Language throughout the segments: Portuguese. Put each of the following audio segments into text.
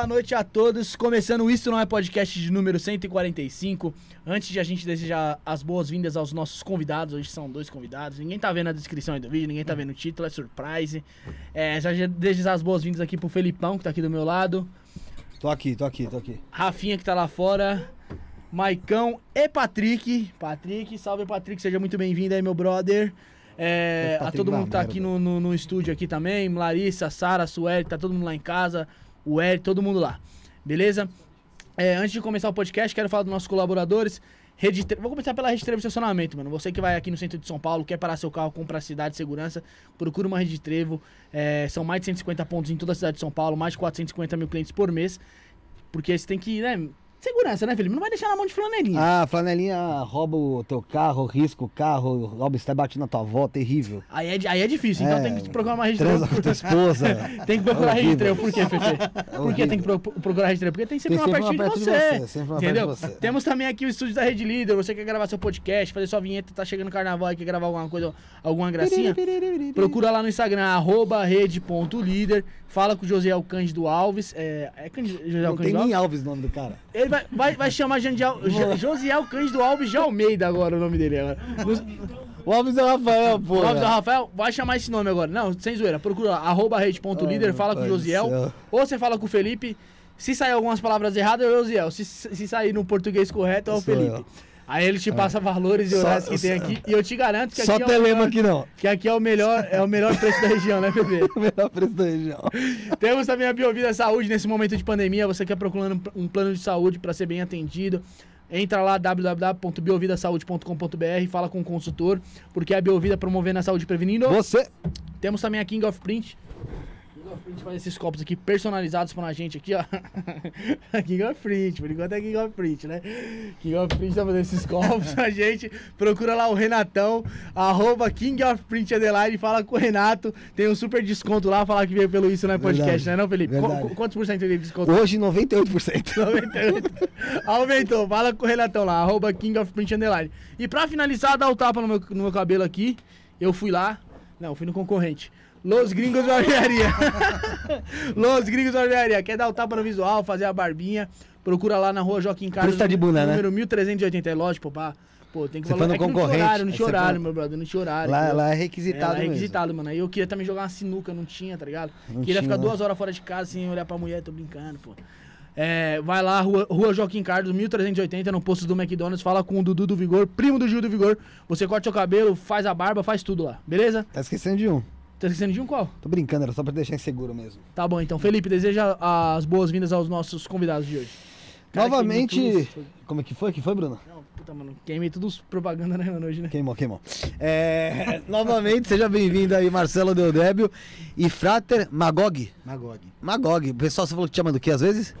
boa noite a todos. Começando Isso Não É Podcast de número 145. Antes de a gente desejar as boas-vindas aos nossos convidados, hoje são dois convidados. Ninguém tá vendo a descrição aí do vídeo, ninguém tá vendo o título, é surprise. É, já desejar as boas-vindas aqui pro Felipão, que tá aqui do meu lado. Tô aqui, tô aqui, tô aqui. Rafinha, que tá lá fora. Maicão e Patrick. Patrick, salve Patrick, seja muito bem-vindo aí, meu brother. É, a todo mundo que tá aqui no, no, no, estúdio aqui também, Larissa, Sara, Sueli, tá todo mundo lá em casa, o Eric, todo mundo lá. Beleza? É, antes de começar o podcast, quero falar dos nossos colaboradores. Rede, vou começar pela Rede Trevo Estacionamento, mano. Você que vai aqui no centro de São Paulo, quer parar seu carro, comprar cidade, segurança, procura uma Rede Trevo. É, são mais de 150 pontos em toda a cidade de São Paulo, mais de 450 mil clientes por mês. Porque você tem que, né, Segurança, né, Felipe? Não vai deixar na mão de flanelinha. Ah, flanelinha rouba o teu carro, risca o carro, rouba tá batendo na tua avó, terrível. Aí é, aí é difícil, então é, tem que procurar uma registreu. Transa com tua esposa. tem que procurar é registreu, por quê, Fefe? Por que tem que pro, procurar registreu? Porque tem sempre tem uma sempre pertinho de, você, de você. Sempre uma entendeu? De você. Temos também aqui o estúdio da Red Leader, você quer gravar seu podcast, fazer sua vinheta, tá chegando no carnaval e quer gravar alguma coisa, alguma gracinha, procura lá no Instagram, arroba rede.líder. Fala com o José Cândido Alves. É, é José Não tem nem Alves o nome do cara. Ele vai, vai, vai chamar Jandial, José Cândido Alves de Almeida agora o nome dele. É, o Alves é o Rafael, pô. O Alves é o Rafael, vai chamar esse nome agora. Não, sem zoeira. Procura arroba rede.líder, ah, fala com o Josiel. Ou você fala com o Felipe. Se sair algumas palavras erradas, é o Josiel. Se, se sair no português correto, é o Felipe. Eu. Aí ele te é. passa valores e horários que tem aqui. E eu te garanto que aqui. Só é telema melhor, aqui não. Que aqui é o melhor, é o melhor preço da região, né, bebê? o melhor preço da região. Temos também a Biovida Saúde nesse momento de pandemia. Você quer é procurando um plano de saúde para ser bem atendido. Entra lá www.biovidasaude.com.br, fala com o consultor, porque é a Biovida promovendo a saúde prevenindo. Você! Temos também a King of Print, a gente faz esses copos aqui personalizados pra gente aqui, ó. King of Print, por enquanto é King of Print, né? King of Print tá fazendo esses copos pra gente. Procura lá o Renatão, arroba King of Print Adelaide, fala com o Renato. Tem um super desconto lá, falar que veio pelo Isso Não é Podcast, Verdade. né não, Felipe? Qu quantos por cento de desconto? Hoje, 98%. 98%. Aumentou, fala com o Renatão lá, arroba King of Print Adelaide. E pra finalizar, dá o um tapa no meu, no meu cabelo aqui. Eu fui lá, não, fui no concorrente. Los Gringos Barbearia. Los Gringos Barbearia. Quer dar o tapa no visual, fazer a barbinha? Procura lá na rua Joaquim Carlos. Custa tá de bunda, número né? Número 1380, é lógico, pá. Pô, tem que você no é Não tinha horário, não horário, foi... meu brother, não tinha horário. Lá, lá é requisitado, é, lá é requisitado, mesmo. mano. Aí eu queria também jogar uma sinuca, não tinha, tá ligado? Não queria tinha, ficar não. Né? duas horas fora de casa sem olhar pra mulher, tô brincando, pô. É, vai lá, rua, rua Joaquim Carlos, 1380, no posto do McDonald's. Fala com o Dudu do Vigor, primo do Gil do Vigor. Você corta seu cabelo, faz a barba, faz tudo lá, beleza? Tá esquecendo de um. Tá esquecendo de um qual? Tô brincando, era só pra deixar inseguro mesmo. Tá bom, então. Felipe, deseja as boas-vindas aos nossos convidados de hoje. Cara, Novamente. Como é que foi? Que foi, Bruno? Não, puta, mano. Queimei todos os propaganda né, hoje, né? Queimou, queimou. É, novamente, seja bem-vindo aí, Marcelo Deodébio e Frater Magog. Magog. Magog. O pessoal, você falou que te chama do que às vezes?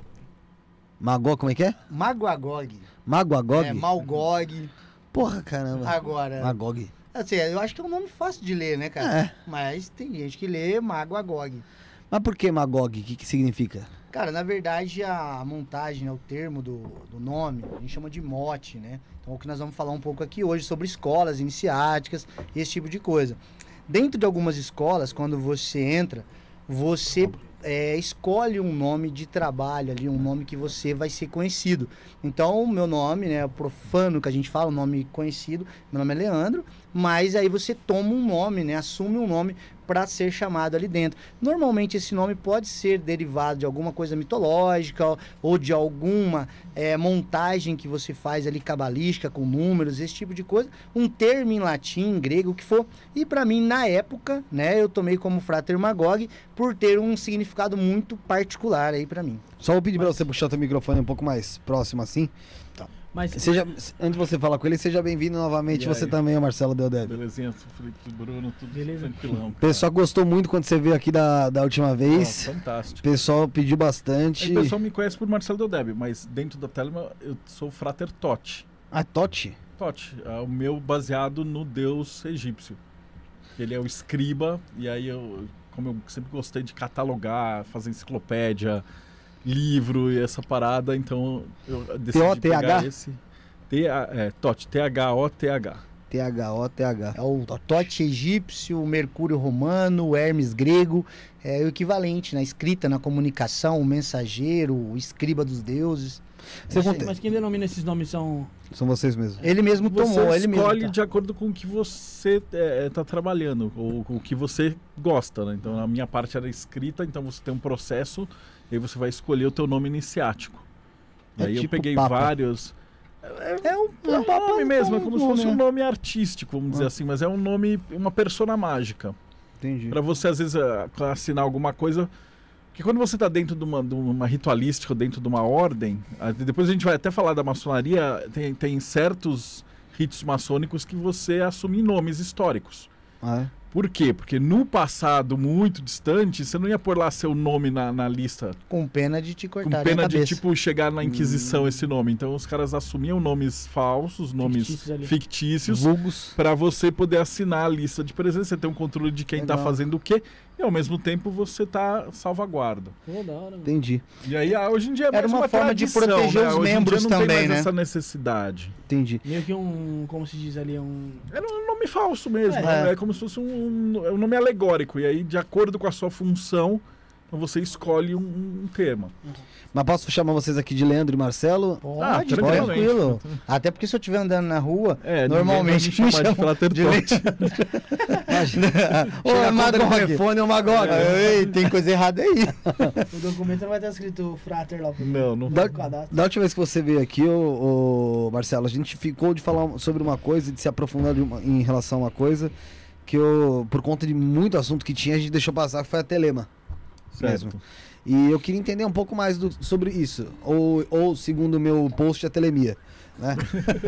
Magog, como é que é? Maguagog. Maguagog? É, Malgog. Porra, caramba. Agora. Magog. Assim, eu acho que é um nome fácil de ler, né, cara? É. Mas tem gente que lê Mago Agog. Mas por que Magog? O que, que significa? Cara, na verdade, a montagem, né, o termo do, do nome, a gente chama de mote, né? Então, é o que nós vamos falar um pouco aqui hoje sobre escolas iniciáticas, esse tipo de coisa. Dentro de algumas escolas, quando você entra, você é, escolhe um nome de trabalho ali, um nome que você vai ser conhecido. Então, o meu nome, né, o profano que a gente fala, o um nome conhecido, meu nome é Leandro, mas aí você toma um nome, né? Assume um nome para ser chamado ali dentro. Normalmente esse nome pode ser derivado de alguma coisa mitológica ou de alguma é, montagem que você faz ali cabalística com números, esse tipo de coisa. Um termo em latim, grego, o que for. E para mim na época, né, eu tomei como Frater Magog por ter um significado muito particular aí para mim. Só vou pedir para você puxar o microfone um pouco mais próximo assim. Mas... Seja, antes de você falar com ele, seja bem-vindo novamente. E você aí? também, Marcelo Deldeb. Belezinha, Felipe Bruno, tudo Beleza. tranquilão. O pessoal gostou muito quando você veio aqui da, da última vez. fantástico. O pessoal pediu bastante. O pessoal me conhece por Marcelo Deldeb, mas dentro da Telema eu sou o Frater Totti. Ah, Totti? Totti. É o meu baseado no deus egípcio. Ele é o escriba, e aí eu, como eu sempre gostei de catalogar, fazer enciclopédia livro e essa parada, então eu decidi o t h pegar esse. T -A, é, TOT, T-H-O-T-H. T-H-O-T-H. É o Tote egípcio, o Mercúrio romano, o Hermes grego. É o equivalente na escrita, na comunicação, o mensageiro, o escriba dos deuses. Mas, mas quem denomina esses nomes são. São vocês mesmos. Ele mesmo você tomou, ele mesmo. Escolhe tá. de acordo com o que você está é, é tá trabalhando, ou com o que você gosta, né? Então, a minha parte era escrita, então você tem um processo e aí você vai escolher o teu nome iniciático. É aí tipo eu peguei papa. vários. É, um, é um nome mesmo, é como se fosse um né? nome artístico, vamos ah. dizer assim, mas é um nome, uma persona mágica. Entendi. Para você, às vezes, ah, assinar alguma coisa. Porque quando você está dentro de uma, de uma ritualística, dentro de uma ordem, ah, depois a gente vai até falar da maçonaria, tem, tem certos ritos maçônicos que você assume nomes históricos. Ah, é? Por quê? Porque no passado muito distante, você não ia pôr lá seu nome na, na lista. Com pena de te cortar. Com pena de, tipo, chegar na Inquisição hum. esse nome. Então os caras assumiam nomes falsos, nomes fictícios, fictícios para você poder assinar a lista de presença. Você tem um controle de quem está fazendo o quê e ao mesmo tempo você tá salvaguarda. Entendi. E aí hoje em dia é mais Era uma, uma forma de proteger né? os hoje membros não também, tem mais né? essa necessidade. Entendi. Meio que um, como se diz ali, um... Era é um nome falso mesmo, é, né? é como se fosse um, um, é um nome alegórico. E aí, de acordo com a sua função, então você escolhe um, um tema. Mas posso chamar vocês aqui de Leandro e Marcelo? Pode, ah, pode tranquilo. Até porque se eu estiver andando na rua, é, normalmente me chamam de, de Leandro. Imagina. Ô, Magog. telefone, ô Magog. É. Ei, tem coisa errada aí. o documento não vai estar escrito Frater lá. Não, não. Da, da última vez que você veio aqui, ô, ô, Marcelo, a gente ficou de falar sobre uma coisa, de se aprofundar de uma, em relação a uma coisa que eu, por conta de muito assunto que tinha, a gente deixou passar, que foi a Telema certo. mesmo. E eu queria entender um pouco mais do, sobre isso. Ou, ou segundo o meu post, a é telemia. Né?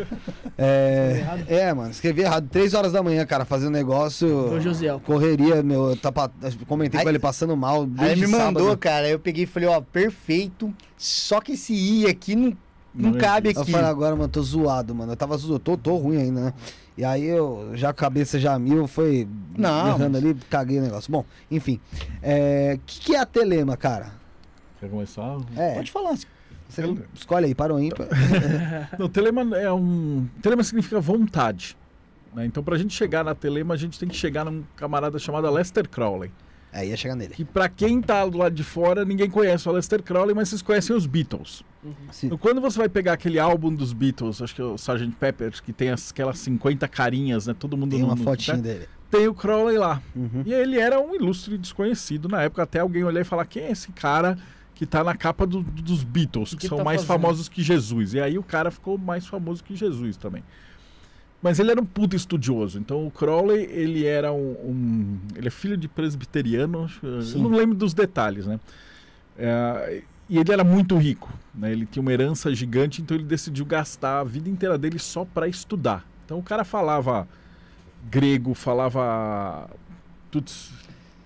é, é, mano, escrevi errado. Três horas da manhã, cara, fazendo negócio. Ô, José. Correria, meu. Eu tá tapa, comentei aí, com ele passando mal. Aí me mandou, sábado. cara. Eu peguei e falei, ó, perfeito. Só que esse I aqui não, não, não cabe é aqui. Eu falei agora, mano, tô zoado, mano. Eu tava zoado, tô, tô ruim ainda, né? E aí eu, já cabeça já mil, foi Não, errando ali, caguei o negócio. Bom, enfim. O é, que, que, é a telema, cara? Quer começar? É. Pode falar. Você Tele... escolhe aí, para o ímpar. Não, telema é um. Telema significa vontade. Né? Então, para a gente chegar na telema, a gente tem que chegar num camarada chamado Lester Crowley. Aí ia chegar nele. E para quem tá do lado de fora, ninguém conhece o Aleister Crowley, mas vocês conhecem os Beatles. Uhum. Então, quando você vai pegar aquele álbum dos Beatles, acho que é o Sgt. Pepper, que tem as, aquelas 50 carinhas, né? Todo mundo tem no, uma fotinha né? dele. Tem o Crowley lá. Uhum. E ele era um ilustre desconhecido na época. Até alguém olhar e falar: quem é esse cara que tá na capa do, dos Beatles, que, que, que são tá mais fazendo? famosos que Jesus? E aí o cara ficou mais famoso que Jesus também. Mas ele era um puto estudioso. Então o Crowley, ele era um. um ele é filho de presbiteriano, não lembro dos detalhes, né? É, e ele era muito rico, né? Ele tinha uma herança gigante, então ele decidiu gastar a vida inteira dele só para estudar. Então o cara falava grego, falava tuts,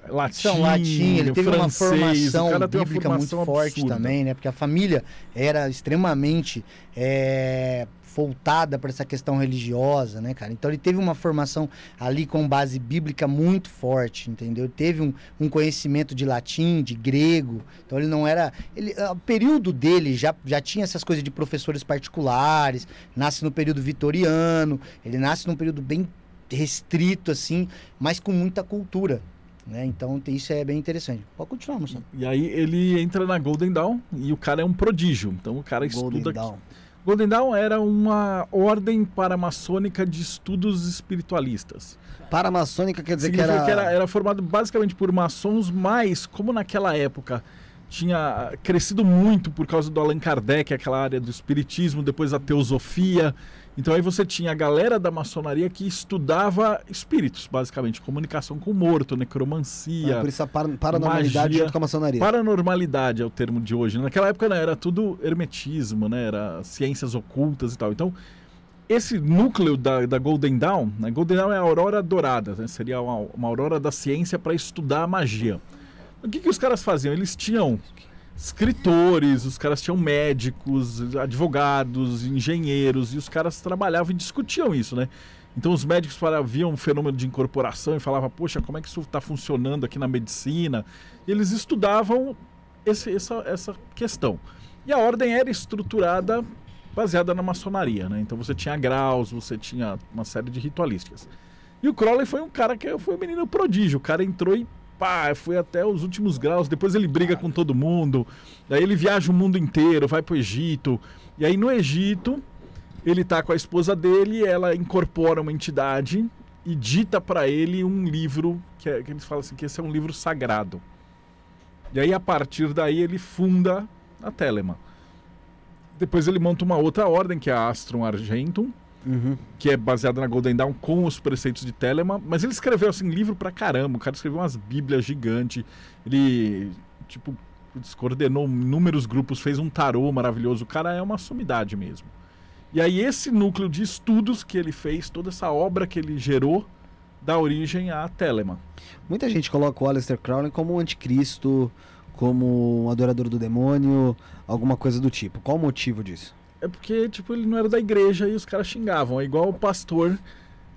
latim, então, latim, ele teve francês, uma formação o cara bíblica uma formação muito absurda. forte também, né? Porque a família era extremamente é, voltada para essa questão religiosa, né, cara? Então ele teve uma formação ali com base bíblica muito forte, entendeu? Ele teve um, um conhecimento de latim, de grego. Então ele não era. Ele, ah, o período dele já, já tinha essas coisas de professores particulares, nasce no período vitoriano, ele nasce num período bem restrito, assim, mas com muita cultura. Né? Então isso é bem interessante. Pode continuar, moçada. E aí ele entra na Golden Dawn e o cara é um prodígio. Então o cara Golden estuda. Dawn. Aqui Golden Dawn era uma ordem paramaçônica de estudos espiritualistas. Paramaçônica quer dizer Significa que, era... que era, era formado basicamente por maçons, mas como naquela época tinha crescido muito por causa do Allan Kardec, aquela área do espiritismo, depois a teosofia. Então aí você tinha a galera da maçonaria que estudava espíritos, basicamente, comunicação com o morto, necromancia. Ah, por isso a par paranormalidade magia. junto com a maçonaria. Paranormalidade é o termo de hoje. Né? Naquela época né, era tudo hermetismo, né? Era ciências ocultas e tal. Então, esse núcleo da, da Golden Dawn, né? Golden Dawn é a aurora dourada, né? seria uma, uma aurora da ciência para estudar a magia. O que, que os caras faziam? Eles tinham escritores, os caras tinham médicos, advogados, engenheiros, e os caras trabalhavam e discutiam isso, né? Então os médicos viam um fenômeno de incorporação e falavam, poxa, como é que isso está funcionando aqui na medicina? E eles estudavam esse, essa, essa questão. E a ordem era estruturada baseada na maçonaria, né? Então você tinha graus, você tinha uma série de ritualísticas. E o Crowley foi um cara que foi um menino prodígio. O cara entrou e pá, foi até os últimos graus. Depois ele briga com todo mundo. Daí ele viaja o mundo inteiro, vai pro Egito. E aí no Egito, ele tá com a esposa dele, ela incorpora uma entidade e dita para ele um livro que, é, que eles falam assim que esse é um livro sagrado. E aí a partir daí ele funda a Telema. Depois ele monta uma outra ordem que é a Astrum Argentum uhum. que é baseada na Golden Dawn com os preceitos de Telema. Mas ele escreveu, assim, livro pra caramba. O cara escreveu umas bíblias gigantes. Ele, tipo, coordenou inúmeros grupos, fez um tarô maravilhoso. O cara é uma sumidade mesmo. E aí esse núcleo de estudos que ele fez, toda essa obra que ele gerou, dá origem a Telema. Muita gente coloca o Aleister Crowley como um anticristo, como um adorador do demônio, alguma coisa do tipo. Qual o motivo disso? É porque, tipo, ele não era da igreja e os caras xingavam. É igual o pastor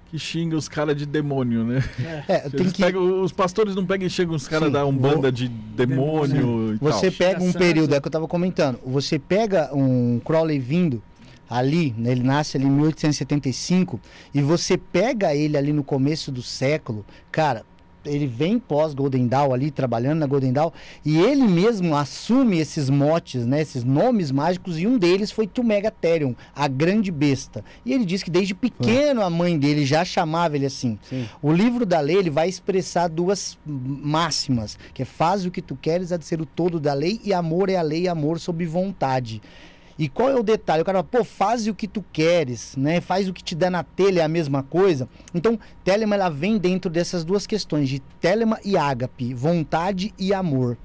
que xinga os caras de demônio, né? É, tem que... Pegam, os pastores não pegam e chegam os caras da Umbanda vou... de demônio, demônio. Né? Você tal. pega um período, é que eu tava comentando, você pega um Crowley vindo ali, né, ele nasce ali em 1875, e você pega ele ali no começo do século, cara, ele vem pós Golden Dawn ali trabalhando na Golden Dawn e ele mesmo assume esses motes, né, esses nomes mágicos e um deles foi Tumegatherion, a grande besta. E ele diz que desde pequeno a mãe dele já chamava ele assim. Sim. O livro da lei ele vai expressar duas máximas, que é faz o que tu queres, há de ser o todo da lei e amor é a lei, amor sob vontade. E qual é o detalhe? O cara fala, pô, faz o que tu queres, né? Faz o que te dá na telha, é a mesma coisa. Então, Telema, ela vem dentro dessas duas questões, de Telema e ágape, vontade e amor.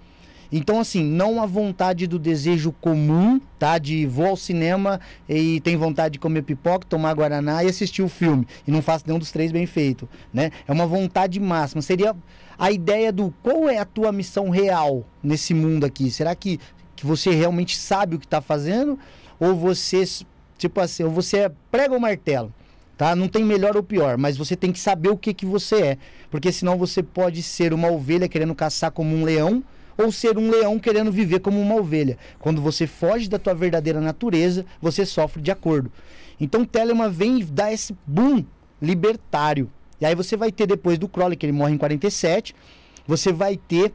Então, assim, não a vontade do desejo comum, tá? De vou ao cinema e tem vontade de comer pipoca, tomar guaraná e assistir o filme. E não faço nenhum dos três bem feito, né? É uma vontade máxima. Seria a ideia do qual é a tua missão real nesse mundo aqui? Será que que você realmente sabe o que está fazendo, ou você, tipo assim, ou você prega o martelo, tá? Não tem melhor ou pior, mas você tem que saber o que, que você é, porque senão você pode ser uma ovelha querendo caçar como um leão, ou ser um leão querendo viver como uma ovelha. Quando você foge da tua verdadeira natureza, você sofre de acordo. Então Telema vem dar esse boom libertário. E aí você vai ter depois do Crowley, que ele morre em 47, você vai ter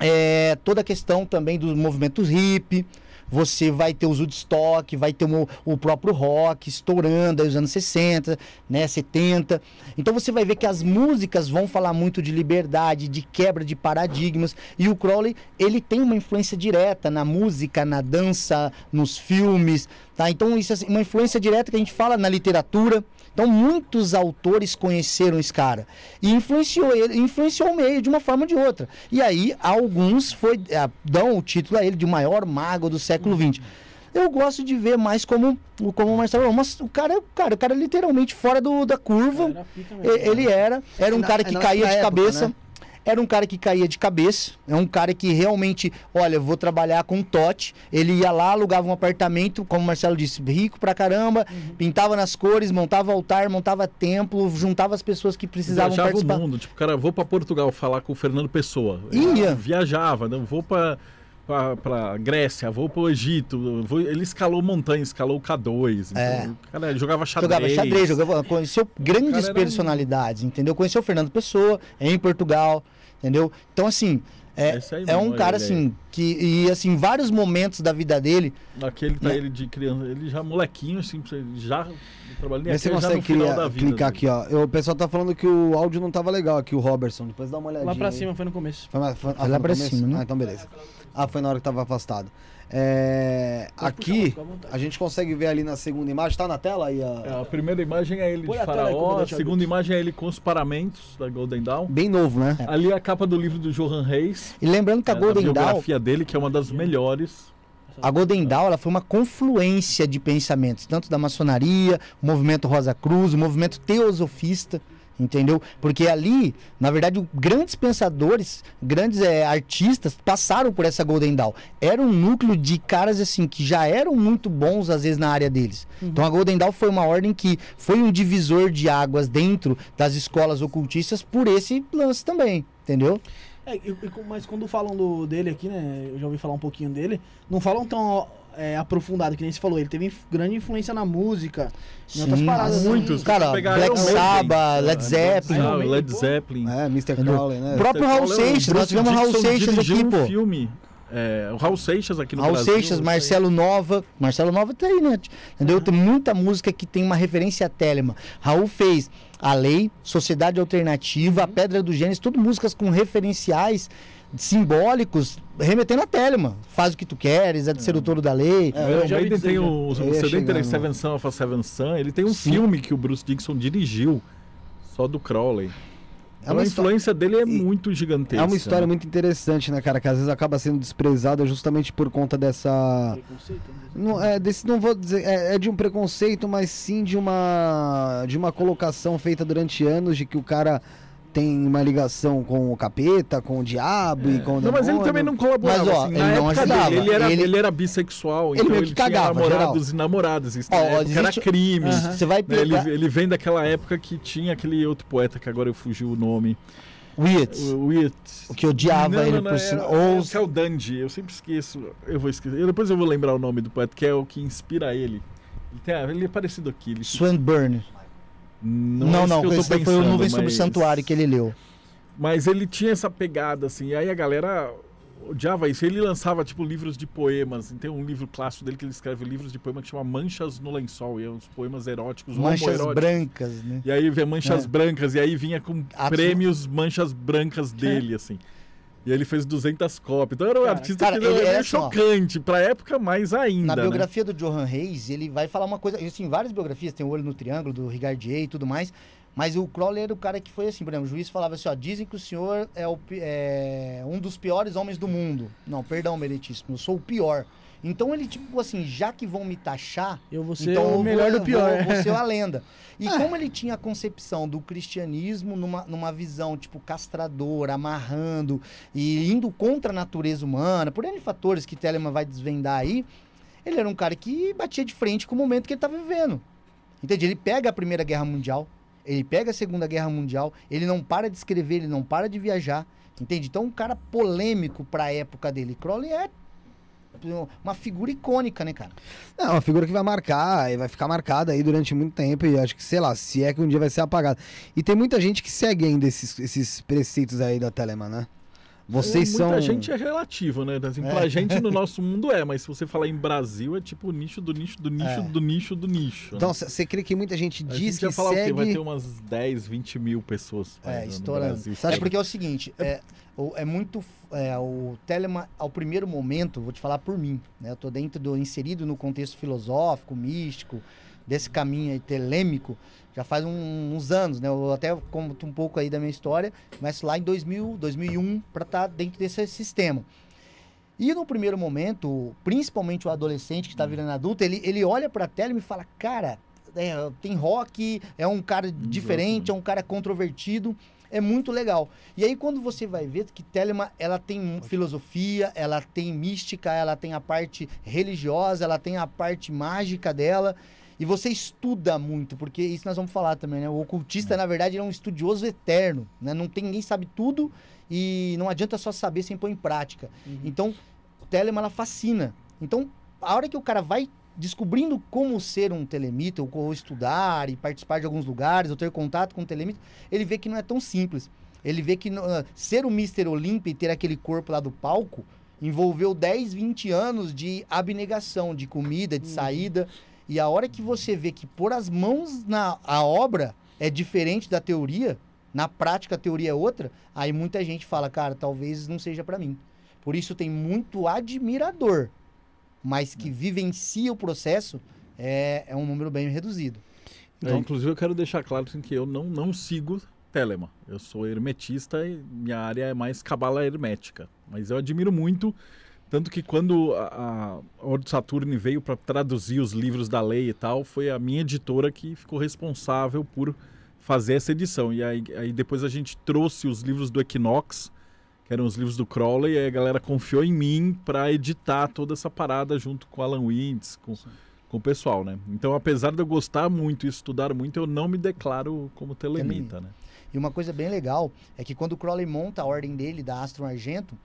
é, toda a questão também dos movimentos hip, você vai ter os Woodstock, vai ter o, o próprio rock estourando aí os anos 60, né, 70. Então você vai ver que as músicas vão falar muito de liberdade, de quebra de paradigmas, e o Crowley, ele tem uma influência direta na música, na dança, nos filmes, tá? Então isso é assim, uma influência direta que a gente fala na literatura. Então muitos autores conheceram esse cara e influenciou ele, influenciou o meio de uma forma ou de outra. E aí alguns foi, ah, dão o título a ele de maior mago do século XX. Eu gosto de ver mais como, como o Marcelo, mas o cara, cara, o cara é literalmente fora do, da curva. Era ele era, era um é cara que é caía de época, cabeça. Né? Era um cara que caía de cabeça, é um cara que realmente, olha, vou trabalhar com Tote. Ele ia lá, alugava um apartamento, como o Marcelo disse, rico pra caramba, uhum. pintava nas cores, montava altar, montava templo, juntava as pessoas que precisavam Viajava participar. o mundo, tipo, cara, vou para Portugal falar com o Fernando Pessoa. Ia. viajava, não vou para para Grécia, vou pro Egito. Vou, ele escalou montanha, escalou K2. Então, é. jogava xadrez. Jogava xadrez, jogava, conheceu grandes personalidades, um... entendeu? Conheceu o Fernando Pessoa em Portugal, entendeu? Então, assim, é, é aí, é um cara assim aí. que e assim vários momentos da vida dele. Aquele tá né? ele de criança, ele já molequinho assim, já trabalhando. Mas você é consegue criar, vida, clicar tá aqui, ó. Eu, o pessoal tá falando que o áudio não tava legal aqui, o Robertson. Depois dá uma olhadinha. Lá pra cima foi no começo. Foi, foi, foi, foi lá ah, pra cima, né? Ah, então beleza. Ah, foi na hora que tava afastado. É, aqui, a gente consegue ver ali na segunda imagem, tá na tela aí a... É, a primeira imagem é ele Põe de a faraó, a, segunda imagem é ele com os paramentos da Golden Dawn. Bem novo, né? É. Ali é a capa do livro do Johan Reis. E lembrando que a é, Golden Dawn... A biografia Down... dele, que é uma das melhores. A Golden Dawn ela foi uma confluência de pensamentos, tanto da maçonaria, o movimento Rosa Cruz, o movimento teosofista, entendeu? Porque ali, na verdade, grandes pensadores, grandes é, artistas passaram por essa Golden Dawn. Era um núcleo de caras assim que já eram muito bons às vezes na área deles. Uhum. Então a Golden Dawn foi uma ordem que foi um divisor de águas dentro das escolas ocultistas por esse lance também, entendeu? É, mas quando falam do, dele aqui, né? Eu já ouvi falar um pouquinho dele. Não falam tão é, aprofundado, que nem se falou, ele teve grande influência na música, Sim, outras paradas. Assim. Muitos, cara, Black Sabbath, Led Zeppelin. Ah, Led Zeppelin. Ah, é, Mr. Crowley, né? O próprio Raul é Seixas, nós tivemos Raul Seixas aqui, pô. filme é, o Raul Seixas aqui no Raul Brasil. Seixas, Marcelo Nova. Marcelo Nova tá aí, né? Entendeu? Tem muita música que tem uma referência a Telema. Raul fez A Lei, Sociedade Alternativa, A Pedra do Gênesis, tudo músicas com referenciais simbólicos remetendo a telma Faz o que tu queres, é de ser o é. touro da lei. É, eu, eu já dizer, tem o, o CD Seven Sun of a Seven Sun, ele tem um Sim. filme que o Bruce Dixon dirigiu, só do Crowley. É então, a influência dele é muito gigantesca. É uma história né? muito interessante, né, cara? Que às vezes acaba sendo desprezada justamente por conta dessa. Preconceito? Não, né? não é, desse, não vou dizer. É, é, de um preconceito, mas sim de uma, de uma colocação feita durante anos de que o cara tem uma ligação com o capeta, com o diabo é. e com o demônio. Não, mas ele também não colaborava. Mas, ó, assim, ele na não ajudava. ele, era, ele... ele era bissexual, ele então meio que ele cagava, tinha namorados geral. e namoradas. Isso assim, ó, ó, existe... era crime. Você vai pegar... Né? ele, ele vem daquela época que tinha aquele outro poeta, que agora eu fugi o nome. Witt. Witt. O que odiava não, ele não, por sinal. Ou... É, é o Dandy, eu sempre esqueço. Eu vou esquecer. Eu, depois eu vou lembrar o nome do poeta, que é o que inspira ele. Ele, tem, ah, ele é parecido aqui. Swinburne. Swinburne. Não, não, é não esse, foi o Nuvem mas... sobre o Santuário que ele leu. Mas ele tinha essa pegada, assim, e aí a galera odiava isso. Ele lançava, tipo, livros de poemas. Assim, tem um livro clássico dele que ele escreve livros de poema que chama Manchas no Lençol. E é uns poemas eróticos, Manchas brancas, né? E aí vê manchas é. brancas. E aí vinha com prêmios manchas brancas dele, é. assim. E ele fez 200 cópias. Então era um cara, artista cara, que ele era é chocante, ó, pra época mais ainda. Na né? biografia né? do Johan Reis, ele vai falar uma coisa. Assim, várias biografias, tem o Olho no Triângulo, do Rigardier e tudo mais. Mas o Crowley era o cara que foi assim, por exemplo, o juiz falava assim, ó, dizem que o senhor é, o, é um dos piores homens do mundo. Não, perdão, meritíssimo, eu sou o pior. Então ele, tipo assim, já que vão me taxar. Eu vou ser então o melhor do pior. Eu vou, vou ser a lenda. E ah. como ele tinha a concepção do cristianismo numa, numa visão, tipo, castradora, amarrando e indo contra a natureza humana, por N fatores que Telemann vai desvendar aí, ele era um cara que batia de frente com o momento que ele estava tá vivendo. Entende? Ele pega a Primeira Guerra Mundial, ele pega a Segunda Guerra Mundial, ele não para de escrever, ele não para de viajar. Entende? Então, um cara polêmico para a época dele. Crowley é uma figura icônica, né, cara? É, uma figura que vai marcar e vai ficar marcada aí durante muito tempo e acho que, sei lá, se é que um dia vai ser apagada. E tem muita gente que segue ainda esses, esses preceitos aí da Telema, né? Vocês muita são. Muita gente é relativo, né? Assim, é. Pra gente no nosso mundo é, mas se você falar em Brasil, é tipo é. nicho do nicho do nicho é. do nicho do nicho. Então, você né? crê que muita gente diz a gente que. Já falar segue... o quê? Vai ter umas 10, 20 mil pessoas. É, estourando. É porque é o seguinte. É... é é muito é, o Telema ao primeiro momento vou te falar por mim né eu tô dentro do inserido no contexto filosófico místico desse caminho aí telêmico já faz um, uns anos né eu até conto um pouco aí da minha história mas lá em 2000 2001 para estar tá dentro desse sistema e no primeiro momento principalmente o adolescente que está uhum. virando adulto ele ele olha para tela e fala cara é, tem rock é um cara hum, diferente é um cara controvertido é muito legal. E aí quando você vai ver que Telema, ela tem filosofia, ela tem mística, ela tem a parte religiosa, ela tem a parte mágica dela. E você estuda muito, porque isso nós vamos falar também, né? O ocultista, é. na verdade, é um estudioso eterno, né? Não tem ninguém sabe tudo e não adianta só saber sem pôr em prática. Uhum. Então, Telema ela fascina. Então, a hora que o cara vai descobrindo como ser um telemita, ou estudar e participar de alguns lugares, ou ter contato com um telemita, ele vê que não é tão simples. Ele vê que uh, ser o Mr. Olympia e ter aquele corpo lá do palco envolveu 10, 20 anos de abnegação, de comida, de uhum. saída. E a hora que você vê que pôr as mãos na a obra é diferente da teoria, na prática a teoria é outra, aí muita gente fala, cara, talvez não seja para mim. Por isso tem muito admirador mas que é. vivencia o processo, é, é um número bem reduzido. Então, é. inclusive, eu quero deixar claro assim, que eu não, não sigo Telema. Eu sou hermetista e minha área é mais cabala hermética. Mas eu admiro muito, tanto que quando a, a Ordo Saturne veio para traduzir os livros da lei e tal, foi a minha editora que ficou responsável por fazer essa edição. E aí, aí depois a gente trouxe os livros do Equinox, que eram os livros do Crowley, e aí a galera confiou em mim para editar toda essa parada junto com Alan Wintz, com, com o pessoal, né? Então, apesar de eu gostar muito e estudar muito, eu não me declaro como telemita, né? E uma coisa bem legal é que quando o Crowley monta a ordem dele, da Astro Argento,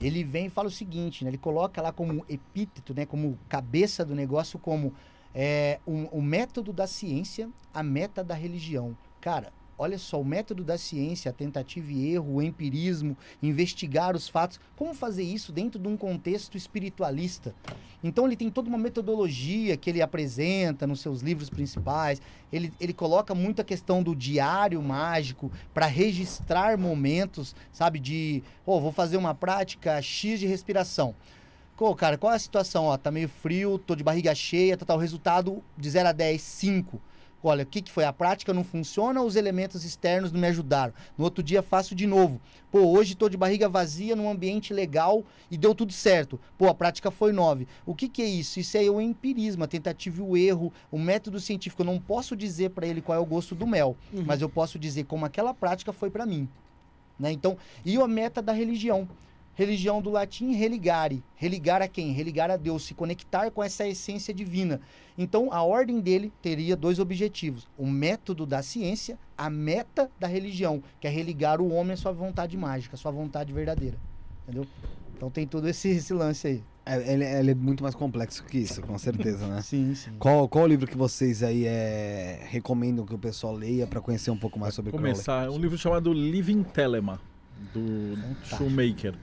ele vem e fala o seguinte, né? Ele coloca lá como epíteto, né? Como cabeça do negócio, como é, o um, método da ciência, a meta da religião. Cara, olha só, o método da ciência, a tentativa e erro, o empirismo, investigar os fatos, como fazer isso dentro de um contexto espiritualista? Então ele tem toda uma metodologia que ele apresenta nos seus livros principais, ele, ele coloca muito a questão do diário mágico para registrar momentos, sabe, de, oh, vou fazer uma prática X de respiração. Pô, cara, qual é a situação? Ó, tá meio frio, tô de barriga cheia, tá, tá o resultado de 0 a 10, 5. Olha, o que, que foi? A prática não funciona, os elementos externos não me ajudaram. No outro dia faço de novo. Pô, hoje estou de barriga vazia num ambiente legal e deu tudo certo. Pô, a prática foi nove O que, que é isso? Isso é o empirismo, a tentativa e o erro, o método científico. Eu não posso dizer para ele qual é o gosto do mel, uhum. mas eu posso dizer como aquela prática foi para mim. Né? Então, e a meta da religião. Religião do latim religare. Religar a quem? Religar a Deus, se conectar com essa essência divina. Então, a ordem dele teria dois objetivos: o método da ciência, a meta da religião, que é religar o homem à sua vontade mágica, à sua vontade verdadeira. Entendeu? Então, tem todo esse, esse lance aí. É, ele, ele, é muito mais complexo que isso, com certeza, né? sim, sim. Qual, qual o livro que vocês aí é, recomendam que o pessoal leia para conhecer um pouco mais sobre Começar, Crowley? Começar, um livro chamado Living Telema, do Fantástico. Shoemaker.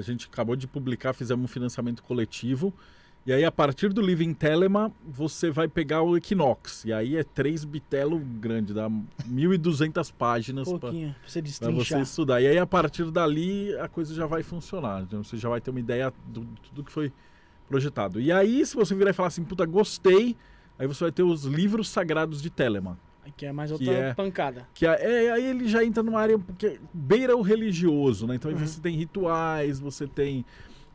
A gente acabou de publicar, fizemos um financiamento coletivo. E aí, a partir do Living Telema, você vai pegar o Equinox. E aí é três bitelo grande, dá 1.200 páginas para você, você estudar. E aí, a partir dali, a coisa já vai funcionar. Então, você já vai ter uma ideia do, de tudo que foi projetado. E aí, se você virar e falar assim, puta, gostei, aí você vai ter os livros sagrados de Telema, que é mais outra que é, pancada. Que é, é, aí ele já entra numa área que beira o religioso, né? Então uhum. você tem rituais, você tem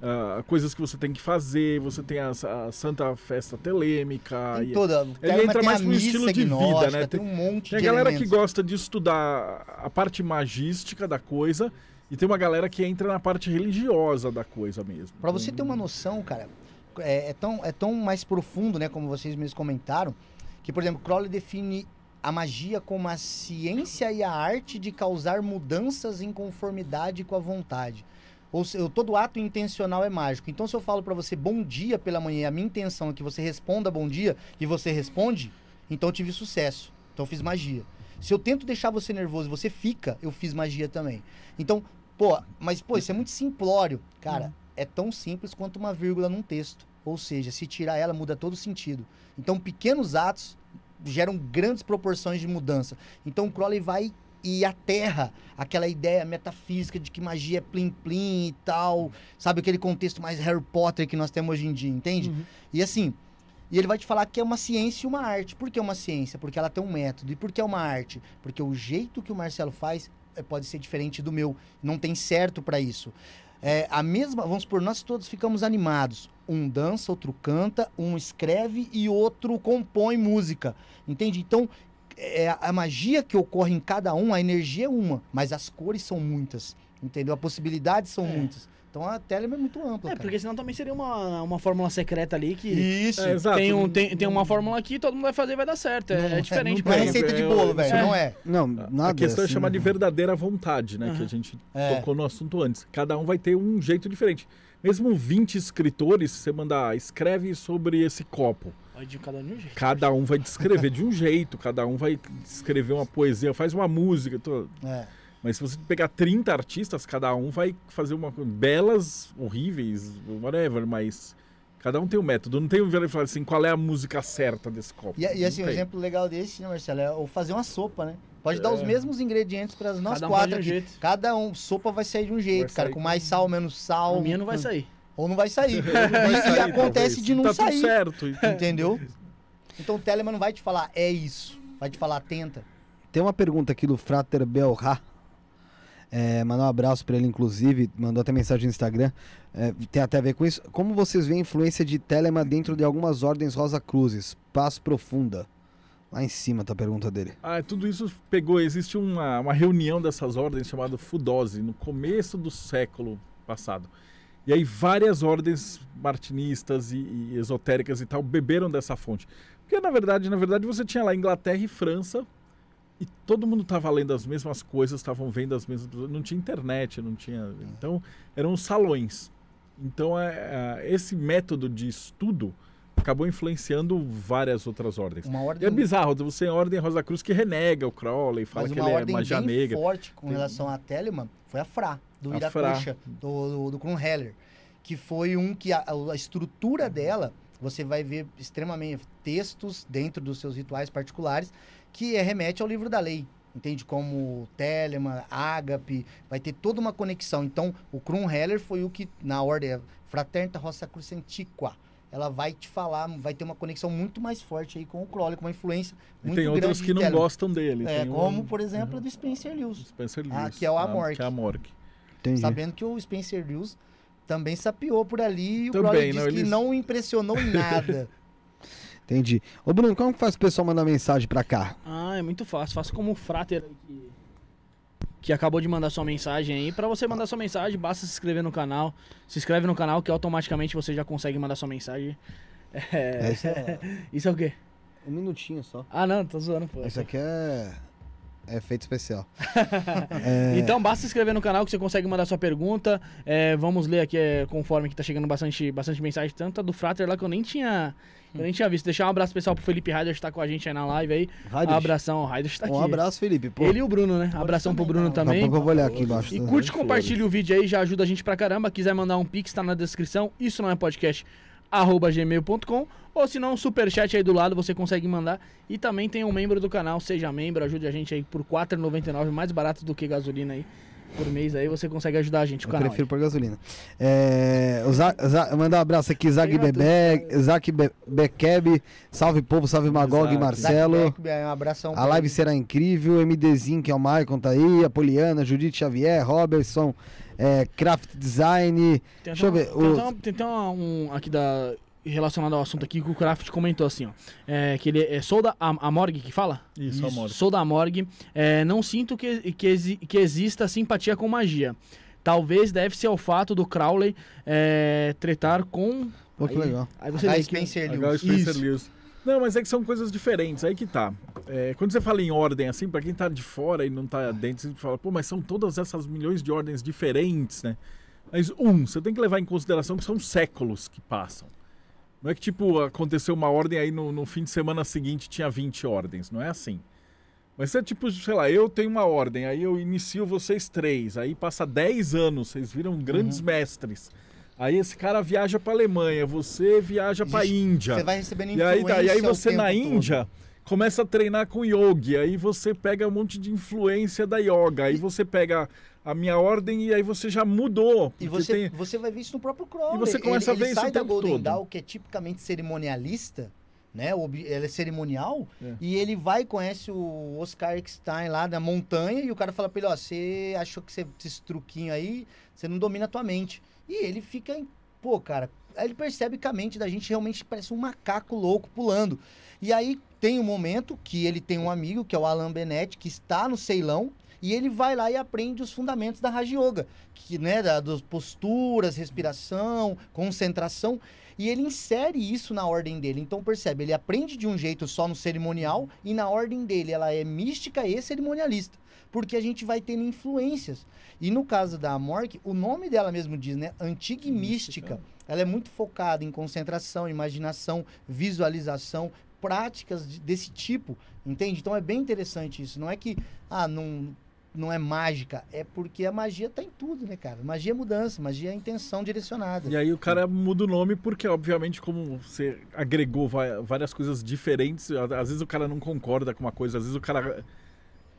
uh, coisas que você tem que fazer, você tem a, a Santa Festa Telêmica. Tem e, toda, ele entra mais no estilo de vida, né? Tem, tem um monte tem a galera elementos. que gosta de estudar a parte magística da coisa. E tem uma galera que entra na parte religiosa da coisa mesmo. Para você então ter uma noção, cara, é, é, tão, é tão mais profundo, né, como vocês mesmos comentaram, que, por exemplo, Crowley define a magia como a ciência e a arte de causar mudanças em conformidade com a vontade. Ou seja, todo ato intencional é mágico. Então, se eu falo para você bom dia pela manhã e a minha intenção é que você responda bom dia e você responde, então eu tive sucesso. Então, eu fiz magia. Se eu tento deixar você nervoso e você fica, eu fiz magia também. Então, pô, mas pô, isso é muito simplório. Cara, uhum. é tão simples quanto uma vírgula num texto. Ou seja, se tirar ela, muda todo o sentido. Então, pequenos atos geram grandes proporções de mudança. Então o Crowley vai e aterra aquela ideia metafísica de que magia é plim-plim e tal, sabe? Aquele contexto mais Harry Potter que nós temos hoje em dia, entende? Uhum. E assim, e ele vai te falar que é uma ciência e uma arte. Por que é uma ciência? Porque ela tem um método. E por que é uma arte? Porque o jeito que o Marcelo faz é, pode ser diferente do meu. Não tem certo para isso. É, a mesma, vamos supor, nós todos ficamos animados. Um dança, outro canta, um escreve e outro compõe música. Entende? Então, é, a magia que ocorre em cada um, a energia é uma, mas as cores são muitas. Entendeu? As possibilidades são é. muitas. Então a tela é muito ampla. É, cara. porque senão também seria uma, uma fórmula secreta ali que. Isso, é, exato. Tem, um, tem, tem uma fórmula aqui, todo mundo vai fazer e vai dar certo. É, não, é diferente. Não é receita de bolo, velho. É. Não é. Não, nada. A questão é assim, é chamar de né? verdadeira vontade, né? Uhum. Que a gente é. tocou no assunto antes. Cada um vai ter um jeito diferente. Mesmo 20 escritores, você mandar, ah, escreve sobre esse copo. De cada, um de um cada um vai descrever de um jeito, cada um vai escrever uma poesia, faz uma música. Tô... É. Mas se você pegar 30 artistas, cada um vai fazer uma belas, horríveis, whatever, mas cada um tem um método. Não tem um velho falar assim, qual é a música certa desse copo. E, é, e assim, um exemplo legal desse, né, Marcelo, é ou fazer uma sopa, né? Pode é. dar os é. mesmos ingredientes para nós cada quatro um Um cada um, sopa vai sair de um jeito, cara, com mais sal, menos sal. A minha não vai sair. Ou não vai sair. Não vai sair e acontece de não tá sair. Tudo certo. Entendeu? Então o Telemann não vai te falar, é isso. Vai te falar, tenta. Tem uma pergunta aqui do Frater Belra. É, mandar um abraço para ele, inclusive, mandou até mensagem no Instagram. É, tem até a ver com isso. Como vocês veem a influência de Telema dentro de algumas ordens Rosa Cruzes? Paz profunda. Lá em cima tá a pergunta dele. Ah, tudo isso pegou. Existe uma, uma reunião dessas ordens chamada Fudose, no começo do século passado. E aí várias ordens martinistas e, e, esotéricas e tal beberam dessa fonte. Porque na verdade, na verdade você tinha lá Inglaterra e França e todo mundo estava lendo as mesmas coisas, estavam vendo as mesmas não tinha internet, não tinha. Então, eram salões. Então, é, é, esse método de estudo acabou influenciando várias outras ordens. Uma ordem... E é bizarro, você tem a Ordem Rosa Cruz que renega o Crowley, fala que ele é magia bem negra. forte com tem... relação a Telemann foi a Fra, do a Iracuxa, do, do, do Kronheller, que foi um que a, a estrutura dela, você vai ver extremamente textos dentro dos seus rituais particulares, que é, remete ao livro da lei. Entende? Como Telema, Agape, vai ter toda uma conexão. Então, o Krumm-Heller foi o que, na ordem Fraterna Roça Cruz Antiqua, ela vai te falar, vai ter uma conexão muito mais forte aí com o Crowley, com uma influência muito grande. E tem outros que não dela. gostam dele. É, como, um... por exemplo, uhum. do Spencer Lewis. Spencer ah, Lewis. Ah, que é o ah, Amorque. Ah, que é Sabendo que o Spencer Lewis também sapiou por ali e o também, Crowley disse não, que não impressionou em nada. Entendi. Ô Bruno, como faz o pessoal mandar mensagem pra cá? Ah, é muito fácil. Faço como o Frater que, acabou de mandar sua mensagem aí. Pra você mandar sua mensagem, basta se inscrever no canal. Se inscreve no canal que automaticamente você já consegue mandar sua mensagem. É... Essa... É isso é o quê? Um minutinho só. Ah, não, tô zoando, pô. Isso aqui é. É feito especial. é... Então basta se inscrever no canal que você consegue mandar sua pergunta. É, vamos ler aqui é, conforme que tá chegando bastante, bastante mensagem, tanto do Frater lá que eu nem tinha eu nem tinha visto. Deixar um abraço pessoal pro Felipe Raider que tá com a gente aí na live aí. Raider. Abração, o Raider tá aqui. Um abraço, Felipe. Pô. Ele e o Bruno, né? Abração pro Bruno também. não eu vou olhar aqui embaixo. E curte, compartilha o vídeo aí, já ajuda a gente pra caramba. Quiser mandar um pix, tá na descrição. Isso não é podcast arroba gmail.com ou se não, um superchat aí do lado você consegue mandar. E também tem um membro do canal, seja membro, ajude a gente aí por R$4,99, mais barato do que gasolina aí por mês aí, você consegue ajudar a gente com canal. prefiro por gasolina. É, mandar um abraço aqui, Zag Bebé, Zac Be Bekeb, salve povo, salve Magog e Marcelo. abraço um abração. A live será incrível, MDzinho, que é o Maicon, tá aí, Apoliana, Judite Xavier, Robertson, é, Craft Design. Tem deixa eu ver. Tem, o... tem, um aqui da relacionado ao assunto aqui que o Craft comentou assim, ó. É, que ele é da a, a Morgue que fala? Isso, Isso. a Morgue. Morgue. É, não sinto que, que, que exista simpatia com magia. Talvez deve-se ao fato do Crowley é, tretar com. Pô, que aí, legal. Aí você H. Spencer Lewis. H. Spencer Lewis. Não, mas é que são coisas diferentes, aí que tá. É, quando você fala em ordem, assim, para quem tá de fora e não tá dentro, você fala, pô, mas são todas essas milhões de ordens diferentes, né? Mas, um, você tem que levar em consideração que são séculos que passam. Não é que, tipo, aconteceu uma ordem aí no, no fim de semana seguinte tinha 20 ordens, não é assim. Mas é tipo, sei lá, eu tenho uma ordem, aí eu inicio vocês três, aí passa 10 anos, vocês viram grandes uhum. mestres. Aí esse cara viaja para Alemanha, você viaja para Índia. Você vai recebendo influência. E aí, tá, e aí você na Índia todo. começa a treinar com yoga. aí você pega um monte de influência da yoga, aí você pega a minha ordem e aí você já mudou. E você, tem... você vai ver isso no próprio Crowley. E você começa ele, a ver ele isso sai o da Golden todo. que é tipicamente cerimonialista, né? Ela é cerimonial. É. E ele vai e conhece o Oscar Eckstein lá da montanha e o cara fala pra ele, ó, você achou que você, esse truquinho aí, você não domina a tua mente. E ele fica, em, pô, cara... Aí ele percebe que a mente da gente realmente parece um macaco louco pulando. E aí tem um momento que ele tem um amigo, que é o Alan Benetti, que está no Ceilão, e ele vai lá e aprende os fundamentos da Raja Yoga, que, né, da, das posturas, respiração, concentração, e ele insere isso na ordem dele. Então percebe, ele aprende de um jeito só no cerimonial e na ordem dele ela é mística e cerimonialista, porque a gente vai tendo influências. E no caso da Amorque, o nome dela mesmo diz, né, antiga e mística. mística. Ela é muito focada em concentração, imaginação, visualização, práticas desse tipo, entende? Então é bem interessante isso. Não é que ah, não não é mágica, é porque a magia tá em tudo, né, cara? Magia é mudança, magia é intenção direcionada. E aí o cara muda o nome porque, obviamente, como você agregou várias coisas diferentes, às vezes o cara não concorda com uma coisa, às vezes o cara.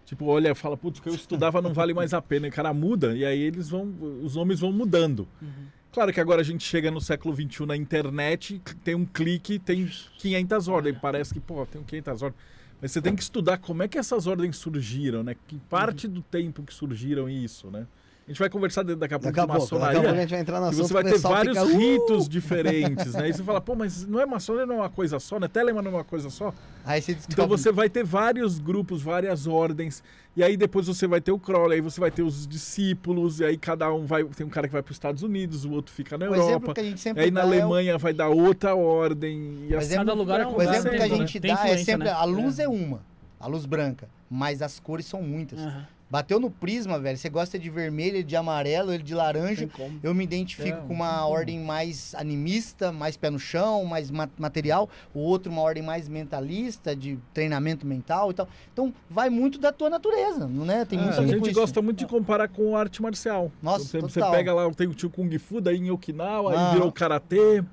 Tipo, olha, fala, putz, o que eu estudava não vale mais a pena. E o cara muda, e aí eles vão. Os nomes vão mudando. Uhum. Claro que agora a gente chega no século XXI na internet, tem um clique, tem 500 ordens. É. Parece que, pô, tem 500 ordens. Mas você tem que estudar como é que essas ordens surgiram, né? Que parte do tempo que surgiram isso, né? A gente vai conversar daqui a pouco daqui a de pouco, maçonaria. Daqui a pouco a gente vai entrar na Você vai ter vários fica... Uh! ritos diferentes, né? E você fala, pô, mas não é maçonaria, não é uma coisa só, né? Telema não é uma coisa só. Aí você descobre. Então você vai ter vários grupos, várias ordens. E aí depois você vai ter o Crowley, aí você vai ter os discípulos, e aí cada um vai. Tem um cara que vai para os Estados Unidos, o outro fica na o Europa. Que a gente sempre e aí na Alemanha é o... vai dar outra ordem. E o exemplo, assim cada lugar é um lugar. O exemplo que a né? gente né? dá é sempre. Né? A luz é. é uma, a luz branca, mas as cores são muitas. Uhum. Bateu no prisma, velho. Você gosta de vermelho, de amarelo, ele de laranja. Eu me identifico é, com uma ordem mais animista, mais pé no chão, mais ma material. O outro, uma ordem mais mentalista, de treinamento mental e tal. Então, vai muito da tua natureza, né? Tem é, muito a gente gosta muito de comparar com arte marcial. Nossa, então, você, total. você pega lá, tem o tio Kung Fu, daí em Okinawa, ah. aí virou Karatê.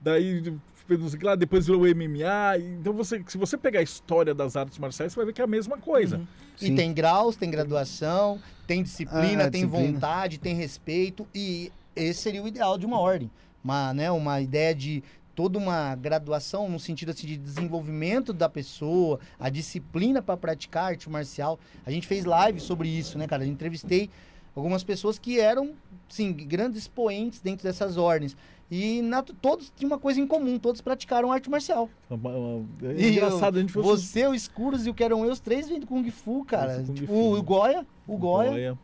Daí não sei o que lá, depois virou MMA. Então, você, se você pegar a história das artes marciais, você vai ver que é a mesma coisa. Uhum. E tem graus, tem graduação, tem disciplina, ah, tem disciplina. vontade, tem respeito. E esse seria o ideal de uma ordem. Uma, né, uma ideia de toda uma graduação no sentido assim, de desenvolvimento da pessoa, a disciplina para praticar arte marcial. A gente fez live sobre isso, né, cara? Eu entrevistei algumas pessoas que eram, sim, grandes expoentes dentro dessas ordens. E na, todos tinham uma coisa em comum, todos praticaram arte marcial. É, é, é engraçado, a gente fosse... Você, o Escuros e o que eram eu, os três vêm do Kung Fu, cara. Kung tipo, Fu. O Goya, o, o Goya. Goya.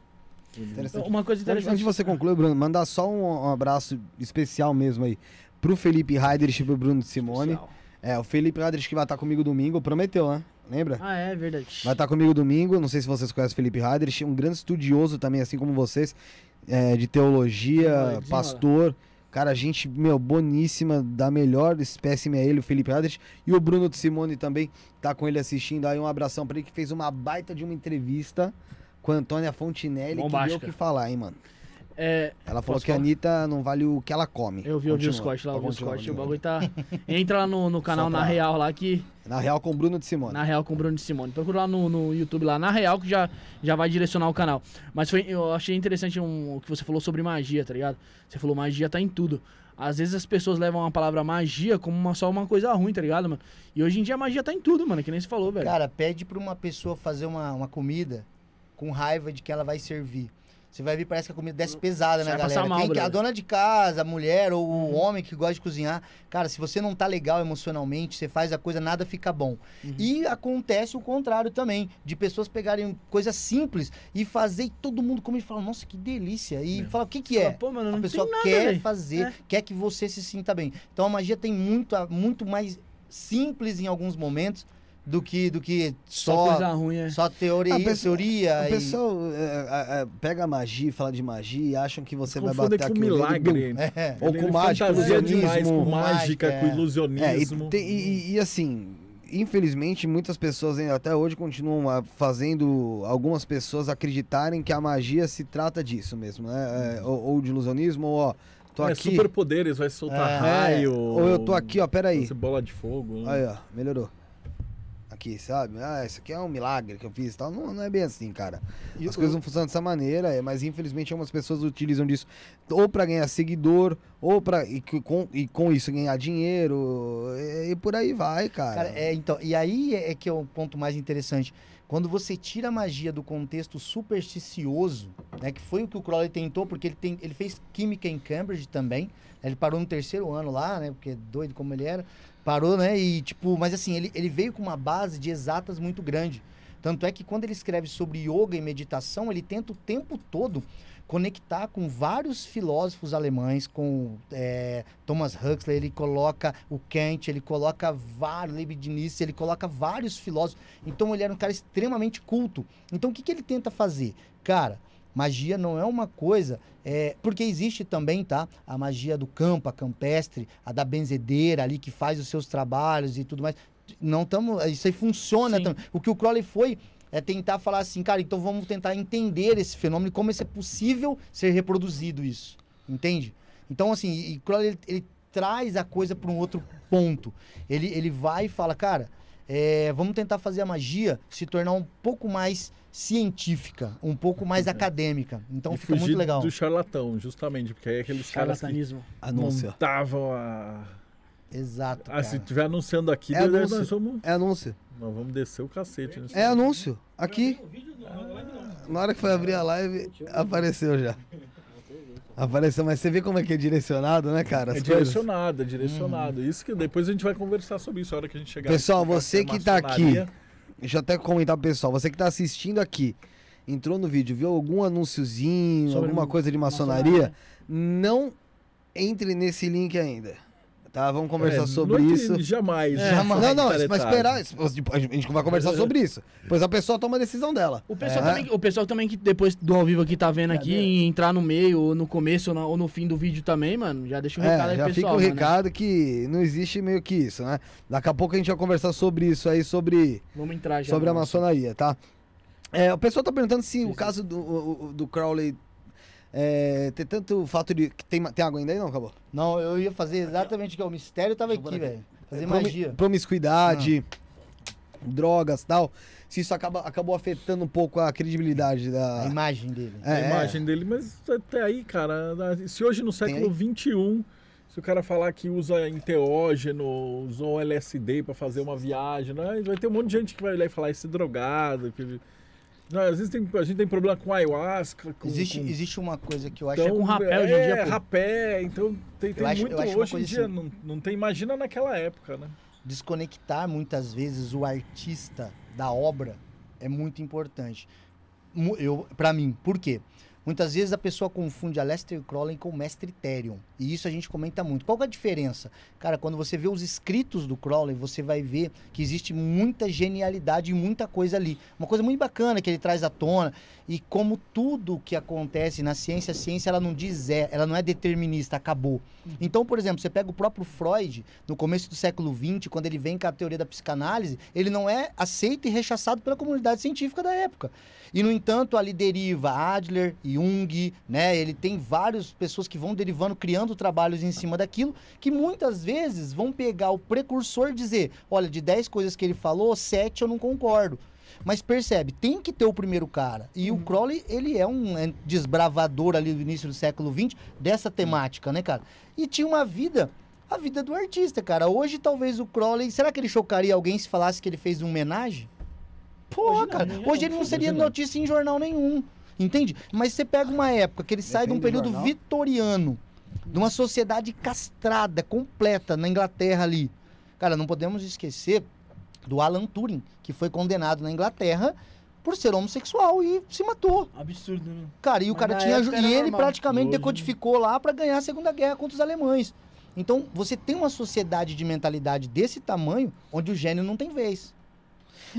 Uma coisa interessante. Antes de você concluir, Bruno, mandar só um, um abraço especial mesmo aí pro Felipe Heidrich e pro Bruno Simone. Especial. É, o Felipe Heidrich que vai estar comigo domingo, prometeu, né? Lembra? Ah, é verdade. Vai estar comigo domingo, não sei se vocês conhecem o Felipe Heidrich, um grande estudioso também, assim como vocês, é, de teologia, pastor. Lá Cara, gente, meu, boníssima, da melhor espécime a é ele, o Felipe Radrich. E o Bruno de Simone também tá com ele assistindo. Aí um abração para ele que fez uma baita de uma entrevista com a Antônia Fontinelli, Bombástica. que deu o que falar, hein, mano. É, ela falou que falar? a Anitta não vale o que ela come. Eu vi, eu vi o Scott lá, o Scott. O bagulho tá. Entra lá no, no canal pra... Na Real lá que. Na Real com o Bruno de Simone. Na Real com o Bruno de Simone. Procura lá no, no YouTube lá, na Real, que já, já vai direcionar o canal. Mas foi, eu achei interessante um, o que você falou sobre magia, tá ligado? Você falou magia tá em tudo. Às vezes as pessoas levam a palavra magia como uma, só uma coisa ruim, tá ligado, mano? E hoje em dia a magia tá em tudo, mano, que nem você falou, velho. Cara, pede pra uma pessoa fazer uma, uma comida com raiva de que ela vai servir. Você vai ver, parece que a comida desce hum, pesada, né, galera? Mal, Quem, é a dona de casa, a mulher ou uhum. o homem que gosta de cozinhar. Cara, se você não tá legal emocionalmente, você faz a coisa, nada fica bom. Uhum. E acontece o contrário também, de pessoas pegarem coisas simples e fazer e todo mundo comer e fala, nossa, que delícia. E Meu. fala, o que que é? Pô, mano, a pessoa nada, quer véio. fazer, é. quer que você se sinta bem. Então a magia tem muito, muito mais simples em alguns momentos do que do que só, só coisa ruim, é. só teoria, a ah, pessoa, teoria. O e... pessoal é, é, é pega magia, fala de magia e acham que você Confunda vai bater com aqui milagre, é. ou com mágica, demais, com mágica, com é. ilusionismo. É, e, te, e, e, assim, infelizmente muitas pessoas ainda até hoje continuam ah, fazendo algumas pessoas acreditarem que a magia se trata disso mesmo, né? Hum. Ou, ou, de ilusionismo ou ó, Tô é, aqui. superpoderes, vai soltar raio. Ou eu tô aqui, ó, peraí. Bola de fogo. Né? Aí, ó, melhorou aqui, sabe? Ah, isso aqui é um milagre que eu fiz tal. Não, não é bem assim, cara. E As o... coisas não funcionam dessa maneira, é, mas infelizmente algumas pessoas utilizam disso ou para ganhar seguidor, ou para e com, e com isso ganhar dinheiro, e, e por aí vai, cara. cara é, então, e aí é, é que é o ponto mais interessante. Quando você tira a magia do contexto supersticioso, né, que foi o que o Crowley tentou, porque ele, tem, ele fez química em Cambridge também, né, ele parou no terceiro ano lá, né, porque é doido como ele era, Parou, né? E tipo, mas assim, ele, ele veio com uma base de exatas muito grande. Tanto é que quando ele escreve sobre yoga e meditação, ele tenta o tempo todo conectar com vários filósofos alemães, com é, Thomas Huxley, ele coloca o Kant, ele coloca vários, Leibniz, ele coloca vários filósofos. Então ele era um cara extremamente culto. Então o que, que ele tenta fazer? Cara, Magia não é uma coisa, é, porque existe também, tá? A magia do campo, a campestre, a da benzedeira ali que faz os seus trabalhos e tudo mais. Não estamos. Isso aí funciona também. O que o Crowley foi é tentar falar assim, cara, então vamos tentar entender esse fenômeno como isso é possível ser reproduzido isso. Entende? Então, assim, e Crowley ele, ele traz a coisa para um outro ponto. Ele, ele vai e fala, cara é, vamos tentar fazer a magia se tornar um pouco mais científica, um pouco mais é. acadêmica. Então e fica muito legal. do charlatão, justamente, porque aí é aqueles caras que Anúncia. montavam a... Exato, Ah, cara. se estiver anunciando aqui, é anúncio. nós vamos... É anúncio. Nós vamos descer o cacete. Né? É, anúncio. Aqui. na hora que foi abrir a live, apareceu já. Apareceu, mas você vê como é que é direcionado, né, cara? As é coisas? direcionado, é direcionado. Hum. Isso que depois a gente vai conversar sobre isso a hora que a gente chegar. Pessoal, aqui, você que tá aqui, deixa eu até comentar pro pessoal, você que tá assistindo aqui, entrou no vídeo, viu algum anúnciozinho, alguma coisa de maçonaria, maçonaria, não entre nesse link ainda tá? Vamos conversar é, sobre não, isso. Jamais. É, jamais. Não, não, mas esperar. A gente vai conversar é. sobre isso. Pois a pessoa toma a decisão dela. O pessoal, é. também, o pessoal também que depois do ao vivo aqui tá vendo aqui, é entrar no meio, ou no começo, ou, ou, no fim do vídeo também, mano, já deixa o um é, recado aí, já pessoal. fica o mano, recado que não existe meio que isso, né? Daqui a pouco a gente vai conversar sobre isso aí, sobre. Vamos entrar já. Sobre a maçonaria, tá? É, o pessoal tá perguntando se Sim. o caso do, do Crowley é, tem tanto fato de. Tem, tem água ainda aí não, acabou? Não, eu ia fazer exatamente o que é. O mistério tava aqui, velho. Fazer magia. Promiscuidade, não. Ah. drogas tal. Se isso acaba, acabou afetando um pouco a credibilidade da. A imagem dele. É, a é. imagem dele, mas até aí, cara, se hoje no século XXI. Se o cara falar que usa enteógeno, usou LSD para fazer uma viagem, né? vai ter um monte de gente que vai olhar e falar esse drogado. Que... Não, às vezes tem, a gente tem problema com ayahuasca. Com, existe, com... existe uma coisa que eu acho. É então, é com rapé é, hoje em dia. É, rapé. Então tem, tem acho, muito. Hoje em assim, dia não, não tem. Imagina naquela época, né? Desconectar muitas vezes o artista da obra é muito importante. Eu, para mim, por quê? Muitas vezes a pessoa confunde Lester Crowley com o Mestre Therion. E isso a gente comenta muito. Qual é a diferença? Cara, quando você vê os escritos do Crowley, você vai ver que existe muita genialidade e muita coisa ali. Uma coisa muito bacana que ele traz à tona. E como tudo que acontece na ciência, a ciência ela não diz é, ela não é determinista, acabou. Uhum. Então, por exemplo, você pega o próprio Freud, no começo do século XX, quando ele vem com a teoria da psicanálise, ele não é aceito e rechaçado pela comunidade científica da época. E, no entanto, ali deriva Adler e Jung, né? Ele tem várias pessoas que vão derivando, criando trabalhos em cima daquilo, que muitas vezes vão pegar o precursor e dizer: olha, de 10 coisas que ele falou, 7 eu não concordo. Mas percebe, tem que ter o primeiro cara. E uhum. o Crowley, ele é um é, desbravador ali do início do século XX dessa uhum. temática, né, cara? E tinha uma vida, a vida do artista, cara. Hoje, talvez o Crowley, será que ele chocaria alguém se falasse que ele fez uma homenagem? Pô, hoje cara, não, né? hoje ele não seria notícia em jornal nenhum. Entende? Mas você pega uma época que ele sai de um período vitoriano, de uma sociedade castrada, completa, na Inglaterra ali. Cara, não podemos esquecer do Alan Turing, que foi condenado na Inglaterra por ser homossexual e se matou. Absurdo, né? Cara, e o Mas cara tinha. E ele normal. praticamente Hoje, né? decodificou lá para ganhar a Segunda Guerra contra os alemães. Então, você tem uma sociedade de mentalidade desse tamanho onde o gênio não tem vez.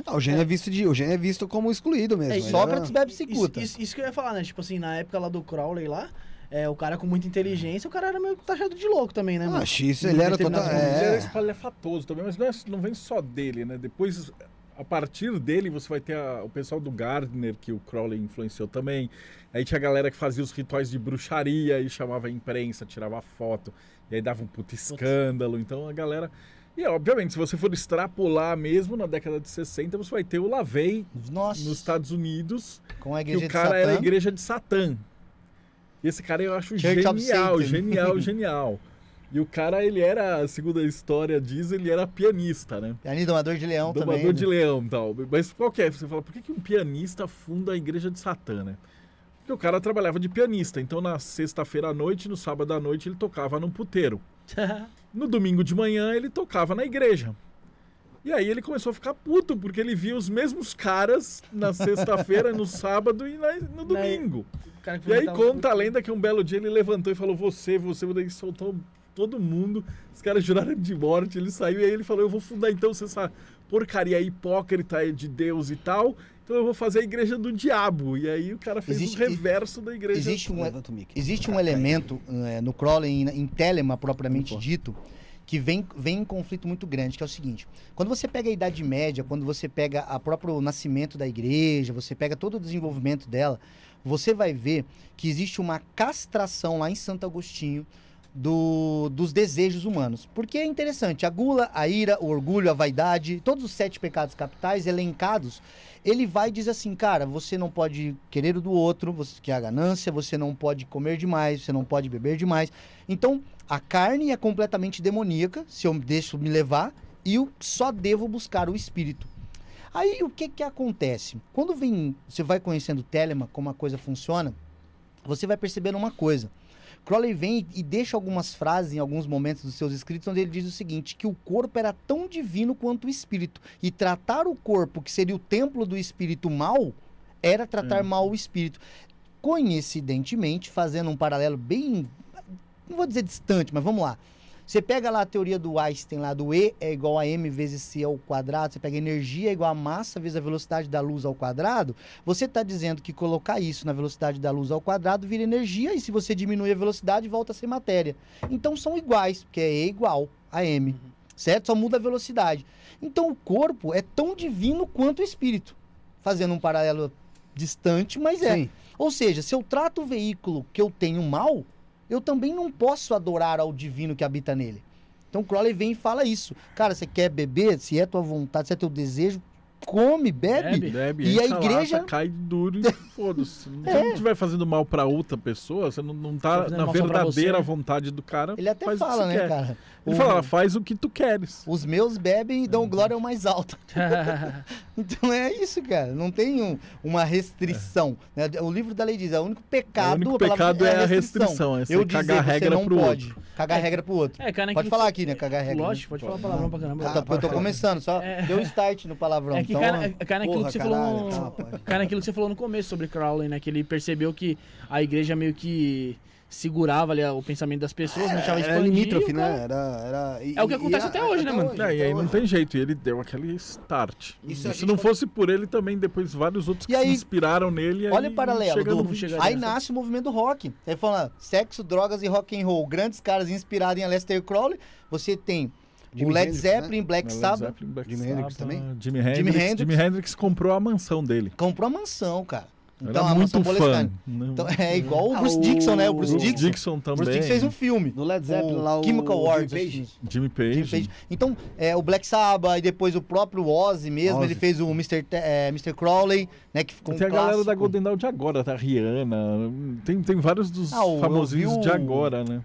Ah, o gênio é. é. visto de, o gênio é visto como excluído mesmo. É, Sócrates era... bebe cicuta. Isso, isso, isso, que eu ia falar, né? Tipo assim, na época lá do Crowley lá, é, o cara com muita inteligência, o cara era meio taxado de louco também, né? Ah, isso, ele, era toda... É... Ele era é espalhafatoso também, mas não, é, não vem só dele, né? Depois a partir dele você vai ter a, o pessoal do Gardner, que o Crowley influenciou também. Aí tinha a galera que fazia os rituais de bruxaria e chamava a imprensa, tirava foto, e aí dava um puto escândalo. Então a galera e, obviamente, se você for extrapolar mesmo na década de 60, você vai ter o Lavey nos Estados Unidos. Com a igreja que o cara de era a igreja de Satã. esse cara eu acho Church genial, genial, genial. E o cara, ele era, segundo a história diz, ele era pianista, né? Pianista, domador de leão domador também. Domador né? de né? leão tal. Mas qual que é? Você fala, por que, que um pianista funda a igreja de Satã, né? Porque o cara trabalhava de pianista. Então, na sexta-feira à noite, no sábado à noite, ele tocava num puteiro. No domingo de manhã ele tocava na igreja. E aí ele começou a ficar puto, porque ele via os mesmos caras na sexta-feira, no sábado e na, no domingo. Daí, e aí conta a lenda que um belo dia ele levantou e falou: Você, você, daí soltou todo mundo. Os caras juraram de morte. Ele saiu e aí ele falou: Eu vou fundar então essa porcaria hipócrita de Deus e tal. Então eu vou fazer a igreja do diabo. E aí o cara fez existe, o reverso da igreja. Existe um, existe um elemento é, no Crowley, em Telema propriamente dito, que vem, vem em conflito muito grande, que é o seguinte: quando você pega a Idade Média, quando você pega o próprio nascimento da igreja, você pega todo o desenvolvimento dela, você vai ver que existe uma castração lá em Santo Agostinho do, dos desejos humanos. Porque é interessante, a gula, a ira, o orgulho, a vaidade, todos os sete pecados capitais elencados, ele vai dizer assim, cara, você não pode querer o do outro, você que é a ganância, você não pode comer demais, você não pode beber demais. Então, a carne é completamente demoníaca, se eu deixo me levar, e eu só devo buscar o espírito. Aí o que que acontece? Quando vem, você vai conhecendo o Telema, como a coisa funciona, você vai percebendo uma coisa Crowley vem e deixa algumas frases em alguns momentos dos seus escritos onde ele diz o seguinte, que o corpo era tão divino quanto o espírito, e tratar o corpo, que seria o templo do espírito mal, era tratar hum. mal o espírito. Coincidentemente, fazendo um paralelo bem não vou dizer distante, mas vamos lá. Você pega lá a teoria do Einstein, lá do E é igual a m vezes c ao quadrado, você pega energia é igual a massa vezes a velocidade da luz ao quadrado, você está dizendo que colocar isso na velocidade da luz ao quadrado vira energia e se você diminui a velocidade volta a ser matéria. Então são iguais, porque é E igual a m, uhum. certo? Só muda a velocidade. Então o corpo é tão divino quanto o espírito, fazendo um paralelo distante, mas é. Sim. Ou seja, se eu trato o veículo que eu tenho mal, eu também não posso adorar ao divino que habita nele. Então Crowley vem e fala isso. Cara, você quer beber? Se é tua vontade, se é teu desejo, come, bebe. Bebe, e a igreja lata, tá, cai duro e foda-se. Se é. não estiver fazendo mal para outra pessoa, você não, não tá, tá na verdadeira vontade do cara. Ele até fala, né, quer. cara? Ele o... fala, faz o que tu queres. Os meus bebem e dão uhum. glória ao mais alto. então é isso, cara. Não tem um, uma restrição. É. Né? O livro da lei diz, é o único pecado. O único pecado é, é a restrição. É você Eu cagar dizer, regra você não pro pode. outro. Cagar é. regra pro outro. É, cara, é pode falar aqui, né? Cagar regra. Lógico, pode falar palavrão pra caramba. Ah, eu tô começando, só é. deu start no palavrão. É que, então, cara, que você falou tá, cara, naquilo que você falou no começo sobre Crowley, né? Que ele percebeu que a igreja meio que segurava ali o pensamento das pessoas, não é, deixava expandir. Era limítrofe, né? Era, era... E, é o que acontece até hoje, né, mano? Hoje, é, e aí não tem jeito, e ele deu aquele start. Isso, Se não fosse por ele também, depois vários outros que se inspiraram nele. Olha o paralelo, do, aí nasce o movimento do rock. Ele fala, sexo, drogas e rock and roll. Grandes caras inspirados em Aleister Crowley. Você tem Jimmy o Led Hendrix, né? Zeppelin, né? Black Sabbath. Jimi Hendrix também. Jimi Hendrix, Jimi Hendrix. Jimi Hendrix comprou a mansão dele. Comprou a mansão, cara. Então, era muito fã. Então, é, é, né? então, é uhum. igual o ah, Bruce ah, Dixon, né? O Bruce, Bruce Dixon. Dixon também. Bruce Dixon fez um filme. No Led Zeppelin, lá o Chemical War. Jimmy, Jimmy Page. Então, é, o Black Sabbath e depois o próprio Ozzy mesmo, Ozzy. ele fez o Mr. T é, Mr. Crowley, né, que ficou um Tem a galera da Golden Dawn de agora, tá? Rihanna, tem, tem vários dos ah, famosinhos o... de agora, né?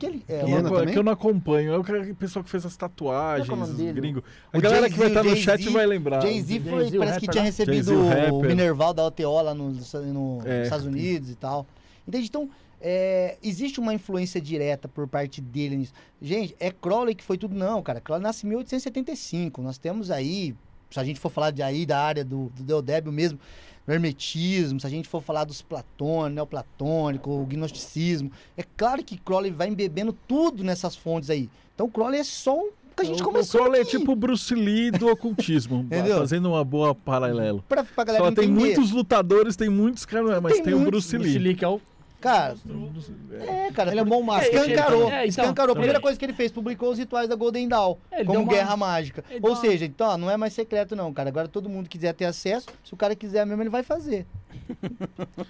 Aquele, é, é, também? que eu não acompanho. É o pessoal que fez as tatuagens, é gringo. A o galera que vai estar tá no chat vai lembrar. Jay-Z é parece que tinha né? recebido é o, o Minerval da OTO lá no, no, é. nos Estados Unidos e tal. Entende? Então, é, existe uma influência direta por parte dele nisso. Gente, é Crowley que foi tudo? Não, cara. Crowley nasce em 1875. Nós temos aí se a gente for falar de aí da área do, do Deodébio mesmo, do hermetismo, se a gente for falar dos platônicos, neoplatônico, o gnosticismo, é claro que Crowley vai embebendo tudo nessas fontes aí. Então Crowley é só um que a gente começou. O Crowley é aqui. é tipo o Bruce Lee do ocultismo, fazendo uma boa paralelo. Pra, pra Só tem muitos lutadores, tem muitos caras, mas tem, tem o Bruce Lee. Bruce Lee que é o Cara, é, é cara, ele é um bom Escancarou, é, então, escancarou. A primeira também. coisa que ele fez, publicou os rituais da Golden Dawn, é, como uma... Guerra Mágica. Ou seja, então, não é mais secreto não, cara. Agora todo mundo quiser ter acesso, se o cara quiser mesmo, ele vai fazer.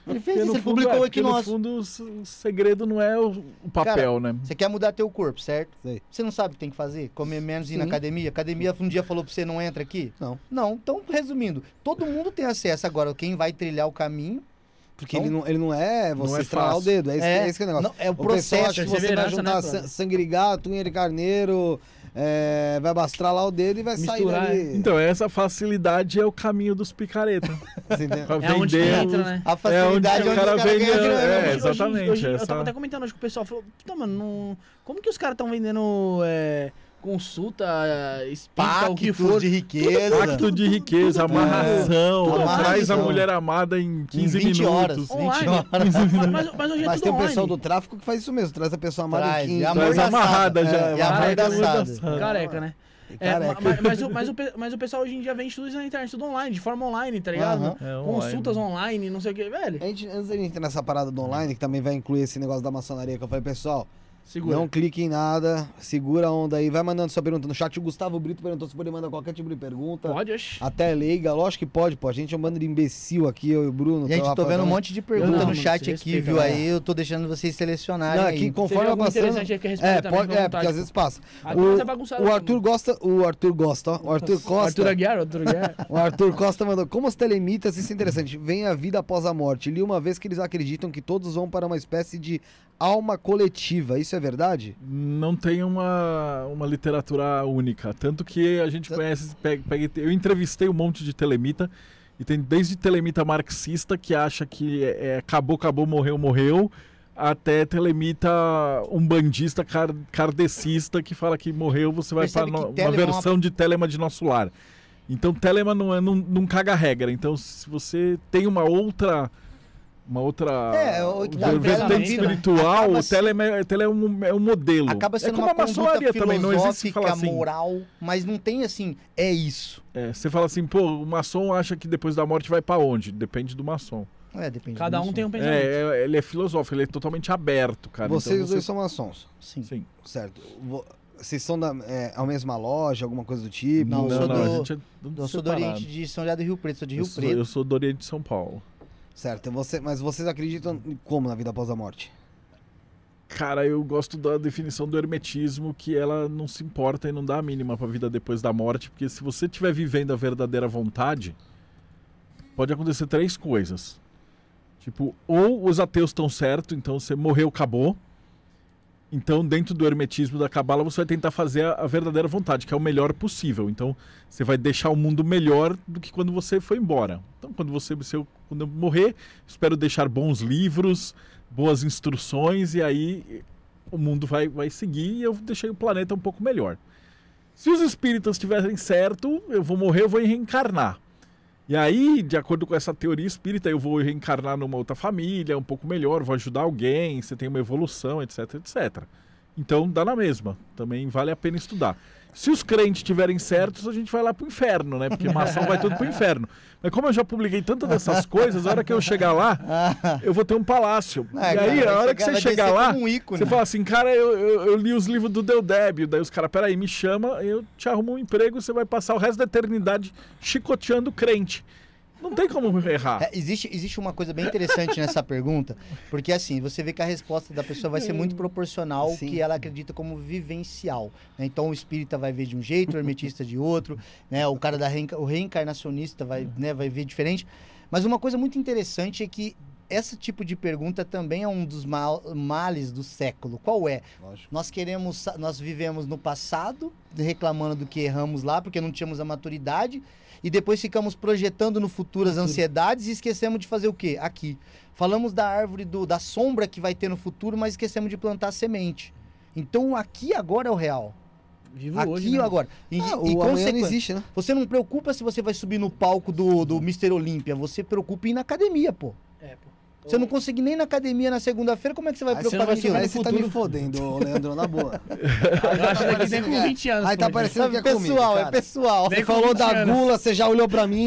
Ele fez porque isso, ele publicou é, aqui nosso. No fundo, o segredo não é o, o papel, cara, né? Você quer mudar teu corpo, certo? Sei. Você não sabe o que tem que fazer? Comer menos e ir na academia? Academia um dia falou pra você não entra aqui? Não. Não, então, resumindo, todo mundo tem acesso agora. Quem vai trilhar o caminho porque então, ele, não, ele não é você não é estralar fácil. o dedo, é esse, é, é esse é negócio. Não, é o, o processo que você vai juntar né, gato, unha de carneiro, é, vai bastrar lá o dedo e vai Misturar, sair dali. É. Então, essa facilidade é o caminho dos picareta. pra vender, é onde entra, né? A facilidade é onde, é onde cara os caras vendem. É, exatamente. Hoje, hoje, essa... Eu tava até comentando hoje que o pessoal falou, então, mano, não... como que os caras estão vendendo consulta, espaço eh, de riqueza. Pacto de riqueza, tudo, amarração. traz a mulher amada em 15 em 20 minutos. Horas, 20 horas. É mas, mas, hoje é mas tem o pessoal do tráfico que faz isso mesmo, traz a pessoa amada em 15 E amarrada já. É, e amordaçada. É careca, né? É, mas, mas, o, mas, o, pessoal hoje em dia vende estudos na internet, tudo online, de forma online, tá ligado? Uhum. É, online. Consultas né? online, não sei o que, velho. A gente, antes da gente entrar nessa parada do online, que também vai incluir esse negócio da maçonaria que eu falei, pessoal, Segura. Não clique em nada, segura a onda aí, vai mandando sua pergunta no chat. O Gustavo Brito perguntou se poderia mandar qualquer tipo de pergunta. Pode, acho. Até leiga, lógico que pode, pô. A gente é um bando de imbecil aqui, eu e o Bruno. Gente, tô, vendo um monte de pergunta não, no chat aqui, viu? Né? Aí eu tô deixando vocês selecionarem. Não, é aqui conforme eu passando. É, pode, é, porque às vezes passa. O, tá o Arthur gosta, o Arthur gosta, ó. O Arthur Costa. Arthur Aguiar, Arthur Aguiar. o Arthur Costa mandou, como os telemitas, isso é interessante, vem a vida após a morte. Li uma vez que eles acreditam que todos vão para uma espécie de alma coletiva. Isso é verdade? Não tem uma, uma literatura única. Tanto que a gente conhece. Pega, pega, eu entrevistei um monte de telemita. E tem desde telemita marxista, que acha que é, é acabou, acabou, morreu, morreu, até telemita umbandista, car, kardecista, que fala que morreu, você vai para no, é uma versão uma... de Telema de Nosso Lar. Então Telema não, é, não, não caga regra. Então se você tem uma outra uma outra é, é o, vertente né? espiritual, acaba, o tele, é, tele é, um, é um modelo. Acaba é sendo é como uma a maçonaria também, não existe falar assim. moral, mas não tem assim, é isso. É, você fala assim, pô, o maçom acha que depois da morte vai para onde? Depende do maçom. É, depende Cada um tem um é, pensamento. É, ele é filosófico, ele é totalmente aberto, cara. Então vocês então, você... dois são maçons. Sim. Sim. Certo. Vocês são da é, a mesma loja, alguma coisa do tipo? Não, não, eu sou, não, do, é sou do Oriente de São José do Rio Preto, sou de Rio eu Preto. Sou, eu sou do Oriente de São Paulo. Certo, então você, mas vocês acreditam como na vida após a morte? Cara, eu gosto da definição do hermetismo que ela não se importa e não dá a mínima para a vida depois da morte, porque se você estiver vivendo a verdadeira vontade, pode acontecer três coisas. Tipo, ou os ateus estão certo, então você morreu, acabou. Então, dentro do hermetismo da cabala, você vai tentar fazer a, verdadeira vontade, que é o melhor possível. Então, você vai deixar o mundo melhor do que quando você foi embora. Então, quando você se eu, quando eu morrer, espero deixar bons livros, boas instruções e aí o mundo vai, vai seguir e eu deixei o planeta um pouco melhor. Se os Espíritos tiverem certo, eu vou morrer, eu vou reencarnar. E aí, de acordo com essa teoria espírita, eu vou reencarnar numa outra família, um pouco melhor, vou ajudar alguém, você tem uma evolução, etc, etc. Então dá na mesma. Também vale a pena estudar. Se os crentes tiverem certos, a gente vai lá pro inferno, né? Porque maçom vai tudo pro inferno. Mas como eu já publiquei tantas dessas coisas, a hora que eu chegar lá, eu vou ter um palácio. Ah, e aí, cara, a hora que você chegar lá, um ícone, você fala assim, cara, eu, eu, eu, li os livros do Deodébio. Daí os caras, peraí, me chama, eu te arrumo um emprego, você vai passar o resto da eternidade chicoteando crente. Não tem como errar. É, existe, existe uma coisa bem interessante nessa pergunta, porque assim, você vê que a resposta da pessoa vai ser muito proporcional ao que ela acredita como vivencial. Né? Então o espírita vai ver de um jeito, o hermetista de outro, né? O cara da reenca... o reencarnacionista vai, uhum. né, vai ver diferente. Mas uma coisa muito interessante é que esse tipo de pergunta também é um dos mal, males do século. Qual é? Lógico. Nós queremos, nós vivemos no passado, reclamando do que erramos lá, porque não tínhamos a maturidade, e depois ficamos projetando no futuro as ansiedades e esquecemos de fazer o quê? Aqui. Falamos da árvore do, da sombra que vai ter no futuro, mas esquecemos de plantar a semente. Então aqui agora é o real. Vivo aqui hoje, né? agora. E, ah, e não existe, né? Você não preocupa se você vai subir no palco do, do Mr. Olímpia. Você preocupa em ir na academia, pô. É, pô. Você não conseguir nem na academia na segunda-feira, como é que você vai aí preocupar com isso? Aí você tá me fodendo, Leandro, na boa. Aí tá, tá parecendo que é com 20 anos. Aí tá parecendo que é pessoal, comigo, é pessoal. Você falou da gula, você já olhou pra mim,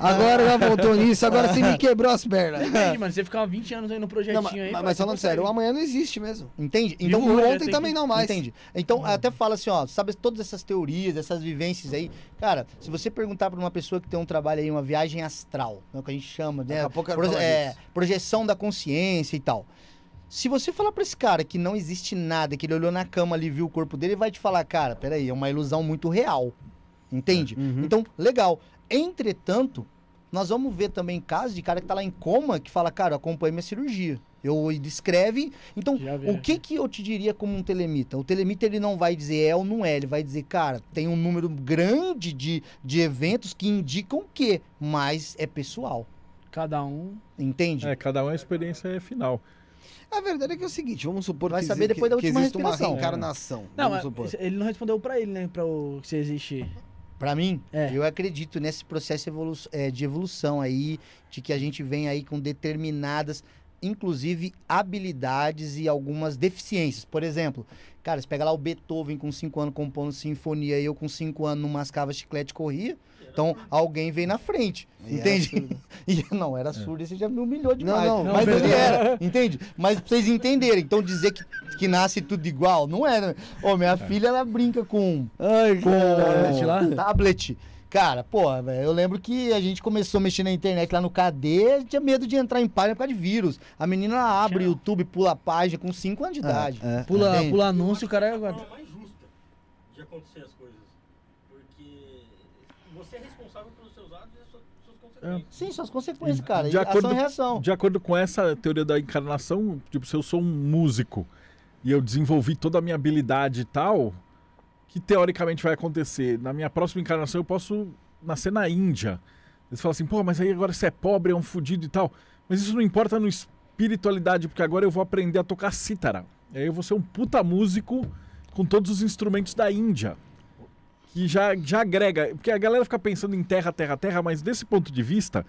agora já voltou nisso, agora você me quebrou as pernas. Entende, mano, você ficava 20 anos aí no projetinho não, aí. Mas, mas falando sério, o amanhã não existe mesmo. Entende? Então, o ontem também que... não mais. Entende? Então, hum. até fala assim, ó, sabe todas essas teorias, essas vivências aí. Cara, se você perguntar pra uma pessoa que tem um trabalho aí, uma viagem astral, é o que a gente chama, né? Daqui a pouco eu projeto projeção da consciência e tal. Se você falar para esse cara que não existe nada, que ele olhou na cama ali, viu o corpo dele, ele vai te falar, cara, peraí, é uma ilusão muito real. Entende? É, uhum. Então, legal. Entretanto, nós vamos ver também casos de cara que tá lá em coma que fala, cara, acompanha minha cirurgia. Eu descreve. Então, o que que eu te diria como um telemita? O telemita ele não vai dizer é ou não é, ele vai dizer, cara, tem um número grande de, de eventos que indicam que, mas é pessoal. Cada um Entende? É, cada uma a experiência é final. A verdade é que é o seguinte, vamos supor Vai que saber depois da última respiração. uma reencarnação. É. Não, ele não respondeu para ele, né? Para o se existe. Para mim, é. eu acredito nesse processo evolu é, de evolução aí, de que a gente vem aí com determinadas inclusive, habilidades e algumas deficiências. Por exemplo, cara, você pega lá o Beethoven com 5 anos compondo sinfonia e eu com 5 anos não mascava chiclete corria. Então, alguém veio na frente, e entende? E, não, era é. surdo, é. e você já me humilhou demais. Não, não, mas ele era, entende? Mas pra vocês entenderem, então dizer que, que nasce tudo igual, não era? É, né? Ô, minha é. filha, ela brinca com... Ai, com lá? Tablet. Cara, pô, eu lembro que a gente começou a mexer na internet lá no KD, tinha medo de entrar em página por causa de vírus. A menina abre o YouTube, pula a página com 5 anos de é, idade. É, pula, entende? É. pula anúncio, o cara é. A mais justa de acontecer as coisas. Porque você é responsável pelos seus atos e suas consequências. Sim, suas consequências, cara. De acordo, ação e reação. De acordo com essa teoria da encarnação, tipo, se eu sou um músico e eu desenvolvi toda a minha habilidade e tal, que teoricamente vai acontecer. Na minha próxima encarnação eu posso nascer na Índia. Eles falam assim, pô, mas aí agora você é pobre, é um fudido e tal. Mas isso não importa no espiritualidade, porque agora eu vou aprender a tocar cítara. E aí eu vou ser um puta músico com todos os instrumentos da Índia. Que já, já agrega. Porque a galera fica pensando em terra, terra, terra, mas desse ponto de vista,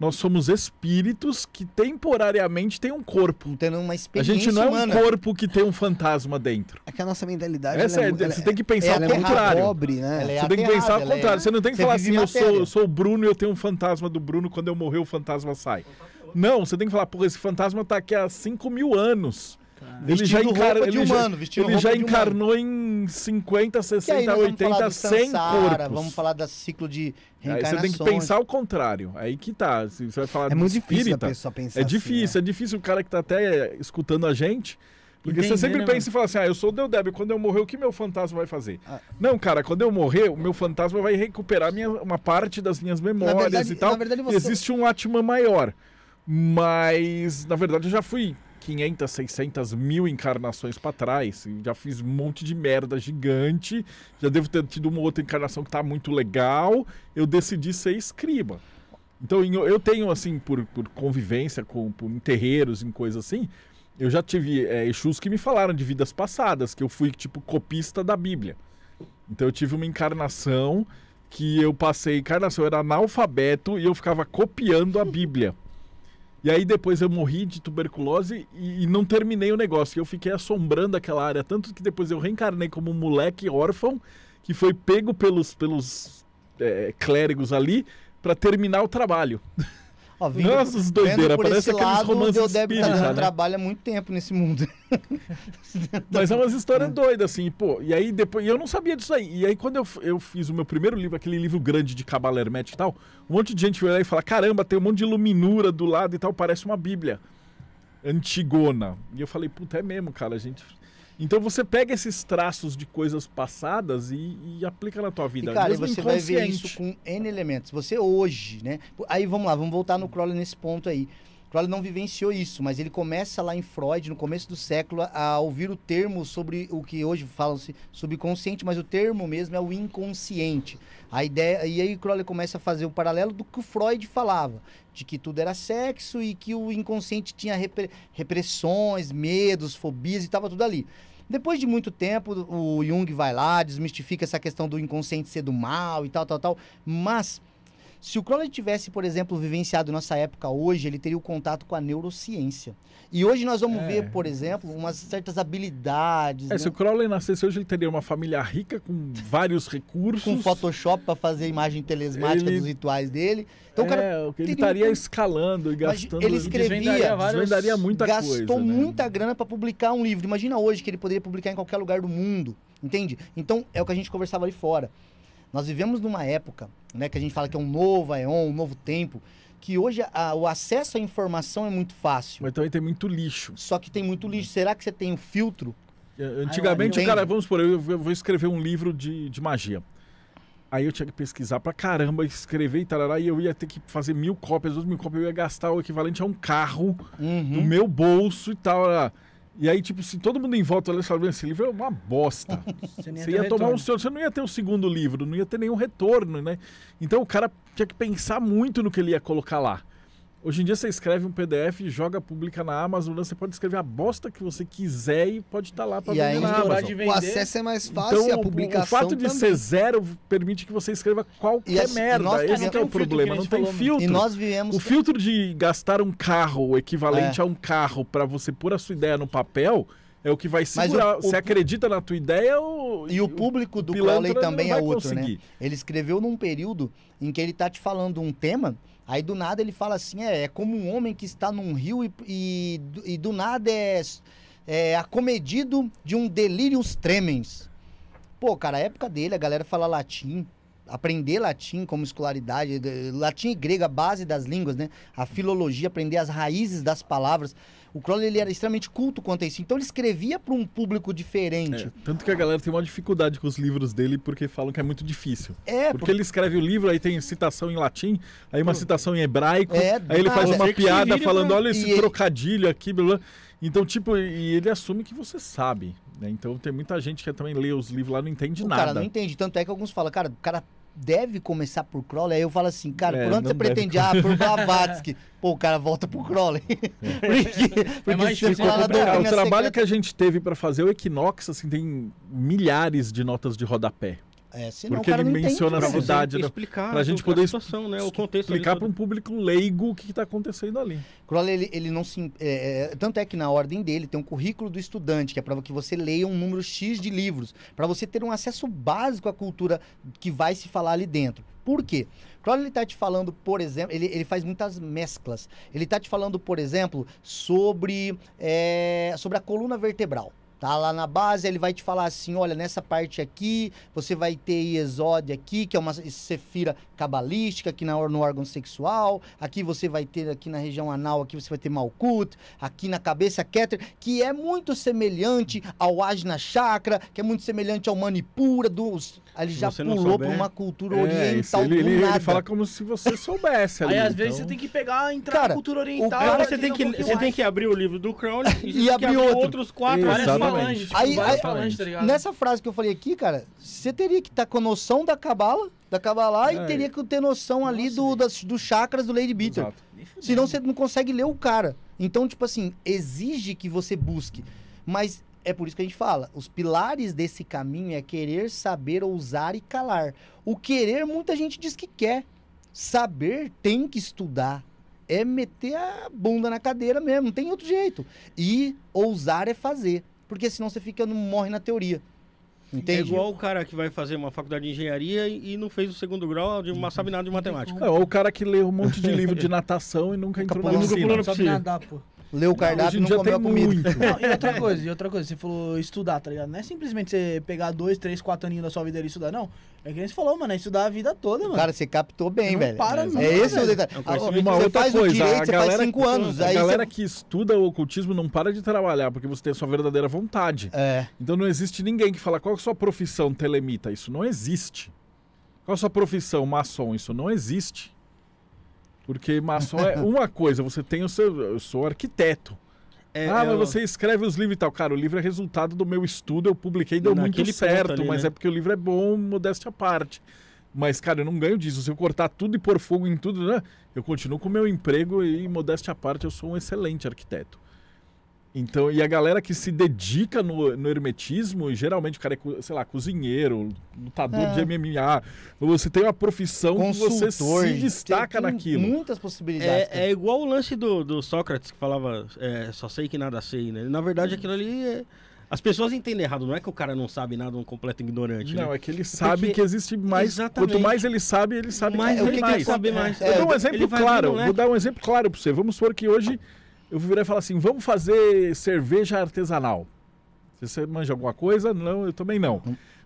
nós somos espíritos que temporariamente têm um corpo. Tendo uma experiência A gente não humana. é um corpo que tem um fantasma dentro. É que a nossa mentalidade. Essa é, é, você tem que pensar ao contrário. Pobre, né? você tem que pensar ao contrário. Você não tem que falar assim, ah, eu sou, eu sou o Bruno e eu tenho um fantasma do Bruno. Quando eu morrer, o fantasma sai. Não, você tem que falar, esse fantasma tá aqui há 5 mil anos. Tá. Ele já, encar... humano, já, ele já encarnou em 50, 60, 80, 100 Sansara, corpos. Vamos falar do ciclo de reencarnações. Aí você tem que pensar o contrário. Aí que tá. Você vai falar é muito difícil a pessoa pensar É assim, difícil, assim, né? é difícil o cara que tá até escutando a gente... Porque você sempre né, pensa mano? e fala assim: ah, eu sou o Deodébio, quando eu morrer, o que meu fantasma vai fazer? Ah. Não, cara, quando eu morrer, o meu fantasma vai recuperar minha, uma parte das minhas memórias verdade, e tal. Verdade, você... Existe um Atman maior. Mas, na verdade, eu já fui 500, 600 mil encarnações para trás. Já fiz um monte de merda gigante. Já devo ter tido uma outra encarnação que tá muito legal. Eu decidi ser escriba. Então eu tenho, assim, por, por convivência com por, em terreiros, em coisas assim, eu já tive é, Exus que me falaram de vidas passadas, que eu fui, tipo, copista da Bíblia. Então eu tive uma encarnação que eu passei, encarnação, eu era analfabeto e eu ficava copiando a Bíblia. E aí depois eu morri de tuberculose e, e, não terminei o negócio. Eu fiquei assombrando aquela área, tanto que depois eu reencarnei como um moleque órfão que foi pego pelos, pelos é, clérigos ali para terminar o trabalho. Ó, vindo, Nossa, doideira, parece aqueles lado, romances Eu deve né? trabalho há muito tempo nesse mundo. Mas é umas histórias é. doidas, assim, pô. E aí depois. E eu não sabia disso aí. E aí, quando eu, eu fiz o meu primeiro livro, aquele livro grande de cabala hermética e tal, um monte de gente veio lá e fala: caramba, tem um monte de luminura do lado e tal, parece uma Bíblia antigona. E eu falei, puta, é mesmo, cara, a gente então você pega esses traços de coisas passadas e, e aplica na tua vida. E, cara, você vai ver isso com N elementos. Você hoje, né? Aí vamos lá, vamos voltar no Crowley nesse ponto aí. Crowley ele não vivenciou isso, mas ele começa lá em Freud, no começo do século, a ouvir o termo sobre o que hoje falam-se subconsciente, mas o termo mesmo é o inconsciente. A ideia, e aí Crowley começa a fazer o paralelo do que o Freud falava, de que tudo era sexo e que o inconsciente tinha repre, repressões, medos, fobias e estava tudo ali. Depois de muito tempo, o Jung vai lá, desmistifica essa questão do inconsciente ser do mal e tal, tal, tal, mas se o Crowley tivesse, por exemplo, vivenciado nossa época hoje, ele teria o contato com a neurociência. E hoje nós vamos é. ver, por exemplo, umas certas habilidades. É, né? Se o Crowley nascesse hoje, ele teria uma família rica com vários recursos. Com Photoshop para fazer imagem telesmática ele... dos rituais dele. Então, é, o cara ele estaria um... escalando e gastando. Ele escrevia, vendaria muita gastou coisa. Gastou muita né? grana para publicar um livro. Imagina hoje que ele poderia publicar em qualquer lugar do mundo. Entende? Então é o que a gente conversava ali fora. Nós vivemos numa época, né, que a gente fala que é um novo éon, um novo tempo, que hoje a, o acesso à informação é muito fácil. Mas também tem muito lixo. Só que tem muito lixo. Será que você tem um filtro? É, antigamente, cara, vamos por aí, eu vou escrever um livro de, de magia. Aí eu tinha que pesquisar pra caramba, escrever e tarará, e eu ia ter que fazer mil cópias, duas mil cópias, eu ia gastar o equivalente a um carro uhum. meu bolso e tal. Tarará. E aí, tipo, se todo mundo em volta olha e fala, esse livro é uma bosta. você, você ia tomar retorno. um seu, você não ia ter um segundo livro, não ia ter nenhum retorno, né? Então o cara tinha que pensar muito no que ele ia colocar lá. Hoje em dia você escreve um PDF, joga, publica na Amazon, você pode escrever a bosta que você quiser e pode estar tá lá para vender aí, na Amazon. O acesso é mais então, fácil então, a publicação O fato de também. ser zero permite que você escreva qualquer esse, merda. Nós, Esse é, é, o problema, não tem filtro. E nós viemos... O filtro de gastar um carro, o equivalente é. a um carro, para você pôr a sua ideia no papel... É o que vai segurar. o, o, você acredita na tua ideia ou. E o público do Crowley também é outro, né? conseguir. né? Ele escreveu num período em que ele tá te falando um tema Aí do nada ele fala assim: é, é como um homem que está num rio e, e, e do nada é, é, acomedido de um delírios tremens. Pô, cara, a época dele, a galera fala latim. Aprender latim como escolaridade, eh, latim e grego, a base das línguas, né? A filologia, aprender as raízes das palavras. O Crowley ele era extremamente culto quanto a isso. Então ele escrevia para um público diferente. É, tanto que a galera tem uma dificuldade com os livros dele porque falam que é muito difícil. É, porque, porque... ele escreve o livro, aí tem citação em latim, aí uma citação em hebraico, é, aí ele faz uma piada falando: olha esse trocadilho aqui, blá, blá. Então, tipo, e ele assume que você sabe. Né? Então tem muita gente que também lê os livros lá não entende o nada. Cara, não entende. Tanto é que alguns falam, cara, o cara deve começar por Crowley. Aí eu falo assim, cara, é, por onde você pretende? Ah, por Blavatsky. Pô, o cara volta pro Crowley. porque é. porque é você fala da é, O trabalho secreta. que a gente teve para fazer o Equinox, assim, tem milhares de notas de rodapé. É, senão Porque ele menciona entende, a cidade. para né? Explicar, pra gente poder situação, né? o contexto explicar para um público leigo o que está acontecendo ali. Crowley, ele, ele não se. É, é, é, tanto é que na ordem dele tem um currículo do estudante, que é para que você leia um número X de livros, para você ter um acesso básico à cultura que vai se falar ali dentro. Por quê? Crowley está te falando, por exemplo, ele, ele faz muitas mesclas. Ele está te falando, por exemplo, sobre, é, sobre a coluna vertebral. Tá lá na base, ele vai te falar assim: olha, nessa parte aqui, você vai ter Iesode aqui, que é uma sefira cabalística, aqui na, no órgão sexual, aqui você vai ter aqui na região anal, aqui você vai ter Malkut, aqui na cabeça Keter, que é muito semelhante ao Ajna Chakra, que é muito semelhante ao Manipura, dos, ele já pulou para uma cultura é, oriental. Ele, ele, ele, fala como se você soubesse. Ali, Aí às então... vezes você então. tem que pegar, entrar cara, na cultura oriental. Cara, você, tem que, você tem que abrir o livro do Crowley e, e abrir, abrir outro. outros quatro, Exatamente falange, tipo, aí, aí falange, tá ligado? Nessa frase que eu falei aqui, cara, você teria que estar tá com noção da cabala, da cabala é. e teria que ter noção ali do, das, do chakras do Lady Beater. Senão você não consegue ler o cara. Então, tipo assim, exige que você busque. Mas é por isso que a gente fala, os pilares desse caminho é querer, saber, ousar e calar. O querer, muita gente diz que quer. Saber tem que estudar, é meter a bunda na cadeira mesmo, não tem outro jeito. E ousar é fazer porque senão você fica, não morre na teoria. Entendi. É igual o cara que vai fazer uma faculdade de engenharia e, e não fez o segundo grau, de, uma sabe nada de matemática. É, ou o cara que lê um monte de livro de natação e nunca entrou na piscina. Nunca pulou na piscina. Não sabe nadar, pô leu o cardápio e não, não comeu a comida. Não, e outra coisa, e outra coisa, você falou estudar, tá ligado? Não é simplesmente você pegar dois, três, quatro aninhos da sua vida e estudar, não. É que a gente falou, mano, é estudar a vida toda, mano. Cara, você captou bem, não velho. Para, é não. É esse o detalhe. Uma ah, é você outra faz coisa, o direito, você faz cinco que, anos. A galera você... que estuda o ocultismo não para de trabalhar, porque você tem a sua verdadeira vontade. É. Então não existe ninguém que fala qual é a sua profissão telemita. Isso não existe. Qual é a sua profissão maçom? Isso não existe. Porque maçom é uma coisa, você tem o seu. Eu sou arquiteto. É, ah, eu... É mas você escreve os livros e tal. Cara, o livro é resultado do meu estudo, eu publiquei, deu muito certo, ali, mas né? é porque o livro é bom, modéstia à parte. Mas, cara, eu não ganho disso. Se eu cortar tudo e pôr fogo em tudo, né? Eu continuo com o meu emprego e, modéstia à parte, eu sou um excelente arquiteto. Então, e a galera que se dedica no, no hermetismo, geralmente o cara é, sei lá, cozinheiro, lutador é. de MMA. Você tem uma profissão Consultor, que você se destaca tem, tem naquilo. Muitas possibilidades. É, é, igual o lance do, do Sócrates que falava é, só sei que nada sei, né? Na verdade, uhum. aquilo ali é, As pessoas entendem errado, não é que o cara não sabe nada, um completo ignorante. Não, né? é que ele sabe Porque que existe mais. Exatamente. Quanto mais ele sabe, ele sabe mais. eu o que mais. Vou dar um exemplo claro, vou dar um exemplo claro para você. Vamos supor que hoje eu vou e falar assim: vamos fazer cerveja artesanal. Você manja alguma coisa? Não, eu também não.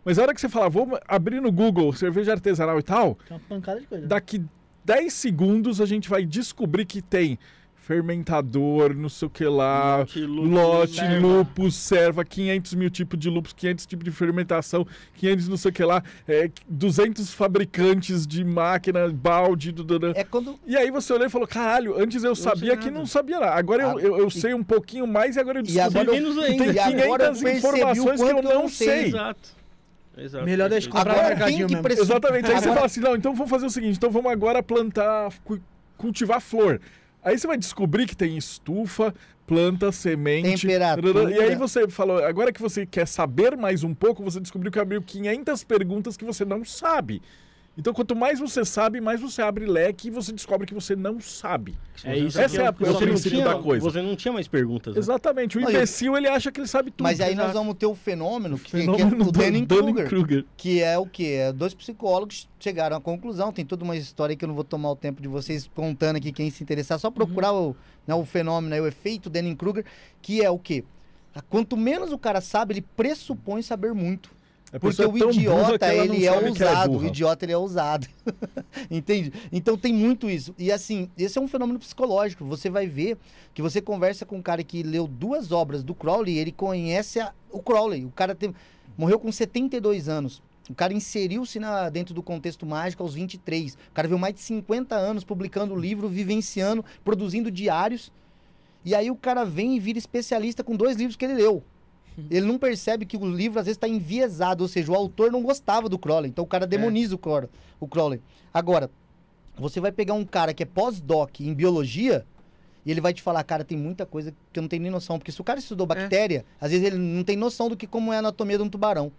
Mas a hora que você fala, vamos abrir no Google cerveja artesanal e tal. Tem uma pancada de coisa. Daqui 10 segundos a gente vai descobrir que tem fermentador, não sei o que lá, lote, lúpus, lote, serva. Né, lupus, serva, 500 mil tipos de lupus, 500 tipos de fermentação, 500 não sei o que lá, é, 200 fabricantes de máquina, balde, É quando... E aí você olhou e falou, caralho, antes eu, eu sabia que não sabia lá, agora ah, eu, eu, eu e... sei um pouquinho mais e agora eu descobri agora eu, que tem 500 informações que eu não sei. sei. Exato. Exato. Melhor deixa comprar agora mercadinho mesmo. Exatamente. Aí agora... você fala assim, não, então vamos fazer o seguinte, então vamos agora plantar, cultivar flor. Aí você vai descobrir que tem estufa, planta, semente. Temperatura. E aí você falou, agora que você quer saber mais um pouco, você descobriu que abriu 500 perguntas que você não sabe. Então, quanto mais você sabe, mais você abre leque e você descobre que você não sabe. É isso. Essa é, a, é o princípio da coisa. Você não tinha mais perguntas. Né? Exatamente. O imbecil, ele acha que ele sabe tudo. Mas aí nós vamos ter o fenômeno que, fenômeno que é o Dunning Kruger, Kruger. Que é o quê? É dois psicólogos chegaram à conclusão. Tem toda uma história que eu não vou tomar o tempo de vocês contando aqui. Quem se interessar, só uhum. procurar uhum. o, né, o fenômeno, né, o efeito Dunning-Kruger, que é o quê? Quanto menos o cara sabe, ele pressupõe saber muito. Porque é é o idiota, ele é ousado. É o idiota, ele é ousado. Entende? Então tem muito isso. E assim, esse é um fenômeno psicológico. Você vai ver que você conversa com um cara que leu duas obras do Crowley, ele conhece a, o Crowley. O cara morreu com 72 anos. O cara inseriu-se dentro do contexto mágico aos 23. O cara viu mais de 50 anos publicando livro, vivenciando, produzindo diários. E aí o cara vem e vira especialista com dois livros que ele leu. Uhum. Ele não percebe que o livro às vezes está enviesado, ou seja, o autor não gostava do Crowley, então o cara é. demoniza é. o, Crowley, o Crowley. Agora, você vai pegar um cara que é pós-doc em biologia, e ele vai te falar, cara, tem muita coisa que eu não tenho nem noção. Porque se o cara estudou é. bactéria, é. às vezes ele não tem noção do que como é a anatomia de um tubarão.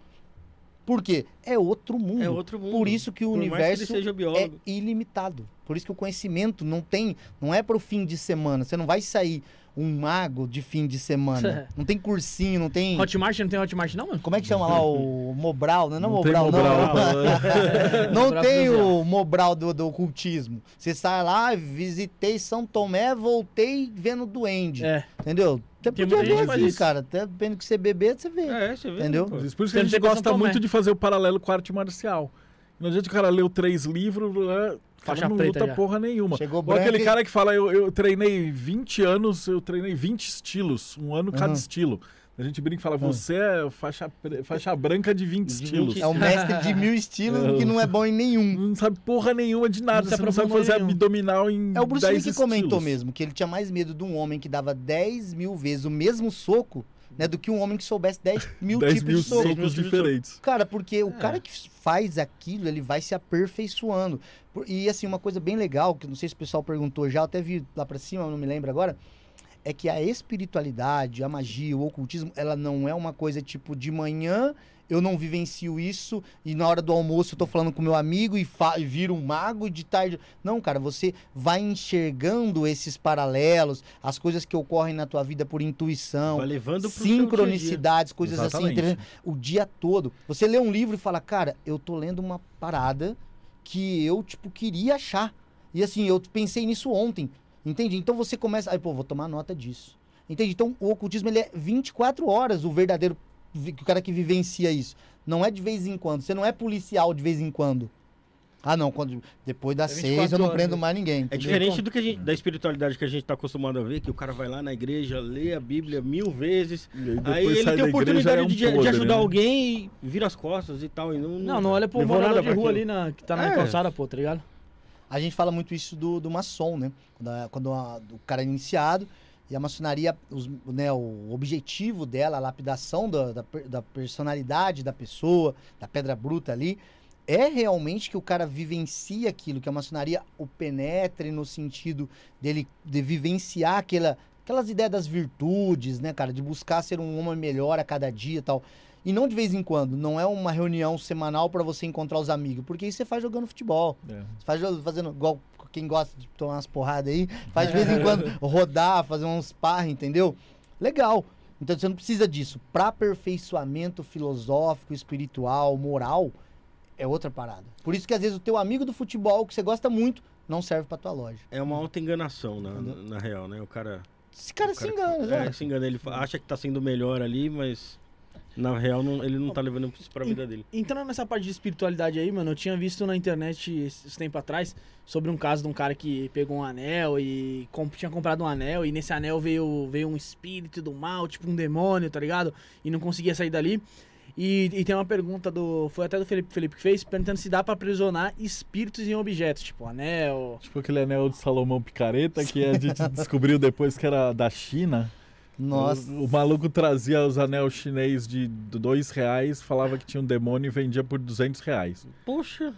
Por quê? É outro mundo. É outro mundo. Por isso que o Por universo que é ilimitado. Por isso que o conhecimento não tem, não é para o fim de semana. Você não vai sair um mago de fim de semana. não tem cursinho, não tem. Hotmart não tem Hotmart, não, mano? Como é que chama lá o Mobral? Não é não Mobral, não. Não, não tem o Mobral do, do ocultismo. Você sai lá, visitei São Tomé, voltei vendo duende. É. Entendeu? até tem podia ver assim, cara. Até dependendo que você beber, você vê. É, você vê. Entendeu? Por isso que a gente gosta muito de fazer o paralelo com a arte marcial. Não adianta o cara leu três livros, né? Faixa tá não luta já. porra nenhuma. Chegou Ou aquele cara que fala, eu, eu treinei 20 anos, eu treinei 20 estilos, um ano uhum. cada estilo. A gente brinca e fala, você é faixa, faixa branca de 20 de estilos. É um mestre de mil estilos que não é bom em nenhum. Não sabe porra nenhuma de nada, não você não sabe fazer nenhum. abdominal em É o Bruce Lee que estilos. comentou mesmo, que ele tinha mais medo de um homem que dava 10 mil vezes o mesmo soco né? Do que um homem que soubesse 10 mil 10 tipos mil de socos. socos diferentes. Cara, porque é. o cara que faz aquilo, ele vai se aperfeiçoando. E assim, uma coisa bem legal, que não sei se o pessoal perguntou já, até vi lá para cima, não me lembro agora, é que a espiritualidade, a magia, o ocultismo, ela não é uma coisa tipo de manhã eu não vivencio isso e na hora do almoço eu tô falando com meu amigo e, e viro um mago de tarde. Não, cara, você vai enxergando esses paralelos, as coisas que ocorrem na tua vida por intuição, vai levando sincronicidades, dia -dia. coisas assim, Exatamente. assim, o dia todo. Você lê um livro e fala, cara, eu tô lendo uma parada que eu, tipo, queria achar. E assim, eu pensei nisso ontem. Entende? Então você começa. Aí, pô, vou tomar nota disso. Entende? Então o ocultismo ele é 24 horas o verdadeiro que o cara que vivencia isso. Não é de vez em quando. Você não é policial de vez em quando. Ah, não, quando, depois das é seis eu não prendo né? mais ninguém. É entendeu? É diferente do que gente, uhum. da espiritualidade que a gente está acostumado a ver, que o cara vai lá na igreja, lê a Bíblia mil vezes, aí, ele tem a oportunidade é um de, de, ajudar né? alguém e vira as costas e tal. E não, não, não, olha pro morador de rua ali na, que tá na é. calçada, pô, tá ligado? A gente fala muito isso do, do maçom, né? Quando, a, quando a, o cara é iniciado, e é a maçonaria, os, né, o objetivo dela, a lapidação da, da, da personalidade da pessoa, da pedra bruta ali, é realmente que o cara vivencia aquilo, que a maçonaria o penetre no sentido dele de vivenciar aquela, aquelas ideias das virtudes, né, cara? De buscar ser um homem melhor a cada dia e tal. E não de vez em quando, não é uma reunião semanal para você encontrar os amigos, porque isso você faz jogando futebol. É. Você faz fazendo igual quem gosta de tomar umas porradas aí, faz de vez em quando rodar, fazer uns par, entendeu? Legal. Então você não precisa disso. Para aperfeiçoamento filosófico, espiritual, moral, é outra parada. Por isso que às vezes o teu amigo do futebol que você gosta muito não serve para tua loja. É uma alta enganação na, né? na, real, né? O cara esse cara, cara se engana, né? É, se engana, ele acha que tá sendo melhor ali, mas na real, não, ele não tá levando isso pra vida dele. Entrando nessa parte de espiritualidade aí, mano, eu tinha visto na internet esse tempo atrás sobre um caso de um cara que pegou um anel e comp tinha comprado um anel e nesse anel veio, veio um espírito do mal, tipo um demônio, tá ligado? E não conseguia sair dali. E, e tem uma pergunta do. Foi até do Felipe, Felipe que fez, perguntando se dá pra aprisionar espíritos em objetos, tipo anel. Tipo aquele anel de Salomão Picareta que a gente descobriu depois que era da China. Nossa. O, o, maluco trazia os anéis chinês de dois reais, falava que tinha um demônio e vendia por duzentos reais. Puxa.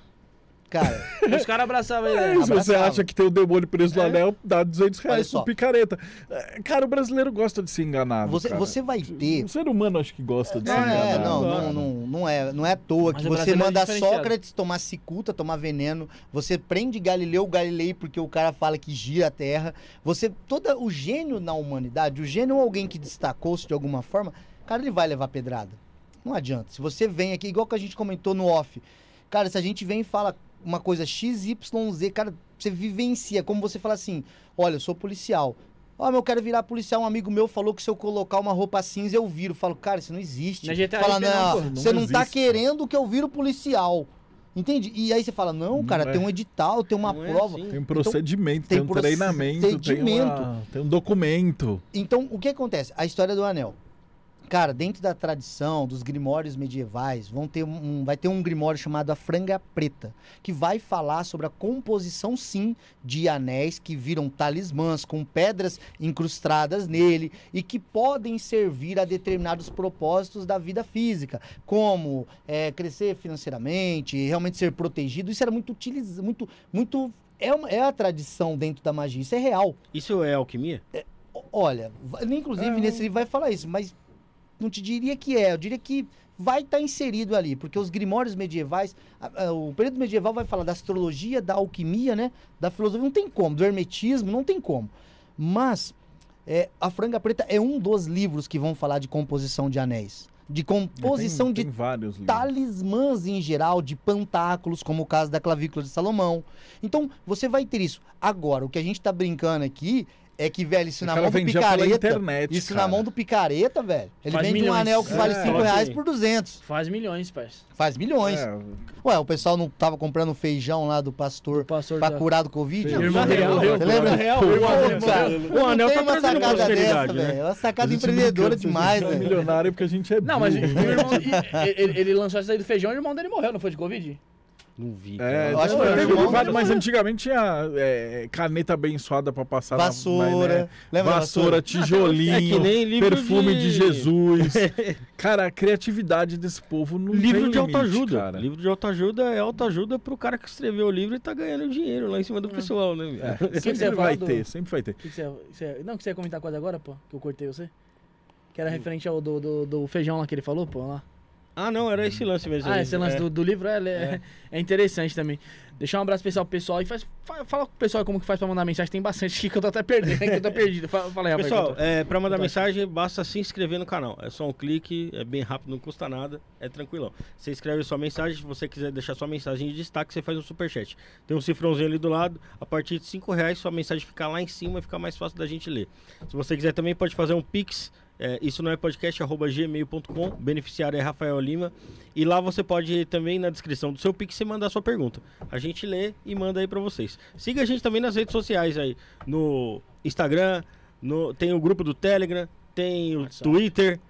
Cara, os caras abraçavam ele. É, abraçava. Né? você acha que tem o um demônio preso é. no né? anel, dá 200 reais por picareta. É, cara, o brasileiro gosta de se enganar. Você, você, vai ter. O ser humano acho que gosta de não, se enganar. É, não, não, não, não, é, não é à toa Mas que você é manda Sócrates tomar cicuta, tomar veneno. Você prende Galileu Galilei porque o cara fala que gira a Terra. Você. Todo o gênio na humanidade, o gênio é alguém que destacou-se de alguma forma, cara, ele vai levar pedrada. Não adianta. Se você vem aqui, igual que a gente comentou no off. Cara, se a gente vem e fala, uma coisa X, Y, Z, cara, você vivencia, como você fala assim, olha, eu sou policial. Ó, oh, eu quero virar policial. Um amigo meu falou que se eu colocar uma roupa cinza, eu viro. falo, cara, isso não existe. É GTA fala, não, não, não, você não, não tá querendo que eu viro policial. Entende? E aí você fala, não, cara, não é. tem um edital, tem uma não é prova. É assim. Tem um então, procedimento, então, tem um treinamento, Tem, uma, tem um documento. Então, o que acontece? A história do anel. Cara, dentro da tradição dos grimórios medievais, vão ter um, vai ter um grimório chamado A Franga Preta, que vai falar sobre a composição, sim, de anéis que viram talismãs com pedras incrustadas nele e que podem servir a determinados propósitos da vida física, como é, crescer financeiramente, realmente ser protegido. Isso era muito utilizado, muito, muito. É, uma, é a tradição dentro da magia, isso é real. Isso é alquimia? É, olha, inclusive é... nesse livro vai falar isso, mas não te diria que é, eu diria que vai estar tá inserido ali, porque os grimórios medievais, a, a, o período medieval vai falar da astrologia, da alquimia, né, da filosofia, não tem como, do hermetismo, não tem como. Mas é, a Franga Preta é um dos livros que vão falar de composição de anéis. De composição tem, de tem talismãs em geral, de pantáculos, como o caso da clavícula de Salomão. Então, você vai ter isso. Agora, o que a gente está brincando aqui é que, velho, isso é na mão do picareta. Internet, isso cara. na mão do picareta, velho. Ele Faz vende milhões. um anel que vale 5 é, reais por 200. Faz milhões, pai. Faz milhões. É. Ué, o pessoal não tava comprando feijão lá do pastor, o pastor pra da... curar do Covid? irmão, real, Você lembra? Real, Pô, o anel tá uma sacada dessa, velho. É uma sacada empreendedora demais, é velho. É milionário porque a gente é Não, mas ele lançou essa aí do feijão e o irmão dele morreu, não foi de Covid? Não vi. É, eu acho que mas antigamente tinha é, caneta abençoada pra passar vassoura, na, né? vassoura, vassoura, tijolinho, é perfume de... de Jesus. cara, a criatividade desse povo não livro tem de autoajuda. Cara. Livro de autoajuda é autoajuda pro cara que escreveu o livro e tá ganhando dinheiro lá em cima do é. pessoal, né? É. Sempre vai ter, sempre vai ter. Que que você, não, que você ia comentar quase agora, pô, que eu cortei você? Que era hum. referente ao do, do, do feijão lá que ele falou, pô, lá. Ah, não, era esse lance mesmo. Ah, esse lance é. do, do, livro é, é, é, interessante também. Deixar um abraço especial pro pessoal e faz, fala com o pessoal como que faz pra mandar mensagem. Tem bastante aqui que eu tô até perdendo, que eu tô perdido. Fala, fala aí, Pessoal, tô, é, pra mandar mensagem, basta se inscrever no canal. É só um clique, é bem rápido, não custa nada, é tranquilão. Você escreve sua mensagem, se você quiser deixar sua mensagem de destaque, você faz um superchat. Tem um cifrãozinho ali do lado, a partir de 5 reais sua mensagem fica lá em cima e fica mais fácil da gente ler. Se você quiser também pode fazer um pix é, isso não é podcast, arroba gmail.com. Beneficiário é Rafael Lima. E lá você pode também na descrição do seu Pix mandar sua pergunta. A gente lê e manda aí para vocês. Siga a gente também nas redes sociais aí. No Instagram, no, tem o grupo do Telegram, tem o WhatsApp. Twitter,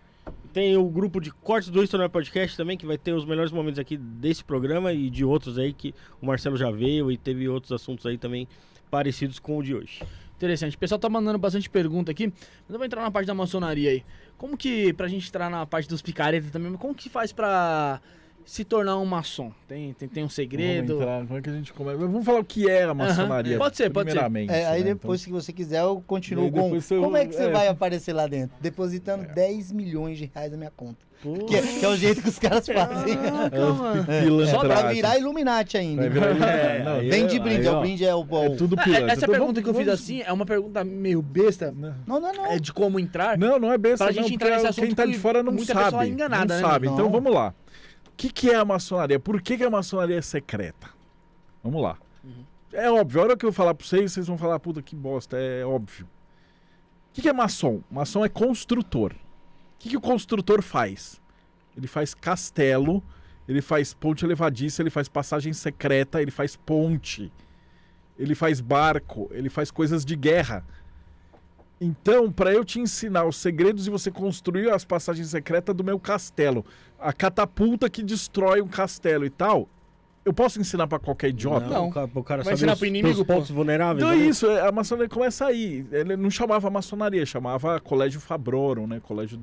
tem o grupo de cortes do Isso Não é Podcast também, que vai ter os melhores momentos aqui desse programa e de outros aí que o Marcelo já veio e teve outros assuntos aí também parecidos com o de hoje. Interessante. O pessoal tá mandando bastante pergunta aqui, mas eu vou entrar na parte da maçonaria aí. Como que, pra gente entrar na parte dos picaretas também, como que faz pra se tornar um maçom? Tem, tem, tem um segredo? Vamos entrar, como é que a gente começa? Vamos falar o que era é a maçonaria. Uhum. Pode ser, pode ser. É, aí né, então, depois, então... se você quiser, eu continuo com. Eu... Como é que você é. vai aparecer lá dentro? Depositando é. 10 milhões de reais na minha conta. Que é, que, é o jeito que os caras fazem. Ah, Só pra virar Illuminati ainda. Virar... Não, Vem de brinde, aí, ó, o brinde é o bom. tudo pilantra. Essa então, pergunta vamos, que eu vamos... fiz assim é uma pergunta meio besta. Não, não, não. É de como entrar. Não, não é besta. Pra gente entrar nesse assunto. Quem tá de fora não sabe. Muita pessoa enganada, Não né, sabe. Então vamos lá que, que é a maçonaria? Por que, que a maçonaria é secreta? Vamos lá. Uhum. É óbvio, a hora que eu falar pra vocês, vocês vão falar, puta que bosta, é óbvio. O que, que é maçom? Maçom é construtor. O que, que o construtor faz? Ele faz castelo, ele faz ponte elevadiça, ele faz passagem secreta, ele faz ponte, ele faz barco, ele faz coisas de guerra. Então, para eu te ensinar os segredos e você construir as passagens secretas do meu castelo, a catapulta que destrói um castelo e tal, eu posso ensinar para qualquer idiota? Não, não. o cara Vai ensinar os, pro inimigo, pontos vulneráveis. Então né? é isso, é, a maçonaria começa aí. Ele não chamava maçonaria, chamava colégio Fabrorum, né? Colégio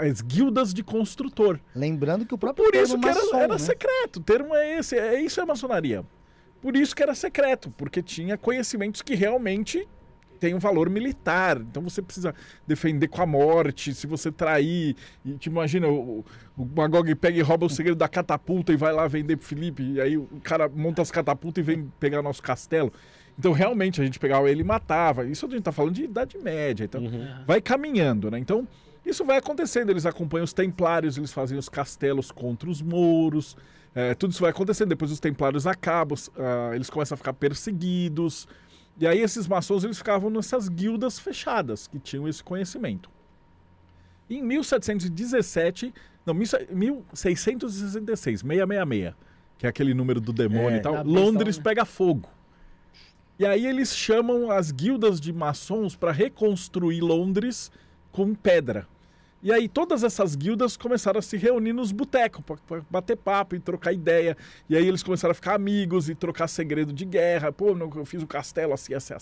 as guildas de construtor. Lembrando que o próprio Por isso que era, maçom, era né? secreto. O termo é esse, é isso é maçonaria. Por isso que era secreto, porque tinha conhecimentos que realmente tem um valor militar. Então você precisa defender com a morte. Se você trair, e te tipo, imagina, o, o Magog pega e rouba o segredo da catapulta e vai lá vender pro Felipe. E aí o cara monta as catapultas e vem pegar nosso castelo. Então, realmente, a gente pegava ele e matava. Isso a gente está falando de Idade Média. Então, uhum. vai caminhando, né? Então, isso vai acontecendo. Eles acompanham os templários, eles fazem os castelos contra os mouros. É, tudo isso vai acontecendo. Depois os templários acabam, uh, eles começam a ficar perseguidos. E aí esses maçons eles ficavam nessas guildas fechadas que tinham esse conhecimento. Em 1717, não, 1666, 666, que é aquele número do demônio é, e tal, Londres né? pega fogo. E aí eles chamam as guildas de maçons para reconstruir Londres com pedra. E aí todas essas guildas começaram a se reunir nos botecos para bater papo e trocar ideia. E aí eles começaram a ficar amigos e trocar segredo de guerra. Pô, eu fiz um castelo assim, assim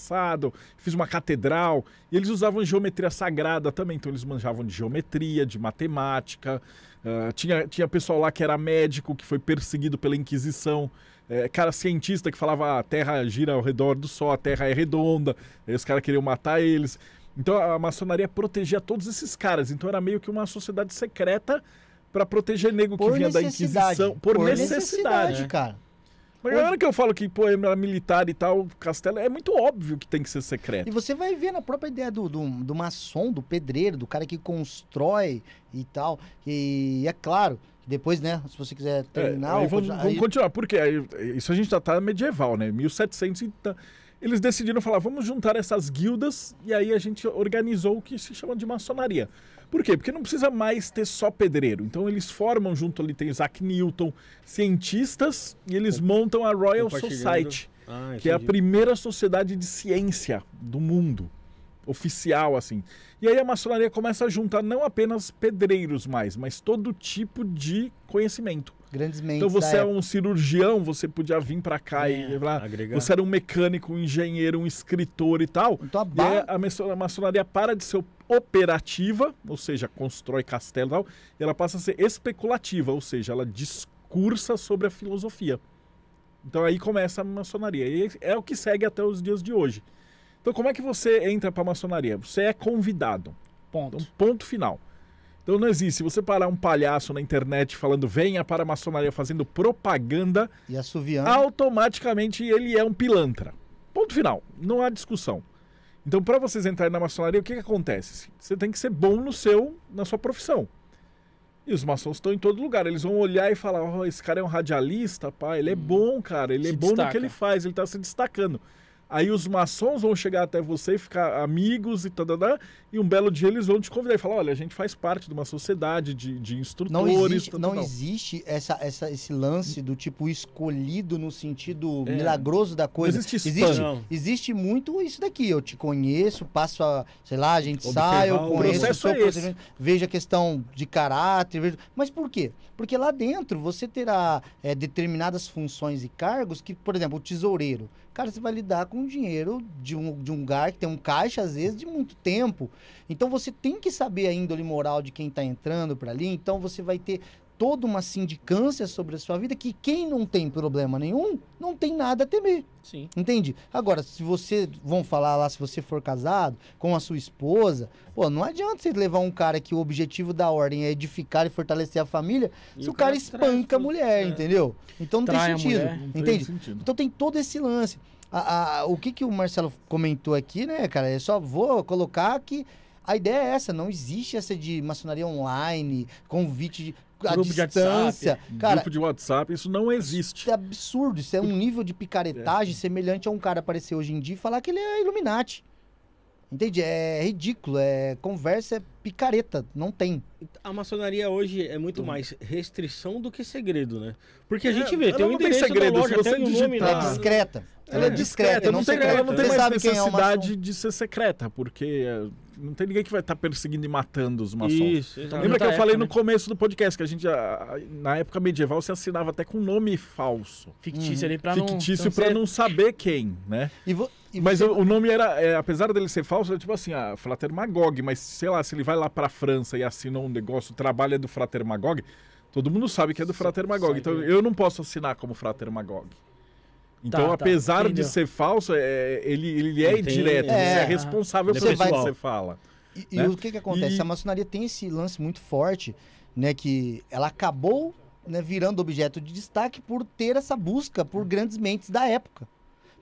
fiz uma catedral. E eles usavam geometria sagrada também, então eles manjavam de geometria, de matemática. Uh, tinha, tinha pessoal lá que era médico, que foi perseguido pela Inquisição. É, cara cientista que falava ah, a Terra gira ao redor do Sol, a Terra é redonda. Aí os caras queriam matar eles. Então a maçonaria protegia todos esses caras. Então era meio que uma sociedade secreta para proteger nego que vinha da Inquisição. Por, por necessidade. necessidade, cara. Mas na hora que eu falo que, pô, é militar e tal, castelo, é muito óbvio que tem que ser secreto. E você vai ver na própria ideia do, do, do maçom, do pedreiro, do cara que constrói e tal. E é claro, depois, né, se você quiser é, terminar... É, vamos, continuar, porque isso a gente já tá medieval, né? 1700 e eles decidiram falar, vamos juntar essas guildas, e aí a gente organizou o que se chama de maçonaria. Por quê? Porque não precisa mais ter só pedreiro. Então eles formam junto ali, tem Isaac Newton, cientistas, e eles montam a Royal Society, ah, que é a primeira sociedade de ciência do mundo oficial assim. E aí a maçonaria começa a juntar não apenas pedreiros mais, mas todo tipo de conhecimento. Grandes então mentes. Então você é um cirurgião, você podia vir para cá é, e lá. Agregar. Você era um mecânico, um engenheiro, um escritor e tal. Então e a maçonaria para de ser operativa, ou seja, constrói castelo e tal, e ela passa a ser especulativa, ou seja, ela discursa sobre a filosofia. Então aí começa a maçonaria. E é o que segue até os dias de hoje. Então, como é que você entra para a maçonaria? Você é convidado. Ponto. Então, ponto final. Então, não existe. Se você parar um palhaço na internet falando venha para a maçonaria fazendo propaganda, e assoviando. automaticamente ele é um pilantra. Ponto final. Não há discussão. Então, para vocês entrarem na maçonaria, o que, que acontece? Assim, você tem que ser bom no seu, na sua profissão. E os maçons estão em todo lugar. Eles vão olhar e falar: oh, esse cara é um radialista, pá, ele é hum. bom, cara, ele é bom destaca. no que ele faz, ele está se destacando. Aí os maçons vão chegar até você e ficar amigos e tal, e um belo dia eles vão te convidar e falar: olha, a gente faz parte de uma sociedade de, de instrutores. Não existe, não existe essa, essa, esse lance do tipo escolhido no sentido é. milagroso da coisa. Não existe, existe, não. existe muito isso daqui. Eu te conheço, passo a, sei lá, a gente Observar sai, eu conheço, o sou, é esse. vejo a questão de caráter. Vejo... Mas por quê? Porque lá dentro você terá é, determinadas funções e cargos que, por exemplo, o tesoureiro. Cara, você vai lidar com o dinheiro de um, de um lugar que tem um caixa, às vezes, de muito tempo. Então você tem que saber a índole moral de quem está entrando para ali, então você vai ter toda uma sindicância sobre a sua vida que quem não tem problema nenhum não tem nada a temer. Sim. Entende? Agora, se você, vão falar lá, se você for casado com a sua esposa, pô, não adianta você levar um cara que o objetivo da ordem é edificar e fortalecer a família, e se o cara, cara é espanca a mulher, é. entendeu? Então não Trai tem sentido. Não entende? Tem sentido. Então tem todo esse lance a, a, o que, que o Marcelo comentou aqui, né, cara? Eu é só vou colocar que a ideia é essa, não existe essa de maçonaria online, convite de a grupo distância. De WhatsApp, cara, grupo de WhatsApp, isso não existe. Isso é absurdo, isso é um nível de picaretagem é. semelhante a um cara aparecer hoje em dia e falar que ele é Illuminati. Entende? É ridículo, é conversa, é picareta, não tem. A maçonaria hoje é muito então. mais restrição do que segredo, né? Porque a é, gente é, vê, tem um endereço tem segredo, loja, se você tem Um nome, É discreta. Ela é, é discreta, não, tem, secreta. não tem mais é necessidade é de ser secreta, porque eh, não tem ninguém que vai estar tá perseguindo e matando os maçons. Isso, Lembra que eu época, falei né? no começo do podcast que a gente, na época medieval, se assinava até com nome falso. Fictício uhum. ali pra não... Fictício pra não saber quem, né? E vo... E mas você... o nome era, é, apesar dele ser falso, era é tipo assim, ah, Frater Magog, mas sei lá, se ele vai lá pra França e assina um negócio, trabalha é do Frater Magog, todo mundo sabe que é do Frater Magog. Então eu não posso assinar como Frater Magog. Então, tá, tá, apesar de ser falso, é, ele, ele é Entendi. direto, é, você é responsável é pelo que você fala. E, e né? o que, que acontece? E... A maçonaria tem esse lance muito forte, né? Que ela acabou né, virando objeto de destaque por ter essa busca por grandes mentes da época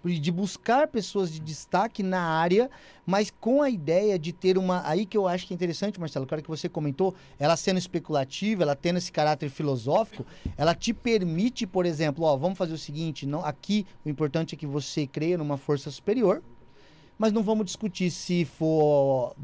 de buscar pessoas de destaque na área, mas com a ideia de ter uma. Aí que eu acho que é interessante, Marcelo, claro que você comentou, ela sendo especulativa, ela tendo esse caráter filosófico, ela te permite, por exemplo, ó, vamos fazer o seguinte, não, aqui o importante é que você creia numa força superior, mas não vamos discutir se for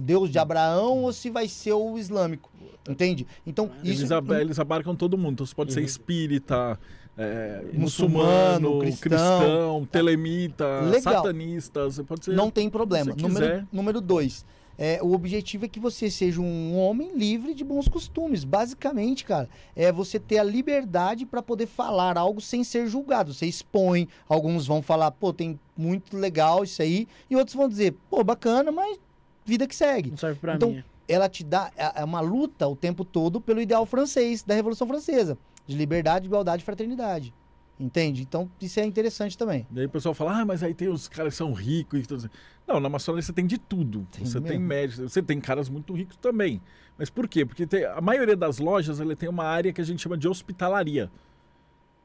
Deus de Abraão ou se vai ser o islâmico. Entende? Então, eles, isso... ab eles abarcam todo mundo. Então, você pode uhum. ser espírita, é, muçulmano, muçulmano cristão, cristão, telemita, legal. satanista, você pode ser. Não tem problema. número, número dois. É, o objetivo é que você seja um homem livre de bons costumes. Basicamente, cara, é você ter a liberdade para poder falar algo sem ser julgado. Você expõe, alguns vão falar, pô, tem muito legal isso aí, e outros vão dizer, pô, bacana, mas vida que segue. Não serve pra então, mim. Ela te dá é, é uma luta o tempo todo pelo ideal francês, da Revolução Francesa de liberdade, igualdade e fraternidade. Entende? Então, isso é interessante também. Daí aí o pessoal fala, ah, mas aí tem os caras que são ricos e tudo Não, na maçonaria você tem de tudo. Tem você mesmo. tem médicos, você tem caras muito ricos também. Mas por quê? Porque tem, a maioria das lojas ela tem uma área que a gente chama de hospitalaria.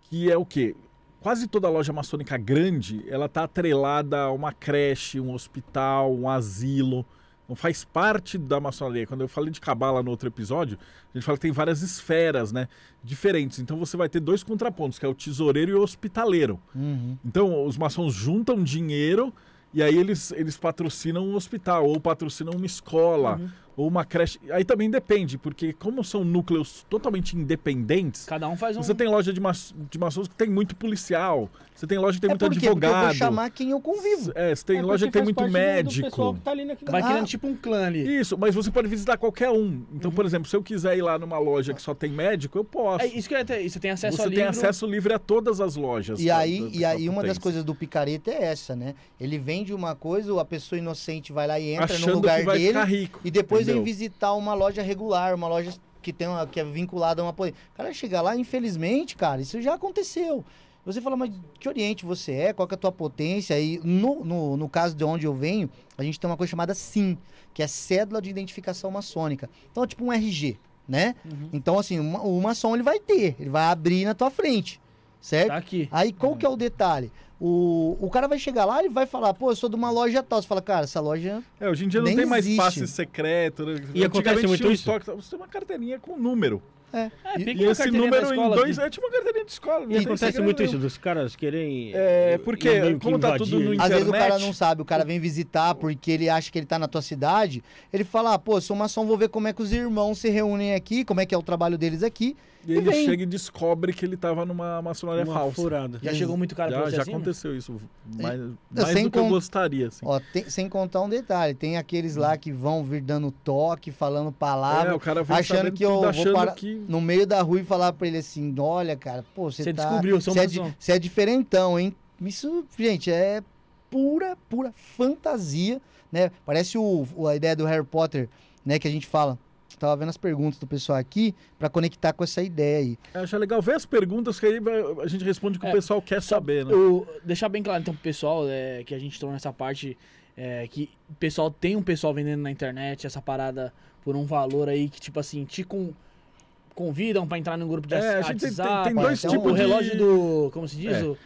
Que é o quê? Quase toda loja maçônica grande, ela está atrelada a uma creche, um hospital, um asilo faz parte da maçonaria. Quando eu falei de cabala no outro episódio, a gente fala que tem várias esferas, né? Diferentes. Então você vai ter dois contrapontos, que é o tesoureiro e o hospitaleiro. Uhum. Então os maçons juntam dinheiro e aí eles, eles patrocinam um hospital, ou patrocinam uma escola, uhum ou uma creche. Aí também depende, porque como são núcleos totalmente independentes. Cada um faz um. Você tem loja de, ma de maçons que tem muito policial. Você tem loja que tem é muito porque, advogado. Porque eu vou chamar quem eu convivo. É, você tem é loja que tem muito médico. Tá Vai ah. tipo um clã ali. Isso, mas você pode visitar qualquer um. Então, uhum. por exemplo, se eu quiser ir lá numa loja que só tem médico, eu posso. É isso que eu ter, você tem acesso Você tem livro... acesso livre a todas as lojas. E aí, da, da, da e aí uma das coisas do picareta é essa, né? Ele vende uma coisa, a pessoa inocente vai lá e entra Achando no lugar que vai dele. Ficar rico. E depois coisa é Entendeu? ir visitar uma loja regular, uma loja que, tem uma, que é vinculada a uma política. O cara chegar lá, infelizmente, cara, isso já aconteceu. Você fala, mas que oriente você é? Qual é a tua potência? E no, no, no caso de onde eu venho, a gente tem uma coisa chamada SIM, que é Cédula de Identificação Maçônica. Então é tipo um RG, né? Uhum. Então, assim, uma, o maçom ele vai ter, ele vai abrir na tua frente certo? Tá aqui. Aí qual uhum. que é o detalhe? O, o cara vai chegar lá, e vai falar, pô, eu sou de uma loja tal. Você fala, cara, essa loja. É, hoje em dia não tem existe. mais passe secreto. Né? E acontece muito isso. Estoque, você tem uma carteirinha com número. É. é e, e esse número em dois. É tipo uma carteirinha de escola. E acontece muito isso, dos caras querem. É, porque, como tá tudo no Às internet. Às vezes o cara não sabe, o cara vem visitar porque ele acha que ele tá na tua cidade. Ele fala, ah, pô, sou maçom, vou ver como é que os irmãos se reúnem aqui, como é que é o trabalho deles aqui. E, ele vem. chega e descobre que ele tava numa maçonaria uma falsa. Furada. Já chegou muito caro Já, já assim, né? aconteceu isso. É. Mais, mais do que eu gostaria. Assim. Ó, tem, sem contar um detalhe: tem aqueles lá que vão vir dando toque, falando palavras É, o cara vem achando que eu tá achando vou parar que... no meio da rua e falar pra ele assim: olha, cara, pô, você tá. Descobriu, você é, é di... é diferentão, hein? Isso, gente, é pura, pura fantasia, né? Parece o, a ideia do Harry Potter, né? Que a gente fala Tava vendo as perguntas do pessoal aqui para conectar com essa ideia aí. acho legal ver as perguntas que aí a gente responde o que é, o pessoal quer saber, né? Eu, deixar bem claro então pro pessoal é, que a gente torna nessa parte é, que o pessoal tem um pessoal vendendo na internet essa parada por um valor aí que tipo assim, te com convidam para entrar num grupo de é, WhatsApp. Tem, tem, tem dois então, tipos o relógio de... do, como se diz, é. o,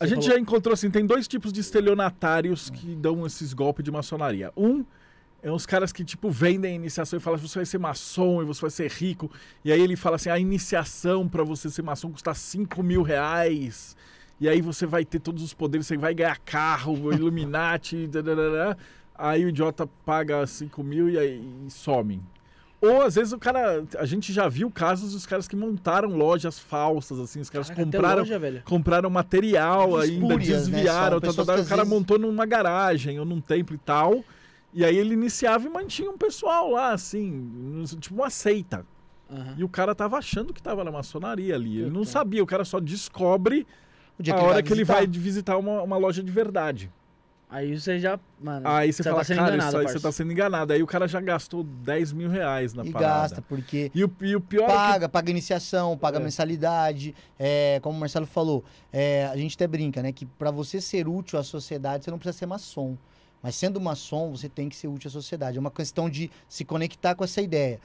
a gente falou... já encontrou assim, tem dois tipos de estelionatários que dão esses golpes de maçonaria. Um é uns caras que, tipo, vendem a iniciação e falam, você vai ser maçom e você vai ser rico. E aí ele fala assim, a iniciação para você ser maçom custa 5 mil reais. E aí você vai ter todos os poderes, você vai ganhar carro, Illuminati, dadadada. aí o idiota paga 5 mil e aí some. Ou às vezes o cara. A gente já viu casos dos caras que montaram lojas falsas, assim. Os caras Caraca, compraram, loja, compraram material, Espúrias, ainda né, desviaram. Né? Tal, tal, tal, o cara vezes... montou numa garagem ou num templo e tal. E aí ele iniciava e mantinha um pessoal lá, assim, tipo uma seita. Uhum. E o cara tava achando que tava na maçonaria ali. Ele não sabia, o cara só descobre a hora que ele vai visitar uma, uma loja de verdade. Aí você já. Mano, aí você, você tá fala, tá cara, enganado, isso aí você tá sendo enganado. Aí o cara já gastou 10 mil reais na e parada. Gasta, porque. E o, e o pior. Paga, é que... paga iniciação, paga é. mensalidade. É, como o Marcelo falou, é, a gente até brinca, né? Que para você ser útil à sociedade, você não precisa ser maçom. Mas sendo maçom, você tem que ser útil à sociedade. É uma questão de se conectar com essa ideia.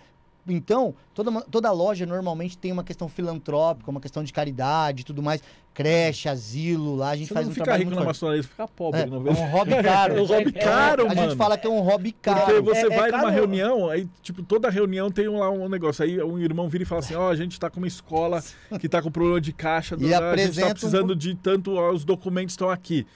Então, toda, toda loja normalmente tem uma questão filantrópica, uma questão de caridade tudo mais. Creche, asilo, lá a gente você faz não fica rico na maçonaria, você fica pobre. É, não é um hobby caro. é um hobby é, é, caro, é, mano. A gente fala que é um hobby caro. Porque você é, é vai é numa caro. reunião, aí, tipo, toda reunião tem lá um negócio. Aí um irmão vira e fala assim, ó, oh, a gente tá com uma escola que tá com problema de caixa. Do, e a gente tá precisando um... de tanto, ó, os documentos estão aqui.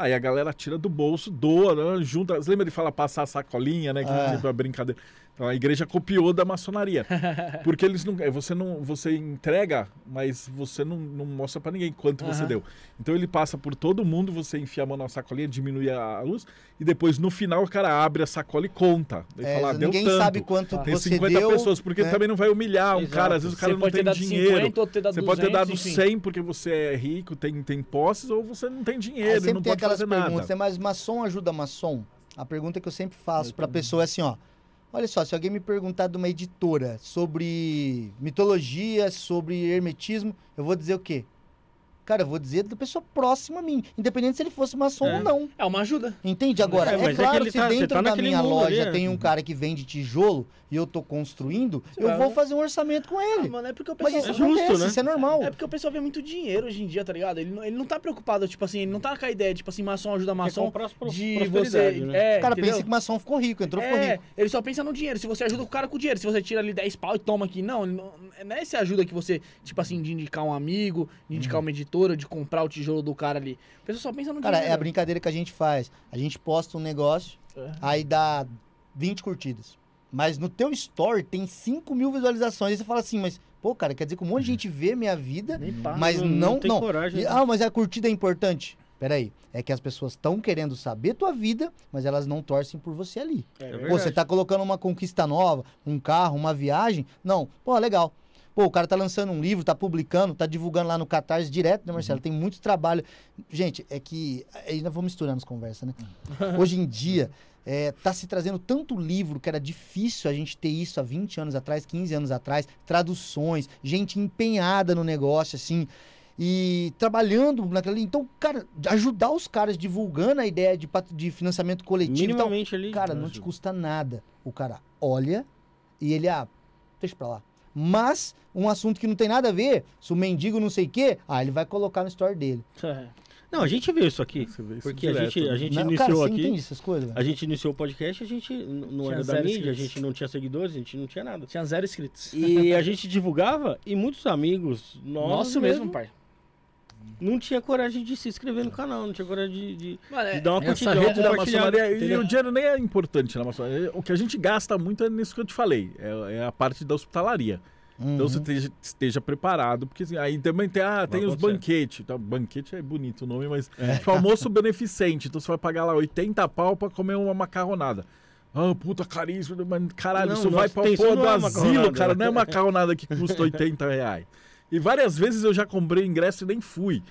Aí a galera tira do bolso, doa, né, junta. Você lembra de falar passar a sacolinha, né? Que é. tipo a brincadeira. Então, a igreja copiou da maçonaria. Porque eles não. É, você não. Você entrega, mas você não, não mostra para ninguém quanto uhum. você deu. Então ele passa por todo mundo, você enfia a mão na sacolinha, diminui a luz, e depois no final o cara abre a sacola e conta. Ele é, fala, ah, deu ninguém tanto. sabe quanto Tem você 50 deu, pessoas, porque né? também não vai humilhar um cara. Às vezes o cara você não tem dinheiro. 50, você 200, pode ter dado enfim. 100 porque você é rico, tem, tem posses, ou você não tem é, dinheiro. Aí sempre não tem pode aquelas fazer perguntas, nada. Né? mas maçom ajuda maçom? A pergunta que eu sempre faço para a pessoa é assim, ó. Olha só, se alguém me perguntar de uma editora sobre mitologia, sobre hermetismo, eu vou dizer o quê? Cara, eu vou dizer da pessoa próxima a mim, independente se ele fosse maçom é. ou não. É uma ajuda. Entende? Agora, é, é, é claro, é se tá, dentro tá da minha loja ali. É. tem um cara que vende tijolo e eu tô construindo, você eu vai, vou fazer um orçamento com ele. Ah, mano, é porque o pessoal... Mas isso é justo, acontece, né? isso é normal. É porque o pessoal vê muito dinheiro hoje em dia, tá ligado? Ele, ele não tá preocupado, tipo assim, ele não tá com a ideia, tipo assim, maçom ajuda maçom de você... Né? É, o cara entendeu? pensa que maçom ficou rico, entrou, ficou é, rico. ele só pensa no dinheiro. Se você ajuda o cara com o dinheiro, se você tira ali 10 pau e toma aqui, não, não é essa ajuda que você, tipo assim, de indicar um amigo, de indicar um uhum. editor, corretora de comprar o tijolo do cara ali. A pessoa só pensa no Cara, é a brincadeira que a gente faz. A gente posta um negócio, é. aí dá 20 curtidas. Mas no teu story tem 5 mil visualizações. Aí você fala assim, mas, pô, cara, quer dizer que um monte de gente vê minha vida, passa, mas não. Não, não. Coragem, e, né? Ah, mas a curtida é importante. Peraí, é que as pessoas estão querendo saber tua vida, mas elas não torcem por você ali. É, pô, você tá colocando uma conquista nova, um carro, uma viagem. Não, pô, legal. Pô, o cara tá lançando um livro, tá publicando, tá divulgando lá no Catarse direto, né, Marcelo? Uhum. Tem muito trabalho. Gente, é que. Ainda vou misturando as conversas, né? Uhum. Hoje em dia, é, tá se trazendo tanto livro que era difícil a gente ter isso há 20 anos atrás, 15 anos atrás, traduções, gente empenhada no negócio, assim e trabalhando naquela Então, cara, ajudar os caras divulgando a ideia de, de financiamento coletivo. Minimamente então, ali. Cara, né, não te custa nada. O cara olha e ele, ah, deixa pra lá. Mas um assunto que não tem nada a ver, se o mendigo não sei o quê, ah, ele vai colocar no story dele. É. Não, a gente viu isso aqui. Vê isso porque direto, a gente, a né? gente não, iniciou cara, aqui. essas coisas, a gente iniciou o podcast, a gente não era da mídia, a gente não tinha seguidores, a gente não tinha nada. Tinha zero inscritos. E a gente divulgava e muitos amigos nossos Nosso mesmo, pai não tinha coragem de se inscrever no canal, não tinha coragem de, de, Mano, de é dar uma essa rede da maçonaria, e, e o dinheiro nem é importante na né, maçonaria. É, o que a gente gasta muito é nisso que eu te falei, é, é a parte da hospitalaria. Então, uhum. Então você esteja, esteja, preparado, porque assim, aí também tem, ah, tem os banquetes. Tá, banquete é bonito o nome, mas é. Tipo, almoço beneficente. Então você vai pagar lá 80 pau para comer uma macarronada. Ah, puta, caríssimo. Caralho, não, isso vai pra o é do asilo, cara. Não é macarronada que custa 80 reais. E várias vezes eu já comprei ingresso e nem fui.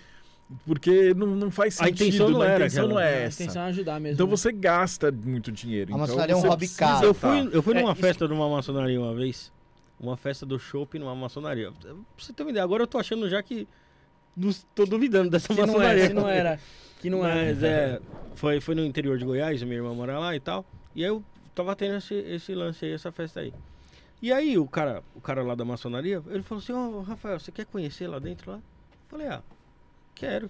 Porque não, não faz sentido. A intenção não, era, é né? a intenção não é né? essa. A intenção é ajudar mesmo. Então né? você gasta muito dinheiro. A maçonaria então, é um hobby caro. Eu fui, eu fui é, numa festa de uma maçonaria uma vez. Uma festa do shopping numa maçonaria. Pra você ter uma ideia, agora eu tô achando já que. Tô duvidando dessa que é, maçonaria. Não que não era. Que não era. É, foi, foi no interior de Goiás, minha irmã mora lá e tal. E aí eu tava tendo esse, esse lance aí, essa festa aí. E aí o cara, o cara lá da maçonaria, ele falou assim, ô oh, Rafael, você quer conhecer lá dentro lá? Eu falei, ah, quero.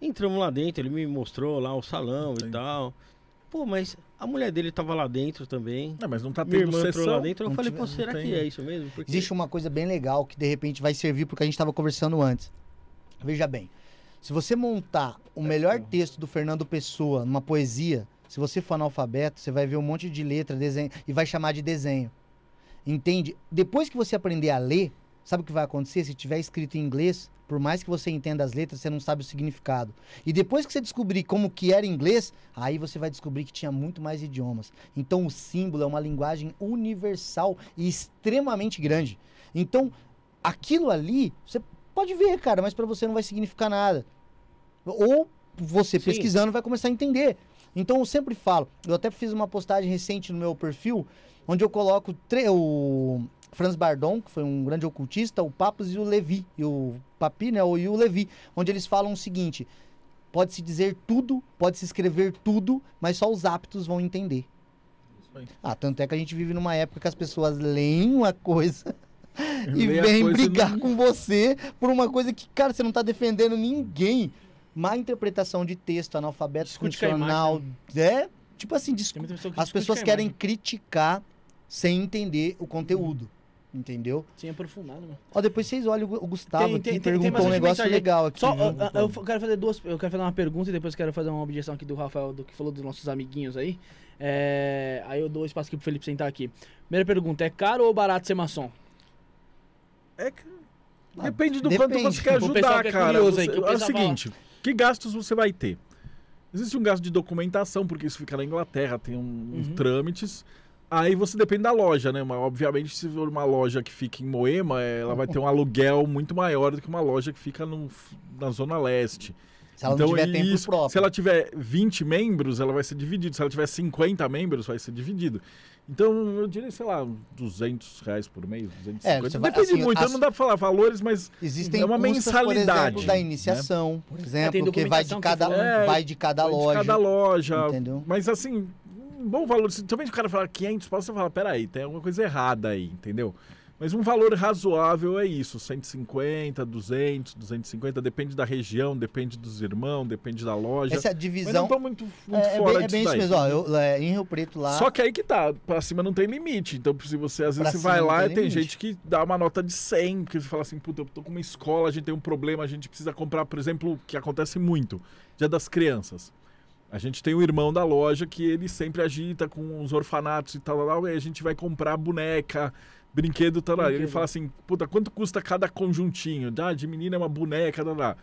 Entramos lá dentro, ele me mostrou lá o salão e tal. Pô, mas a mulher dele tava lá dentro também. Não, ah, mas não tá tendo irmã sessão. lá dentro. Eu não falei, pô, será que é isso mesmo? Porque... Existe uma coisa bem legal que de repente vai servir porque a gente tava conversando antes. Veja bem, se você montar o é, melhor texto do Fernando Pessoa numa poesia, se você for analfabeto, você vai ver um monte de letra, desenho, e vai chamar de desenho. Entende? Depois que você aprender a ler, sabe o que vai acontecer? Se tiver escrito em inglês, por mais que você entenda as letras, você não sabe o significado. E depois que você descobrir como que era inglês, aí você vai descobrir que tinha muito mais idiomas. Então o símbolo é uma linguagem universal e extremamente grande. Então, aquilo ali, você pode ver, cara, mas para você não vai significar nada. Ou você Sim. pesquisando vai começar a entender. Então eu sempre falo, eu até fiz uma postagem recente no meu perfil onde eu coloco o Franz Bardon, que foi um grande ocultista, o Papus e o Levi, e o Papi, né, e o Levi, onde eles falam o seguinte: pode-se dizer tudo, pode-se escrever tudo, mas só os aptos vão entender. Ah, tanto é que a gente vive numa época que as pessoas leem uma coisa e vêm brigar não... com você por uma coisa que, cara, você não está defendendo ninguém. Má interpretação de texto, analfabeto Discute funcional. É, tipo assim, as pessoas querem criticar sem entender o conteúdo. Entendeu? Sem aprofundar, né, Ó, depois vocês olham o Gustavo tem, aqui tem, perguntou tem um negócio legal aqui. Só, viu, eu, eu, quero fazer duas. Eu quero fazer uma pergunta e depois quero fazer uma objeção aqui do Rafael, do que falou dos nossos amiguinhos aí. É, aí eu dou espaço aqui pro Felipe sentar aqui. Primeira pergunta: é caro ou barato ser maçom? É ah, Depende do depende. quanto você quer ajudar, que é cara. Você, que é o seguinte: que gastos você vai ter? Existe um gasto de documentação, porque isso fica na Inglaterra, tem um, uhum. uns trâmites. Aí você depende da loja, né? Mas, obviamente, se for uma loja que fica em Moema, é, ela vai ter um aluguel muito maior do que uma loja que fica no, na Zona Leste. Se ela então, não tiver isso, tempo próprio. Se ela tiver 20 membros, ela vai ser dividida. Se ela tiver 50 membros, vai ser dividido. Então, eu diria, sei lá, 200 reais por mês, 250. É, você vai, Depende assim, muito, as... não dá para falar valores, mas Existem é uma custas, mensalidade. Por da iniciação, né? por exemplo, né? é, que vai de cada, é, vai de cada vai loja. De cada loja. Entendeu? Mas assim, um bom valor. Se também o cara falar 500 pau, você fala, peraí, tem alguma coisa errada aí, entendeu? Mas um valor razoável é isso, 150, 200, 250, depende da região, depende dos irmãos, depende da loja. Essa divisão... Mas não muito, muito é, é fora é bem, disso É bem isso mesmo, ó, eu, é, em Rio Preto lá... Só que aí que tá, pra cima não tem limite, então se você às vezes vai lá, tem, tem gente que dá uma nota de 100, porque você fala assim, puta, eu tô com uma escola, a gente tem um problema, a gente precisa comprar, por exemplo, que acontece muito, Dia das Crianças. A gente tem um irmão da loja que ele sempre agita com os orfanatos e tal, tal, tal e a gente vai comprar boneca, brinquedo, tal, tal. Ele fala assim, puta, quanto custa cada conjuntinho? Ah, de menina é uma boneca, tal, tal.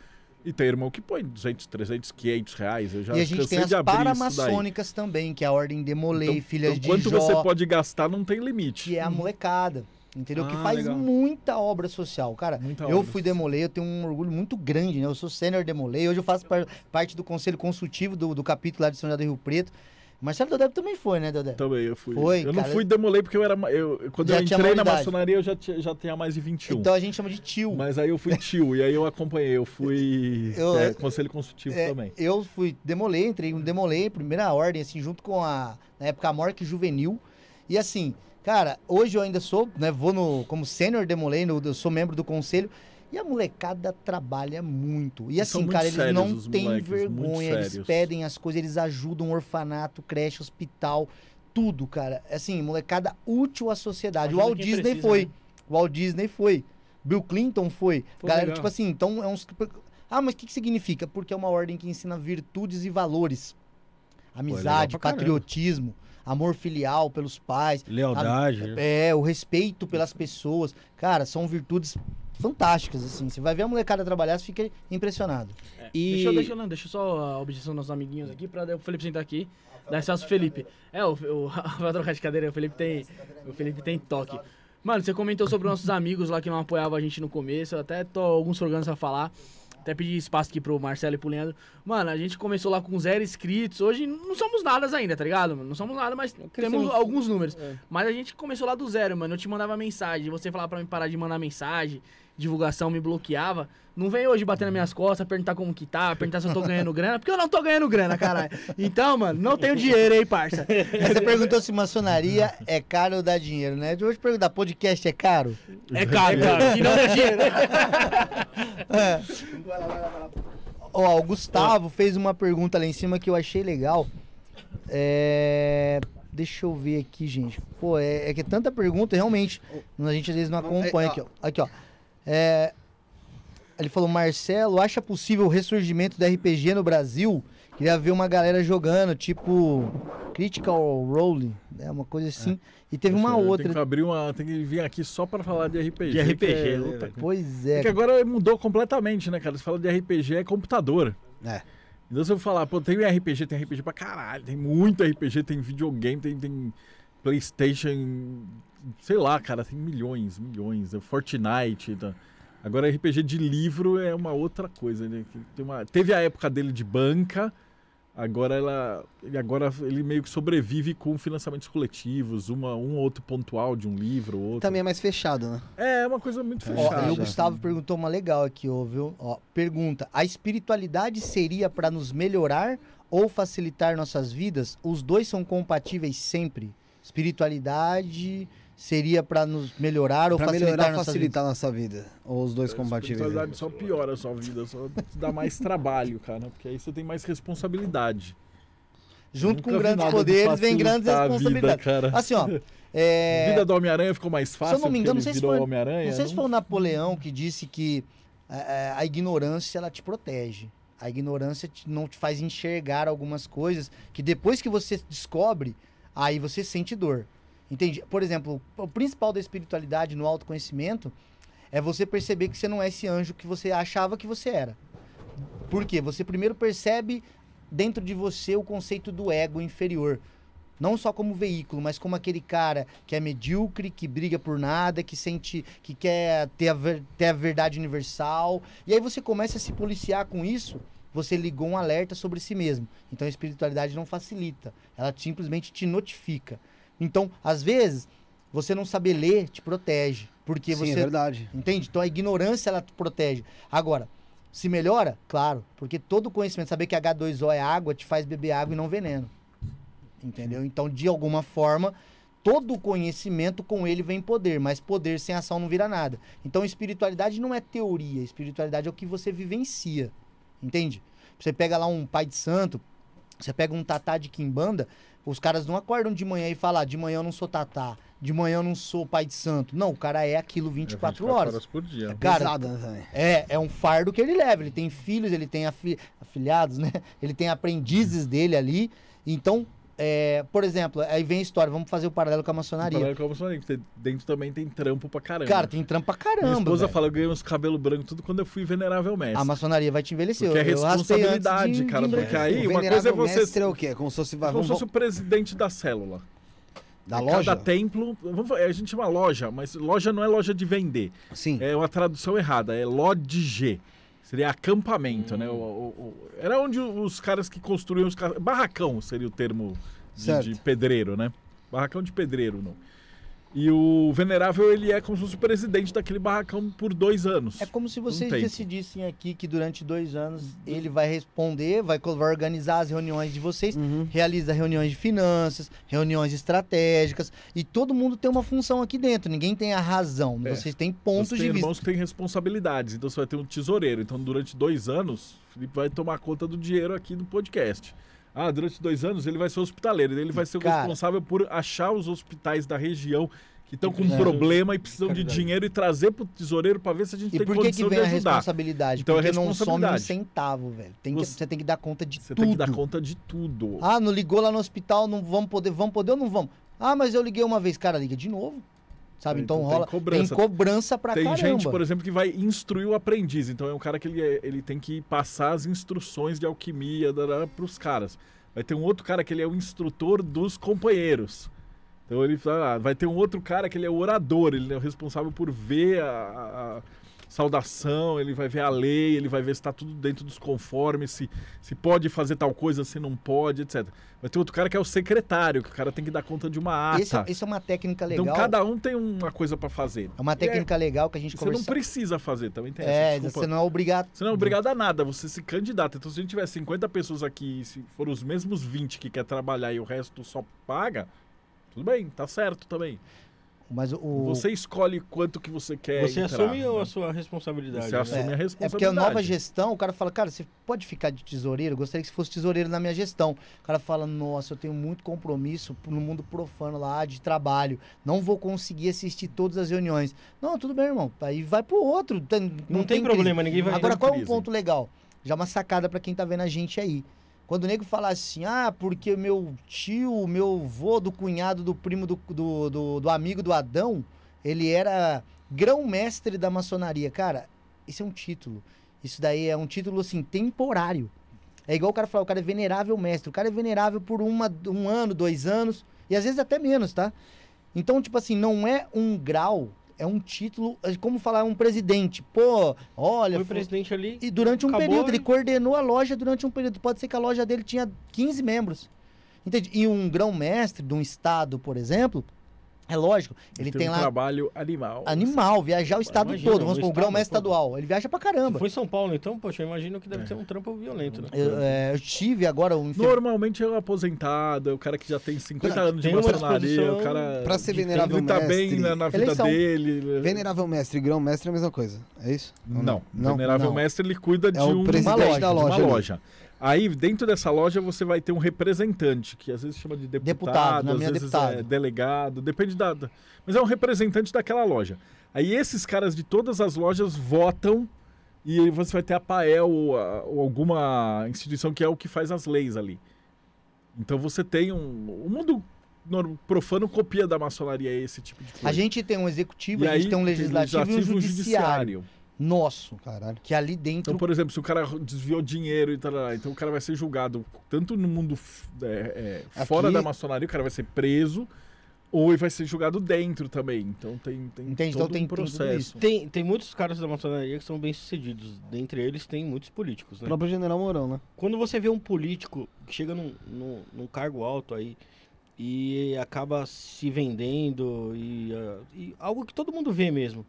E tem irmão que põe 200, 300, 500 reais. Eu já e a gente tem as paramaçônicas também, que é a Ordem Demolei, então, Filhas então, de quanto Jó. quanto você pode gastar não tem limite. Que é a uhum. molecada entendeu? Ah, que faz legal. muita obra social. Cara, muita eu fui demoler, eu tenho um orgulho muito grande, né? Eu sou sênior demoler, hoje eu faço par, parte do conselho consultivo do, do capítulo lá de São José do Rio Preto. Marcelo Dodé também foi, né, Dodé? Também, eu fui. Foi, eu cara, não fui demolei porque eu era. Eu, quando eu entrei na maçonaria, eu já, tinha, já tinha mais de 21. Então a gente chama de tio. Mas aí eu fui tio, e aí eu acompanhei, eu fui eu, é, é, conselho consultivo é, também. Eu fui demolei, entrei no demolei, primeira ordem, assim, junto com a. Na época, a Mork Juvenil. E assim, Cara, hoje eu ainda sou, né? Vou no, como sênior demolei, eu sou membro do conselho. E a molecada trabalha muito. E assim, cara, eles não têm moleques, vergonha, eles pedem as coisas, eles ajudam orfanato, creche, hospital, tudo, cara. Assim, molecada útil à sociedade. Ajuda o Walt Disney precisa, foi. Né? O Walt Disney foi. Bill Clinton foi. Galera, legal. tipo assim, então é uns. Ah, mas o que, que significa? Porque é uma ordem que ensina virtudes e valores. É Amizade, patriotismo. Caramba amor filial pelos pais. Lealdade. A, é, o respeito pelas pessoas. Cara, são virtudes fantásticas, assim. Você vai ver a molecada trabalhar, você fica impressionado. É. E... Deixa, eu, deixa, não, deixa só a objeção dos nossos amiguinhos aqui, pra o Felipe sentar aqui. Dá dar Felipe. É, o, o, vai trocar de cadeira, o Felipe tem, o Felipe tem toque. Mano, você comentou sobre nossos amigos lá que não apoiavam a gente no começo, até tô alguns programas a falar. Até pedir espaço aqui pro Marcelo e pro Leandro. Mano, a gente começou lá com zero inscritos. Hoje não somos nada ainda, tá ligado? Mano? Não somos nada, mas temos alguns números. É. Mas a gente começou lá do zero, mano. Eu te mandava mensagem. Você falava pra mim parar de mandar mensagem divulgação me bloqueava. Não vem hoje bater nas minhas costas, perguntar como que tá, perguntar se eu tô ganhando grana, porque eu não tô ganhando grana, caralho. Então, mano, não tenho dinheiro, hein, parça. Você perguntou se maçonaria é caro ou dá dinheiro, né? Eu vou te perguntar, podcast é caro? É caro, é caro. E não dá dinheiro. é. Ó, o Gustavo fez uma pergunta lá em cima que eu achei legal. É... Deixa eu ver aqui, gente. Pô, é, é que é tanta pergunta, realmente. A gente às vezes não acompanha. É, aqui, ó. Aqui, ó. É, ele falou, Marcelo, acha possível o ressurgimento da RPG no Brasil? Queria ver uma galera jogando, tipo Critical Role, né? Uma coisa é. assim. É. E teve uma outra. Tem que abrir uma. Tem que vir aqui só para falar de RPG. De RPG, é, né? Pois é. Porque é agora mudou completamente, né, cara? Você fala de RPG é computador. É. Então se eu falar, pô, tem RPG, tem RPG pra caralho, tem muito RPG, tem videogame, tem, tem Playstation sei lá, cara, tem milhões, milhões. É Fortnite. Tá. Agora, RPG de livro é uma outra coisa. Né? Uma... Teve a época dele de banca. Agora ela, ele agora ele meio que sobrevive com financiamentos coletivos, uma um outro pontual de um livro, outro. Também é mais fechado, né? É, é uma coisa muito é. fechada. Ó, o Gustavo perguntou uma legal aqui, ó, viu? Ó, pergunta: a espiritualidade seria para nos melhorar ou facilitar nossas vidas? Os dois são compatíveis sempre? Espiritualidade seria para nos melhorar ou pra facilitar, melhorar, facilitar nossa vida? Ou os dois é, compatíveis? Né? Só piora a sua vida, só dá mais trabalho, cara, porque aí você tem mais responsabilidade. Junto com grandes poderes vem grandes responsabilidades. Vida, assim, ó. É... A vida do Homem-Aranha ficou mais fácil. Se eu não me engano, não sei, não sei se foi o Napoleão que disse que a, é, é, a ignorância ela te protege. A ignorância te, não te faz enxergar algumas coisas que depois que você descobre, aí você sente dor. Entende? Por exemplo, o principal da espiritualidade no autoconhecimento é você perceber que você não é esse anjo que você achava que você era. Por quê? Você primeiro percebe dentro de você o conceito do ego inferior. Não só como veículo, mas como aquele cara que é medíocre, que briga por nada, que sente, que quer ter a, ver, ter a verdade universal. E aí você começa a se policiar com isso você ligou um alerta sobre si mesmo. Então a espiritualidade não facilita, ela simplesmente te notifica. Então, às vezes, você não saber ler te protege. Porque Sim, é você. é verdade. Entende? Então a ignorância ela te protege. Agora, se melhora? Claro. Porque todo conhecimento, saber que H2O é água, te faz beber água e não veneno. Entendeu? Então, de alguma forma, todo conhecimento com ele vem poder, mas poder sem ação não vira nada. Então, espiritualidade não é teoria, espiritualidade é o que você vivencia. Entende? Você pega lá um pai de santo, você pega um tatá de quimbanda, os caras não acordam de manhã e falam, ah, de manhã eu não sou tatá, de manhã eu não sou pai de santo. Não, o cara é aquilo 24, é 24 horas. horas por dia. É, é cara, né, é, é um fardo que ele leva. Ele tem filhos, ele tem afiliados né? Ele tem aprendizes dele ali. Então, é, por exemplo, aí vem a história, vamos fazer o paralelo com a maçonaria. O paralelo com a maçonaria, porque dentro também tem trampo pra caramba. Cara, tem trampo pra caramba. Minha esposa velho. fala, eu ganhei uns cabelos brancos tudo quando eu fui venerável mestre. A maçonaria vai te envelhecer. Porque é responsabilidade, de, cara. Porque aí o uma coisa é você. Mestre é o quê? Como se fosse, como se fosse o presidente da célula. Da Cada loja? Cada templo. a gente chama loja, mas loja não é loja de vender. Sim. É uma tradução errada, é lodge. Seria acampamento, né? hum. né? O, o, o, era onde os caras que construíam os barracão seria o termo de, de pedreiro, né? Barracão de pedreiro, não. E o venerável, ele é como se fosse o presidente daquele barracão por dois anos. É como se vocês um decidissem aqui que durante dois anos ele vai responder, vai, organizar as reuniões de vocês, uhum. realiza reuniões de finanças, reuniões estratégicas, e todo mundo tem uma função aqui dentro, ninguém tem a razão, é. vocês têm pontos de vista. Tem irmãos que têm responsabilidades, então você vai ter um tesoureiro, então durante dois anos, Felipe vai tomar conta do dinheiro aqui do podcast. Ah, durante dois anos ele vai ser hospitaleiro, ele vai ser o Cara. responsável por achar os hospitais da região que estão com um problema e precisam de dinheiro e trazer para o tesoureiro para ver se a gente e tem por que, vem a responsabilidade? Então é Porque é responsabilidade. não some um centavo, velho. Tem que, você, você, tem que dar conta de você tudo. Você tem que dar conta de tudo. Ah, não ligou lá no hospital, não vamos poder, vamos poder ou não vamos? Ah, mas eu liguei uma vez. Cara, liga de novo. Sabe? Então, então rola. Tem cobrança, tem cobrança pra tem caramba. Tem gente, por exemplo, que vai instruir o aprendiz. Então é um cara que ele, é- ele tem que passar as instruções de alquimia para os caras. Vai ter um outro cara que ele é o instrutor dos companheiros. Então ele fala, ah, vai ter um outro cara que ele é o orador, ele é o responsável por ver a, a saudação, ele vai ver a lei, ele vai ver se está tudo dentro dos conformes, se, se pode fazer tal coisa, se não pode, etc. Mas tem outro cara que é o secretário, que o cara tem que dar conta de uma ata. Isso, isso é, é uma técnica então, legal. Então cada um tem uma coisa para fazer. É uma é técnica é, legal que a gente conversa... Você não precisa fazer, também tem é, essa, você não é obrigado. Você não é obrigado a nada, você se candidata. Então se a gente tiver 50 pessoas aqui, se for os mesmos 20 que quer trabalhar e o resto só paga, tudo bem, tá certo também. Mas o... Você escolhe quanto que você quer. Você entrar, assume né? a sua responsabilidade. Você né? assume é, a responsabilidade. É porque a nova gestão, o cara fala, cara, você pode ficar de tesoureiro? Eu gostaria que você fosse tesoureiro na minha gestão. O cara fala, nossa, eu tenho muito compromisso no mundo profano lá de trabalho. Não vou conseguir assistir todas as reuniões. Não, tudo bem, irmão. Aí vai pro outro. Tem, não, não, tem, tem problema, ninguém vai Agora, qual é o um ponto legal? Já é uma sacada para quem tá vendo a gente aí. Quando o nego fala assim, ah, porque meu tio, meu avô do cunhado do primo do, do, do, do amigo do Adão, ele era grão-mestre da maçonaria. Cara, isso é um título. Isso daí é um título, assim, temporário. É igual o cara falar, o cara é venerável mestre. O cara é venerável por uma, um ano, dois anos, e às vezes até menos, tá? Então, tipo assim, não é um grau é um título, é como falar um presidente. Pô, olha. Foi, foi... presidente ali. E durante um acabou, período, ele coordenou a loja durante um período. Pode ser que a loja dele tinha 15 membros. Entende? E um grão-mestre de um estado, por exemplo, é lógico, ele, tem, tem um lá. trabalho animal. Animal, viajar o estado imagina, todo. Vamos supor, o grão-mestre é estadual. Ele viaja pra caramba. Foi São Paulo, então, poxa, eu imagino que deve é. ter um trampo violento, né? Eu, é, eu tive agora um. Normalmente é o aposentado, é o cara que já tem 50 anos de maçonaria, o cara. Pra ser venerável ele mestre. Ele tá bem na, na vida eleição. dele. Né? Venerável mestre e grão-mestre é a mesma coisa, é isso? Não. não. não venerável não. mestre, ele cuida é de um, presidente uma loja. Da loja, uma loja. Aí, dentro dessa loja, você vai ter um representante, que às vezes chama de deputado, deputado às minha vezes deputado. é delegado, depende da, da... Mas é um representante daquela loja. Aí esses caras de todas as lojas votam e você vai ter a PAEL ou, a, ou alguma instituição que é o que faz as leis ali. Então você tem um... O mundo profano copia da maçonaria esse tipo de coisa. A gente tem um executivo, e a gente tem um legislativo, legislativo e um judiciário. judiciário nosso. Caralho. Que é ali dentro. Então, por exemplo, se o cara desviou dinheiro e tal, então o cara vai ser julgado tanto no mundo é, é, fora Aqui... da maçonaria, o cara vai ser preso. Ou vai ser julgado dentro também. Então tem, tem todo então, tem, um processo. Tem, tem, muitos caras da maçonaria que são bem sucedidos. Dentre eles tem muitos políticos, né? O próprio general Mourão, né? Quando você vê um político que chega num, num, num cargo alto aí e acaba se vendendo e, uh, e algo que todo mundo vê mesmo.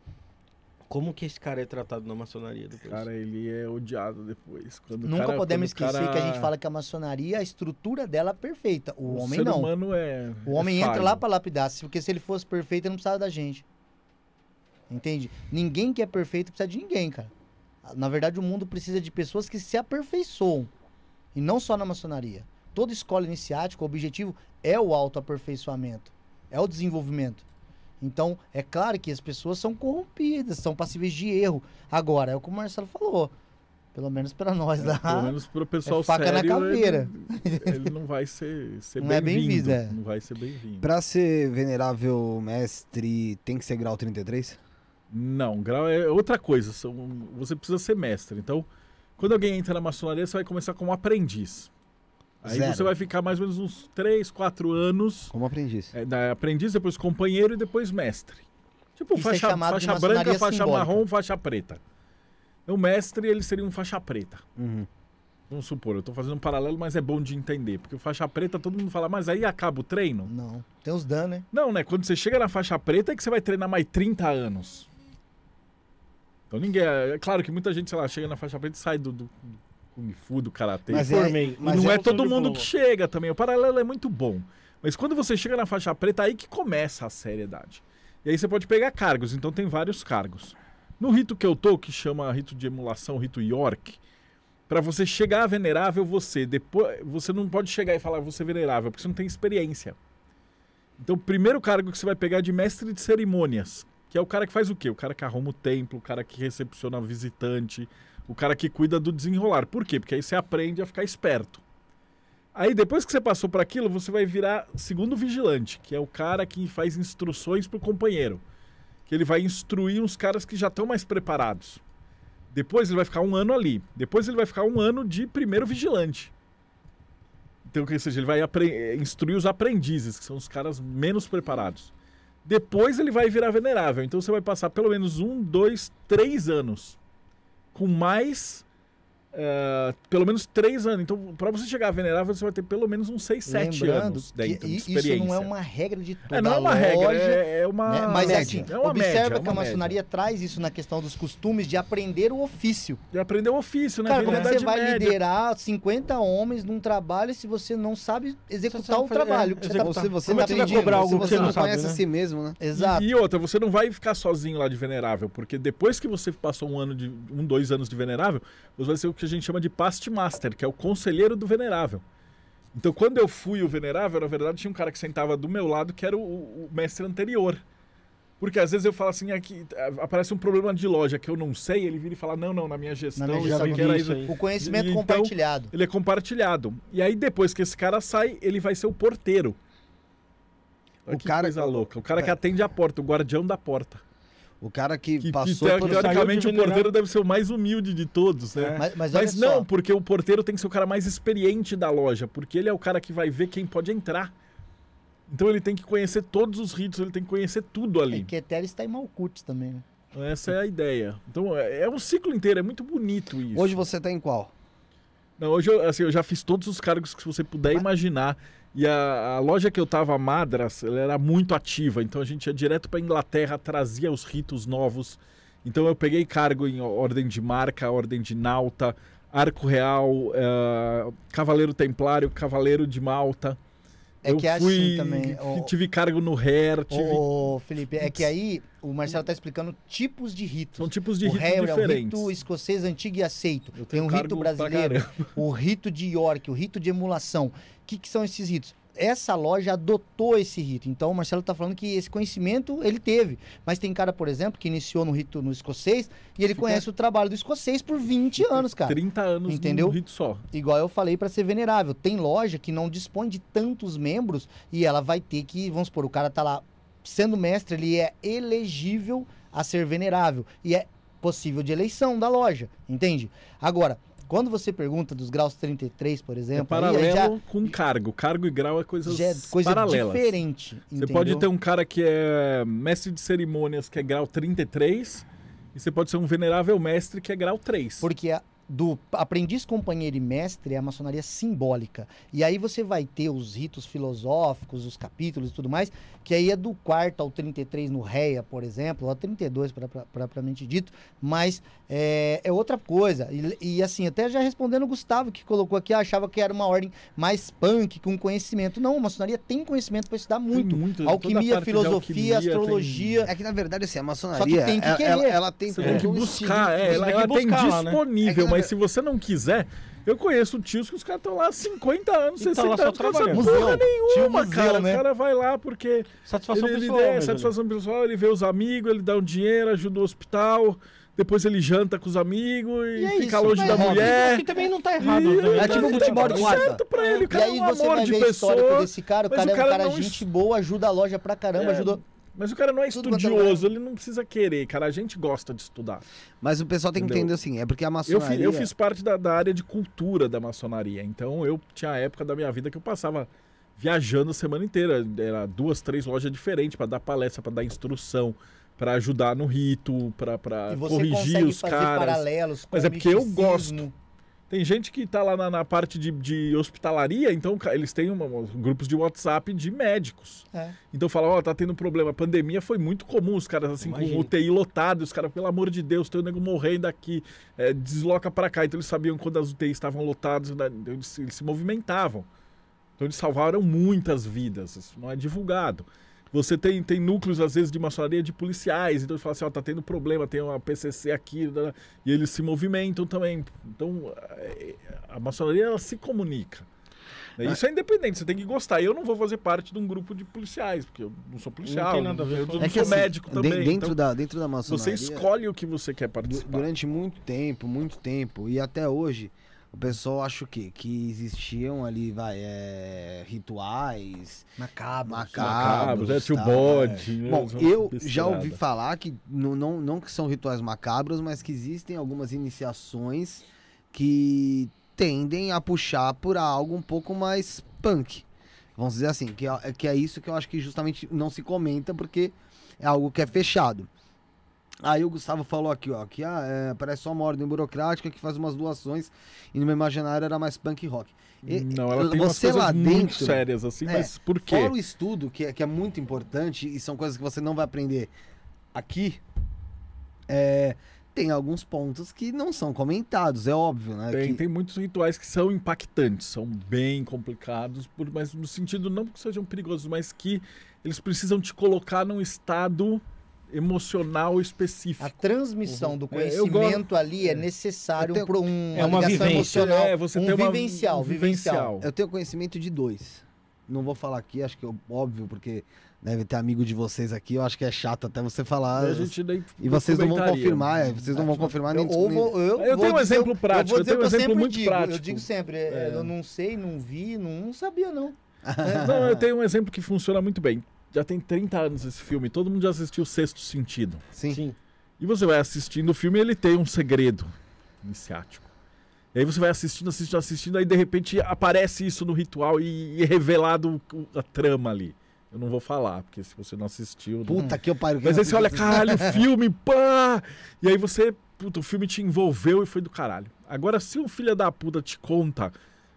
Como que esse cara é tratado na maçonaria depois? Cara, ele é odiado depois. Quando Nunca cara, podemos esquecer cara... que a gente fala que a maçonaria, a estrutura dela é perfeita. O, o homem ser não. Humano é, o homem é entra lá para lapidar, porque se ele fosse perfeito, ele não precisava da gente. Entende? Ninguém que é perfeito precisa de ninguém, cara. Na verdade, o mundo precisa de pessoas que se aperfeiçoam. E não só na maçonaria. Toda escola iniciática, o objetivo é o autoaperfeiçoamento, é o desenvolvimento. Então, é claro que as pessoas são corrompidas, são passíveis de erro. Agora, é o que o Marcelo falou. Pelo menos para nós é, lá. Pelo menos para o pessoal é faca sério, na caveira. Ele, ele não vai ser, ser bem-vindo. É bem vindo, é. Não vai ser bem-vindo. Para ser venerável mestre, tem que ser grau 33? Não, grau é outra coisa. São, você precisa ser mestre. Então, quando alguém entra na maçonaria, você vai começar como aprendiz. Aí Zero. você vai ficar mais ou menos uns 3, 4 anos. Como aprendiz. É, da, aprendiz, depois companheiro e depois mestre. Tipo, Isso faixa, é faixa branca, faixa simbólica. marrom, faixa preta. O mestre, ele seria um faixa preta. Uhum. Vamos supor, eu estou fazendo um paralelo, mas é bom de entender. Porque o faixa preta, todo mundo fala, mas aí acaba o treino? Não. Tem os danos, né? Não, né? Quando você chega na faixa preta é que você vai treinar mais 30 anos. Então ninguém. É, é claro que muita gente, sei lá, chega na faixa preta e sai do, do Kung Fu, do Karate. Mas É, mas não é, é todo mundo que chega também. O paralelo é muito bom. Mas quando você chega na faixa preta, é aí que começa a seriedade. E aí você pode pegar cargos, então tem vários cargos. No rito que eu tô, que chama rito de emulação, rito York, para você chegar a venerável, você depois você não pode chegar e falar você é venerável, porque você não tem experiência. Então, o primeiro cargo que você vai pegar é de mestre de cerimônias, que é o cara que faz o quê? O cara que arruma o templo, o cara que recepciona visitante, o cara que cuida do desenrolar. Por quê? Porque aí você aprende a ficar esperto. Aí depois que você passou para aquilo, você vai virar segundo vigilante, que é o cara que faz instruções para o companheiro. Que ele vai instruir uns caras que já estão mais preparados. Depois ele vai ficar um ano ali. Depois ele vai ficar um ano de primeiro vigilante. Então, ou seja, ele vai instruir os aprendizes, que são os caras menos preparados. Depois ele vai virar venerável. Então você vai passar pelo menos um, dois, três anos com mais ah, pelo menos três anos. Então, para você chegar a venerável, você vai ter pelo menos uns seis, sete anos né, então, de experiência. Isso não é uma regra de toda é, não é uma regra, loja, é, é, uma né? Mas média, assim, é uma observa é média, que a maçonaria média. traz isso na questão dos costumes de aprender o ofício. De aprender o ofício, né? Cara, como é que você vai média. liderar 50 homens num trabalho se você não sabe executar o trabalho? É, você, tá executar. você, você, como é tá você cobrar algo você que você não, não sabe, conhece né? a si mesmo, né? Exato. E, e, outra, você não vai ficar sozinho lá de venerável, porque depois que você passou um ano de um, dois anos de venerável, você vai ser o que a gente chama de Past Master, que é o conselheiro do venerável. Então, quando eu fui o venerável, na verdade, tinha um cara que sentava do meu lado que era o, o mestre anterior. Porque às vezes eu falo assim, aqui é é, aparece um problema de loja que eu não sei, ele vira e fala: "Não, não, na minha gestão, na minha isso aqui era isso". Aí. O conhecimento e, então, compartilhado. ele é compartilhado. E aí depois que esse cara sai, ele vai ser o porteiro. Olha o que cara coisa louca. O cara que atende a porta, o guardião da porta. O cara que, que passou que, por... Teoricamente o porteiro deve ser o mais humilde de todos, né? É. Mas, mas, mas não, só. porque o porteiro tem que ser o cara mais experiente da loja, porque ele é o cara que vai ver quem pode entrar. Então ele tem que conhecer todos os ritos, ele tem que conhecer tudo ali. É que Etéria está em Malkuth também, né? Essa é a ideia. Então é, é um ciclo inteiro, é muito bonito isso. Hoje você está em qual? Não, hoje eu, assim, eu já fiz todos os cargos que você puder mas... imaginar. E a, a, loja que eu tava, Madras, ela era muito ativa, então a gente ia direto para Inglaterra, trazia os ritos novos. Então eu peguei cargo em ordem de marca, ordem de nauta, arco real, uh, cavaleiro templário, cavaleiro de malta. É eu que é assim fui, assim também. Tive cargo no hair. Tive... Ô, Felipe, é que aí o Marcelo tá explicando tipos de ritos. São tipos de o ritos hair diferentes. É o rito escocês antigo e aceito. Tem um rito brasileiro, o rito de York, o rito de emulação. O que, que são esses ritos? essa loja adotou esse rito. Então o Marcelo está falando que esse conhecimento ele teve. Mas tem cara, por exemplo, que iniciou no rito no escocês e ele Fica... conhece o trabalho do escocês por 20 anos, cara. 30 anos Entendeu? num rito só. Igual eu falei para ser venerável. Tem loja que não dispõe de tantos membros e ela vai ter que, vamos supor, o cara tá lá sendo mestre, ele é elegível a ser venerável e é possível de eleição da loja, entende? Agora, quando você pergunta dos graus 33, por exemplo. É paralelo já, com cargo. Cargo e grau é coisas já é coisa paralelas. diferente. Entendeu? Você pode ter um cara que é mestre de cerimônias, que é grau 33, e você pode ser um venerável mestre, que é grau 3. Porque a, do aprendiz, companheiro e mestre é a maçonaria simbólica. E aí você vai ter os ritos filosóficos, os capítulos e tudo mais, que aí é do quarto ao 33 no Reia, por exemplo, ou 32 propriamente dito, mas é, é outra coisa. E, e, assim, até já respondendo o Gustavo, que colocou aqui, ah, achava que era uma ordem mais punk, com conhecimento. Não, a maçonaria tem conhecimento para estudar muito. muito alquimia, filosofia, alquimia, astrologia. Tem... É que na verdade, assim, a maçonaria. Só que tem que ela, ela, ela, tem, que buscar, é, ela, tem né? é que buscar, tem disponível, né? é mas se você não quiser, eu conheço tios que os caras estão lá há 50 anos, 60 tá lá só anos, trabalhando. Não sabe porra nenhuma, museu, cara. Né? O cara vai lá porque. Satisfação ele, pessoal. Ele é, né? satisfação pessoal, ele vê os amigos, ele dá um dinheiro, ajuda o hospital. Depois ele janta com os amigos e, e é fica isso, longe né? da errado. É mulher. Que também não tá errado. Né? É tá tipo e, né? É tipo um futebol de guarda. ele, e aí é um você vai ver a pessoa, história desse cara. O cara, o cara é um cara, gente boa, ajuda a loja pra caramba, é, ajudou. Mas o cara não é, é estudioso, ele não precisa querer, cara. A gente gosta de estudar. Mas o pessoal tem entendeu? que entender assim, é porque a maçonaria. Eu fiz, eu fiz parte da, da, área de cultura da maçonaria. Então eu tinha a época da minha vida que eu passava viajando a semana inteira. Era duas, três lojas diferentes para dar palestra, para dar instrução, para ajudar no rito, para corrigir os caras. Mas é porque eu gosto. Tem gente que está lá na, na parte de, de, hospitalaria, então eles têm uma, grupos de WhatsApp de médicos. É. Então fala, ó, oh, tá tendo problema. A pandemia foi muito comum, os caras assim, Imagina. com UTI lotado, os caras, pelo amor de Deus, tem um nego morrendo aqui, é, desloca para cá. Então eles sabiam quando as UTIs estavam lotadas, né, então eles, eles se movimentavam. Então eles salvaram muitas vidas, isso não é divulgado. Você tem, tem núcleos, às vezes, de maçonaria de policiais. Então, eles fala assim, ó, tá tendo problema, tem uma PCC aqui. Né, e eles se movimentam também. Então, a maçonaria, ela se comunica. Né, ah. Isso é independente, você tem que gostar. Eu não vou fazer parte de um grupo de policiais, porque eu não sou policial. Não tem nada a ver. Eu não é sou assim, médico também. Dentro, então, da, dentro da maçonaria... Você escolhe o que você quer participar. Durante muito tempo, muito tempo, e até hoje o pessoal acha o quê? Que existiam ali, vai, é, rituais. Macabros. Macabros, macabros é o bode. É. Né, Bom, eu já ouvi falar que, não, não, não que são rituais macabros, mas que existem algumas iniciações que tendem a puxar por algo um pouco mais punk. Vamos dizer assim, que é, que é isso que eu acho que justamente não se comenta, porque é algo que é fechado. Aí o Gustavo falou aqui, ó, que ah, é, parece só uma ordem burocrática que faz umas doações e no meu imaginário era mais punk rock. E, não, ela tem você umas lá dentro, muito sérias assim, é, mas por quê? Fora o estudo, que é, que é muito importante e são coisas que você não vai aprender aqui, é, tem alguns pontos que não são comentados, é óbvio, né? Tem, que... tem muitos rituais que são impactantes, são bem complicados, por, mas no sentido não que sejam perigosos, mas que eles precisam te colocar num estado emocional específico. A transmissão uhum. do é, conhecimento é, ali é, é. necessário para um é uma ligação vivência. emocional, é, você um tem uma, vivencial, um vivencial. Eu tenho conhecimento de dois. Não vou falar aqui, acho que é óbvio, porque deve ter amigo de vocês aqui. Eu acho que é chato até você falar. E, a gente nem e vocês não vão confirmar, é, vocês não vão confirmar eu, nem. Eu, tenho um exemplo prático. Eu, tenho um exemplo muito digo, prático. Eu digo sempre, é, eu não sei, não vi, não, não sabia não. não, eu tenho um exemplo que funciona muito bem já tem 30 anos esse filme, todo mundo já assistiu o Sexto Sentido. Sim. Sim. E você vai assistindo o filme e ele tem um segredo iniciático. E aí você vai assistindo, assistindo, assistindo, aí de repente aparece isso no ritual e, e é revelado a trama ali. Eu não vou falar, porque se você não assistiu. Puta não... que eu pariu. Mas aí você olha, caralho, filme, pá! E aí você, puta, o filme te envolveu e foi do caralho. Agora, se o filho da puta te conta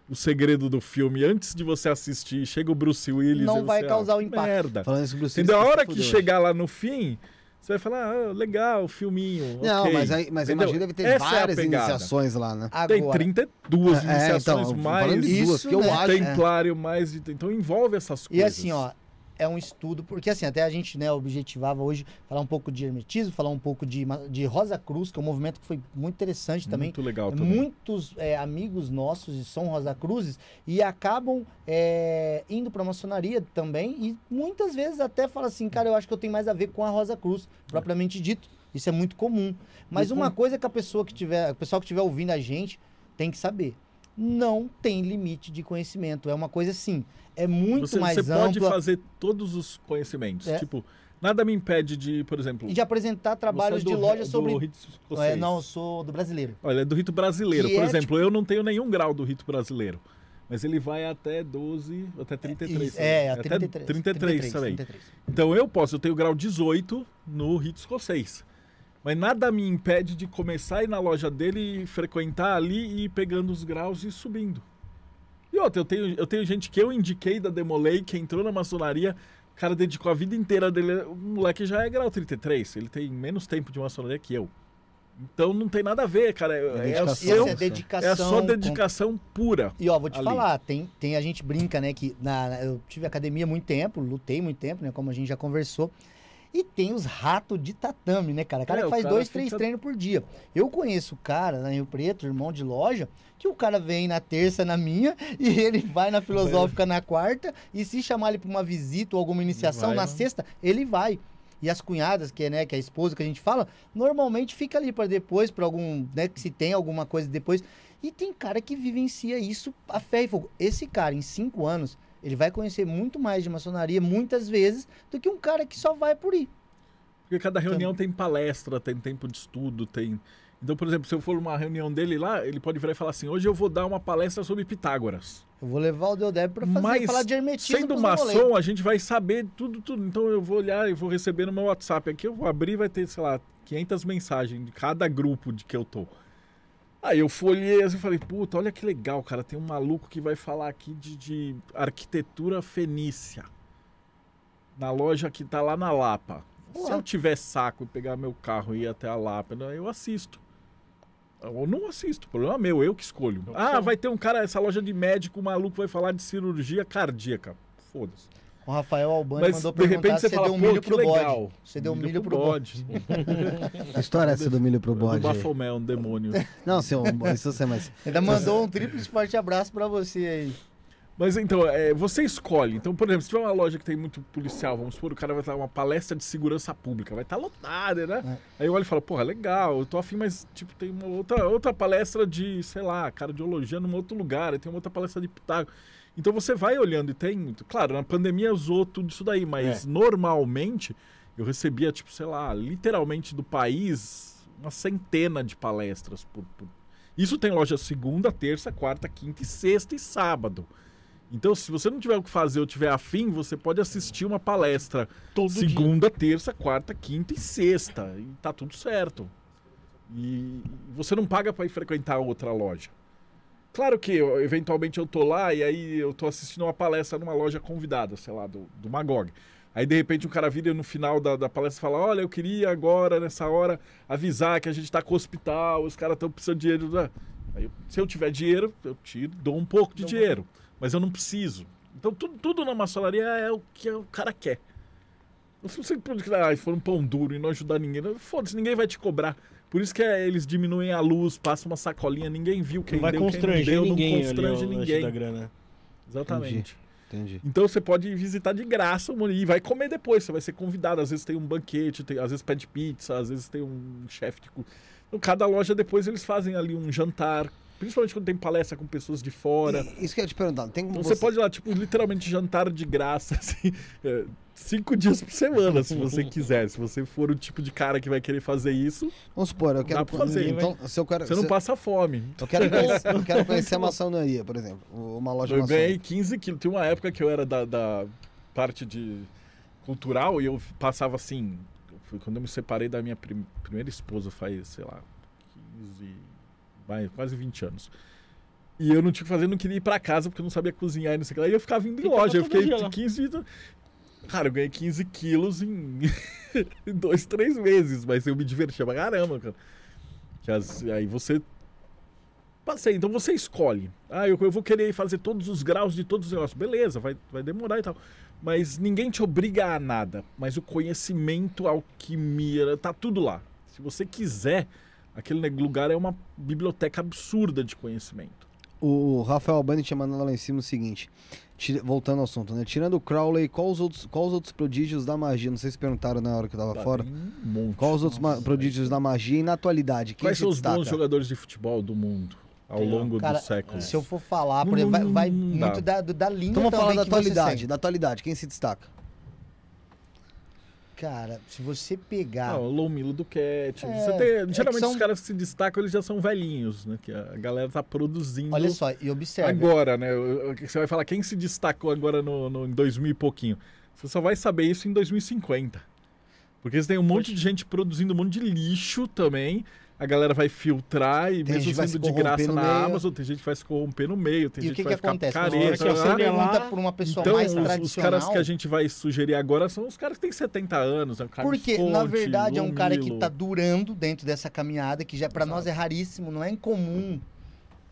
o segredo do filme antes de você assistir, chega o Bruce Willis. Não vai você, ah, causar o ah, um impacto. Merda. Falando isso, Bruce Willis. E da hora que né? chegar lá no fim, você vai falar, ah, legal, filminho. Não, okay. mas, aí, mas imagina deve ter Essa é várias é iniciações lá, né? Agora. Tem 32 é, iniciações então, mais. Isso, duas, que eu né? acho. É. Templário mais. De... Então envolve essas coisas. E assim, ó, é um estudo, porque assim, até a gente né, objetivava hoje falar um pouco de hermetismo, falar um pouco de, de Rosa Cruz, que é um movimento que foi muito interessante também. Muito legal é, também. Muitos é, amigos nossos são Rosa Cruzes e acabam é, indo para a maçonaria também e muitas vezes até fala assim, cara, eu acho que eu tenho mais a ver com a Rosa Cruz, propriamente dito. Isso é muito comum. Mas uma comum. coisa que a pessoa que tiver, o pessoal que estiver ouvindo a gente tem que saber não tem limite de conhecimento. É uma coisa assim, é muito você, mais você ampla. Você pode fazer todos os conhecimentos, é. tipo... Nada me impede de, por exemplo. De apresentar é trabalhos é do, de loja sobre. Do rito escocês. É, não, eu sou do brasileiro. Olha, é do rito brasileiro. Que por é, exemplo, tipo... eu não tenho nenhum grau do rito brasileiro. Mas ele vai até 12, até 33. É, é até 33. 33, 33 também. 33. Então eu posso, eu tenho grau 18 no rito escocês. Mas nada me impede de começar a ir na loja dele, frequentar ali e ir pegando os graus e subindo. E outra, eu tenho, eu tenho gente que eu indiquei da Demolei, que entrou na maçonaria, o cara dedicou a vida inteira dele. O moleque já é grau 33, ele tem menos tempo de maçonaria que eu. Então não tem nada a ver, cara. É, é, é, dedicação, é só dedicação com... pura. E ó, vou te ali. falar, tem, tem a gente brinca, né? Que na, eu tive academia muito tempo, lutei muito tempo, né? Como a gente já conversou. E tem os ratos de tatame, né, cara? O cara é, que faz cara dois, fica... três treinos por dia. Eu conheço o cara lá em Rio Preto, irmão de loja, que o cara vem na terça na minha e ele vai na filosófica é. na quarta. E se chamar ele pra uma visita ou alguma iniciação vai, na né? sexta, ele vai. E as cunhadas, que é, né, que é a esposa que a gente fala, normalmente fica ali para depois, para algum, né, que se tem alguma coisa depois. E tem cara que vivencia isso a fé e fogo. Esse cara, em cinco anos, ele vai conhecer muito mais de maçonaria, muitas vezes, do que um cara que só vai por ir. Porque cada então reunião então... tem palestra, tem tempo de estudo, tem. Então, por exemplo, se eu for numa reunião dele lá, ele pode virar e falar assim: hoje eu vou dar uma palestra sobre Pitágoras. Eu vou levar o Deodé para fazer falar de hermetismo. Sendo maçom, a gente vai saber tudo, tudo. Então eu vou olhar e vou receber no meu WhatsApp. Aqui eu vou abrir vai ter, sei lá, 500 mensagens de cada grupo de que eu tô. Aí eu folhei assim e falei, puta, olha que legal, cara. Tem um maluco que vai falar aqui de, de arquitetura fenícia. Na loja que tá lá na Lapa. Se eu tiver saco e pegar meu carro e ir até a Lapa, né, eu assisto. ou não assisto, problema é meu, eu que escolho. ah, vai ter um cara, essa loja de médico, o maluco vai falar de cirurgia cardíaca. Foda-se. O Rafael Albani Mas, mandou perguntar de repente você se fala, deu um milho pro legal. bode. Você deu milho, milho pro, pro bode. bode. a história é essa do milho pro bode. O Bafomé é um demônio. Não, seu, isso você mais. Ainda mandou um triplo forte abraço para você aí. Mas então, é, você escolhe. Então, por exemplo, se tiver uma loja que tem muito policial, vamos supor, o cara vai estar uma palestra de segurança pública, vai estar lotada, né? É. Aí eu olho e falo, porra, legal, eu tô afim, mas tipo, tem uma outra, outra palestra de, sei lá, cardiologia num outro lugar, tem uma outra palestra de Pitágoras. Então você vai olhando e tem muito. Claro, na pandemia usou tudo isso daí, mas é. normalmente eu recebia, tipo, sei lá, literalmente do país uma centena de palestras. Por, por... Isso tem loja segunda, terça, quarta, quinta e sexta e sábado. Então, se você não tiver o que fazer ou tiver afim, você pode assistir uma palestra Todo segunda, dia. terça, quarta, quinta e sexta. E tá tudo certo. E você não paga para ir frequentar outra loja. Claro que eventualmente eu tô lá e aí eu tô assistindo uma palestra numa loja convidada, sei lá, do, do Magog. Aí de repente o um cara vira no final da, da palestra e fala: Olha, eu queria agora, nessa hora, avisar que a gente tá com o hospital, os caras estão precisando de dinheiro. Né? Aí, se eu tiver dinheiro, eu te dou um pouco de não dinheiro, mas eu não preciso. Então tudo, tudo na maçonaria é o que o cara quer. Se você ah, for um pão duro e não ajudar ninguém, né? foda-se, ninguém vai te cobrar. Por isso que é, eles diminuem a luz, passam uma sacolinha, ninguém viu quem não deu, constranger quem não deu, ninguém, não constrange ali, ninguém. Da grana. Exatamente. Entendi, entendi. Então você pode visitar de graça e vai comer depois, você vai ser convidado. Às vezes tem um banquete, tem, às vezes pede pizza, às vezes tem um chefe de... Então, cada loja depois eles fazem ali um jantar Principalmente quando tem palestra com pessoas de fora. E, isso que eu ia te perguntar. Tem então você... você... pode ir lá, tipo, literalmente jantar de graça, assim, é, cinco dias por semana, se você quiser. Se você for o tipo de cara que vai querer fazer isso. Vamos supor, eu quero. fazer. Então, se eu quero você se... não passa fome. Eu quero conhecer, eu quero conhecer a maçonaria, por exemplo. Uma loja Eu ganhei 15 quilos. Tem uma época que eu era da, da parte de cultural e eu passava assim. Foi quando eu me separei da minha prim primeira esposa, faz, sei lá, 15 mais quase 20 anos. E eu não tinha o que fazer, não queria ir pra casa porque eu não sabia cozinhar e não sei o que lá. E eu ficava indo em loja. Eu fiquei 15 dias. Cara, eu ganhei 15 quilos em dois, três meses, mas eu me divertia pra caramba, cara. Que as, aí você. Passei, então você escolhe. Ah, eu, eu vou querer fazer todos os graus de todos os negócios. Beleza, vai, vai demorar e tal. Mas ninguém te obriga a nada. Mas o conhecimento, alquimia, tá tudo lá. Se você quiser, Aquele lugar é uma biblioteca absurda de conhecimento. O Rafael Albani tinha mandado lá em cima o seguinte, voltando ao assunto, né? Tirando o Crowley, quais os outros, quais os outros prodígios da magia? Não sei se perguntaram na hora que eu tava tá fora. Um monte, quais os outros nossa, prodígios é da magia e na atualidade? Quais são os destaca? bons jogadores de futebol do mundo? ao longo cara, dos séculos. Se eu for falar, por exemplo, vai, vai muito da, da linha Então falar da atualidade, da atualidade, quem se destaca? Cara, se você pegar. Ah, o Lomilo do Cat. É, tem, é geralmente são... os caras que se destacam, eles já são velhinhos, né? Que a galera tá produzindo. Olha só, e observa. Agora, né? Você vai falar quem se destacou agora no, no, em 2000 e pouquinho. Você só vai saber isso em 2050. Porque eles têm um Poxa. monte de gente produzindo um monte de lixo também a galera vai filtrar e tem mesmo sendo de graça na Amazon, tem gente que vai se corromper no meio, tem e gente que, que vai ficar acontece? careta. Você pergunta é por uma pessoa então, mais os, tradicional... os caras que a gente vai sugerir agora são os caras que têm 70 anos, é Porque, na verdade, Lomilo. é um cara que está durando dentro dessa caminhada, que já para nós é raríssimo, não é incomum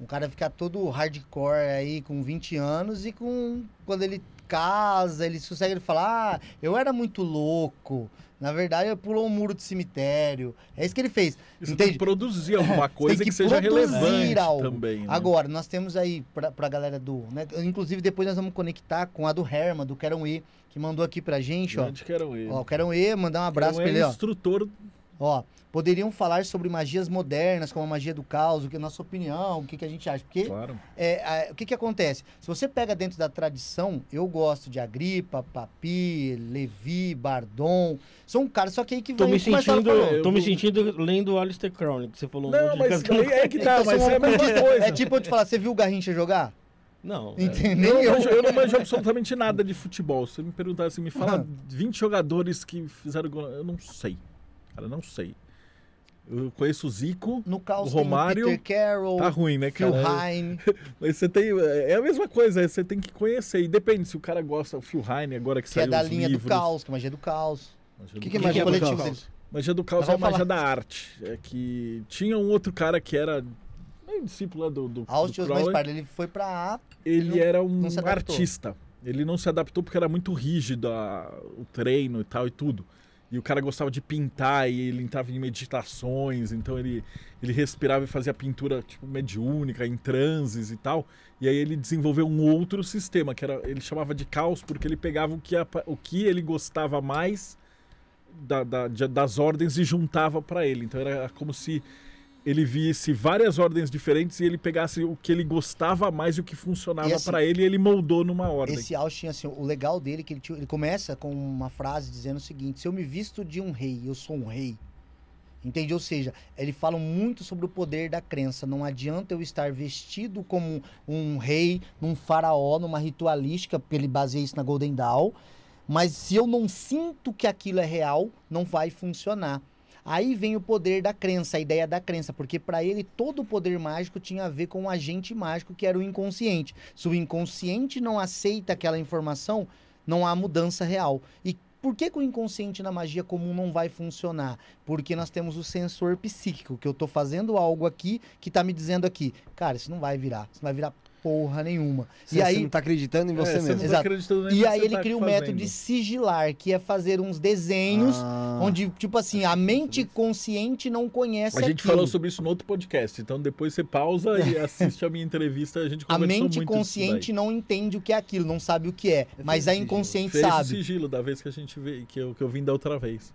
um cara ficar todo hardcore aí com 20 anos e com quando ele casa, ele sossega, ele fala: "Ah, eu era muito louco". Na verdade, ele pulou um muro de cemitério. É isso que ele fez. Você tem que produzir alguma é, coisa que, que, seja relevante algo. também. Né? Agora, nós temos aí pra, pra galera do... Né? Inclusive, depois nós vamos conectar com a do Herman, do Quero E, que mandou aqui pra gente, Grande ó. Querão E. Ó, o E, mandar um abraço Querão pra é ele, é ó. instrutor Ó, poderiam falar sobre magias modernas, como a magia do caos, o que é a nossa opinião, o que, que a gente acha. Porque claro. é, a, o que, que acontece? Se você pega dentro da tradição, eu gosto de Agripa, Papi, Levi, Bardon. São caras, só que aí que tô vem... Me sentindo, tô me sentindo lendo Alistair Crowley, que você falou. Não, mas de... é que tá, é, é tipo, é tipo eu te falar, você viu o Garrincha jogar? Não. É. Entendeu? Eu, eu, não manjo absolutamente nada de futebol. Se me perguntar assim, me fala 20 ah. jogadores que fizeram gol. Eu não sei. Cara, não sei. Eu conheço o Zico, o Romário. Peter Carroll, tá ruim, né, Phil o Heine. Mas você tem. É a mesma coisa, é, você tem que conhecer. E depende se o cara gosta. O Phil Heine, agora que, que é saiu. Que é da linha livros. do caos, que é magia do caos. O é que, que, é magia do coletivo? Caos? Magia do caos é a magia falar. da arte. É que tinha um outro cara que era meio discípulo lá né, do. do Austin Osman ele foi pra A. Ele, ele não, era um artista. Ele não se adaptou porque era muito rígido a, o treino e tal e tudo. E o cara gostava de pintar e ele entrava em meditações, então ele, ele respirava e fazia pintura tipo mediúnica, em transes e tal. E aí ele desenvolveu um outro sistema, que era ele chamava de caos, porque ele pegava o que, a, o que ele gostava mais da, da, de, das ordens e juntava para ele. Então era como se ele visse várias ordens diferentes e ele pegasse o que ele gostava mais e o que funcionava assim, para ele e ele moldou numa ordem. Esse Austin, assim, o legal dele é que ele, ele começa com uma frase dizendo o seguinte: se eu me visto de um rei, eu sou um rei. Entende? Ou seja, ele fala muito sobre o poder da crença. Não adianta eu estar vestido como um rei, num faraó, numa ritualística, porque ele baseia isso na Golden Dawn. Mas se eu não sinto que aquilo é real, não vai funcionar. Aí vem o poder da crença, a ideia da crença, porque para ele todo o poder mágico tinha a ver com o um agente mágico que era o inconsciente. Se o inconsciente não aceita aquela informação, não há mudança real. E por que, que, o inconsciente na magia comum não vai funcionar? Porque nós temos o sensor psíquico, que eu estou fazendo algo aqui que está me dizendo aqui, cara, isso não vai virar, isso não vai virar porra nenhuma. Você, e aí, você não tá acreditando em você é, mesmo. Você tá Exato. Tá e aí ele tá cria o um método de sigilar, que é fazer uns desenhos ah, onde, tipo assim, a mente consciente não conhece A gente aquilo. falou sobre isso no outro podcast, então depois você pausa e assiste a minha entrevista, a gente A mente consciente não entende o que é aquilo, não sabe o que é, mas a inconsciente sigilo. sabe. o sigilo da vez que a gente veio, que eu, que eu vim da outra vez.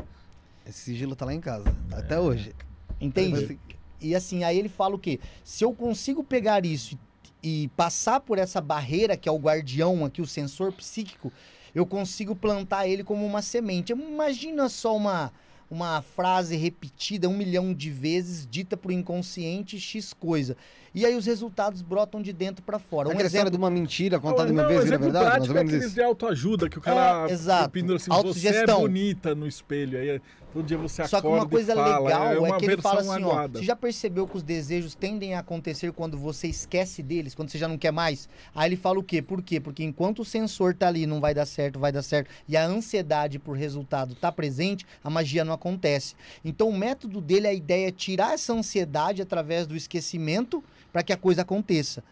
Esse sigilo tá lá em casa, é. até hoje. Entende? E assim, aí ele fala o quê? Se eu consigo pegar isso e e passar por essa barreira que é o guardião aqui, o sensor psíquico, eu consigo plantar ele como uma semente. Imagina só uma, uma frase repetida um milhão de vezes, dita o inconsciente, X coisa. E aí os resultados brotam de dentro para fora. Um Aquela exemplo... história de uma mentira contada uma vez, vira verdade? é mais ou menos de autoajuda, que o cara é, exato. pendura assim, Autossugestão. você é bonita no espelho, aí todo dia você acorda Só que uma coisa fala, é legal é, é que ele fala assim, ó, você já percebeu que os desejos tendem a acontecer quando você esquece deles, quando você já não quer mais? Aí ele fala o quê? Por quê? Porque enquanto o sensor tá ali, não vai dar certo, vai dar certo, e a ansiedade por resultado tá presente, a magia não acontece. Então o método dele, a ideia é tirar essa ansiedade através do esquecimento para que a coisa aconteça.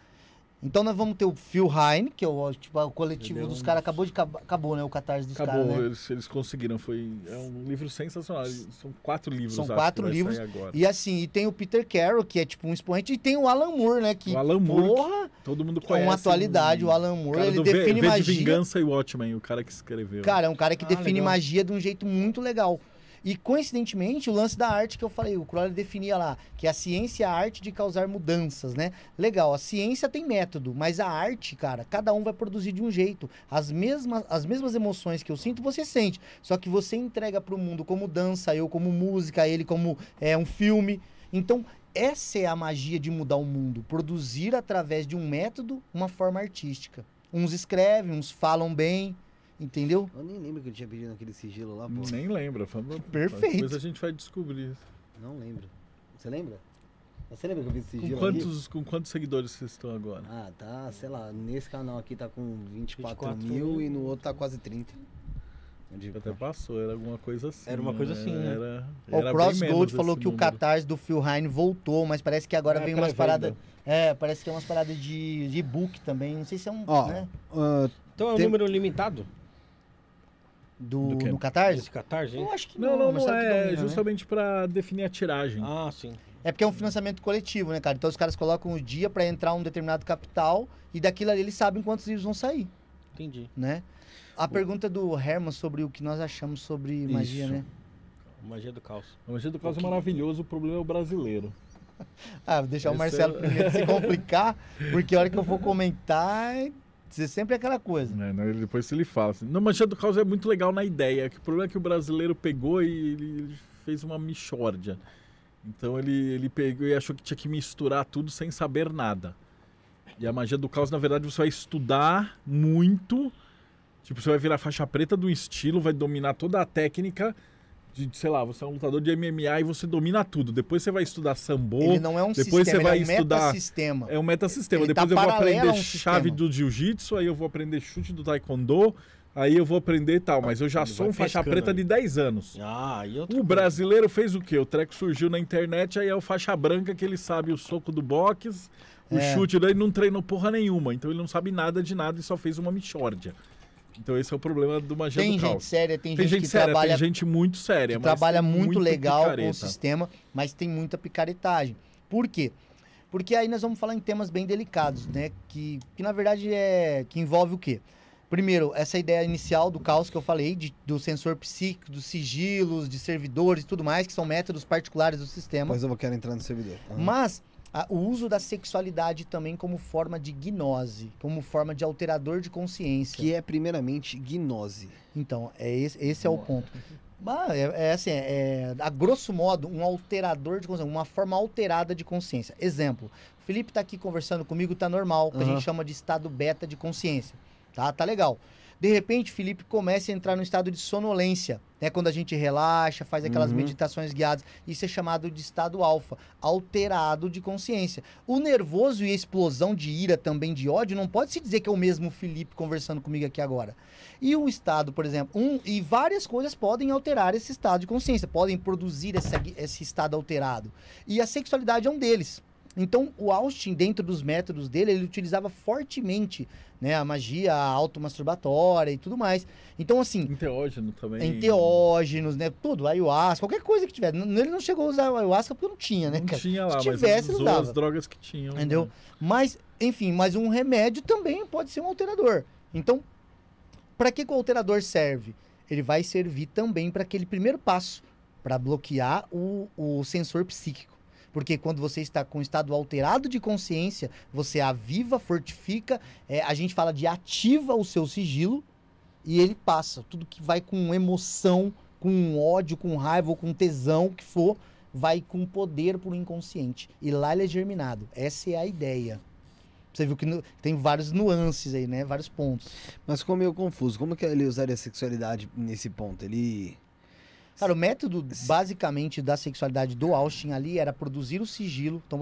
Então nós vamos ter o Phil Heine, que é o, tipo, o coletivo Entendeu? É dos caras. Acabou de acabou, né? O catarse dos caras. Acabou, né? eles, eles, conseguiram. Foi, é um livro sensacional. São quatro livros. São quatro livros. E assim, e tem o Peter Carroll, que é tipo um expoente, e tem o Alan Moore, né? Que, o Alan Moore. Porra, todo mundo conhece. É uma atualidade, o Alan Moore. Ele define v, magia. de Vingança e Watchmen, o cara que escreveu. Cara, é um cara que ah, define legal. magia de um jeito muito legal. E coincidentemente, o lance da arte que eu falei, o Crowley definia lá, que a ciência é a arte de causar mudanças, né? Legal, a ciência tem método, mas a arte, cara, cada um vai produzir de um jeito. As mesmas, as mesmas emoções que eu sinto, você sente. Só que você entrega para o mundo como dança, eu como música, ele como é, um filme. Então, essa é a magia de mudar o mundo, produzir através de um método uma forma artística. Uns escrevem, uns falam bem, Entendeu? Eu nem lembro que eu tinha pedido aquele sigilo lá, pô. Nem lembro. Fala, Perfeito. Depois a gente vai descobrir. Não lembro. Você lembra? Você lembra que eu fiz esse com quantos, aqui? Com quantos seguidores vocês estão agora? Ah, tá, sei lá, nesse canal aqui tá com 24, 24 mil, mil né? e no outro tá quase 30. Digo, Até tá. passou, era alguma coisa assim. Era uma coisa né? assim, né? Era, era, o Cross Gold falou que número. o catarse do Phil Hine voltou, mas parece que agora é, vem umas tá paradas. É, parece que é umas paradas de, de e-book também. Não sei se é um. Ó, né? uh, então é um tem... número limitado? Do, do no Catarse? Esse Catarse? Eu acho que não. Não, não, não é. Domina, é, né? justamente né? para definir a tiragem. Ah, sim. É porque é um financiamento coletivo, né, cara? Então os caras colocam o dia para entrar um determinado capital e daquilo ali eles sabem quantos livros vão sair. Entendi. Né? A o... pergunta do Herman sobre o que nós achamos sobre Isso. magia, né? Magia do caos. A magia do caos é maravilhoso, o problema é o brasileiro. ah, vou deixar Esse o Marcelo é... primeiro se complicar, porque a hora que eu for comentar, Ser sempre aquela coisa. É, não, né, depois ele fala assim, não, Mancha do Caos é muito legal na ideia, que o problema é que o brasileiro pegou e ele fez uma michórdia. Então ele, ele pegou e achou que tinha que misturar tudo sem saber nada. E a magia do caos, na verdade, você vai estudar muito. Tipo, você vai virar faixa preta do estilo, vai dominar toda a técnica, de, sei lá, você é um lutador de MMA e você domina tudo. Depois você vai estudar sambo. Ele não é um depois sistema, você é vai é um estudar, metasistema. É um metasistema. Ele depois tá eu vou aprender um chave do jiu-jitsu, aí eu vou aprender chute do taekwondo, aí eu vou aprender tal. Mas eu já Ele sou um faixa preta aí. de 10 anos. Ah, é o brasileiro fez o quê? O treco surgiu na internet, aí é o faixa branca que ele sabe o soco do boxe, o é. chute, daí não treinou porra nenhuma. Então ele não sabe nada de nada e só fez uma michórdia. Então esse é o problema do magia tem do caos. Gente séria, tem, tem gente, gente séria, trabalha, tem gente muito séria, trabalha muito, legal picareta. com o sistema, mas tem muita picaretagem. Por quê? Porque aí nós vamos falar em temas bem delicados, né? Que, que na verdade é que envolve o quê? Primeiro, essa ideia inicial do caos que eu falei, de, do sensor psíquico, dos sigilos, de servidores e tudo mais, que são métodos particulares do sistema. Mas eu vou querer entrar no servidor. Uhum. Mas a, o uso da sexualidade também como forma de gnose, como forma de alterador de consciência. Que é, primeiramente, gnose. Então, é esse, esse é o ponto. Mas é, é assim, é, é, a grosso modo, um alterador de consciência, uma forma alterada de consciência. Exemplo, o Felipe está aqui conversando comigo, tá normal, que a gente chama de estado beta de consciência. Tá, tá legal de repente, Felipe começa a entrar no estado de sonolência. É né? quando a gente relaxa, faz aquelas uhum. meditações guiadas. Isso é chamado de estado alfa, alterado de consciência. O nervoso e a explosão de ira, também de ódio, não pode se dizer que é o mesmo Felipe conversando comigo aqui agora. E o estado, por exemplo, um, e várias coisas podem alterar esse estado de consciência, podem produzir essa, esse estado alterado. E a sexualidade é um deles. Então, o Austin, dentro dos métodos dele, ele utilizava fortemente né, a magia automasturbatória e tudo mais. Então, assim. Enteógeno também. Enteógenos, né? Tudo, ayahuasca, qualquer coisa que tiver. Ele não chegou a usar ayahuasca porque não tinha, né? Não cara? tinha lá, Se tivesse, mas usou as drogas que tinham. Entendeu? Né? Mas, enfim, mas um remédio também pode ser um alterador. Então, para que, que o alterador serve? Ele vai servir também para aquele primeiro passo para bloquear o, o sensor psíquico. Porque quando você está com um estado alterado de consciência, você aviva, fortifica, é, a gente fala de ativa o seu sigilo e ele passa. Tudo que vai com emoção, com ódio, com raiva ou com tesão, o que for, vai com poder para o inconsciente. E lá ele é germinado. Essa é a ideia. Você viu que no, tem vários nuances aí, né? Vários pontos. Mas como eu confuso. Como que ele usaria a sexualidade nesse ponto? Ele Cara, o método basicamente da sexualidade do Austin ali era produzir o sigilo. Então,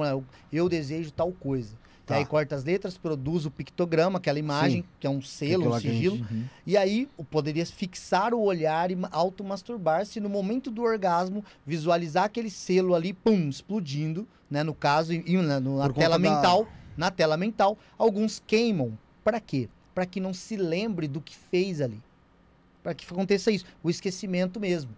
eu desejo tal coisa. Tá. tá. aí corta as letras, produz o pictograma, aquela imagem, Sim. que é um é selo, um sigilo. Uhum. E aí poderia fixar o olhar e automasturbar-se no momento do orgasmo, visualizar aquele selo ali, pum, explodindo, né? No caso, e, né, na, na tela mental. Na tela mental, alguns queimam. Para quê? Para que não se lembre do que fez ali. Para que aconteça isso. O esquecimento mesmo.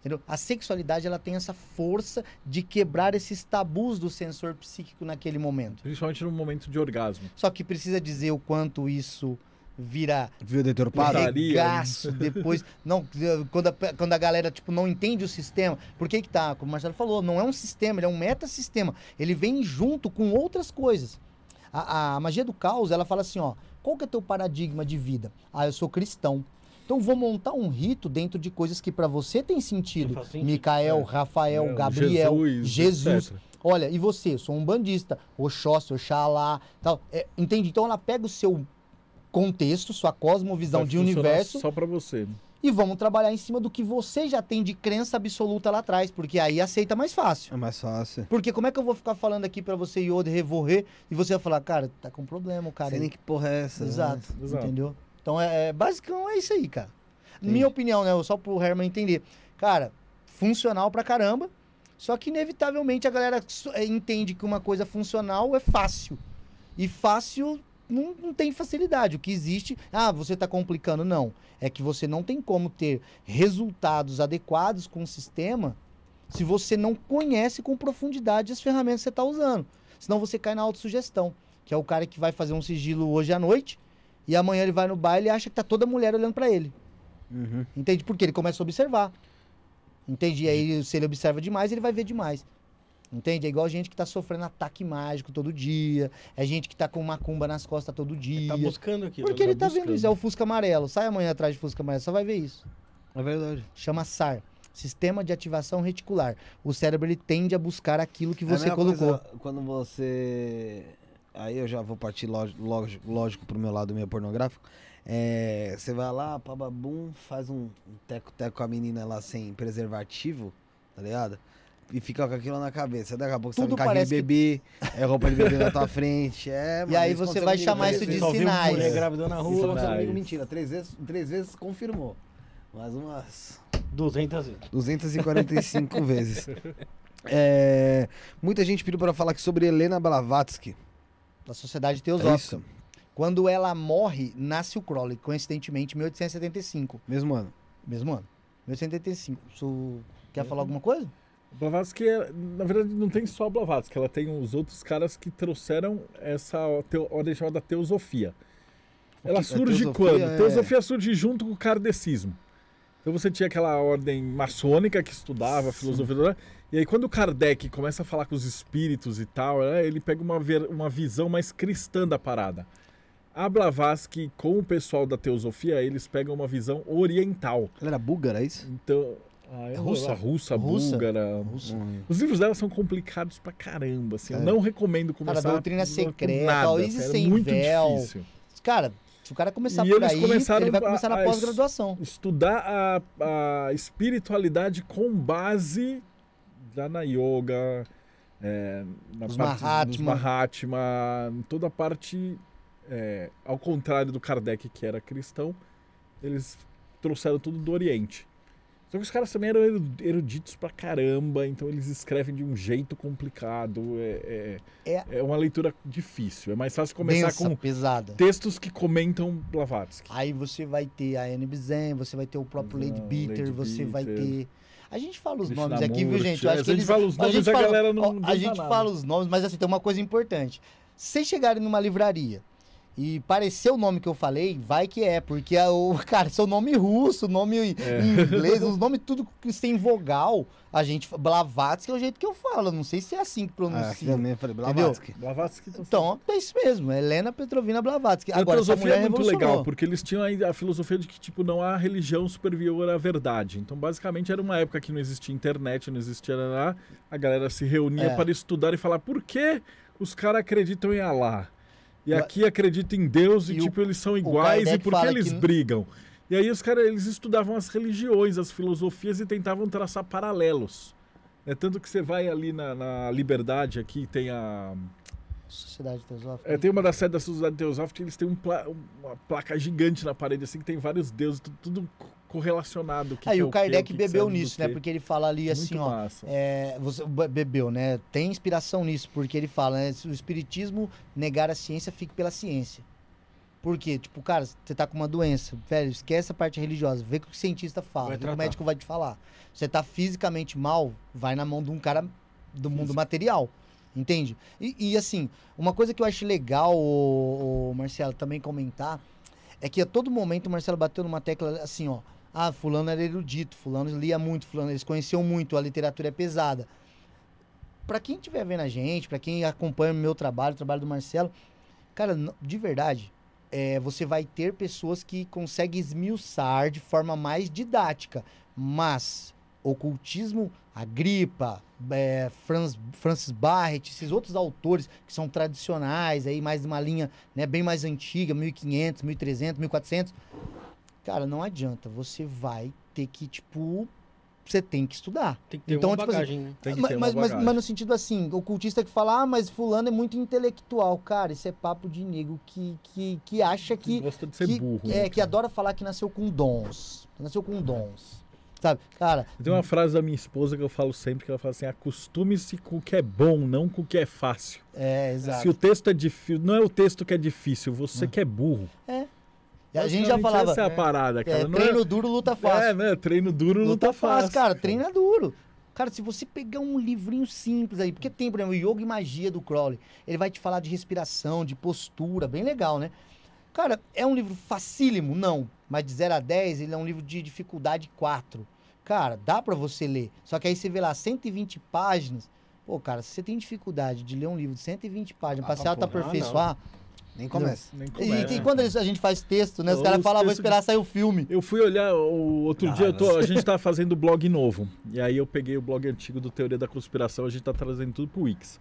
Entendeu? A sexualidade ela tem essa força de quebrar esses tabus do sensor psíquico naquele momento. Principalmente no momento de orgasmo. Só que precisa dizer o quanto isso vira vira deturpado regaço né? depois não quando a, quando a galera tipo não entende o sistema por que que tá como o Marcelo falou não é um sistema ele é um metasistema ele vem junto com outras coisas a, a, a magia do caos ela fala assim ó qual que é teu paradigma de vida ah eu sou cristão então vou montar um rito dentro de coisas que para você tem sentido. sentido. Assim, Micael, é. Rafael, é, Gabriel, Jesus. Jesus. Olha, e você? Eu sou um bandista, Oxóssi, Oxalá, tal. É, entende? Então ela pega o seu contexto, sua cosmovisão Vai de universo. Só para você. E vamos trabalhar em cima do que você já tem de crença absoluta lá atrás, porque aí aceita mais fácil. É mais fácil. Porque como é que eu vou ficar falando aqui para você, Yoda, revorrer, e você vai falar, cara, tá com problema, cara. Sem nem que porra é essa. Exato, né? Exato. entendeu? Então, é, é basicão é isso aí, cara. Entendi. Minha opinião, né? Só pro Herman entender. Cara, funcional pra caramba. Só que, inevitavelmente, a galera é, entende que uma coisa funcional é fácil. E fácil não, não, tem facilidade. O que existe, ah, você está complicando. Não. É que você não tem como ter resultados adequados com o sistema se você não conhece com profundidade as ferramentas que você está usando. Senão você cai na autossugestão, que é o cara que vai fazer um sigilo hoje à noite e amanhã ele vai no baile e acha que tá toda mulher olhando para ele. Uhum. Entende? Porque ele começa a observar. Entende? E aí, uhum. se ele observa demais, ele vai ver demais. Entende? É igual gente que tá sofrendo ataque mágico todo dia. É gente que tá com macumba nas costas todo dia. Ele tá buscando aqui. Porque ele tá, tá, vendo isso. É o Fusca Amarelo. Sai amanhã atrás de Fusca Amarelo, só vai ver isso. É verdade. Chama SAR. Sistema de ativação reticular. O cérebro ele tende a buscar aquilo que é você colocou. Coisa, quando você aí eu já vou partir lógico, lógico, pro meu lado meio pornográfico. É, você vai lá, pababum, faz um teco-teco com a menina lá sem preservativo, tá ligado? E fica com aquilo na cabeça. Daqui a pouco você tá parece de bebê, que... é roupa de bebê na tua frente. É, mano, e aí você vai chamar isso de sinais. Mulher grávida na rua. É isso não amigo, mentira. Três vezes, três vezes confirmou. Mais umas. 200 vezes. 245 vezes. É, muita gente pediu para falar aqui sobre Helena Blavatsky da Sociedade é Teosófica. É Quando ela morre, nasce o Crowley, coincidentemente, em 1875. Mesmo ano. Mesmo ano. 1875. Quer é. falar alguma coisa? Blavatsky, é, na verdade, não tem só Blavatsky, ela tem os outros caras que trouxeram essa ordem chamada teosofia. Ela é surge teosofia quando? É... Teosofia surge junto com o kardecismo. Então você tinha aquela ordem maçônica que estudava Sim. filosofia, e aí, quando o Kardec começa a falar com os espíritos e tal, né, ele pega uma, ver, uma visão mais cristã da parada. A Blavatsky, com o pessoal da teosofia, eles pegam uma visão oriental. Ela era búlgara, é isso? Então. Ah, é russa. russa, russa, búlgara. Russa. Os livros dela são complicados pra caramba, assim. É. Eu não recomendo começar Cara, a doutrina é secreta, nada, ó, é sem muito véu. Difícil. Cara, se o cara começar e por aí, ele vai começar a, na pós-graduação. Estudar a, a espiritualidade com base entrar na yoga, é, na os parte Mahatma. Mahatma, toda a parte, é, ao contrário do Kardec, que era cristão, eles trouxeram tudo do Oriente. Só que os caras também eram eruditos pra caramba, então eles escrevem de um jeito complicado. É, é, é, é uma leitura difícil. É mais fácil começar densa, com pesada. textos que comentam Blavatsky. Aí você vai ter a Anne Bizen, você vai ter o próprio Não, Lady Bitter, Lady você vai ter a gente fala os Bicho nomes aqui, viu, gente? Eu acho é, que eles, fala os nomes, a, gente fala, a, a gente fala os nomes, mas assim, tem uma coisa importante. Se chegarem numa livraria e pareceu o nome que eu falei, vai que é, porque, o, cara, seu nome russo, nome é. inglês, os nomes tudo que sem vogal, a gente. Blavatsky é o jeito que eu falo, não sei se é assim que pronuncia. Ah, falei Blavatsky. Blavatsky tá então, é isso mesmo, Helena Petrovina Blavatsky. A filosofia é, é muito legal, porque eles tinham a, a filosofia de que, tipo, não há religião superior à verdade. Então, basicamente, era uma época que não existia internet, não existia nada, a galera se reunia é. para estudar e falar por que os caras acreditam em Allah e aqui acredita em Deus e, e tipo, o, eles são iguais e por que eles que... brigam? E aí os caras, eles estudavam as religiões, as filosofias e tentavam traçar paralelos. É tanto que você vai ali na, na Liberdade, aqui tem a... Sociedade Teosófica. É, tem uma da sede da Sociedade Teosófica, eles têm um pla uma placa gigante na parede, assim, que tem vários deuses, tudo, tudo correlacionado. Que Aí é o Kardec que bebeu que nisso, né? Porque ele fala ali assim, ó. É, você bebeu, né? Tem inspiração nisso, porque ele fala, né? Se o espiritismo negar a ciência, fique pela ciência. porque Tipo, cara, você tá com uma doença, velho, esquece a parte religiosa, vê o que o cientista fala, o o médico vai te falar. Você tá fisicamente mal, vai na mão de um cara do mundo material. Entende? E, e, assim, uma coisa que eu acho legal, o, o Marcelo, também comentar, é que a todo momento o Marcelo bateu numa tecla assim, ó ah, fulano era erudito, fulano lia muito, fulano eles conheciam muito, a literatura é pesada. Para quem estiver vendo a gente, para quem acompanha o meu trabalho, o trabalho do Marcelo, cara, de verdade, é, você vai ter pessoas que conseguem esmiuçar de forma mais didática, mas ocultismo, a é, Franz, Francis Barrett, esses outros autores que são tradicionais, aí mais uma linha né, bem mais antiga, 1500, 1300, 1400. Cara, não adianta. Você vai ter que, tipo. Você tem que estudar. Tem que ter então, uma tipo assim, bagagem, assim, né? tem que mas, ter uma mas, bagagem. Mas, mas no sentido assim, o cultista que fala, ah, mas fulano é muito intelectual, cara, isso é papo de nego que, que, que acha que. que gosta de ser que, burro. É, né, que adora falar que nasceu com dons. Nasceu com dons. Sabe, cara. Tem uma frase da minha esposa que eu falo sempre, que ela fala assim: acostume-se com o que é bom, não com o que é fácil. É, exato. Se o texto é difícil, não é o texto que é difícil, você que é burro. É. E a gente já falava. Essa é a parada, é, cara. É, treino é... duro, luta é, fácil. É, né? Treino duro, luta, luta fácil. fácil. Cara, treina duro. Cara, se você pegar um livrinho simples aí, porque tem, por exemplo, o Yoga e Magia do Crowley, ele vai te falar de respiração, de postura, bem legal, né? Cara, é um livro facílimo? Não. Mas de 0 a 10, ele é um livro de dificuldade 4. Cara, dá para você ler. Só que aí você vê lá 120 páginas. Pô, cara, se você tem dificuldade de ler um livro de 120 páginas ah, para se aperfeiçoar. não nem começa. Não, nem começa. E, e, quando a gente faz texto, né? Os caras falam, ah, vou esperar que... sair o filme. Eu fui olhar, o outro ah, dia tô, a gente tá fazendo blog novo. E aí eu peguei o blog antigo do Teoria da Conspiração, a gente tá trazendo tudo pro Wix.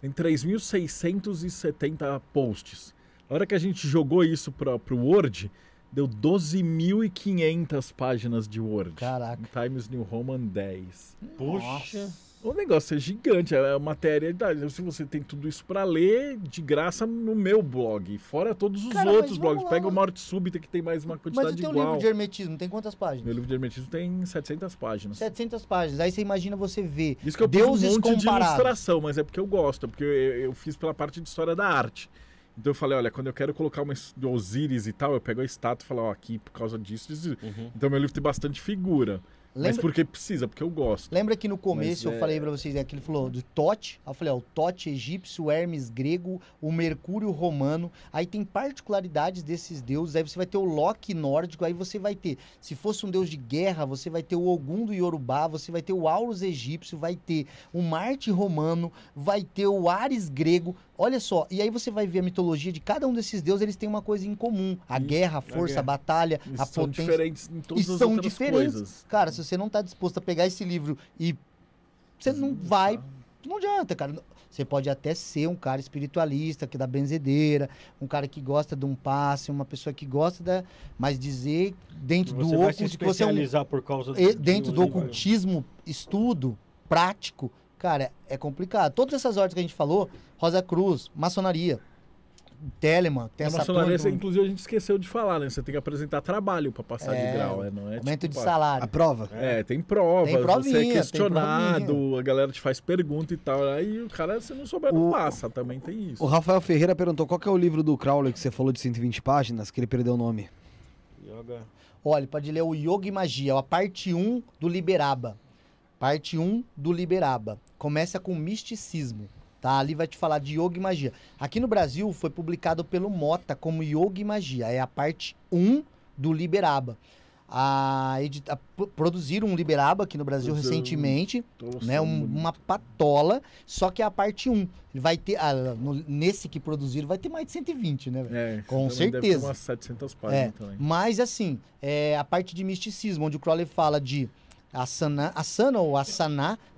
Tem 3.670 posts. A hora que a gente jogou isso para pro Word, deu 12.500 páginas de Word. Caraca. Times New Roman 10. Poxa. Nossa. O negócio é gigante, é uma materialidade. Se você tem tudo isso para ler de graça no meu blog, fora todos os Cara, outros blogs. Lá, Pega o Morte Súbita que tem mais uma quantidade mas igual. Mas o teu livro de hermetismo tem quantas páginas? Meu livro de hermetismo tem 700 páginas. 700 páginas. Aí você imagina você ver Isso que eu deuses um monte de ilustração, mas é porque eu gosto, porque eu, eu fiz pela parte de história da arte. Então eu falei, olha, quando eu quero colocar uma do Osíris e tal, eu pego a estátua e falo, ó, aqui por causa disso, disso. Uhum. Então meu livro tem bastante figura. Lembra... Mas porque precisa, porque eu gosto. Lembra que no começo Mas eu é... falei para vocês, aquele né, falou do Tote, eu falei, ó, o Tote egípcio, o Hermes grego, o Mercúrio romano, aí tem particularidades desses deuses, aí você vai ter o Loki nórdico, aí você vai ter, se fosse um deus de guerra, você vai ter o Ogum do Yorubá, você vai ter o Aulus egípcio, vai ter o Marte romano, vai ter o Ares grego, Olha só, e aí você vai ver a mitologia de cada um desses deuses, eles têm uma coisa em comum: a guerra, a força, a, guerra. a batalha, e a são potência. diferentes em todas e as são diferentes. Coisas. Cara, se você não está disposto a pegar esse livro e você não vai, não adianta, cara. Você pode até ser um cara espiritualista, que dá da benzedeira, um cara que gosta de um passe, uma pessoa que gosta da. Mas dizer dentro você do ocultismo. Você vai se especializar você é um, por causa do, Dentro do, do ocultismo, estudo prático, Cara, é complicado. Todas essas ordens que a gente falou, Rosa Cruz, maçonaria, Telemann, tem a essa maçonaria, você, inclusive a gente esqueceu de falar, né? Você tem que apresentar trabalho para passar é, de grau, né? Não é aumento tipo, de salário. A prova. É, tem prova. Tem provinha, você é questionado, a galera te faz pergunta e tal. Aí o cara, se não souber, não o, passa. Também tem isso. O Rafael Ferreira perguntou qual que é o livro do Crowley que você falou de 120 páginas, que ele perdeu o nome. Yoga. Olha, pode ler o Yoga e Magia, a parte 1 do Liberaba. Parte 1 do Liberaba. Começa com misticismo. Tá? Ali vai te falar de yoga e magia. Aqui no Brasil foi publicado pelo Mota como Yoga e Magia. É a parte 1 do Liberaba. A, edita, produziram um Liberaba aqui no Brasil recentemente, né? Um, uma patola, só que é a parte 1. Vai ter, ah, no, nesse que produziram, vai ter mais de 120, né? É, Com certeza. Deve ter umas 700 páginas é, também. Mas assim, é a parte de misticismo, onde o Crowley fala de a Sana, a Sana ou a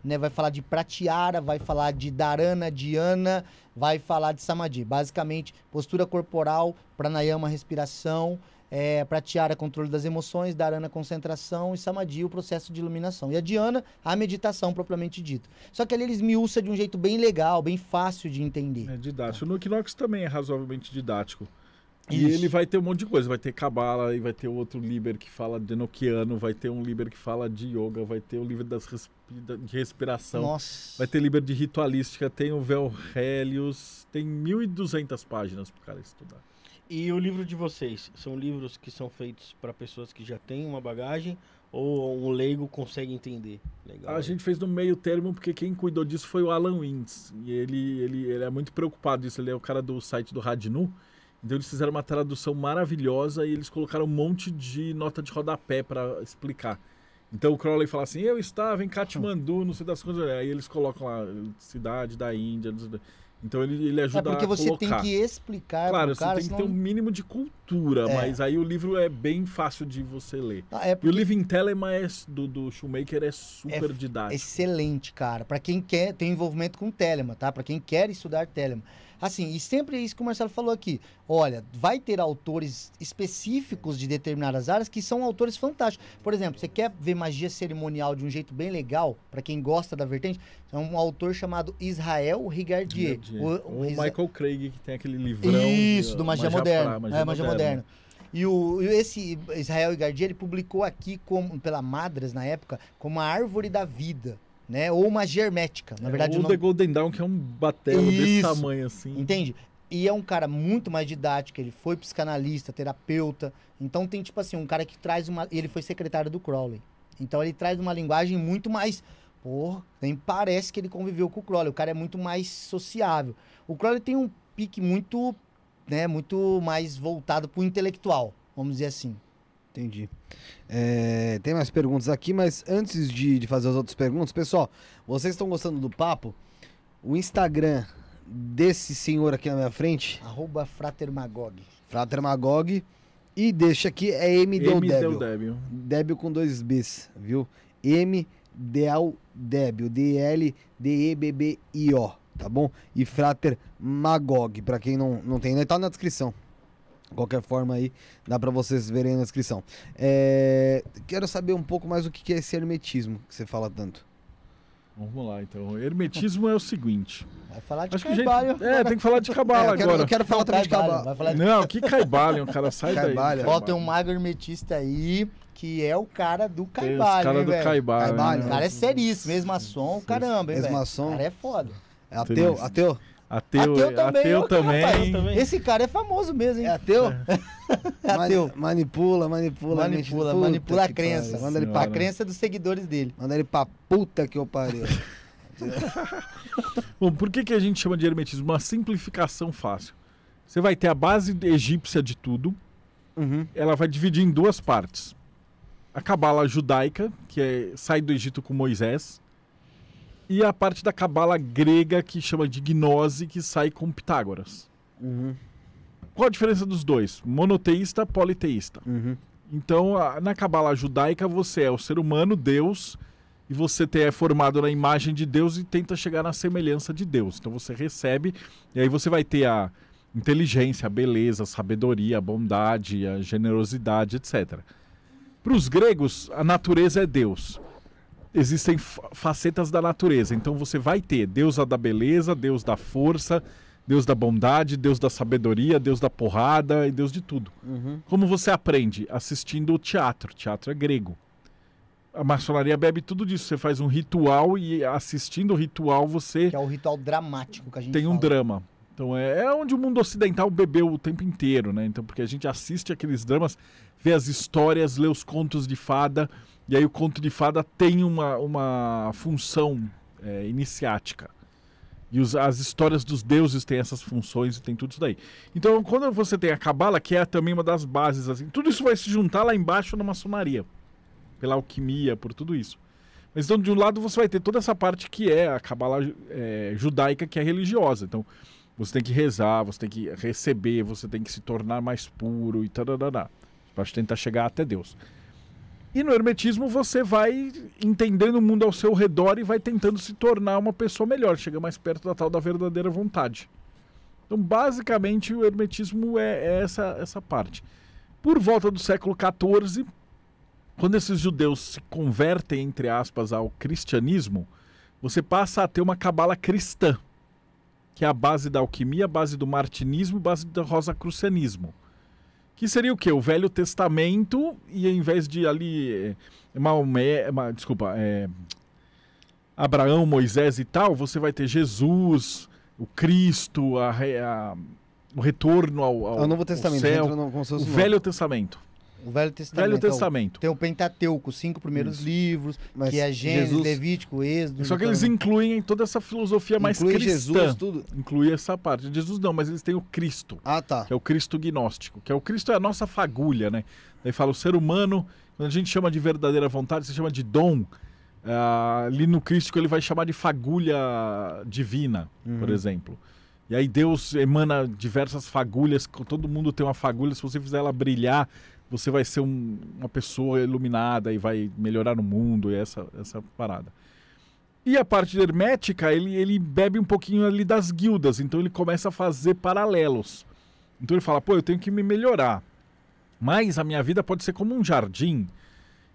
né, vai falar de Pratiara, vai falar de Dharana, Dhyana, vai falar de Samadhi. Basicamente, postura corporal, Pranayama, respiração, é, Pratiara, controle das emoções, Dharana, concentração e Samadhi, o processo de iluminação. E a Dhyana, a meditação propriamente dito. Só que ali eles miúça de um jeito bem legal, bem fácil de entender. É didático. Tá. No Equinox também é razoavelmente didático. E Isso. ele vai ter um monte de coisa, vai ter cabala e vai ter outro líder que fala de Enochiano, vai ter um líder que fala de yoga, vai ter o um das de respiração, Nossa. vai ter líder de ritualística, tem o Véu Helios, tem 1.200 páginas pro cara estudar. E o livro de vocês, são livros que são feitos para pessoas que já têm uma bagagem ou um leigo consegue entender? Legal. A gente fez no meio termo porque quem cuidou disso foi o Alan Wins. E ele, ele, ele é muito preocupado isso, ele é o cara do site do Radnu. Então eles fizeram uma tradução maravilhosa e eles colocaram um monte de nota de rodapé para explicar. Então o Crowley fala assim: Eu estava em Katmandu, não sei das coisas. Aí eles colocam lá, cidade da Índia. Então ele, ele é ajuda a. É porque você a tem que explicar. Claro, você cara, tem senão... que ter um mínimo de cultura, é. mas aí o livro é bem fácil de você ler. Ah, é porque... E o em Telema é, do, do Shoemaker é super é didático. Excelente, cara. Para quem quer, tem envolvimento com Telema, tá? Para quem quer estudar Telema. Assim, e sempre é isso que o Marcelo falou aqui. Olha, vai ter autores específicos de determinadas áreas que são autores fantásticos. Por exemplo, você quer ver magia cerimonial de um jeito bem legal, para quem gosta da vertente? É um autor chamado Israel Rigardier. O, o, o Isa... Michael Craig, que tem aquele livrão. Isso, do é, Magia, magia Moderna. Pra, é, magia é, Magia Moderna. moderna. E o, esse Israel Igardi, ele publicou aqui como, pela Madras na época como a árvore da vida né? Ou uma germética. Na é, verdade, ou não... The Golden Dawn, que é um batel desse tamanho assim. Entende? E é um cara muito mais didático, ele foi psicanalista, terapeuta. Então tem tipo assim, um cara que traz uma, ele foi secretário do Crowley. Então ele traz uma linguagem muito mais Porra, nem parece que ele conviveu com o Crowley. O cara é muito mais sociável. O Crowley tem um pique muito, né, muito mais voltado pro intelectual, vamos dizer assim. Entendi. É, tem mais perguntas aqui, mas antes de, de fazer as outras perguntas, pessoal, vocês estão gostando do papo? O Instagram desse senhor aqui na minha frente. Arroba Fratermagog. Fratermagog. E deixa aqui é MDL Débil. Débil. com dois Bs, viu? MDL Débil. D-L-D-E-B-B-I-O. Tá bom? E Frater Magog. Pra quem não, não tem, né? tá na descrição qualquer forma aí dá para vocês verem na descrição. É, quero saber um pouco mais o que é esse hermetismo que você fala tanto. Vamos lá, então. Hermetismo é o seguinte. Vai falar de Acho caibalho. Gente... É, tem que falar de cabala é, eu quero, agora. Eu quero falar não, também de cabala. De... Não, que caibalho, o cara sai caibalho. daí. Ó, tem um mago hermetista aí que é o cara do caibalho, cara hein, do velho. caibalho. caibalho. Né? O cara é seríssimo, som, caramba, hein, Mesmaçom. O cara é foda. É ateu, ateu. Ateu, ateu também. Ateu também. Rapaz, esse cara é famoso mesmo, hein? É ateu? É. é, é ateu. Manipula, manipula, manipula. manipula a crença. manda senhora. ele pra a crença dos seguidores dele. Manda ele pra puta que eu parei. Bom, por que, que a gente chama de hermetismo? Uma simplificação fácil. Você vai ter a base egípcia de tudo. Uhum. Ela vai dividir em duas partes. A cabala judaica, que é, sai do Egito com Moisés e a parte da cabala grega que chama de gnose, que sai com Pitágoras. Uhum. Qual a diferença dos dois? Monoteísta, politeísta. Uhum. Então, na cabala judaica, você é o ser humano, Deus, e você é formado na imagem de Deus e tenta chegar na semelhança de Deus. Então, você recebe, e aí você vai ter a inteligência, a beleza, a sabedoria, a bondade, a generosidade, etc. Para os gregos, a natureza é Deus existem facetas da natureza. Então você vai ter deusa da beleza, deus da força, Deus da bondade, Deus da sabedoria, Deus da porrada e Deus de tudo. Uhum. Como você aprende? Assistindo o teatro. Teatro é grego. A maçonaria bebe tudo disso. Você faz um ritual e assistindo o ritual você. Que é o ritual dramático que a gente Tem um drama. Então é, é onde o mundo ocidental bebeu o tempo inteiro, né? Então, porque a gente assiste aqueles dramas, vê as histórias, lê os contos de fada e aí o conto de fada tem uma, uma função é, iniciática. E os, as histórias dos deuses têm essas funções e tem tudo isso daí. Então, quando você tem a cabala, que é também uma das bases, assim, tudo isso vai se juntar lá embaixo na maçonaria, pela alquimia, por tudo isso. Mas então, de um lado, você vai ter toda essa parte que é a cabala é, judaica, que é religiosa. Então, você tem que rezar, você tem que receber, você tem que se tornar mais puro e tal, tal, tal, para tentar chegar até Deus. E no hermetismo você vai entendendo o mundo ao seu redor e vai tentando se tornar uma pessoa melhor, chega mais perto da tal da verdadeira vontade. Então, basicamente, o hermetismo é, é essa, essa parte. Por volta do século XIV, quando esses judeus se convertem, entre aspas, ao cristianismo, você passa a ter uma cabala cristã, que é a base da alquimia, a base do martinismo, a base do rosacrucianismo. Que seria o quê? O Velho Testamento e ao invés de ali eh, Maomé, ma, desculpa, é, Abraão, Moisés e tal, você vai ter Jesus, o Cristo, a, a, o retorno ao, ao, ao é Novo Testamento, ao céu, no, o Velho Testamento o Velho Testamento. Velho então, Testamento. tem o Pentateuco, os cinco primeiros Isso. livros, Mas que é Gênesis, Jesus... Levítico, Êxodo. Só que eles incluem toda essa filosofia mais Inclui cristã. Jesus, tudo. Inclui essa parte. Jesus não, mas eles têm o Cristo. Ah, tá. Que é o Cristo gnóstico. Que é o Cristo é a nossa fagulha, né? Daí fala o ser humano, quando a gente chama de verdadeira vontade, se chama de dom. Uh, ali no Cristo ele vai chamar de fagulha divina, uhum. por exemplo. E aí Deus emana diversas fagulhas, todo mundo tem uma fagulha, se você fizer ela brilhar, você vai ser um, uma pessoa iluminada e vai melhorar o mundo e essa, essa parada. E a parte hermética, ele, ele bebe um pouquinho ali das guildas, então ele começa a fazer paralelos. Então ele fala, pô, eu tenho que me melhorar, mas a minha vida pode ser como um jardim.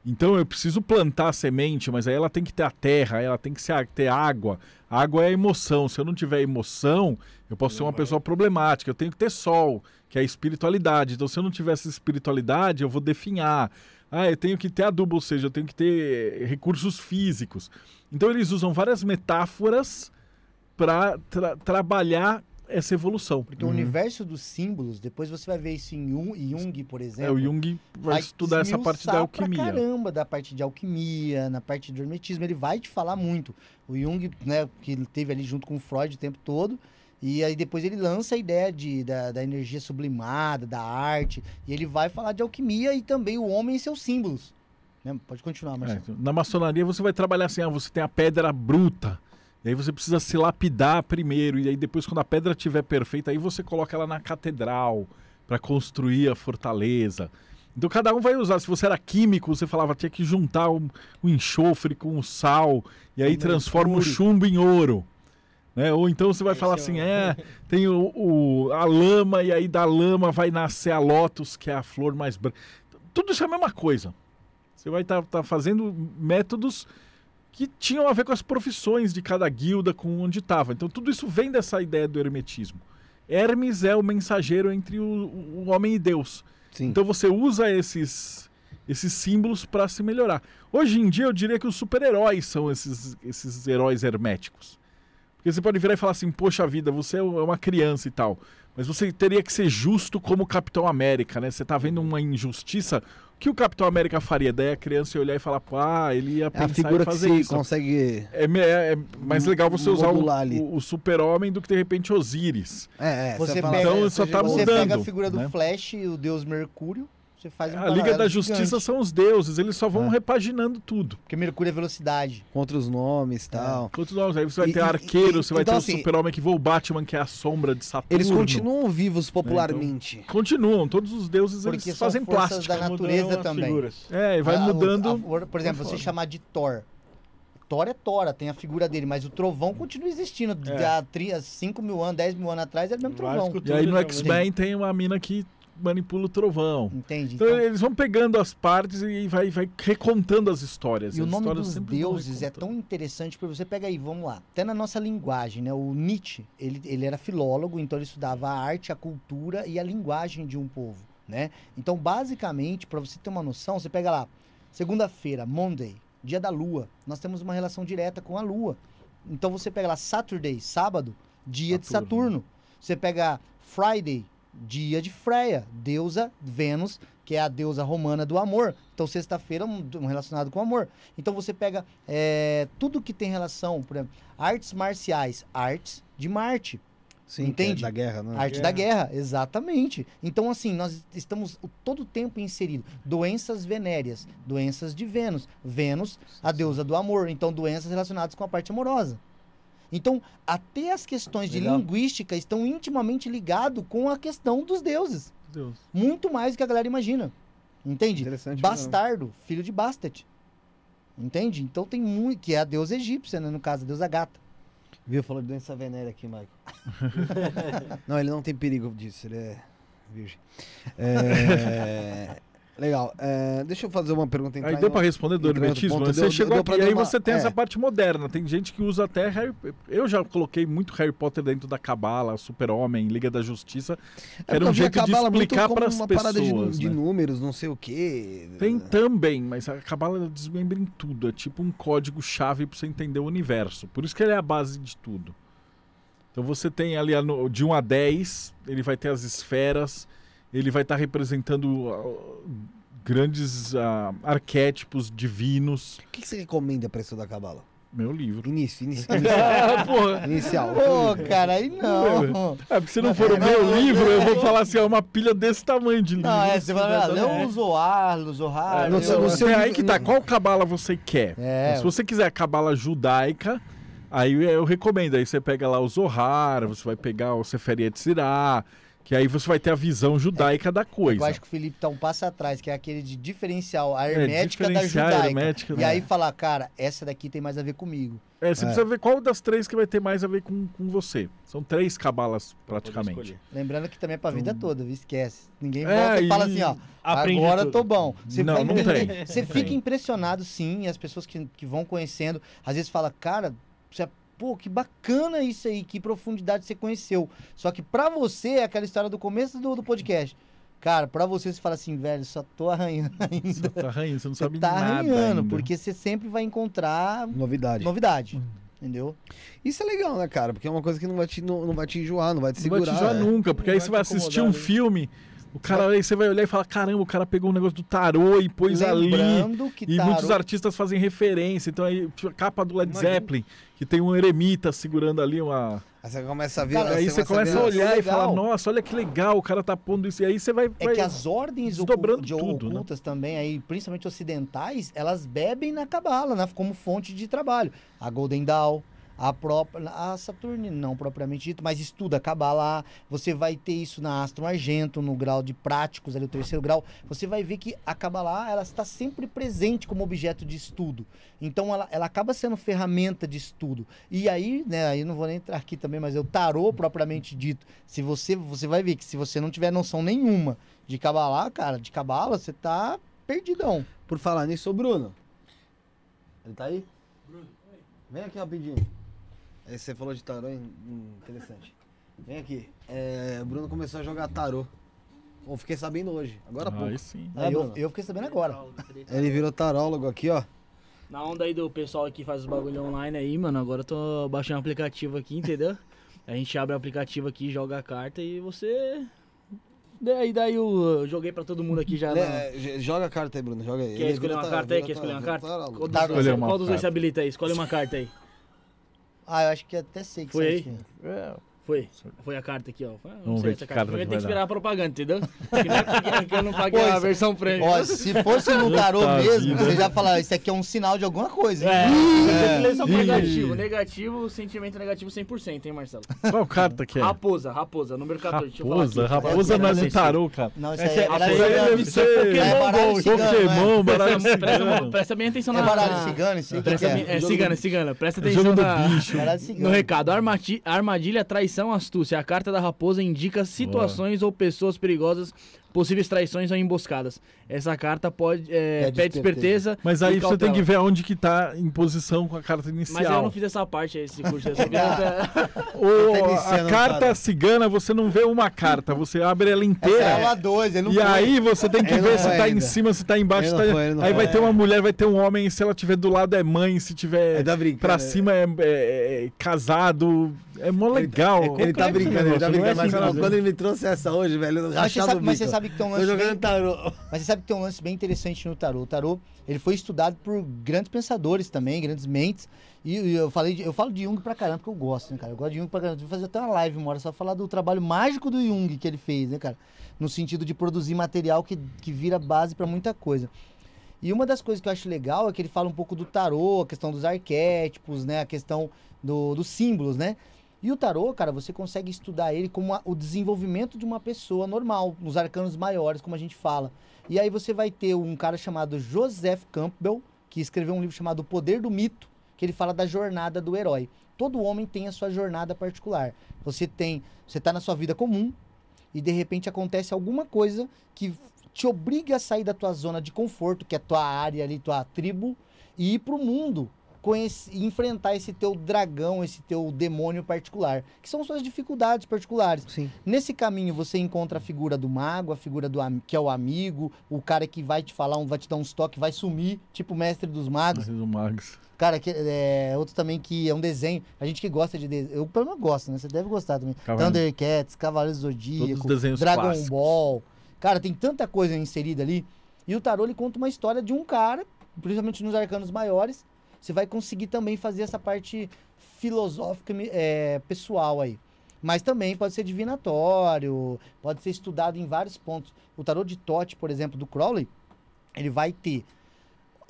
Então eu preciso plantar a semente, mas aí ela tem que ter a terra, ela tem que ter água. A água é a emoção. Se eu não tiver emoção, eu posso não ser uma pessoa problemática. Eu tenho que ter sol que é a espiritualidade. Então, se eu não tivesse espiritualidade, eu vou definhar. Ah, eu tenho que ter adubo, ou seja, eu tenho que ter recursos físicos. Então, eles usam várias metáforas para tra trabalhar essa evolução. Porque uhum. o universo dos símbolos, depois você vai ver isso em Jung, por exemplo. É, o Jung vai, vai estudar essa parte da alquimia. Pra caramba, da parte de alquimia, na parte do hermetismo, ele vai te falar muito. O Jung, né, que ele teve ali junto com o Freud o tempo todo, e aí depois ele lança a ideia de, da, da energia sublimada, da arte, e ele vai falar de alquimia e também o homem e seus símbolos. Né? Pode continuar, Marcelo. É, então, na maçonaria você vai trabalhar assim, ah, você tem a pedra bruta, e aí você precisa se lapidar primeiro, e aí depois quando a pedra estiver perfeita, aí você coloca ela na catedral para construir a fortaleza. Então cada um vai usar. Se você era químico, você falava tinha que juntar o, o enxofre com o sal e aí transforma o chumbo em ouro. Né? Ou então você vai falar assim, é, tem o, o, a lama e aí da lama vai nascer a lótus, que é a flor mais branca. Tudo isso é a mesma coisa. Você vai estar tá, tá fazendo métodos que tinham a ver com as profissões de cada guilda, com onde estava. Então tudo isso vem dessa ideia do hermetismo. Hermes é o mensageiro entre o, o homem e Deus. Sim. Então você usa esses esses símbolos para se melhorar. Hoje em dia eu diria que os super-heróis são esses, esses heróis herméticos. Porque você pode virar e falar assim, poxa vida, você é uma criança e tal. Mas você teria que ser justo como o Capitão América, né? Você tá vendo uma injustiça. O que o Capitão América faria? Daí a criança ia olhar e falar, pá, ah, ele ia pensar é a figura que se isso. consegue. É, é, é mais legal você usar o, o, o super-homem do que de repente Osíris. É, é você, você pega, então, só tá você pega a figura do né? Flash e o Deus Mercúrio. Você faz um a Liga da Justiça gigante. são os deuses, eles só vão ah. repaginando tudo. Porque Mercúrio é velocidade. Contra os nomes é. tal. É. Contra os nomes. Aí você vai e, ter e, arqueiro, e, você vai ter então, assim, o super-homem que voa o Batman, que é a sombra de Saturno. Eles continuam vivos popularmente. É, então, continuam, todos os deuses Porque eles fazem plástica. da natureza também. Figuras. É, e vai a, ah, mudando. A, a, por exemplo, você chamar de Thor. Thor é Thor, tem a figura dele, mas o trovão continua existindo. É. Há 5 mil anos, 10 mil anos atrás era o mesmo trovão. E aí no né? X-Men tem uma mina que manipula o trovão. Entendi. Então, então, eles vão pegando as partes e vai, vai recontando as histórias. E as o nome dos deuses é tão interessante porque você pega aí, vamos lá, até na nossa linguagem, né? O Nietzsche, ele, ele era filólogo, então ele estudava a arte, a cultura e a linguagem de um povo, né? Então, basicamente, para você ter uma noção, você pega lá, segunda-feira, Monday, dia da lua, nós temos uma relação direta com a lua. Então, você pega lá Saturday, sábado, dia Saturno. de Saturno. Você pega Friday, dia de Freia, deusa Vênus, que é a deusa romana do amor. Então, sexta-feira, um relacionado com amor. Então, você pega é, tudo que tem relação, por exemplo, artes marciais, artes de Marte. Sim, é entende? Arte da guerra, né? Arte guerra. da guerra, exatamente. Então, assim, nós estamos todo o tempo inserido. Doenças venéreas, doenças de Vênus. Vênus, a deusa do amor. Então, doenças relacionadas com a parte amorosa. Então, até as questões Legal. de linguística estão intimamente ligado com a questão dos deuses. Deus. Muito mais do que a galera imagina. Entende? Bastardo, mesmo. filho de Bastet. Entende? Então tem muito. Que é a deusa egípcia, né? No caso, a deusa gata. Viu? Falou de doença venérea aqui, Michael. não, ele não tem perigo disso, ele é virgem. É... Legal. É, deixa eu fazer uma pergunta. Aí deu para responder do hermetismo. Né? você deu, chegou deu, aqui, deu aí uma... você tem é. essa parte moderna. Tem gente que usa até Harry... Eu já coloquei muito Harry Potter dentro da Cabala, Super Homem, Liga da Justiça. É era um jeito de é explicar para as pessoas. De, né? de, números, não sei o quê. Tem também, mas a Cabala desmembra em tudo. É tipo um código chave para você entender o universo. Por isso que ele é a base de tudo. Então você tem ali de 1 a 10, ele vai ter as esferas ele vai estar tá representando grandes uh, arquétipos divinos. O que, que você recomenda para estudar da cabala? Meu livro. Início, início. Inicial. inicial. Pô, cara, aí não. É, porque se não for o meu não, livro, eu vou falar assim, é uma pilha desse tamanho de livro. Não, é, você vai ah, é, não o Zoar, o Zohar. Não, não, não, é aí que tá, qual cabala você quer? É. Né, se você quiser a cabala judaica, aí eu recomendo, aí você pega lá o Zohar, você vai pegar o Seferiet Sirah, que aí você vai ter a visão judaica é, da coisa. Eu acho que o Felipe tá um passo atrás, que é aquele de diferencial, a é, hermética é, da judaica. Hermética, e aí né? falar, cara, essa daqui tem mais a ver comigo. É, você é. precisa ver qual das três que vai ter mais a ver com, com você. São três cabalas, praticamente. Lembrando que também é pra então vida toda, viu? Esquece. Ninguém é, volta e fala assim, ó, agora tudo. tô bom. Você não, não tem. Você fica impressionado, sim, as pessoas que, que vão conhecendo, às vezes fala, cara, você pô, que bacana isso aí, que profundidade você conheceu. Só que para você é aquela história do começo do, do podcast. Cara, para você, você fala assim, velho, só tô arranhando tá ainda. Só tô arranhando, você não sabe você tá nada. Tá arranhando, ainda. porque você sempre vai encontrar. Novidade. Novidade. Hum. Entendeu? Isso é legal, né, cara? Porque é uma coisa que não vai te, não, não vai te enjoar, não vai te segurar. Não vai te enjoar né? nunca, porque não aí você vai, assistir um né? filme o cara, aí você vai olhar e falar, caramba, o cara pegou um negócio do tarô e pôs Lembrando ali. Que e muitos artistas fazem referência. Então aí, tipo, a capa do Led Imagina. Zeppelin, que tem um eremita segurando ali uma... Aí você começa a ver... Cara, né, aí você começa a olhar é e falar, nossa, olha que legal, o cara tá pondo isso. E aí você vai... É vai que as ordens ocultas, de tudo, né? ocultas né? também, aí, principalmente ocidentais, elas bebem na cabala, né, como fonte de trabalho. A Golden Dawn, a, própria, a Saturne não propriamente dito, mas estuda Kabbalah. Você vai ter isso na Astro Argento, no grau de práticos, ali o terceiro grau. Você vai ver que a Kabbalah ela está sempre presente como objeto de estudo. Então ela, ela acaba sendo ferramenta de estudo. E aí, né, aí não vou nem entrar aqui também, mas é o tarô propriamente dito. Se você, você vai ver que se você não tiver noção nenhuma de Kabbalah, cara, de Kabbalah, você tá perdidão. Por falar nisso, o Bruno. Ele tá aí? Bruno, vem aqui rapidinho. É, você falou de tarô, hein? Hum, interessante. Vem aqui. É, o Bruno começou a jogar tarô. Eu fiquei sabendo hoje, agora ah, pouco. Sim. Aí é, eu, eu fiquei sabendo agora. Ele virou tarólogo aqui, ó. Na onda aí do pessoal que faz os bagulho online aí, mano, agora eu tô baixando um aplicativo aqui, entendeu? A gente abre o aplicativo aqui, joga a carta e você. Daí, daí eu joguei pra todo mundo aqui já. Né? na... Joga a carta aí, Bruno, joga aí. Quer escolher uma carta aí? Quer escolher uma carta? Qual dos, dois se habilita aí? Escolhe uma carta aí. Ah, eu acho que até sei que Foi aí? É. é. Foi. Foi a carta aqui, ó. Não Vamos sei essa é que carta. vai Primeiro que esperar a propaganda, entendeu? Porque não é, é não paguei a versão prêmio. Ó, se fosse no tarô mesmo, você já fala, isso aqui é um sinal de alguma coisa. hein? É, é, é. só negativo. Negativo, sentimento negativo 100%, hein, Marcelo? Qual carta que é? Raposa, raposa, número 14. Deixa Raposa, aqui. raposa não é no tarô, cara. Não, isso aí é baralho cigano. É baralho Pokémon, baralho Presta, presta, cigano. presta bem atenção É baralho cigano, isso aí é? é cigana, cigana. Presta atenção no recado. armadilha traz intuição, astúcia. A carta da raposa indica situações Boa. ou pessoas perigosas possíveis traições ou emboscadas. Essa carta pode é, pede, esperteza. Mas aí você tem que ver onde que tá em posição com a carta inicial. Mas eu não fiz essa parte aí, esse curso. Essa tá o, a carta cigana, você não vê uma carta, você abre ela inteira. Essa é ela dois, e foi. aí você tem que ele ver se tá em cima, se tá embaixo. Tá... Foi, aí foi. vai ter uma mulher, vai ter um homem, se ela tiver do lado é mãe, se tiver para tá pra né? cima é, é, é, casado. É mó tá- legal. Ele, tá, ele tá brincando, ele tá brincando. É mas assim, quando ele me trouxe essa hoje, velho, rachado mas você sabe sabe que tem um lance. Tô jogando bem... tarô. Mas você sabe que tem um lance bem interessante no tarô. O tarô, ele foi estudado por grandes pensadores também, grandes mentes. E eu falei, de... eu falo de Jung pra caramba, porque eu gosto, né, cara? Eu gosto de Jung pra caramba. Eu vou fazer até uma live uma hora só falar do trabalho mágico do Jung que ele fez, né, cara? No sentido de produzir material que, que vira base para muita coisa. E uma das coisas que eu acho legal é que ele fala um pouco do tarô, a questão dos arquétipos, né? A questão do, dos símbolos, né? E o tarô, cara, você consegue estudar ele como a, o desenvolvimento de uma pessoa normal, nos arcanos maiores, como a gente fala. E aí você vai ter um cara chamado Joseph Campbell, que escreveu um livro chamado O Poder do Mito, que ele fala da jornada do herói. Todo homem tem a sua jornada particular. Você tem, você tá na sua vida comum e de repente acontece alguma coisa que te obriga a sair da tua zona de conforto, que é a tua área ali, tua tribo, e ir pro mundo enfrentar esse teu dragão, esse teu demônio particular, que são suas dificuldades particulares. Sim. Nesse caminho você encontra a figura do mago, a figura do que é o amigo, o cara que vai te falar, um, vai te dar um estoque, vai sumir, tipo o mestre dos magos. Mestre dos magos. Cara, que, é, outro também que é um desenho. A gente que gosta de desenho. Eu, pelo menos, gosto, né? Você deve gostar também. Cavaleiro. Thundercats, Cavaleiros do Zodíaco, Dragon clássicos. Ball. Cara, tem tanta coisa inserida ali. E o tarô ele conta uma história de um cara, principalmente nos arcanos maiores, você vai conseguir também fazer essa parte filosófica é, pessoal aí. Mas também pode ser divinatório, pode ser estudado em vários pontos. O tarot de Tote, por exemplo, do Crowley, ele vai ter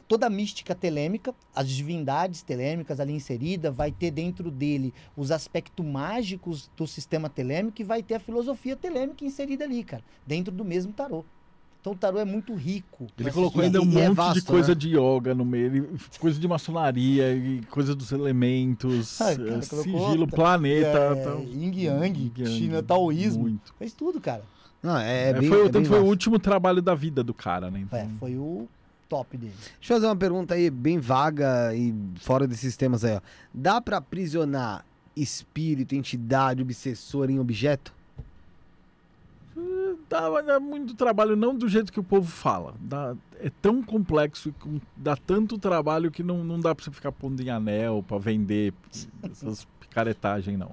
toda a mística telêmica, as divindades telêmicas ali inserida, vai ter dentro dele os aspectos mágicos do sistema telêmico e vai ter a filosofia telêmica inserida ali, cara, dentro do mesmo tarô. Então o tarô é muito rico. Ele colocou ainda um é monte é vasto, de coisa né? de yoga no meio, coisa de maçonaria, coisa dos elementos, ah, cara, eh, sigilo, planeta. É, então. Yin Yang, China, taoísmo. Muito. Fez tudo, cara. Não, é, é, é bem, foi, é foi o último trabalho da vida do cara, né? É, então... É, foi o top dele. Deixa eu fazer uma pergunta aí bem vaga e fora desses temas aí, ó. Dá para aprisionar espírito, entidade, obsessor em objeto? Dá, dá, muito trabalho, não do jeito que o povo fala. Dá, é tão complexo, dá tanto trabalho que não, não dá para você ficar pondo em anel para vender essas picaretagens, não.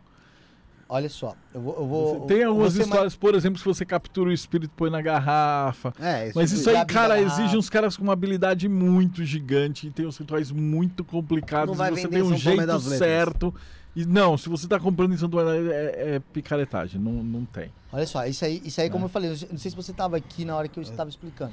Olha só, eu vou. Eu vou tem algumas histórias, mais... por exemplo, se você captura o espírito põe na garrafa. É, isso mas isso tipo aí, cara, exige uns caras com uma habilidade muito gigante e tem uns rituais muito complicados. E você tem um jeito certo. Letras e não, se você está comprando em Santo é, é, é, picaretagem, não, não tem. Olha só, isso aí, isso aí como né? eu falei, não sei se você estava aqui na hora que eu é. estava explicando.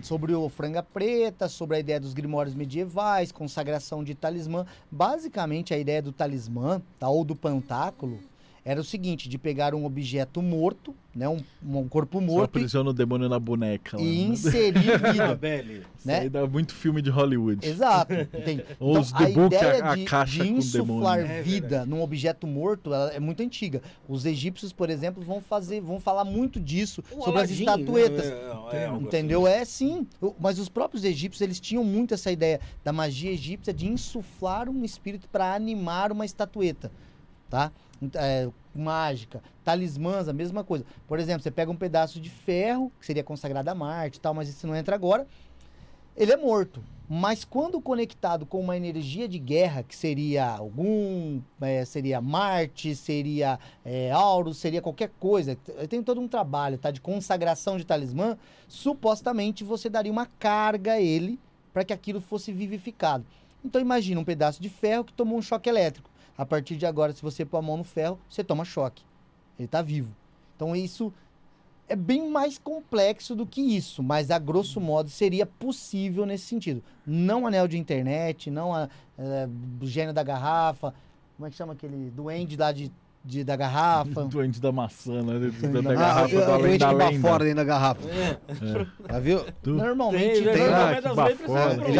Sobre o franga preta, sobre a ideia dos grimórios medievais, consagração de talismã. Basicamente, a ideia do talismã, tá, ou do pantáculo, era o seguinte, de pegar um objeto morto, né, um, um corpo morto... Você aprisiona o demônio na boneca. Lá, né? e inserir vida. Ah, né? Isso dá muito filme de Hollywood. Exato. Ou então, os a book, ideia a, a de, caixa de insuflar é demônio. vida é num objeto morto ela é muito antiga. Os egípcios, por exemplo, vão fazer, vão falar muito disso, o sobre as estatuetas. É, é, é, assim. entendeu? É sim. Mas os próprios egípcios, eles tinham muito essa ideia da magia egípcia de insuflar um espírito para animar uma estatueta. Tá? é, mágica, talismãs, a mesma coisa. Por exemplo, você pega um pedaço de ferro, que seria consagrado a Marte e tal, mas isso não entra agora. Ele é morto. Mas quando conectado com uma energia de guerra, que seria algum, é, seria Marte, seria é, Auro, seria qualquer coisa, tem todo um trabalho tá, de consagração de talismã, supostamente você daria uma carga a ele para que aquilo fosse vivificado. Então imagina um pedaço de ferro que tomou um choque elétrico. A partir de agora, se você pôr a mão no ferro, você toma choque. Ele está vivo. Então isso é bem mais complexo do que isso, mas a grosso modo seria possível nesse sentido. Não anel de internet, não a, eh, gênio da garrafa, como é que chama aquele? Duende lá de de, da garrafa. Doente da maçã, né? Doente da, da garrafa. Ah, da doente da que bafora dentro da garrafa. É. Já tá, viu? Normalmente tem, tem, né? ah, tem Que bafora. Ele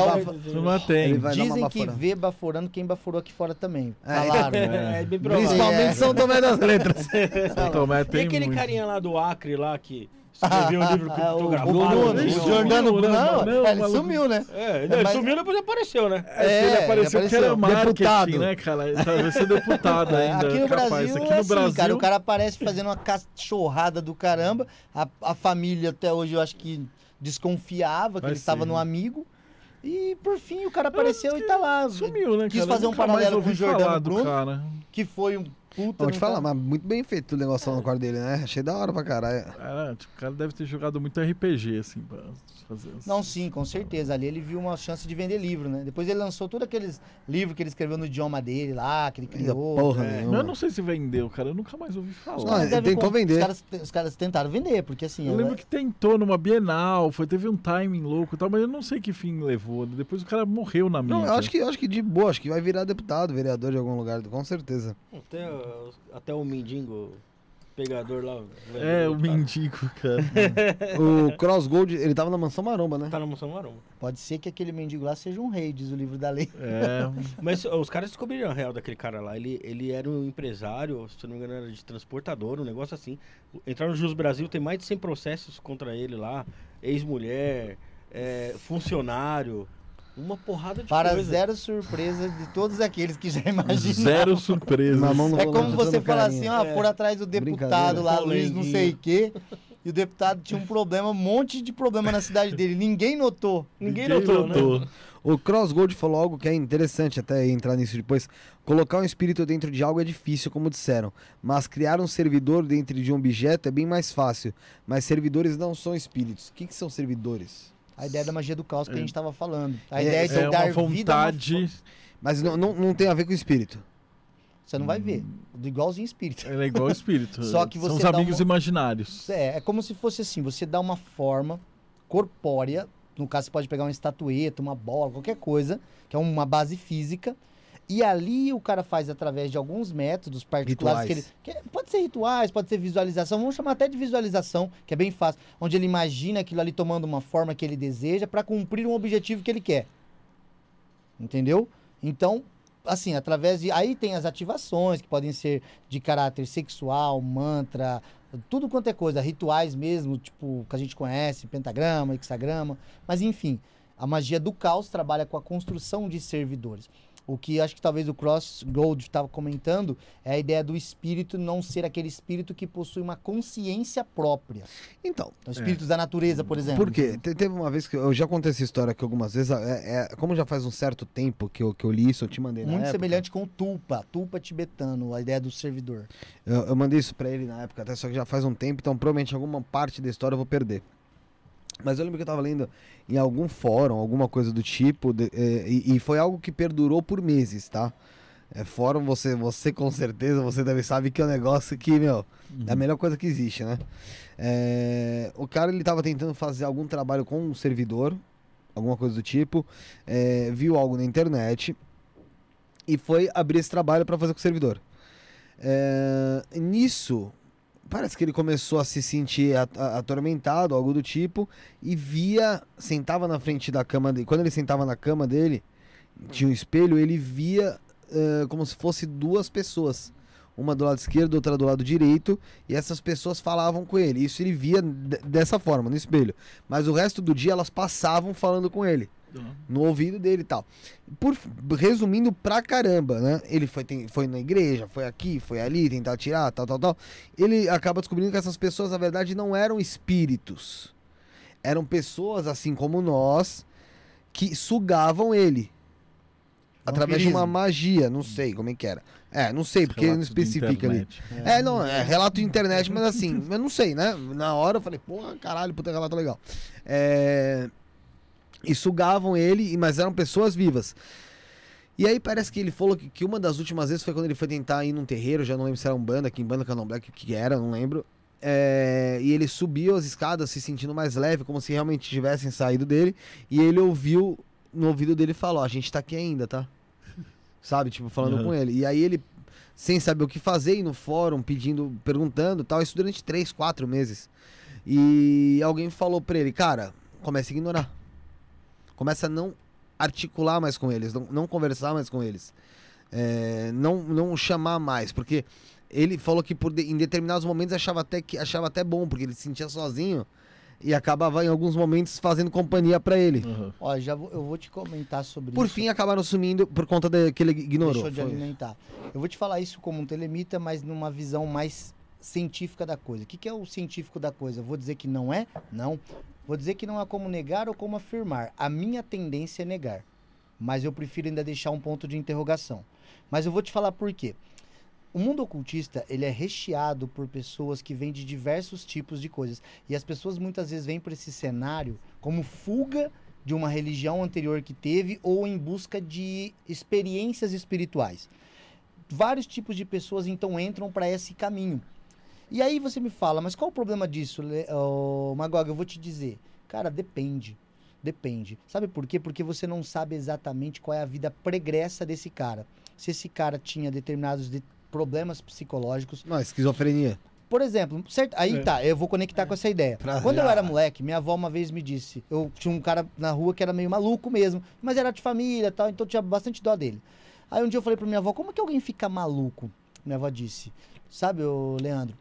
já, mantém. Dizem que vê baforando quem baforou aqui fora também. É. Falaram. É. É. é Principalmente São Tomé das Letras. São Tomé tem e aquele muito. carinha lá do Acre lá que... Escreveu um livro que eu gravou. Bruno, Jordano Bruno, não, não, ele sumiu, né? É, é ele sumiu depois apareceu, né? É, ele apareceu, ele apareceu. que era marketing, deputado. né, cara? Ele tava tá, tá sendo deputado ainda, Aqui no capaz. Brasil, Aqui é no assim, Brasil... cara, o cara aparece fazendo uma cachorrada do caramba. A, a família até hoje, eu acho que desconfiava que Vai ele estava no né? amigo. E por fim o cara apareceu e tá lá. Sumiu, né? Quis cara? fazer um paralelo com o Jordano Bruno, cara. que foi um puta. Vou te falar, tá- mas muito bem feito o negócio lá no quarto dele, né? Achei da hora pra caralho. Cara, tipo, o cara deve ter jogado muito RPG, assim, pra fazer isso. Não, sim, com certeza. Ali ele viu uma chance de vender livro, né? Depois ele lançou todos aqueles livros que ele escreveu no idioma dele lá, que ele criou. Ainda porra é. Eu não sei se vendeu, cara. Eu nunca mais ouvi falar. Não, tentou vender. Os caras, os caras, tentaram vender, porque assim. Eu ela... lembro que tentou numa Bienal, foi, teve um timing louco e tal, mas eu não sei que fim levou. Depois o cara morreu na mídia. Não, eu acho que, eu acho que de boa, acho que vai virar deputado, vereador de algum lugar, com certeza. Até é, até o mendigo pegador lá. é, o mendigo, cara. o Cross Gold, ele tava na Mansão Maromba, né? Tá na Mansão Maromba. Pode ser que aquele mendigo lá seja um rei, diz o livro da lei. É. Mas os caras descobriram a real daquele cara lá. Ele, ele era um empresário, se não me engano, era de transportador, um negócio assim. Entraram no Jus Brasil, tem mais de 100 processos contra ele lá. Ex-mulher, é, funcionário. Uma porrada de Para coisa. zero surpresa de todos aqueles que já imaginaram. Zero surpresa. É como você falar assim, ó, ah, é. atrás do deputado lá, Luiz não sei o quê. E o deputado tinha um problema, um monte de problema na cidade dele. Ninguém notou. Ninguém, Ninguém notou, né? notou. Né? O Crossgold falou algo que é interessante até entrar nisso depois. Colocar um espírito dentro de algo é difícil, como disseram. Mas criar um servidor dentro de um objeto é bem mais fácil. Mas servidores não são espíritos. O que, que são servidores? a ideia da magia do caos que a gente estava é. falando. A é, ideia é dar é vontade... Vida Mas não, não, não tem a ver com o espírito. Você não vai hum. ver. Igualzinho espírito. é igual espírito. Só que você São os amigos uma... imaginários. É, é como se fosse assim: você dá uma forma corpórea. No caso, você pode pegar uma estatueta, uma bola, qualquer coisa, que é uma base física, e ali o cara faz através de alguns métodos particulares que ele. Que pode ser rituais, pode ser visualização, vamos chamar até de visualização, que é bem fácil, onde ele imagina aquilo ali tomando uma forma que ele deseja para cumprir um objetivo que ele quer. Entendeu? Então, assim, através de. Aí tem as ativações, que podem ser de caráter sexual, mantra, tudo quanto é coisa, rituais mesmo, tipo, que a gente conhece, pentagrama, hexagrama, mas enfim. A magia do caos trabalha com a construção de servidores. O que acho que talvez o Cross Gold estava comentando é a ideia do espírito não ser aquele espírito que possui uma consciência própria. Então. então é espíritos é. da natureza, por exemplo. Porque teve uma vez que eu já contei essa história que algumas vezes, é, é, como já faz um certo tempo que eu, que eu li isso, eu te mandei na Muito época. semelhante com o Tulpa, Tulpa tibetano, a ideia do servidor. Eu, eu mandei isso para ele na época, até só que já faz um tempo, então provavelmente alguma parte da história eu vou perder. Mas eu lembro que eu estava lendo em algum fórum, alguma coisa do tipo, de, é, e, e, foi algo que perdurou por meses, tá? É, fórum, você, você com certeza, você deve saber que é um negócio que, meu, uhum. é a uhum. melhor coisa que existe, né? É, o cara, ele tava tentando fazer algum trabalho com um servidor, alguma coisa do tipo, é, viu algo na internet e foi abrir esse trabalho para fazer com o servidor. É, nisso, Parece que ele começou a se sentir atormentado, algo do tipo, e via, sentava na frente da cama dele. Quando ele sentava na cama dele, tinha um espelho, ele via uh, como se fosse duas pessoas. Uma do lado esquerdo, outra do lado direito, e essas pessoas falavam com ele. Isso ele via dessa forma, no espelho. Mas o resto do dia elas passavam falando com ele. No uhum. ouvido dele e tal. Por, resumindo pra caramba, né? Ele foi, tem, foi na igreja, foi aqui, foi ali, tentar tirar, tal, tal, tal. Ele acaba descobrindo que essas pessoas, na verdade, não eram espíritos. Eram pessoas assim como nós que sugavam ele. através de uma magia, não sei como é que era. É, não sei, porque relato não especifica ali. É. é. não, é relato de internet, mas assim, eu não sei, né? Na hora eu falei, porra, caralho, puta relato legal. É... E sugavam ele, mas eram pessoas vivas. E aí parece que ele falou que, que, uma das últimas vezes foi quando ele foi tentar ir num terreiro, já não lembro se era um banda, que em banda Candomblé, que, que era, não lembro. É, e ele subiu as escadas se sentindo mais leve, como se realmente tivessem saído dele. E ele ouviu, no ouvido dele falou, a gente tá aqui ainda, tá? Sabe, tipo, falando uhum. com ele. E aí ele, sem saber o que fazer, e no fórum, pedindo, perguntando tal, isso durante três, quatro meses. E alguém falou pra ele, cara, comece a ignorar começa a não articular mais com eles, não, não conversar mais com eles, é, não, não chamar mais, porque ele falou que por, em determinados momentos achava até, que, achava até bom, porque ele se sentia sozinho e acabava em alguns momentos fazendo companhia para ele. Uhum. Ó, já vou, eu vou te comentar sobre por isso. Por fim, acabaram sumindo por conta de, que ele ignorou. Deixou de alimentar. Eu vou te falar isso como um telemita, mas numa visão mais científica da coisa. O que, que é o científico da coisa? vou dizer que não é? Não. Vou dizer que não há como negar ou como afirmar. A minha tendência é negar. Mas eu prefiro ainda deixar um ponto de interrogação. Mas eu vou te falar por quê. O mundo ocultista, ele é recheado por pessoas que vêm de diversos tipos de coisas. E as pessoas muitas vezes vêm para esse cenário como fuga de uma religião anterior que teve ou em busca de experiências espirituais. Vários tipos de pessoas então entram para esse caminho. E aí você me fala, mas qual o problema disso, oh, Magog? Eu vou te dizer. Cara, depende. Depende. Sabe por quê? Porque você não sabe exatamente qual é a vida pregressa desse cara. Se esse cara tinha determinados de... problemas psicológicos. Não, é esquizofrenia. Por exemplo, certo, aí é. tá, eu vou conectar é. com essa ideia. Pra Quando já. eu era moleque, minha avó uma vez me disse, eu tinha um cara na rua que era meio maluco mesmo, mas era de família tal, então tinha bastante dó dele. Aí um dia eu falei pra minha avó, como é que alguém fica maluco? Minha avó disse, sabe, ô Leandro,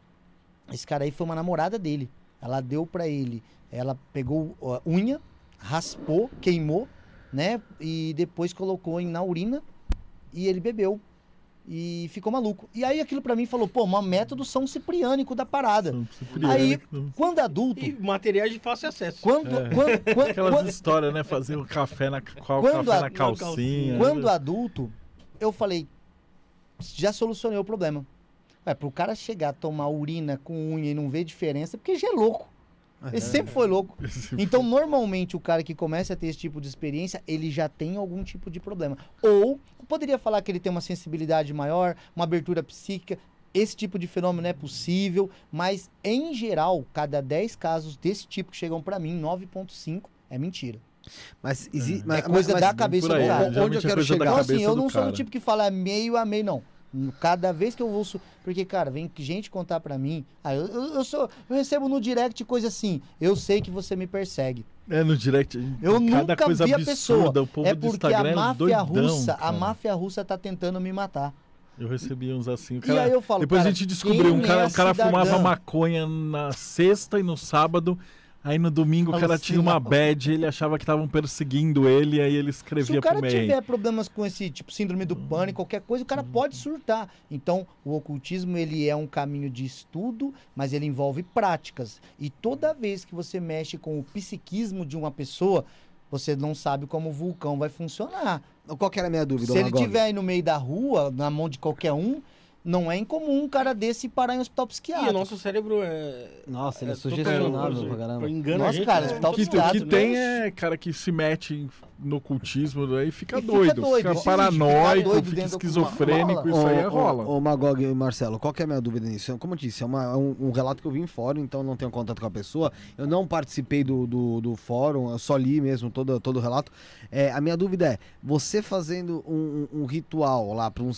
esse cara aí foi uma namorada dele. Ela deu para ele. Ela pegou unha, raspou, queimou, né? E depois colocou em, na urina e ele bebeu. E ficou maluco. E aí aquilo para mim falou, pô, um método São Cipriânico da parada. Aí, né? quando adulto. E materiais de fácil acesso. Quando, é. quando, quando, Aquelas quando, histórias, né? Fazer o um café na, qual, quando, café na calcinha. Quando adulto, eu falei, já solucionei o problema. Ué, pro cara chegar a tomar urina com unha e não ver diferença, é porque já é louco. É, ele é, sempre foi é. louco. Sempre então, foi. normalmente, o cara que começa a ter esse tipo de experiência, ele já tem algum tipo de problema. Ou, poderia falar que ele tem uma sensibilidade maior, uma abertura psíquica. Esse tipo de fenômeno é possível, mas, em geral, cada 10 casos desse tipo que chegam para mim, 9,5 é mentira. Mas existe. É. é coisa mas, mas, da cabeça aí, do cara. Onde eu quero chegar? Então, assim, eu não sou do tipo que fala meio a meio, não. Cada vez que eu vou. Porque, cara, vem gente contar para mim. Ah, eu, eu, sou, eu recebo no direct coisa assim. Eu sei que você me persegue. É, no direct. Eu nunca vi a absurda, pessoa. O povo é porque Instagram a é máfia é doidão, russa, cara. a máfia russa tá tentando me matar. Eu recebi uns assim. O cara, e aí eu falo, Depois cara, a gente descobriu. Um cara, é cara fumava maconha na sexta e no sábado. Aí no domingo o cara assim, tinha uma bad, ele achava que estavam perseguindo ele, aí ele escrevia Se o cara tiver problemas com esse tipo síndrome do pânico, qualquer coisa, o cara hum. pode surtar. Então, o ocultismo ele é um caminho de estudo, mas ele envolve práticas. E toda vez que você mexe com o psiquismo de uma pessoa, você não sabe como o vulcão vai funcionar. Qual que era a minha dúvida? Se ele estiver aí no meio da rua, na mão de qualquer um, não é incomum um cara desse parar em um hospital psiquiátrico. E o nosso cérebro é. Nossa, ele é, é sugestionável pra caramba. Engana Nossa, gente, cara, é, hospital que, né? psiquiátrico. O que né? tem né? é cara que se mete em no cultismo aí né, e fica e doido. Fica, doido, fica paranoico, fica, fica esquizofrênico, isso aí é rola. Ô, Magog e Marcelo, qual é a minha dúvida nisso? Como eu disse, é, uma, é um, um, relato que eu vi em fórum, então não tenho contato com a pessoa. Eu não participei do, do, do fórum, eu só li mesmo todo, todo o relato. É, a minha dúvida é, você fazendo um, um, ritual lá para um,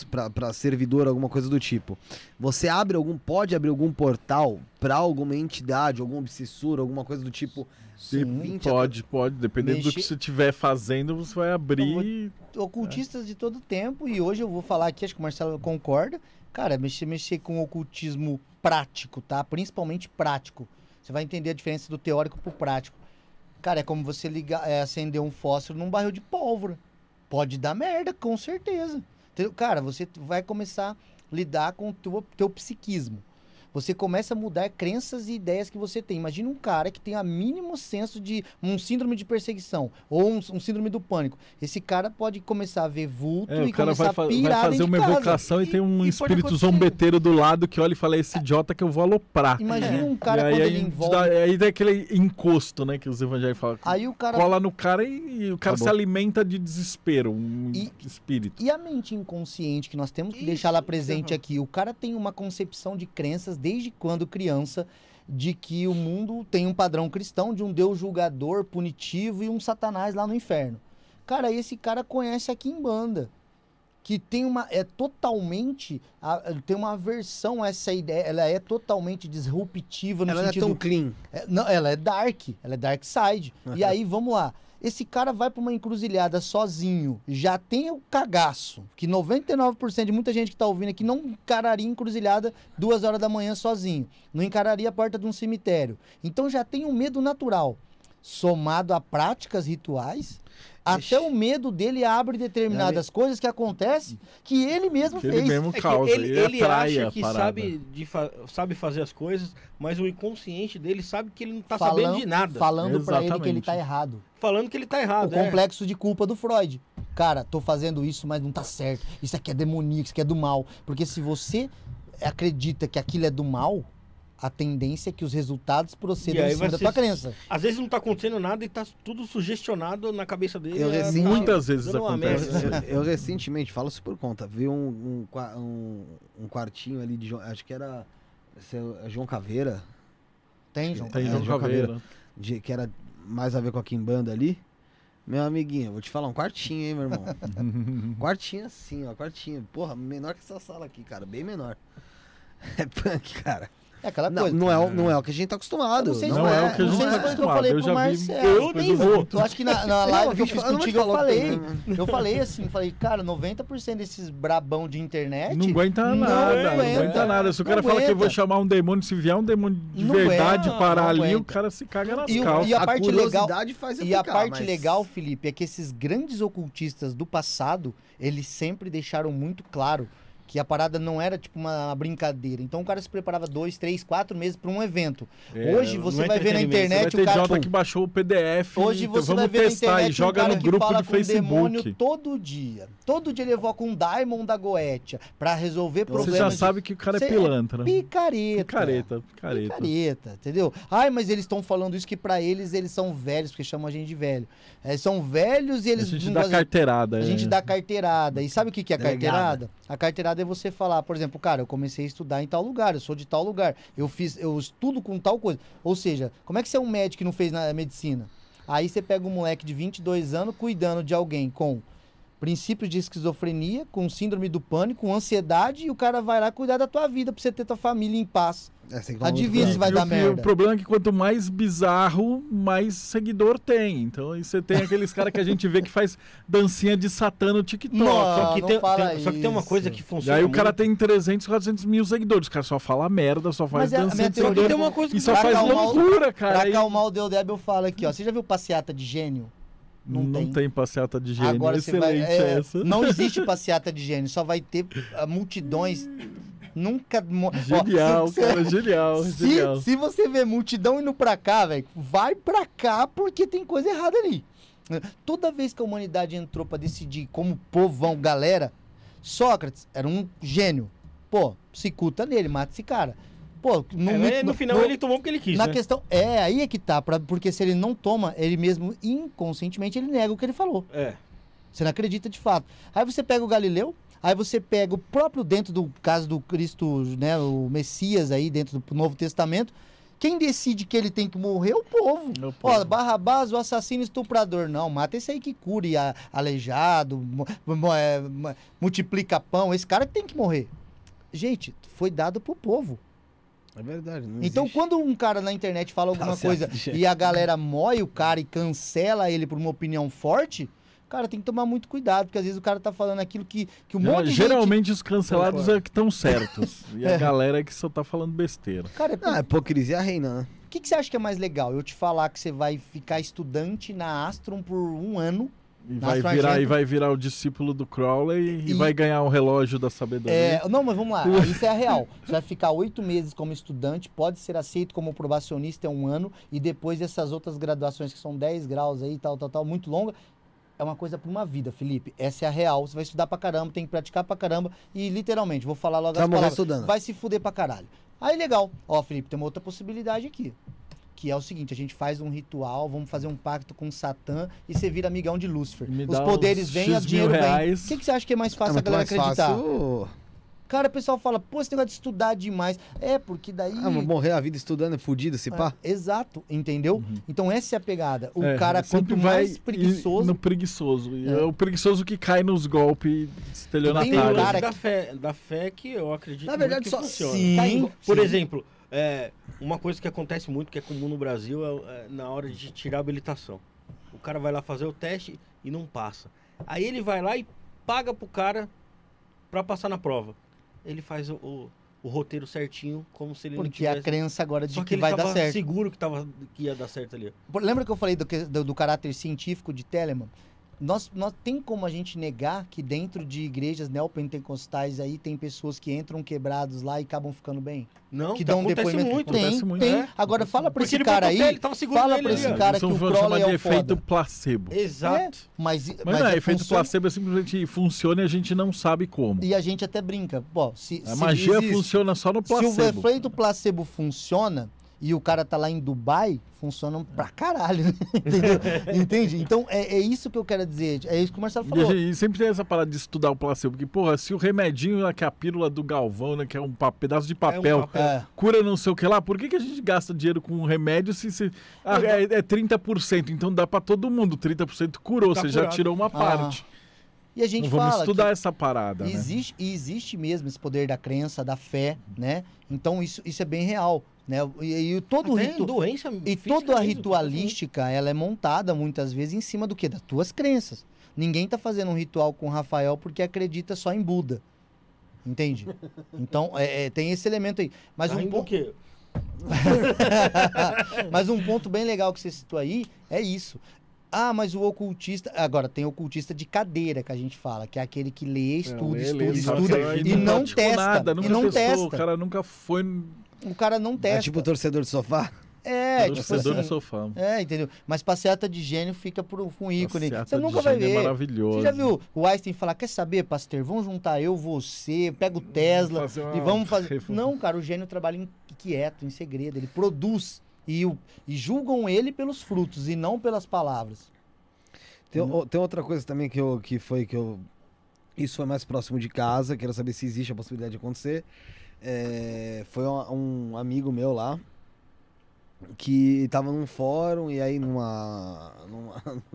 servidor, alguma coisa do tipo, você abre algum, pode abrir algum portal para alguma entidade, algum obsessor, alguma coisa do tipo... Sim, pode, até... pode. Dependendo do que você estiver fazendo, você vai abrir. Então, ocultistas é. de todo tempo, e hoje eu vou falar aqui, acho que o Marcelo concorda. Cara, mexer, mexer com ocultismo prático, tá? Principalmente prático. Você vai entender a diferença do teórico pro prático. Cara, é como você ligar, é, acender um fósforo num barril de pólvora. Pode dar merda, com certeza. Cara, você vai começar a lidar com o teu, teu psiquismo. Você começa a mudar crenças e ideias que você tem. Imagina um cara que tem a mínimo senso de um síndrome de perseguição ou um, um síndrome do pânico. Esse cara pode começar a ver vulto é, e começar a pirar vai fazer uma casa. evocação e, e, tem um e espírito zombeteiro do lado que olha e fala esse idiota que eu vou aloprar. Imagina é. um cara aí, quando aí, ele envolve... aí tem aquele encosto, né, que os evangelhos falam. Aí o cara... Cola no cara e, e o cara Acabou. se alimenta de desespero, um e, espírito. E a mente inconsciente que nós temos que Ixi, deixar lá presente uhum. aqui. O cara tem uma concepção de crenças desde quando criança de que o mundo tem um padrão cristão de um Deus julgador, punitivo e um Satanás lá no inferno. Cara, esse cara conhece aqui em banda, que tem uma é totalmente a, tem uma aversão a essa ideia, ela é totalmente disruptiva no ela é sentido Ela é tão clean. É, não, ela é dark, ela é dark side. Uhum. E aí vamos lá. Esse cara vai para uma encruzilhada sozinho, já tem o cagaço, que 99% de muita gente que está ouvindo aqui não encararia encruzilhada duas horas da manhã sozinho, não encararia a porta de um cemitério. Então já tem um medo natural, somado a práticas rituais, até o medo dele abre determinadas ele... coisas que acontecem que ele mesmo é que fez. Ele mesmo causa, é ele, ele, ele acha que sabe, de fa sabe fazer as coisas, mas o inconsciente dele sabe que ele não está sabendo de nada. Falando para ele que ele está errado. Falando que ele está errado. O é. complexo de culpa do Freud. Cara, tô fazendo isso, mas não tá certo. Isso aqui é demoníaco, isso aqui é do mal. Porque se você acredita que aquilo é do mal, a tendência é que os resultados procedam em cima da ser, tua crença. Às vezes não está acontecendo nada e está tudo sugestionado na cabeça dele. Eu é, recente... Tá Muitas vezes acontece. Eu, eu, recentemente, falo isso por conta, vi um, um, um, um quartinho ali de acho que era é João Caveira. Tem é, João, Tem, é, João, João Caveira. Caveira de, que era mais a ver com a Kimbanda ali. Meu amiguinho, vou te falar um quartinho, hein, meu irmão. quartinho assim, ó, quartinho. Porra, menor que essa sala aqui, cara, bem menor. É punk, cara. É aquela não, coisa. Não é, não é o que a gente tá acostumado. Não, não, não é, é o que a gente tá acostumado. Eu, é é. Tá eu já vi. Eu nem vou. Eu acho que na, na live que eu fiz contigo eu falei. Eu falei assim, falei, cara, 90% desses brabão de internet. Não aguenta não nada. Aguenta, não aguenta nada. Se o cara fala que eu vou chamar um demônio, se vier um demônio de verdade parar ali, o cara se caga nas calças. E a parte legal. E a parte legal, Felipe, é que esses grandes ocultistas do passado, eles sempre deixaram muito claro que a parada não era tipo uma brincadeira. Então o cara se preparava dois, três, quatro meses para um evento. É, hoje você é vai ver na internet o cara. Pô, que baixou o PDF. Hoje então você vai ver na internet e joga um cara no grupo que fala do com Facebook. demônio todo dia. Todo dia ele evoca um Diamond da Goetia para resolver então, problemas. Você já sabe que o cara é, é pilantra. É picareta. Picareta, picareta. Picareta, entendeu? Ai, mas eles estão falando isso que para eles eles são velhos, porque chamam a gente de velho. Eles é, são velhos e eles. A gente dá carteirada. A gente é. dá carteirada. E sabe o que, que é carteirada? A carteirada é você falar, por exemplo, cara, eu comecei a estudar em tal lugar, eu sou de tal lugar, eu fiz, eu estudo com tal coisa. Ou seja, como é que você é um médico que não fez na medicina? Aí você pega um moleque de 22 anos cuidando de alguém com princípios de esquizofrenia, com síndrome do pânico, com ansiedade, e o cara vai lá cuidar da tua vida pra você ter tua família em paz. É, Adivinha se vai dar merda. O problema é que quanto mais bizarro, mais seguidor tem. Então você tem aqueles caras que a gente vê que faz dancinha de satã no TikTok. Não, só, que não tem, tem só que tem uma coisa que funciona. E aí o cara tem 300, 400 mil seguidores. O cara só fala merda, só faz Mas é dancinha. É, de só tem uma coisa que e só faz loucura, cara. Pra acalmar o Deodébio, eu falo aqui, ó. Você já viu passeata de gênio? Não, não tem. tem passeata de higiene. Agora Excelente vai, é, essa. Não existe passeata de higiene, só vai ter ah, multidões. Nunca. Genial, ó, cara, genial, se, genial. Se você vê multidão indo pra cá, velho, vai pra cá porque tem coisa errada ali. Toda vez que a humanidade entrou para decidir como povão, galera, Sócrates era um gênio. Pô, se culta nele, mata esse cara. Pô, é, no final ele tomou porque ele quis. Na né? questão. É, aí é que tá. Pra, porque se ele não toma, ele mesmo inconscientemente ele nega o que ele falou. É. Você não acredita de fato. Aí você pega o Galileu, aí você pega o próprio dentro do caso do Cristo, né, o Messias aí dentro do Novo Testamento. Quem decide que ele tem que morrer é o povo. É povo. Ó, Barrabás, o assassino estuprador. Não, mata esse aí que cura a, aleijado, é, multiplica pão. Esse cara que tem que morrer. Gente, foi dado pro povo. É verdade. então, existe. quando um cara na internet fala tá alguma tá coisa e a galera mói o cara e cancela ele por uma opinião forte, cara, tem que tomar muito cuidado, porque às vezes o cara tá falando aquilo que, que um Não, monte de Geralmente gente... os cancelados é que estão certos. e a é. galera que só tá falando besteira. Cara, é por... ah, hipocrisia reina, né? O que, que você acha que é mais legal? Eu te falar que você vai ficar estudante na Astron por um ano e vai, virar, e vai virar o discípulo do Crowley e, e, vai ganhar o relógio da sabedoria. É, não, mas vamos lá, isso é a real. Você vai ficar oito meses como estudante, pode ser aceito como probacionista é um ano, e depois essas outras graduações que são 10 graus aí, tal, tal, tal, muito longa, é uma coisa para uma vida, Felipe. Essa é a real. Você vai estudar pra caramba, tem que praticar pra caramba. E literalmente, vou falar logo tá as palavras. Estudando. Vai se fuder pra caralho. Aí legal. Ó, Felipe, tem uma outra possibilidade aqui que é o seguinte: a gente faz um ritual, vamos fazer um pacto com Satã e você vira amigão de Lúcifer. Os poderes vêm, o dinheiro vem. O que, que, você acha que é mais ah, fácil é a galera acreditar? Fácil... Cara, o pessoal fala, pô, esse negócio de estudar demais. É, porque daí. Ah, morrer a vida estudando é fudido, se é, pá. É, exato, entendeu? Uhum. Então essa é a pegada. O é, cara, quanto mais preguiçoso. No preguiçoso. É. é. o preguiçoso que cai nos golpes estelionatários. Tem um cara da, fé, da fé que eu acredito Na verdade, que só funciona. Sim, Por sim. exemplo, é, uma coisa que acontece muito, que é comum no Brasil, é, é na hora de tirar a habilitação. O cara vai lá fazer o teste e não passa. Aí ele vai lá e paga pro cara para passar na prova. Ele faz o, o, o, roteiro certinho, como se ele Porque não tivesse... a crença agora de Só que, que vai dar certo. seguro que, tava, que ia dar certo ali. Lembra que eu falei do, do, do caráter científico de Telemann? nós, nós tem como a gente negar que dentro de igrejas neopentecostais aí tem pessoas que entram quebrados lá e acabam ficando bem? Não, que dão acontece depoimento. muito. Tem, acontece muito, tem. É. Agora fala pra Porque esse cara aí, ele fala pra esse cara que o Crowley é o foda. efeito placebo. Exato. É, mas, mas, mas não, é, efeito funciona... placebo é simplesmente funciona e a gente não sabe como. E a gente até brinca. Bom, se, a se magia existe, funciona só no placebo. Se o efeito placebo funciona, e o cara tá lá em Dubai, funcionam pra caralho, né? entendeu? Entende? Então é, é, isso que eu quero dizer, é isso que o Marcelo falou. E, e, sempre tem essa parada de estudar o placebo, porque, porra, se o remedinho né, que é a pílula do Galvão, né, que é um pedaço de papel, é um papel. É, cura não sei o que lá, por que, que a gente gasta dinheiro com um remédio se... se ah, é, é 30%, é então dá pra todo mundo, 30% curou, tá você curado. já tirou uma ah. parte. E a gente Vamos fala estudar essa parada. Né? Existe, né? existe mesmo esse poder da crença, da fé, né? Então isso, isso é bem real. Né? E, e todo Até doença e toda a ritualística ela é montada muitas vezes em cima do que das tuas crenças. Ninguém está fazendo um ritual com Rafael porque acredita só em Buda, entende? Então é, é, tem esse elemento aí. Mas um pouco. mas um ponto bem legal que você citou aí é isso. Ah, mas o ocultista. Agora, tem ocultista de cadeira que a gente fala, que é aquele que lê, é, estuda, não, lê, estuda, lê, estuda, estuda, assim, e não, não testa. Nada, e não testou, testa. O cara nunca foi o cara não é testa. Tipo é, é tipo torcedor de sofá? É, torcedor tipo assim, de sofá. É, entendeu? Mas passeata de gênio fica por um ícone. Passeata você nunca vai é ver. É maravilhoso. Você já viu o Einstein falar: quer saber, Pasteur? Vamos juntar eu, você, pega o Tesla e vamos fazer. Não, cara, o gênio trabalha em, quieto, em segredo. Ele produz e, e julgam ele pelos frutos e não pelas palavras. Tem, tem outra coisa também que, eu, que foi que eu. Isso foi mais próximo de casa, quero saber se existe a possibilidade de acontecer é, foi um, um, amigo meu lá que tava num fórum e aí numa. numa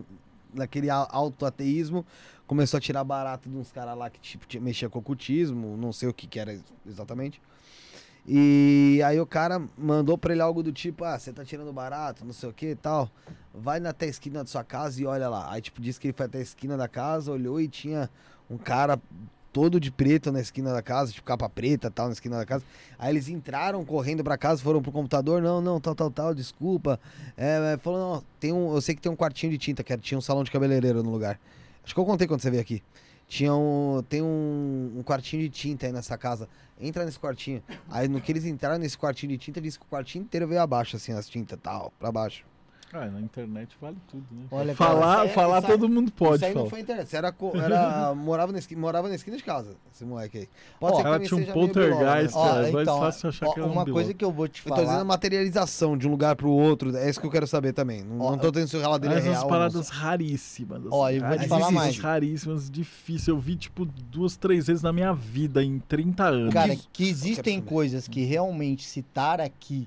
naquele autoateísmo começou a tirar barato de uns caras lá que tipo, mexia com ocultismo, não sei o que, que era exatamente. E aí o cara mandou pra ele algo do tipo, ah, você tá tirando barato, não sei o que e tal. Vai até a esquina da sua casa e olha lá. Aí, tipo, disse que ele foi até a esquina da casa, olhou e tinha um cara todo de preto na esquina da casa, tipo capa preta tal, na esquina da casa. Aí eles entraram correndo para casa, foram pro computador, não, não, tal, tal, tal, desculpa. É, é, falou, não, tem um, eu sei que tem um quartinho de tinta, que tinha um salão de cabeleireiro no lugar. Acho que eu contei quando você veio aqui. Tinha um, tem um, um quartinho de tinta aí nessa casa. Entra nesse quartinho. Aí no que eles entraram nesse quartinho de tinta, disse que o quartinho inteiro veio abaixo, assim, as tintas tal, pra baixo. Ah, na internet vale tudo, né? Olha, falar, cara, é, falar todo mundo pode. Isso aí não foi internet. Era, era, morava, na esquina, morava na esquina de casa, esse moleque aí. Pode ó, cara tinha um poltergeist, né? cara. é mais é então, fácil achar ó, que era é Uma um coisa que eu vou te falar. Eu tô dizendo a materialização de um lugar pro outro. É isso que eu quero saber também. Não, ó, não tô tendo se o relato dele é real. paradas raríssimas. Assim. Ó, eu vou te As falar mais. raríssimas, difícil. Eu vi, tipo, duas, três vezes na minha vida, em 30 anos. Cara, que existem coisas que realmente citar aqui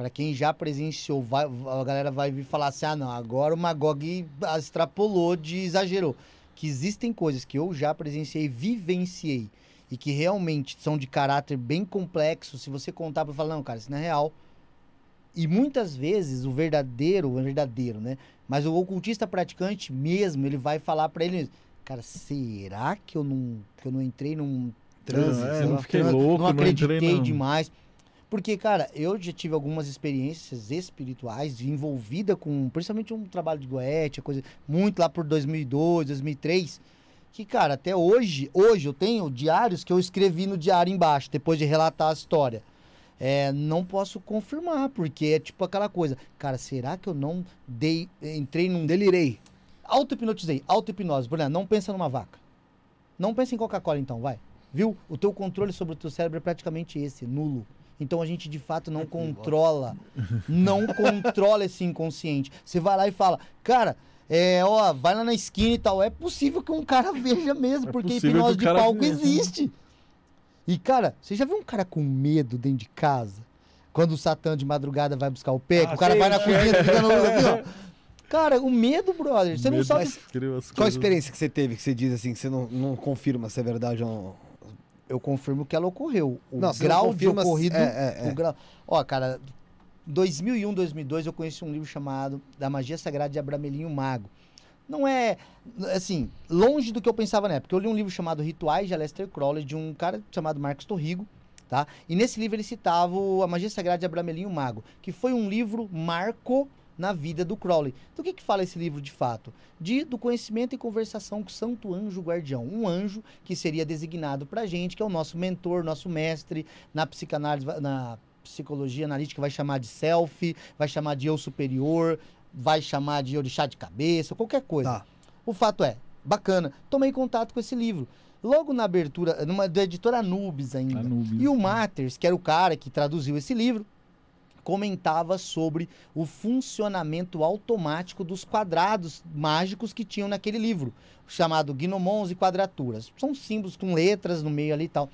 para quem já presenciou, vai, a galera vai vir falar assim: ah, não, agora o Magog extrapolou de exagerou. Que existem coisas que eu já presenciei, vivenciei e que realmente são de caráter bem complexo. Se você contar para falar, não, cara, isso não é real. E muitas vezes o verdadeiro, o verdadeiro, né? Mas o ocultista praticante mesmo, ele vai falar para ele mesmo, cara, será que eu não, que eu não entrei num trânsito? Não, é, não, não fiquei não, louco, não acreditei não entrei, demais. Porque, cara, eu já tive algumas experiências espirituais envolvida com, principalmente um trabalho de Goethe, coisa muito lá por 2002, 2003, que, cara, até hoje, hoje eu tenho diários que eu escrevi no diário embaixo, depois de relatar a história. É, não posso confirmar, porque é tipo aquela coisa, cara, será que eu não dei, entrei num... Delirei. Auto-hipnotizei, auto-hipnose. Bruno, não pensa numa vaca. Não pensa em Coca-Cola então, vai. Viu? O teu controle sobre o teu cérebro é praticamente esse, nulo. Então a gente de fato não controla, não controla esse inconsciente. Você vai lá e fala, cara, é, ó, vai lá na esquina e tal. É possível que um cara veja mesmo, é porque hipnose de palco veja. existe. E, cara, você já viu um cara com medo dentro de casa? Quando o Satã de madrugada vai buscar o pé, ah, o cara sim, vai na cozinha, fica na luz assim, ó. Cara, o medo, brother, você medo não sabe. Qual a experiência que você teve que você diz assim, que você não, não confirma se é verdade ou não? eu confirmo que ela ocorreu. O não, grau de ocorrido. É, é, é. Grau... Ó, cara, 2001, 2002 eu conheci um livro chamado Da Magia Sagrada de Abramelinho Mago. Não é, assim, longe do que eu pensava na época. Eu li um livro chamado Rituais de Aleister Crowley, de um cara chamado Marcos Torrigo, tá? E nesse livro ele citava A Magia Sagrada de Abramelinho Mago, que foi um livro marco na vida do Crowley. Do que, que fala esse livro de fato? De do conhecimento e conversação com o Santo Anjo Guardião, um anjo que seria designado para gente, que é o nosso mentor, nosso mestre na psicanálise, na psicologia analítica, vai chamar de self, vai chamar de eu superior, vai chamar de orixá de cabeça, qualquer coisa. Tá. O fato é, bacana, tomei contato com esse livro. Logo na abertura, numa, da editora Anubis ainda. Anubis, e o Matters, que era o cara que traduziu esse livro, comentava sobre o funcionamento automático dos quadrados mágicos que tinham naquele livro, chamado Gnomons e Quadraturas. São símbolos com letras no meio ali e tal.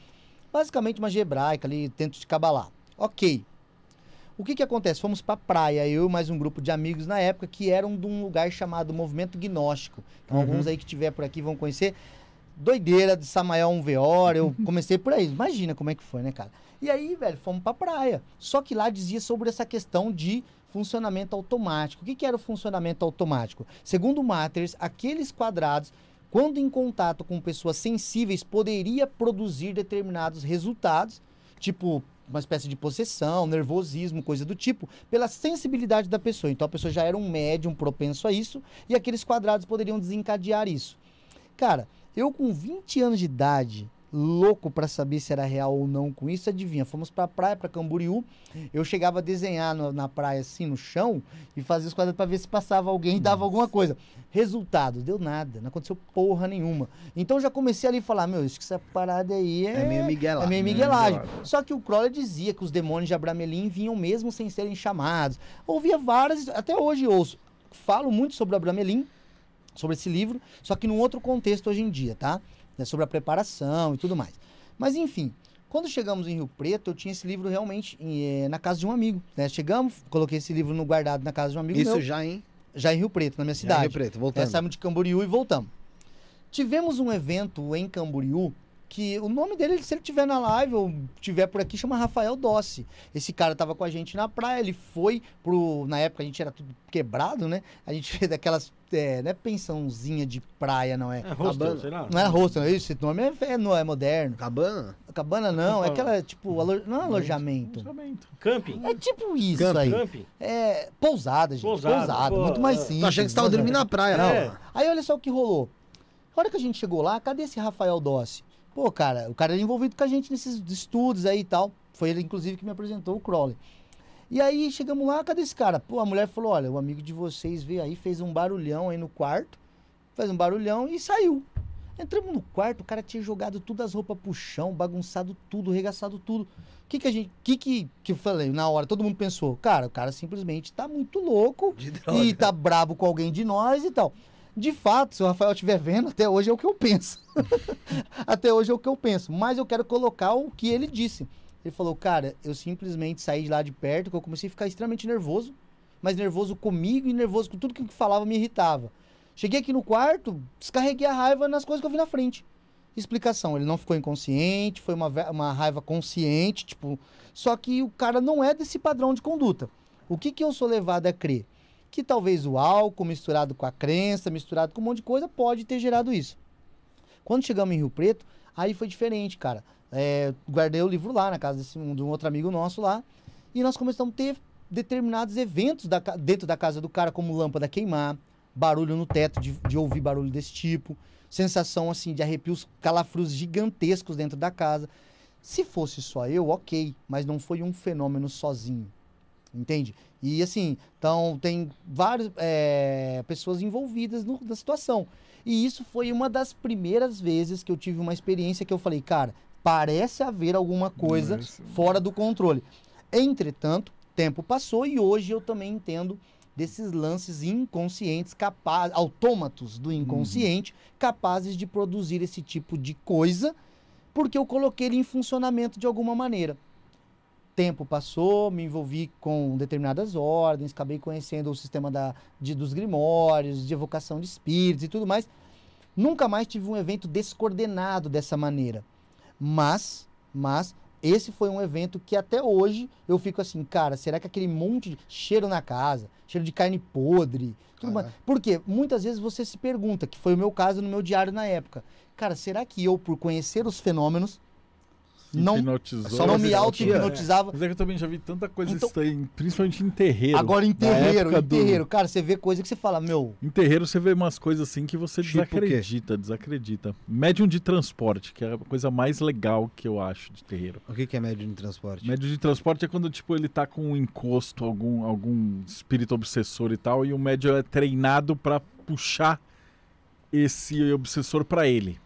Basicamente uma hebraica ali, tento de cabalá. Ok. O que que acontece? Fomos pra praia, eu e mais um grupo de amigos na época que eram de um lugar chamado Movimento Gnóstico. Então uhum. alguns aí que tiver por aqui vão conhecer doideira de Samael um Veor, eu comecei por aí. Imagina como é que foi, né, cara? E aí, velho, fomos pra praia. Só que lá dizia sobre essa questão de funcionamento automático. O que, que era o funcionamento automático? Segundo o Matters, aqueles quadrados, quando em contato com pessoas sensíveis, poderia produzir determinados resultados, tipo uma espécie de possessão, nervosismo, coisa do tipo, pela sensibilidade da pessoa. Então a pessoa já era um médium propenso a isso, e aqueles quadrados poderiam desencadear isso. Cara, eu, com 20 anos de idade, louco para saber se era real ou não com isso, adivinha? Fomos pra praia, pra Camboriú. Eu chegava a desenhar no, na praia, assim, no chão, e fazia os quadros pra ver se passava alguém e dava alguma coisa. Resultado, deu nada, não aconteceu porra nenhuma. Então já comecei ali a falar: meu, isso que essa parada aí é. É meio miguelagem. É meio né? miguelagem. Só que o Crowley dizia que os demônios de Abramelin vinham mesmo sem serem chamados. Ouvia várias, até hoje ouço. Falo muito sobre Abramelin, sobre esse livro, só que num outro contexto hoje em dia, tá? É sobre a preparação e tudo mais. Mas enfim, quando chegamos em Rio Preto, eu tinha esse livro realmente é, na casa de um amigo. Né? Chegamos, coloquei esse livro no guardado na casa de um amigo Isso meu, já em? Já em Rio Preto, na minha cidade. Já em Rio Preto, voltando. É, saímos de Camboriú e voltamos. Tivemos um evento em Camboriú que o nome dele, se ele tiver na live ou tiver por aqui, chama Rafael Dossi. Esse cara tava com a gente na praia, ele foi pro. Na época a gente era tudo quebrado, né? A gente fez daquelas. É, não é pensãozinha de praia, não é? É hostel, sei lá. Não é hostel, não é isso? Esse nome é, não, é moderno. Cabana? Cabana não, é aquela, tipo, alo... não é alojamento. Alojamento. Camping. É tipo isso camping. aí. Camping. É pousada, gente. Pousada. pousada muito mais é. simples. Tô achei que você tava né? dormindo na praia, é. não. Aí olha só o que rolou. A hora que a gente chegou lá, cadê esse Rafael Dossi? Pô, cara, o cara era envolvido com a gente nesses estudos aí e tal. Foi ele, inclusive, que me apresentou o Crowley. E aí chegamos lá, cadê esse cara? Pô, a mulher falou: olha, o amigo de vocês veio aí, fez um barulhão aí no quarto, fez um barulhão e saiu. Entramos no quarto, o cara tinha jogado todas as roupas pro chão, bagunçado tudo, regaçado tudo. O que que a gente. que que, que eu falei na hora? Todo mundo pensou, cara, o cara simplesmente tá muito louco e tá brabo com alguém de nós e tal. De fato, se o Rafael estiver vendo, até hoje é o que eu penso. até hoje é o que eu penso. Mas eu quero colocar o que ele disse. Ele falou, cara, eu simplesmente saí de lá de perto, que eu comecei a ficar extremamente nervoso. Mas nervoso comigo e nervoso com tudo que falava me irritava. Cheguei aqui no quarto, descarreguei a raiva nas coisas que eu vi na frente. Explicação, ele não ficou inconsciente, foi uma, uma raiva consciente, tipo. Só que o cara não é desse padrão de conduta. O que, que eu sou levado a crer? que talvez o álcool misturado com a crença, misturado com um monte de coisa, pode ter gerado isso. Quando chegamos em Rio Preto, aí foi diferente, cara. É, guardei o livro lá, na casa desse, de um outro amigo nosso lá, e nós começamos a ter determinados eventos da, dentro da casa do cara, como lâmpada queimar, barulho no teto, de, de ouvir barulho desse tipo, sensação assim de arrepios, calafrios gigantescos dentro da casa. Se fosse só eu, ok, mas não foi um fenômeno sozinho entende? E assim, então tem várias é, eh, pessoas envolvidas no, na situação. E isso foi uma das primeiras vezes que eu tive uma experiência que eu falei, cara, parece haver alguma coisa Nossa. fora do controle. Entretanto, tempo passou e hoje eu também entendo desses lances inconscientes, capaz, autômatos do uhum. inconsciente, uhum. capazes de produzir esse tipo de coisa, porque eu coloquei ele em funcionamento de alguma maneira tempo passou, me envolvi com determinadas ordens, acabei conhecendo o sistema da, de, dos grimórios, de evocação de espíritos e tudo mais. Nunca mais tive um evento descoordenado dessa maneira. Mas, mas esse foi um evento que até hoje eu fico assim, cara, será que aquele monte de cheiro na casa, cheiro de carne podre, tudo mais. Porque muitas vezes você se pergunta, que foi o meu caso no meu diário na época. Cara, será que eu por conhecer os fenômenos não, só não me auto-hipnotizava. Mas é que eu também já vi tanta coisa então, estranha, principalmente em terreiro. Agora em terreiro, em terreiro. Do... Cara, você vê coisa que você fala, meu... Em terreiro você vê umas coisas assim que você tipo desacredita, desacredita. Médium de transporte, que é a coisa mais legal que eu acho de terreiro. O que, que é médium de transporte? Médium de transporte é quando, tipo, ele tá com um encosto, algum, algum espírito obsessor e tal, e o médium é treinado para puxar esse obsessor para ele.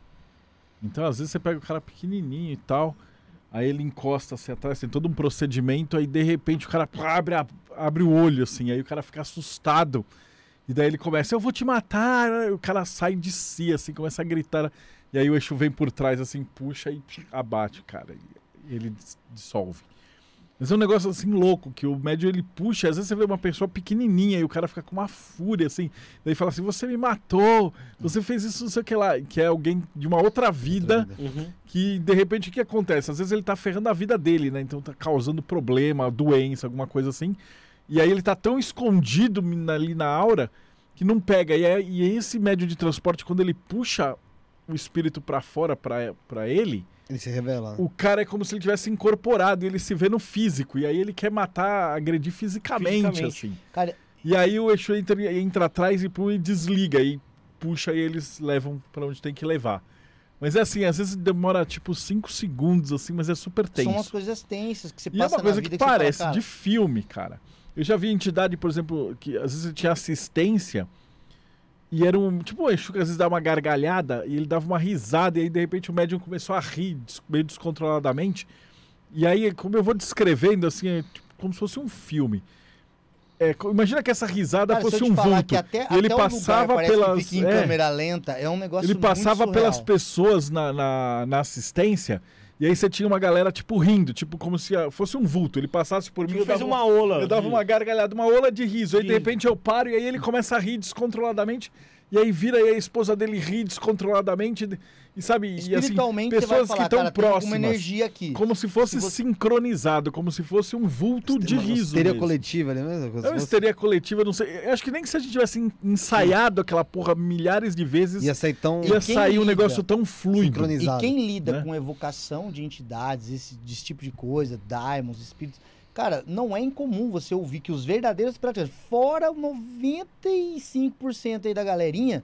Então, às vezes você pega o cara pequenininho e tal... Aí ele encosta assim atrás, tem todo um procedimento, aí de repente o cara abre, abre o olho, assim, aí o cara fica assustado. E daí ele começa, eu vou te matar, o cara sai de si, assim, começa a gritar. E aí o Eixo vem por trás, assim, puxa e abate o cara. E ele dissolve. Mas é um negócio assim louco, que o médio ele puxa, às vezes você vê uma pessoa pequenininha e o cara fica com uma fúria assim, daí fala assim: "Você me matou, você fez isso, não sei o que lá", que é alguém de uma outra vida, outra vida. Uhum. que de repente o que acontece? Às vezes ele tá ferrando a vida dele, né? Então tá causando problema, doença, alguma coisa assim. E aí ele tá tão escondido ali na aura que não pega. E, é, e é esse médio de transporte quando ele puxa o espírito para fora para ele, ele se revela. O cara é como se ele tivesse incorporado e ele se vê no físico. E aí ele quer matar, agredir fisicamente, fisicamente. assim. Cara, e aí o Exu entra, entra atrás e pum, e desliga. E puxa e eles levam para onde tem que levar. Mas é assim, às vezes demora tipo 5 segundos, assim, mas é super tenso. São as coisas tensas que você a passa E é uma coisa que, que, parece fala, de filme, cara. Eu já vi entidade, por exemplo, que às vezes tinha assistência e era um. Tipo, o Exu às vezes dava uma gargalhada e ele dava uma risada, e aí de repente o médium começou a rir, meio descontroladamente. E aí, como eu vou descrevendo, assim, é tipo, como se fosse um filme. É, imagina que essa risada Cara, fosse um vulto. Até, e ele passava lugar, pelas. É, câmera lenta, é um negócio Ele passava pelas pessoas na, na, na assistência e aí você tinha uma galera, tipo, rindo, tipo, como se ah, fosse um vulto. Ele passasse por mim. Tipo, ele fez uma ola. Eu dava uma gargalhada, uma ola de riso. Aí, de repente, eu paro e aí ele começa a rir descontroladamente. E aí vira aí a esposa dele ri descontroladamente. E sabe, e assim, pessoas falar, que estão próximas. Uma energia aqui. Como se fosse se sincronizado, como se fosse um vulto de riso. Histeria coletiva ali é mesmo? É uma histeria coletiva, não sei. Eu acho que nem que se a gente tivesse ensaiado aquela porra milhares de vezes. Ia sair tão. Ia sair um negócio tão fluido. Sincronizado. E quem lida né? com evocação de entidades, esse, desse tipo de coisa, daimons, espíritos Cara, não é incomum você ouvir que os verdadeiros praticantes, fora 95% aí da galerinha,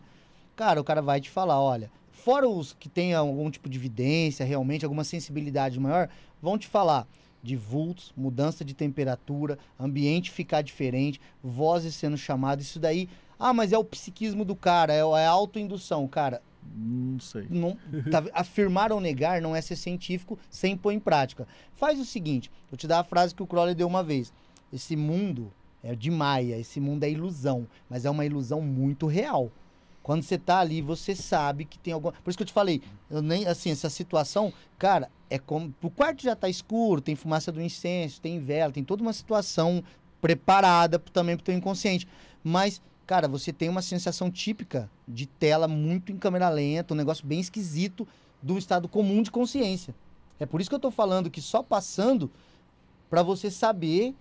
cara, o cara vai te falar, olha, fora os que têm algum tipo de evidência, realmente, alguma sensibilidade maior, vão te falar de vultos, mudança de temperatura, ambiente ficar diferente, vozes sendo chamadas, isso daí. Ah, mas é o psiquismo do cara, é, é a autoindução. Cara, não sei. Não, tá, afirmar ou negar não é ser científico sem pôr em prática. Faz o seguinte: vou te dar a frase que o Crowley deu uma vez. Esse mundo é de Maia, esse mundo é ilusão, mas é uma ilusão muito real. Quando você tá ali, você sabe que tem alguma. Por isso que eu te falei, eu nem assim, essa situação, cara, é como. O quarto já tá escuro, tem fumaça do incenso, tem vela, tem toda uma situação preparada também pro teu inconsciente. Mas cara, você tem uma sensação típica de tela muito em câmera lenta, um negócio bem esquisito do estado comum de consciência. É por isso que eu estou falando que só passando para você saber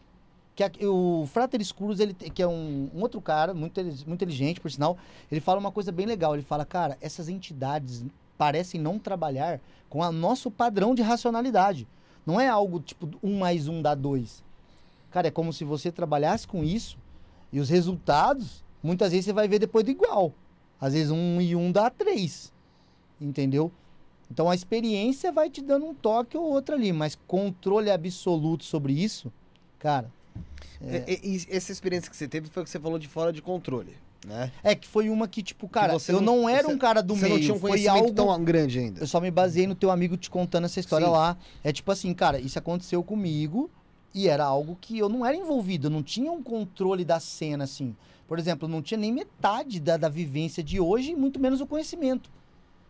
que a, o Frater Escuros, ele, que é um, um, outro cara, muito, muito inteligente, por sinal, ele fala uma coisa bem legal. Ele fala, cara, essas entidades parecem não trabalhar com o nosso padrão de racionalidade. Não é algo tipo um mais um dá dois. Cara, é como se você trabalhasse com isso e os resultados Muitas vezes você vai ver depois do igual. Às vezes um e um dá três. Entendeu? Então a experiência vai te dando um toque ou outro ali, mas controle absoluto sobre isso, cara. É... é e, e, essa experiência que você teve foi o que você falou de fora de controle. Né? É que foi uma que, tipo, cara, eu não, não era um cara do meio. Não tinha um foi algo tão grande ainda. Eu só me baseei no teu amigo te contando essa história Sim. lá. É tipo assim, cara, isso aconteceu comigo e era algo que eu não era envolvido, eu não tinha um controle da cena assim. Por exemplo, não tinha nem metade da, da vivência de hoje, muito menos o conhecimento.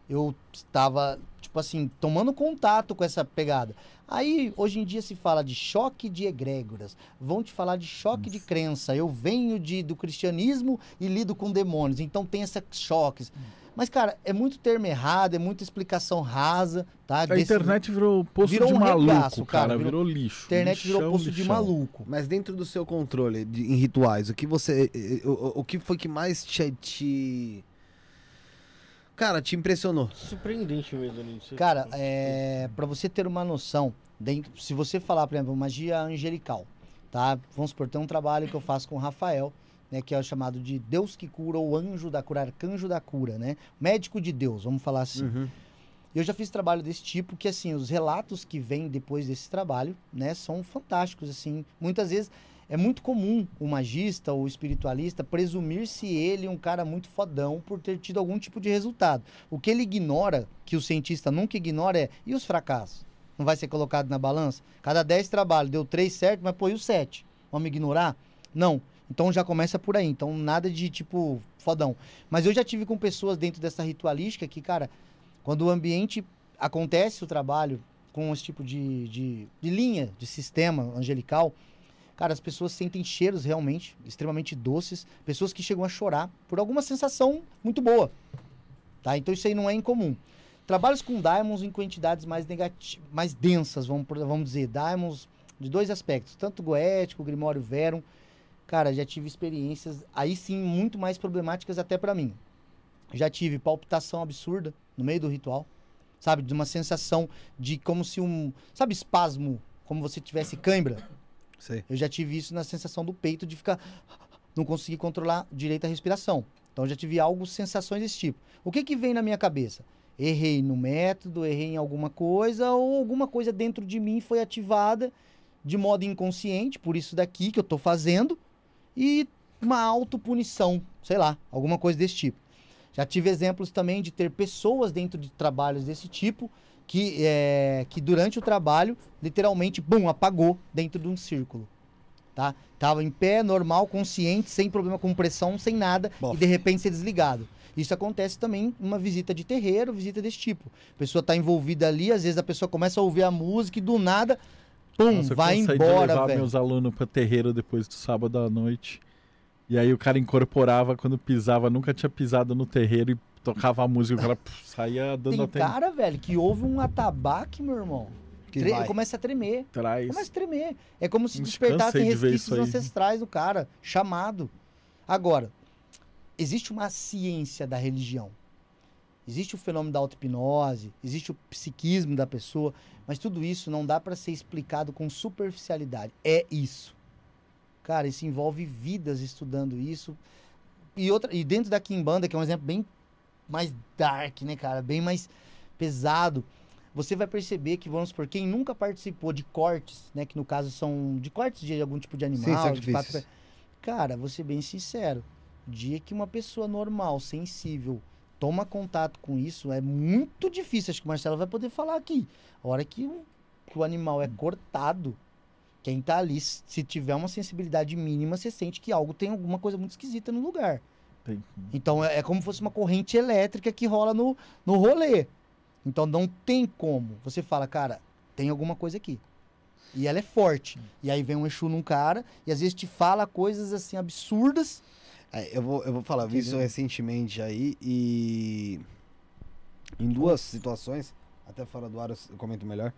Eu estava, tipo assim, tomando contato com essa pegada. Aí, hoje em dia, se fala de choque de egrégoras. Vão te falar de choque de crença. Eu venho de, do cristianismo e lido com demônios. Então, tem esses choques. Hum. Mas, cara, é muito termo errado, é muita explicação rasa, tá? A Desse... internet virou poço virou de um maluco, regaço, cara, cara, virou, lixo. Internet lixão, virou poço lixão. de maluco. Mas dentro do seu controle de, em rituais, o que você, eh, o, o que foi que mais te, te... Cara, te impressionou. Surpreendente mesmo, Cara, é, para você ter uma noção, dentro, se você falar, por exemplo, magia angelical, tá? Vamos supor, tem um trabalho que eu faço com o Rafael, né, que é chamado de Deus que cura, ou anjo da cura, arcanjo da cura, né? Médico de Deus, vamos falar assim. Uhum. Eu já fiz trabalho desse tipo, que assim, os relatos que vêm depois desse trabalho, né, são fantásticos, assim. Muitas vezes é muito comum o magista ou espiritualista presumir-se ele um cara muito fodão por ter tido algum tipo de resultado. O que ele ignora, que o cientista nunca ignora, é e os fracassos? Não vai ser colocado na balança? Cada 10 trabalhos deu 3 certo, mas pô, e o 7? Vamos ignorar? Não. Então já começa por aí. Então nada de tipo fodão. Mas eu já tive com pessoas dentro dessa ritualística que, cara, quando o ambiente acontece o trabalho com esse tipo de, de, de linha, de sistema angelical, cara, as pessoas sentem cheiros realmente extremamente doces, pessoas que chegam a chorar por alguma sensação muito boa. Tá? Então isso aí não é incomum. Trabalhos com diamonds em quantidades mais, mais densas, vamos, vamos dizer, diamonds de dois aspectos, tanto goético, grimório verum, Cara, já tive experiências, aí sim, muito mais problemáticas até para mim. Já tive palpitação absurda no meio do ritual, sabe? De uma sensação de como se um. Sabe, espasmo, como você tivesse cãibra? Sim. Eu já tive isso na sensação do peito de ficar. Não conseguir controlar direito a respiração. Então já tive algo, sensações desse tipo. O que que vem na minha cabeça? Errei no método, errei em alguma coisa, ou alguma coisa dentro de mim foi ativada de modo inconsciente, por isso daqui que eu estou fazendo, e uma autopunição, sei lá, alguma coisa desse tipo. Já tive exemplos também de ter pessoas dentro de trabalhos desse tipo que, é, que durante o trabalho, literalmente, bum, apagou dentro de um círculo. Tá? Tava em pé, normal, consciente, sem problema com pressão, sem nada, Bof. e de repente ser desligado. Isso acontece também uma visita de terreiro, visita desse tipo. A pessoa está envolvida ali, às vezes a pessoa começa a ouvir a música e do nada Pum, Nossa, vai embora, Eu levar velho. meus alunos pra terreiro depois do sábado à noite. E aí o cara incorporava quando pisava, nunca tinha pisado no terreiro e tocava a música, o cara puf, saía dando Tem até... cara, velho, que houve um atabaque, meu irmão. Tre... Começa a tremer. Traz. Começa a tremer. É como se despertassem de resquícios ancestrais do cara, chamado. Agora, existe uma ciência da religião. Existe o fenômeno da auto-hipnose, existe o psiquismo da pessoa, mas tudo isso não dá para ser explicado com superficialidade. É isso. Cara, isso envolve vidas estudando isso. E, outra, e dentro da Kimbanda, que é um exemplo bem mais dark, né, cara? Bem mais pesado. Você vai perceber que, vamos por quem nunca participou de cortes, né? Que no caso são de cortes de algum tipo de animal. Sim, de pato... Cara, vou ser bem sincero. Dia que uma pessoa normal, sensível, toma contato com isso, é muito difícil. Acho que o Marcelo vai poder falar aqui. A hora que o, que o animal é cortado, quem tá ali, se tiver uma sensibilidade mínima, você sente que algo tem alguma coisa muito esquisita no lugar. Tem. Então é, é como se fosse uma corrente elétrica que rola no, no rolê. Então não tem como. Você fala, cara, tem alguma coisa aqui. E ela é forte. E aí vem um Exu num cara e às vezes te fala coisas assim absurdas é, eu vou, eu vou falar, eu vi isso recentemente aí e. Em duas situações, até fora do ar eu comento melhor.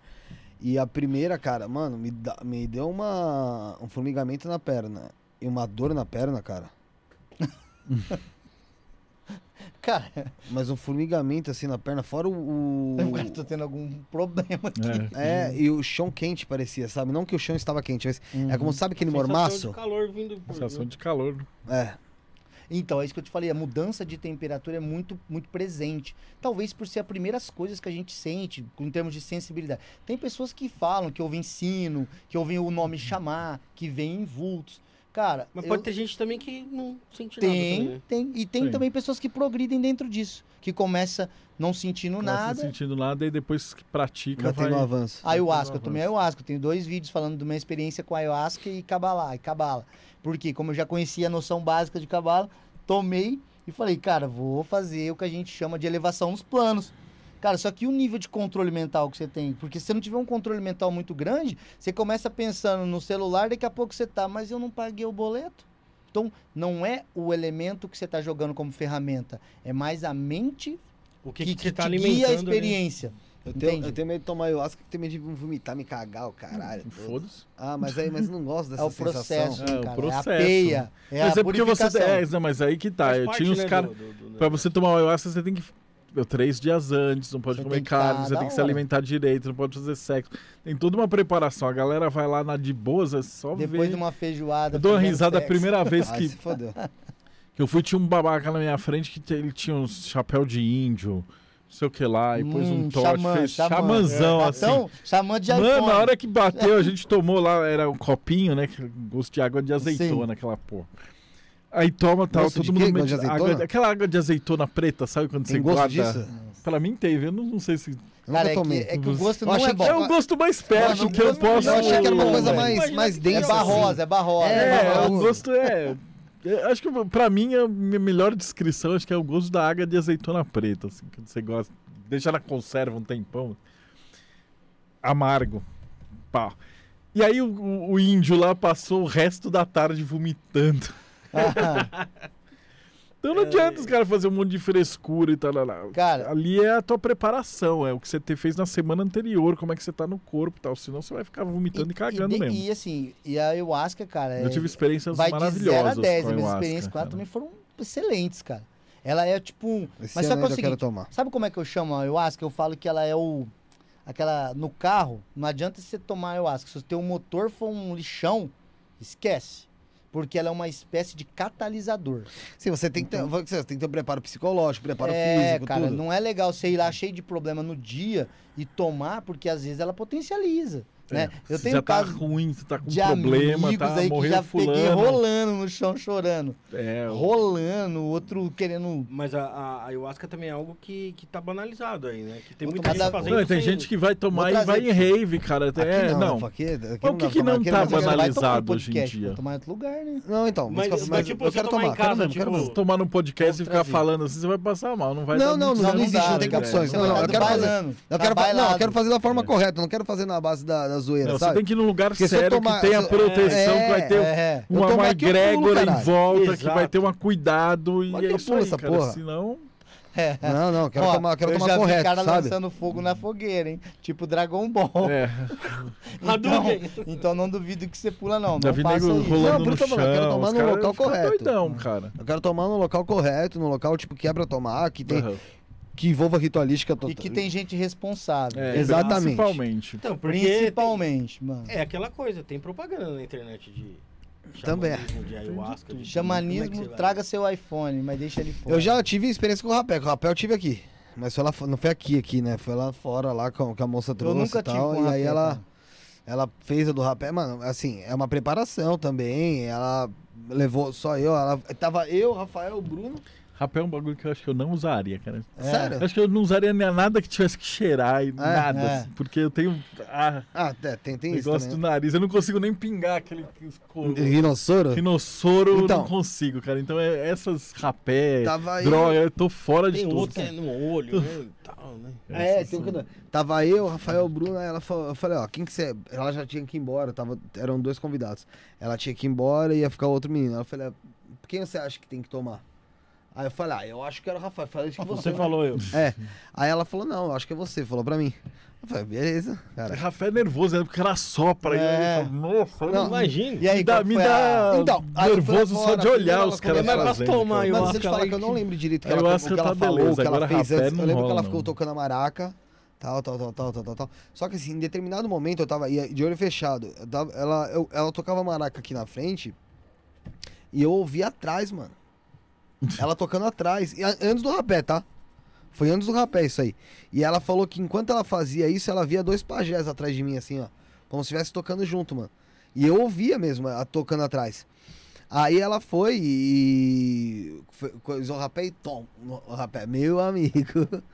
E a primeira, cara, mano, me, da, me deu uma, um formigamento na perna e uma dor na perna, cara. cara. Mas um formigamento assim na perna, fora o. o... Eu tô tendo algum problema aqui. É. é e o chão quente parecia, sabe? Não que o chão estava quente, mas uhum. é como sabe aquele sensação mormaço? Sensação de calor vindo por. Sensação de calor. É. Então, é isso que eu te falei, a mudança de temperatura é muito, muito presente. Talvez por ser as primeiras coisas que a gente sente, em termos de sensibilidade. Tem pessoas que falam, que ouvem sino, que ouvem o nome chamar, que em vultos. Cara, mas pode eu... ter gente também que não sente tem, nada. Tem, né? tem. E tem, também pessoas que progridem dentro disso. Que começa não sentindo começa nada. Não sentindo nada e depois que pratica. Já vai... tem um avanço. Ayahuasca, eu tomei ayahuasca. Eu tenho dois vídeos falando da minha experiência com ayahuasca e cabala E cabala porque, como eu já conhecia a noção básica de cavalo, tomei e falei, cara, vou fazer o que a gente chama de elevação nos planos. Cara, só que o nível de controle mental que você tem, porque se você não tiver um controle mental muito grande, você começa pensando no celular, daqui a pouco você tá, mas eu não paguei o boleto. Então, não é o elemento que você está jogando como ferramenta, é mais a mente o que, que, que, que tá te guia a né? experiência. Eu tenho, eu tenho medo de tomar ayahuasca, que tenho medo de vomitar, me cagar, o caralho. Hum, foda-se. Ah, mas aí, mas não gosto dessa é o processo, sensação. É, cara, o processo. É, é a peia. É mas a é porque você. É, não, mas aí que tá. eu tinha uns né, caras. Pra você tomar ayahuasca, você tem que três dias antes, não pode você comer carne, você tem hora. que se alimentar direito, não pode fazer sexo. Tem toda uma preparação. A galera vai lá na de boas, é só Depois ver. Depois de uma feijoada. Eu dou uma risada sexo. a primeira vez que. que eu fui, tinha um babaca na minha frente que ele tinha uns chapéu de índio sei o que lá, e hum, pôs um hum, toque, xamã, fez xamã, é. assim. Então, xamã de iPhone. na hora que bateu, a gente tomou lá, era um copinho, né, gosto de água de azeitona, Sim. aquela porra. Aí toma tal, todo mundo... Quê? Mente, água, aquela água de azeitona preta, sabe quando Tem você guarda? Disso? Pra mim teve, eu não, não sei se... Cara, é que, é que, o gosto não é bom. É gosto mais perto que eu posso. Eu achei que era uma coisa mais, mais densa. Assim. É, é barrosa, assim. é barrosa. É, é barrosa. o gosto é. Acho que pra mim a melhor descrição acho que é o gosto da água de azeitona preta, assim, que você gosta. Deixa na conserva um tempão. Amargo. Pá. E aí o, o índio lá passou o resto da tarde vomitando. Então não é... adianta os é. caras fazer um monte de frescura e tal. Lá, Cara, Ali é a tua preparação, é o que você te fez na semana anterior, como é que você tá no corpo e tal. Senão você vai ficar vomitando e, e cagando e, mesmo. E assim, e a ayahuasca, cara. Eu é tive experiências vai maravilhosas. De 0 a 10, minhas experiências com ela também foram excelentes, cara. Ela é tipo um. Esse mas só que é o seguinte, sabe como é que eu chamo a ayahuasca? Eu falo que ela é o. Aquela. No carro, não adianta você tomar ayahuasca. Se o teu motor for um lixão, esquece porque ela é uma espécie de catalisador. Sim, você tem que ter, então, você tem que ter um preparo psicológico, preparo é, físico, cara, tudo. não é legal você ir lá cheio de problema no dia e tomar, porque às vezes ela potencializa. É. Né? É, eu tenho já tá ruim, você tá com de problema, amigos tá aí que já fulano. peguei rolando no chão chorando. É, rolando, outro querendo. Mas a, a ayahuasca também é algo que, que tá banalizado aí, né? Que tem muita gente fazendo. Não, tem gente que vai tomar e vai em rave, cara. Aqui é, não. não. Aqui, aqui o que, não, que não tá banalizado hoje em dia? tomar em outro lugar, né? Não, então. Mas, mas, mas tipo, eu quero tomar, tomar em casa, quero tipo, tomar no podcast e ficar falando assim, você vai passar mal, não vai Não, não, não existe, não tem capções. Não, não, eu quero fazer. Eu quero fazer da forma é. correta, não quero fazer na base da na zoeira, não, sabe? Você tem que ir num lugar Porque sério tomar... que tenha proteção, é, que vai ter é, é. uma, uma egrégora em volta, Exato. que vai ter um cuidado e Mas é isso aí, essa cara, porra. senão... É. Não, não, quero Ó, tomar, quero eu tomar já correto, vi cara lançando fogo na fogueira, hein? Tipo Dragon Ball. É. então, então não duvido que você pula, não. Já vi faça Rolando não, no chão, eu quero tomar no local correto. Doidão, cara. Eu quero tomar no local correto, no local, tipo, quebra é tomar, que tem... Uhum que envolva ritualística total. E que tem gente responsável. É, Exatamente. Principalmente. Então, principalmente, tem, mano. É aquela coisa, tem propaganda na internet de também. De de é Xamanismo, é traga seu iPhone, mas deixa ele fora. Eu já tive experiência com o rapel, o rapel eu tive aqui. Mas foi lá, não foi aqui, aqui, né? Foi lá fora, lá com, que a moça trouxe eu nunca e tal. Tive e aí ela, ela fez a do rapé, mano, assim, é uma preparação também. Ela levou só eu, ela tava eu, Rafael, Bruno. Rapé é um bagulho que eu acho que eu não usaria, cara. É. Sério? Eu acho que eu não usaria nem nada que tivesse que cheirar e é, nada, é. assim, porque eu tenho. Ah, ah tem, tem isso. Gosto do nariz. Eu não consigo nem pingar aquele. Rinossoro? Rinossoro então, eu não consigo, cara. Então, é, essas rapé, aí... droga, eu tô fora tem de tudo. Tem outro no olho, né? Tal, né? É, tem um que. Tava eu, Rafael, Bruna, ela falou, eu falei, ó, quem que você. Ela já tinha que ir embora, tava, eram dois convidados. Ela tinha que ir embora e ia ficar outro menino. Ela falou, quem você acha que tem que tomar? Aí eu falei, ah, eu acho que era o Rafael. Falei, acho que ah, você. Você falou eu. É. Aí ela falou, não, eu acho que é você. Falou pra mim. Eu falei, beleza. Cara. O Rafael é nervoso, é Porque ela sopra. É. Ele, Nossa, eu não, não imagino. E aí, me dá, me dá a... então, nervoso fora, só de olhar os caras fazendo. Mas tomar, eu que... que eu não lembro direito que ela, o que ela tá falou, o que ela fez antes. Eu lembro que ela ficou tocando a maraca tal, tal, tal, tal, tal, tal, Só que assim, em determinado momento eu tava de olho fechado. Eu tava, ela, eu, ela tocava maraca aqui na frente e eu ouvia atrás, mano. Ela tocando atrás. E antes do rapé, tá? Foi antes do rapé isso aí. E ela falou que enquanto ela fazia isso, ela via dois pajés atrás de mim, assim, ó. Como se estivesse tocando junto, mano. E eu ouvia mesmo, a tocando atrás. Aí ela foi e. Coisou o rapé e tom. O rapé, meu amigo.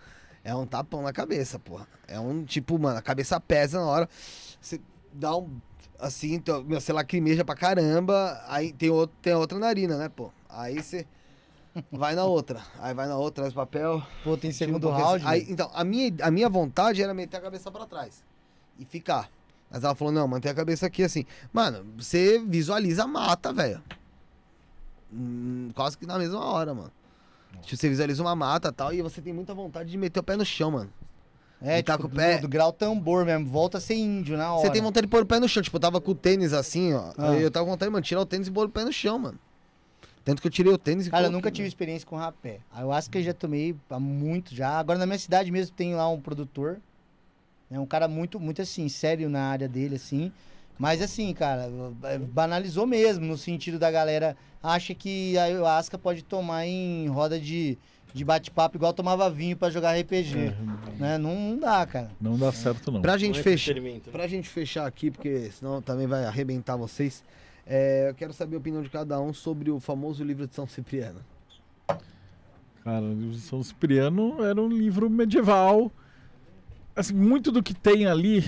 É um tapão na cabeça, porra. É um tipo, mano, a cabeça pesa na hora. Você dá um. Assim, meu então, meu, você lacrimeja pra caramba. Aí tem, outro, tem outra narina, né, pô? Aí você vai na outra. Aí vai na outra, traz papel. Pô, tem segundo um round. Aí, né? então, a minha, a minha vontade era meter a cabeça para trás e ficar. Mas ela falou: não, mantém a cabeça aqui assim. Mano, você visualiza a mata, velho. Hum, quase que na mesma hora, mano. Tipo, você visualiza uma mata e tal, e você tem muita vontade de meter o pé no chão, mano. É, tá tipo, tá com o pé. Do, do grau tambor mesmo, volta a ser índio na hora. Você tem vontade de pôr o pé no chão. Tipo, eu tava com o tênis assim, ó. Ah. Eu tava com vontade, de tirar o tênis e pôr o pé no chão, mano. Tanto que eu tirei o tênis Cara, e Cara, eu nunca tive né? experiência com rapé. A ayahuasca eu já tomei há muito já. Agora na minha cidade mesmo tem lá um produtor. É um cara muito, muito assim, sério na área dele, assim. Mas assim, cara, é, banalizou mesmo, no sentido da galera acha que a ayahuasca pode tomar em roda de, de bate-papo, igual tomava vinho para jogar RPG. É. Né? Não, não, dá, cara. Não dá certo, não. Pra gente, não é, é fechar, pra gente fechar aqui, porque senão também vai arrebentar vocês. É, eu quero saber a opinião de cada um sobre o famoso livro de São Cipriano. Cara, o livro de São Cipriano era um livro medieval. Assim, muito do que tem ali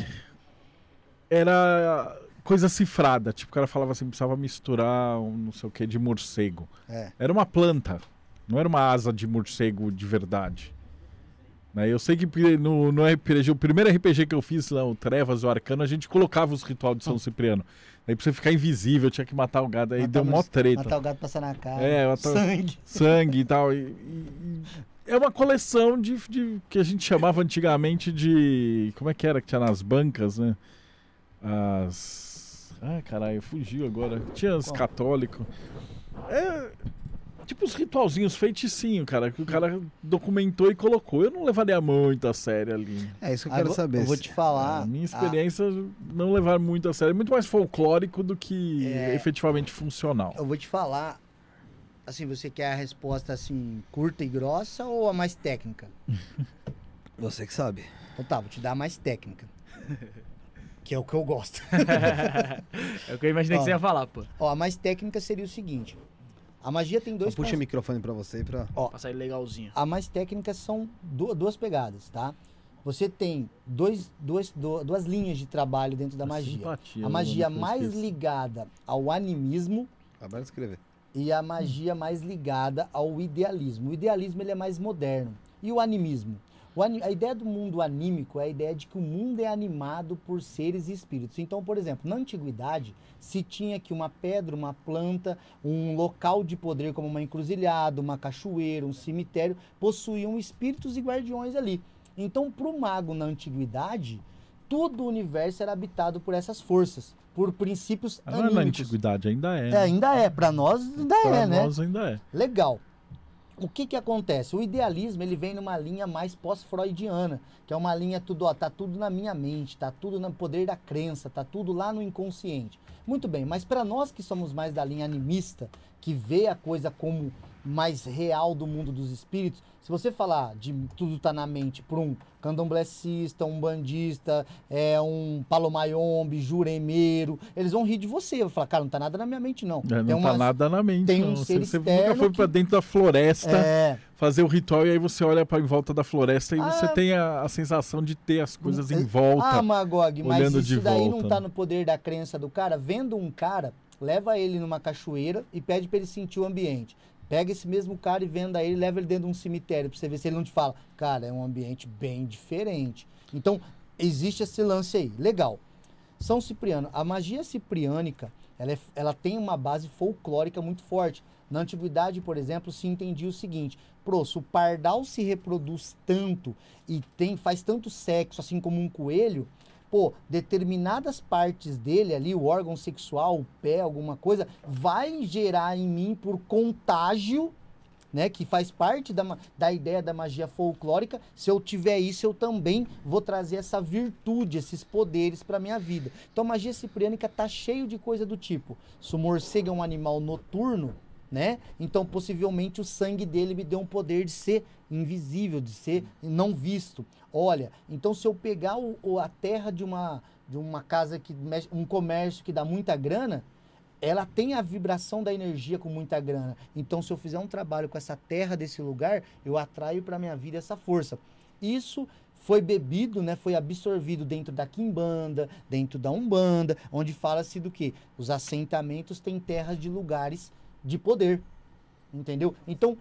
era coisa cifrada. Tipo, o cara falava assim, precisava misturar um não sei o que de morcego. É. Era uma planta, não era uma asa de morcego de verdade. Né, eu sei que no, no RPG, o primeiro RPG que eu fiz lá, o Trevas, o Arcano, a gente colocava os ritual de São hum. Cipriano. Aí pra você ficar invisível, tinha que matar o gado Aí matar deu mó treta. Matar o gado passar na cara. É, matar... sangue. Sangue e tal. E, e, é uma coleção de, de, que a gente chamava antigamente de. Como é que era que tinha nas bancas, né? As. Ah, caralho, fugiu agora. Tinha os católicos. É, Tipo os ritualzinhos feiticinho, cara, que o cara documentou e colocou. Eu não levaria muito a sério ali. É isso que eu ah, quero saber. Eu vou te falar. A minha ah. experiência ah, não levar muito a sério. É muito mais folclórico do que é, efetivamente funcional. Eu vou te falar. Assim, você quer a resposta assim, curta e grossa ou a mais técnica? você que sabe. Então tá, vou te dar a mais técnica. que é o que eu gosto. é o que eu imaginei ó, que você ia falar, pô. Ó, a mais técnica seria o seguinte. A magia tem dois... Então, puxa o microfone para você para... pra sair legalzinho. A mais técnica são duas, pegadas, tá? Você tem dois, dois, duas, duas linhas de trabalho dentro da a magia. Simpatia, a né, magia mais ligada ao animismo... Agora escrever. E a magia mais ligada ao idealismo. O idealismo ele é mais moderno. E o animismo? a ideia do mundo anímico é a ideia de que o mundo é animado por seres e espíritos. Então, por exemplo, na antiguidade se tinha que uma pedra, uma planta, um local de poder como uma encruzilhada, uma cachoeira, um cemitério, possuíam espíritos e guardiões ali. Então, para o mago na antiguidade, todo o universo era habitado por essas forças, por princípios anímicos. Não é na antiguidade, ainda é. é né? ainda é, para nós ainda pra é, nós né? nós ainda é. Legal o que que acontece? O idealismo, ele vem numa linha mais pós-freudiana, que é uma linha tudo, ó, tá tudo na minha mente, tá tudo no poder da crença, tá tudo lá no inconsciente. Muito bem, mas para nós que somos mais da linha animista, que vê a coisa como mais real do mundo dos espíritos, se você falar de tudo tá na mente por um candomblessista, um bandista, é, um palomayombe, juremeiro, eles vão rir de você. Eu falar, cara, não tá nada na minha mente, não. É, não tem tá nada na mente. Tem não. um ser você, você nunca foi que... para dentro da floresta é... fazer o ritual e aí você olha para em volta da floresta e ah, você tem a, a, sensação de ter as coisas em é. volta. Ah, Magog, mas isso daí volta. não tá no poder da crença do cara. Vendo um cara, leva ele numa cachoeira e pede para ele sentir o ambiente. Pega esse mesmo cara e venda ele, leva ele dentro de um cemitério para você ver se ele não te fala. Cara, é um ambiente bem diferente. Então, existe esse lance aí. Legal. São Cipriano. A magia cipriânica, ela, é, ela tem uma base folclórica muito forte. Na antiguidade, por exemplo, se entendia o seguinte: se o pardal se reproduz tanto e tem faz tanto sexo assim como um coelho, pô, determinadas partes dele ali, o órgão sexual, o pé, alguma coisa, vai gerar em mim por contágio né, que faz parte da, da ideia da magia folclórica. Se eu tiver isso, eu também vou trazer essa virtude, esses poderes para minha vida. Então, a magia cipriânica tá cheio de coisa do tipo. Se o morcego é um animal noturno, né? Então, possivelmente, o sangue dele me deu um poder de ser invisível, de ser não visto. Olha, então se eu pegar o, o, a terra de uma, de uma casa que mexe, um comércio que dá muita grana, ela tem a vibração da energia com muita grana. Então, se eu fizer um trabalho com essa terra desse lugar, eu atraio para minha vida essa força. Isso foi bebido, né, foi absorvido dentro da Quimbanda, dentro da Umbanda, onde fala-se do que? Os assentamentos têm terras de lugares de poder. Entendeu? Então.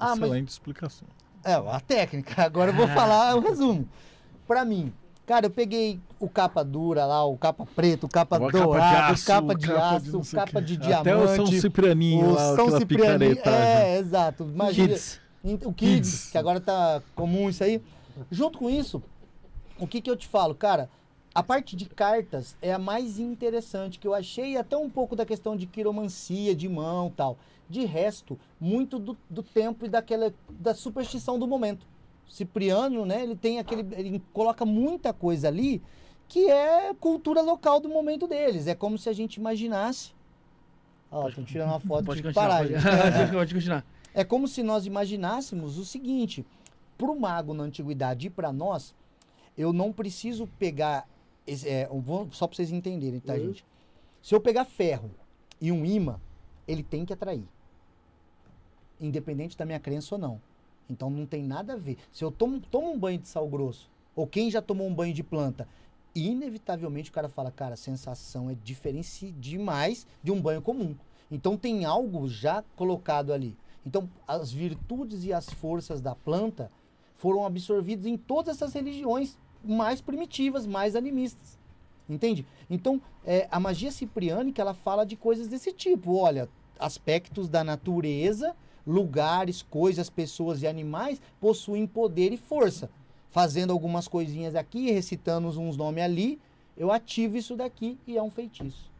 Excelente ah, mas... explicação. É, a técnica. Agora eu vou falar o resumo. Para mim, cara, eu peguei o capa dura lá, o capa preto, o capa Boa dourado, capa de aço, capa de, aço, de, capa de diamante. Até o São Ciprianinho o lá, São Ciprianinho, é, né? exato. Imagina, Kids. O Kids, Kids, que agora tá comum isso aí. Junto com isso, o que que eu te falo, cara? A parte de cartas é a mais interessante que eu achei, até um pouco da questão de quiromancia, de mão tal. De resto, muito do, do tempo e daquela da superstição do momento. Cipriano, né, ele tem aquele. ele coloca muita coisa ali que é cultura local do momento deles. É como se a gente imaginasse. Ó, estão tirando uma foto pode de parar, pode, pode continuar. É como se nós imaginássemos o seguinte: para o mago na antiguidade e para nós, eu não preciso pegar é, vou, só pra vocês entenderem, tá, uhum. gente? Se eu pegar ferro e um imã, ele tem que atrair. Independente da minha crença ou não. Então não tem nada a ver. Se eu tomo, tomo um banho de sal grosso, ou quem já tomou um banho de planta, inevitavelmente o cara fala, cara, a sensação é diferente demais de um banho comum. Então tem algo já colocado ali. Então as virtudes e as forças da planta foram absorvidas em todas essas religiões mais primitivas, mais animistas. Entende? Então, é, a magia cipriânica ela fala de coisas desse tipo. Olha, aspectos da natureza, lugares, coisas, pessoas e animais possuem poder e força. Fazendo algumas coisinhas aqui, recitando uns nomes ali, eu ativo isso daqui e é um feitiço.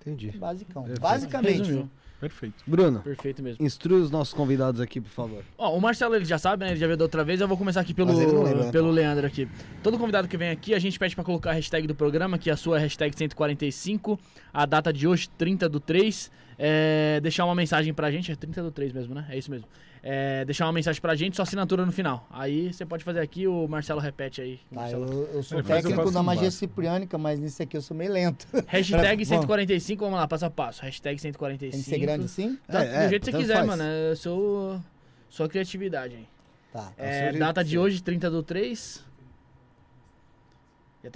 Entendi. Basicão. Basicamente. Resumiu. Perfeito. Bruno. Perfeito mesmo. instrua os nossos convidados aqui, por favor. Ó, o Marcelo ele já sabe, né? Ele já veio da outra vez. Eu vou começar aqui pelo, lembra, né? pelo Leandro aqui. Todo convidado que vem aqui, a gente pede para colocar a hashtag do programa, que é a sua hashtag 145, a data de hoje, 30 do 3. É, deixar uma mensagem pra gente, é 30 do 3 mesmo, né? É isso mesmo é, deixar uma mensagem pra gente, sua assinatura no final. Aí você pode fazer aqui, o Marcelo repete aí. Tá, Eu, eu, sou Depois técnico da magia cipriânica, mas nisso aqui eu sou meio lento. Hashtag 145, vamos lá, passo a passo. Hashtag 145. Tem que ser grande assim? Tá, é, do é, jeito que você quiser, faz. mano. Eu sou sua criatividade aí. Tá. É, é data de hoje, 30 do 3.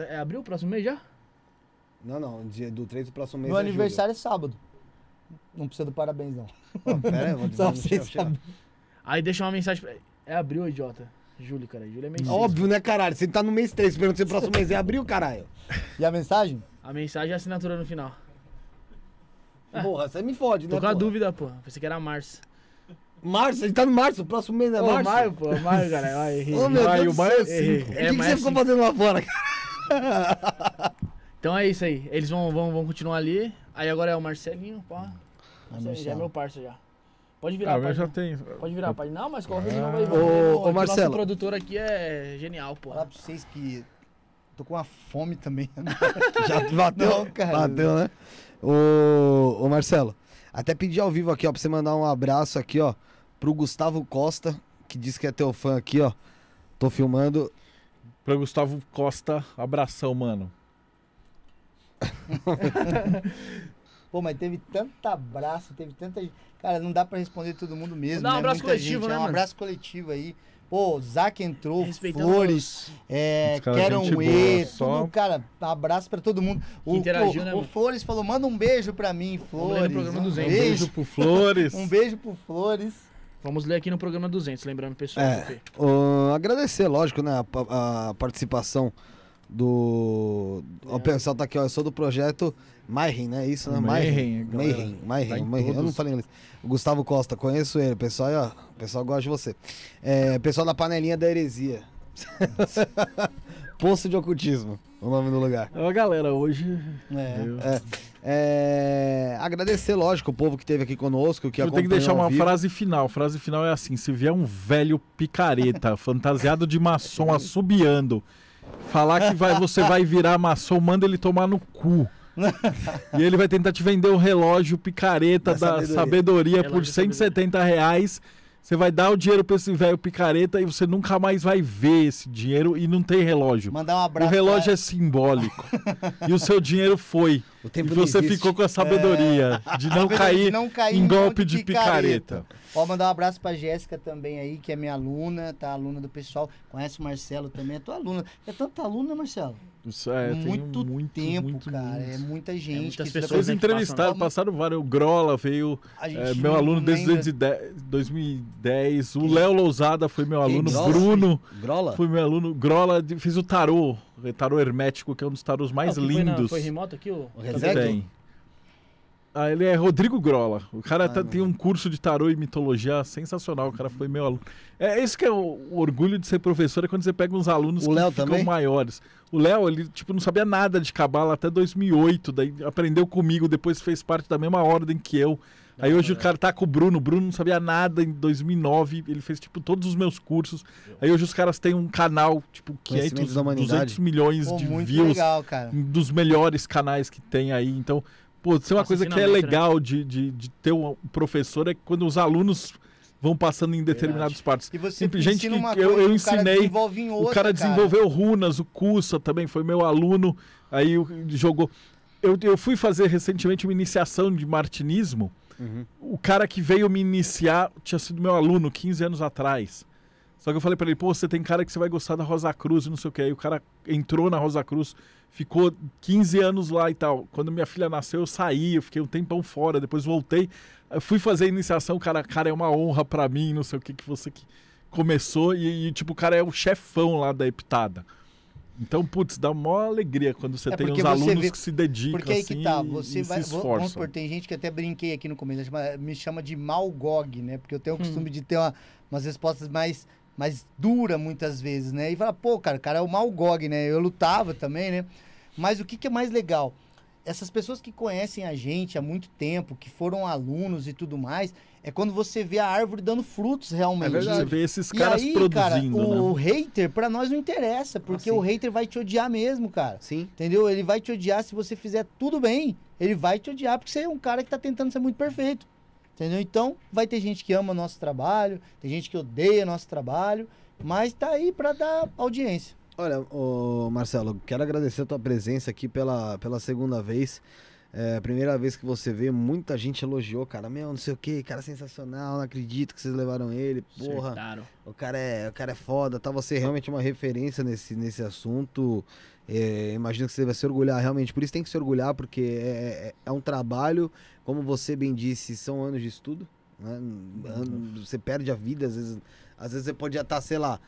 é abril, próximo mês já? Não, não. Dia do 3 do próximo mês Meu é aniversário julho. é sábado. Não precisa do parabéns, não. Oh, pera aí, vou, Só vou, vocês Aí deixa uma mensagem pra. É abril, idiota. Julho, cara. Julho é mês Óbvio, né, caralho? Você tá no mês 3, esperando se o próximo mês é abril, caralho. E a mensagem? A mensagem é a assinatura no final. Porra, você me fode, né? Tô com a porra? dúvida, pô. Pensei que era março. Março, a gente tá no março, o próximo mês é Ô, maio, pô, maio, cara. Ai, Ô, meu Maio, Deus do maio é céu. É, O que, é que você é ficou fazendo lá fora, cara? Então é isso aí. Eles vão, vão, vão continuar ali. Aí agora é o Marcelinho, pô. Marcelinho Já é meu parça já. Pode virar, ah, já Pode virar, pai. Não, mas corre ah. vai Ô, ô, é Marcelo. Nosso produtor aqui é genial, pô. Falar pra vocês que tô com uma fome também. Né? já bateu, não, cara. Bateu, né? Ô, ô, Marcelo, até pedi ao vivo aqui, ó, pra você mandar um abraço aqui, ó, pro Gustavo Costa, que diz que é teu fã aqui, ó. Tô filmando. Pro Gustavo Costa, abração, mano. Pô, mas teve tanto abraço, teve tanta. Cara, não dá pra responder todo mundo mesmo. Dá um né? abraço Muita coletivo, gente. É né? É um abraço coletivo aí. Pô, Zac entrou, Flores, é, Quero um E, tudo, cara, abraço pra todo mundo. O, Interagiu, o, né, o Flores falou, manda um beijo pra mim, Flores. um beijo. beijo pro Flores. um beijo pro Flores. Vamos ler aqui no programa 200, lembrando pessoal. É, uh, agradecer, lógico, né, a, a participação do... É. O pessoal tá aqui, ó, eu sou do projeto Mayhem, né? Isso, né? Mayhem. Mayhem, Mayhem, tá Mayhem. Eu não falei inglês. Gustavo Costa, conheço ele. Pessoal, ó, pessoal gosta de você. É, pessoal da panelinha da heresia. Poço de ocultismo, o nome do lugar. a galera, hoje. É, é, é, agradecer, lógico, o povo que esteve aqui conosco. Que Eu tenho que deixar uma frase final. A frase final é assim: se vier um velho picareta fantasiado de maçom assobiando, falar que vai, você vai virar maçom, manda ele tomar no cu e ele vai tentar te vender um relógio picareta da, da sabedoria, sabedoria por 170 sabedoria. reais. Você vai dar o dinheiro para esse velho picareta e você nunca mais vai ver esse dinheiro e não tem relógio. Mandar um abraço. O relógio pra... é simbólico. e o seu dinheiro foi e você ficou com a sabedoria é... de, não cair de não cair em golpe de picareta. picareta. Ó, mandar um abraço pra Jéssica também aí, que é minha aluna, tá? Aluna do pessoal. Conhece o Marcelo também, é tua aluna. É tanta aluna, Marcelo? Isso é, muito, muito tempo, muito, cara. Muito. É muita gente. É que pessoas né, entrevistaram, passaram vários. O Grola veio, é, meu aluno desde 2010, 2010. O Léo Lousada foi meu aluno. Grola? Bruno. Grola? Foi meu aluno. Grola, fez o tarô tarô hermético, que é um dos taros mais ah, lindos. Foi, na, foi remoto aqui o, o Tem. Ah, ele é Rodrigo Grola. O cara ah, tá, tem um curso de tarô e mitologia sensacional. O cara foi meu aluno. É, é isso que é o, o orgulho de ser professor, é quando você pega uns alunos o que Léo ficam também? maiores. O Léo, ele tipo, não sabia nada de cabala até 2008, daí aprendeu comigo, depois fez parte da mesma ordem que eu. Aí hoje o cara tá com o Bruno, o Bruno não sabia nada em 2009, ele fez tipo todos os meus cursos. Aí hoje os caras têm um canal, tipo, 500, 200 milhões pô, de views. Legal, um dos melhores canais que tem aí. Então, pô, tem é uma coisa que é legal de, de, de ter um professor é quando os alunos vão passando em determinados partes. E você gente que coisa, eu, eu ensinei, o cara, outra, o cara desenvolveu cara. runas, o Cussa também foi meu aluno, aí jogou. Eu, eu fui fazer recentemente uma iniciação de martinismo. Uhum. O cara que veio me iniciar tinha sido meu aluno 15 anos atrás. Só que eu falei para ele, pô, você tem cara que você vai gostar da Rosa Cruz e não sei o que. Aí o cara entrou na Rosa Cruz, ficou 15 anos lá e tal. Quando minha filha nasceu, eu saí, eu fiquei um tempão fora, depois voltei. fui fazer a iniciação, cara, cara, é uma honra para mim, não sei o que, que você que começou. E, e, tipo, o cara é o chefão lá da Epitada. Então, putz, dá uma alegria quando você é tem os alunos vê... que se dedicam porque aí assim, que tá, você vai, se esforçam. Vamos tem gente que até brinquei aqui no começo, me chama de malgog, né? Porque eu tenho o hum. costume hum. de ter uma, umas respostas mais mais dura muitas vezes, né? E fala, pô, cara, o cara é o malgog, né? Eu lutava também, né? Mas o que, que é mais legal? Essas pessoas que conhecem a gente há muito tempo, que foram alunos e tudo mais, é quando você vê a árvore dando frutos realmente. É você vê esses caras e aí, produzindo. Cara, o, né? hater, para nós não interessa, porque ah, o hater vai te odiar mesmo, cara. Sim. Entendeu? Ele vai te odiar se você fizer tudo bem. Ele vai te odiar porque você é um cara que tá tentando ser muito perfeito. Entendeu? Então, vai ter gente que ama nosso trabalho, tem gente que odeia nosso trabalho, mas tá aí para dar audiência. Olha, ô Marcelo, quero agradecer a tua presença aqui pela, pela segunda vez. É, primeira vez que você vê, muita gente elogiou, cara. Meu, não sei o que, cara sensacional, não acredito que vocês levaram ele. Porra, Acertaram. o cara, é, o cara é foda, tá? Você é realmente uma referência nesse, nesse assunto. É, imagino que você vai se orgulhar realmente. Por isso tem que se orgulhar, porque é, é, é um trabalho, como você bem disse, são anos de estudo. Né? Você perde a vida, às vezes, às vezes você pode já tá, estar, sei lá,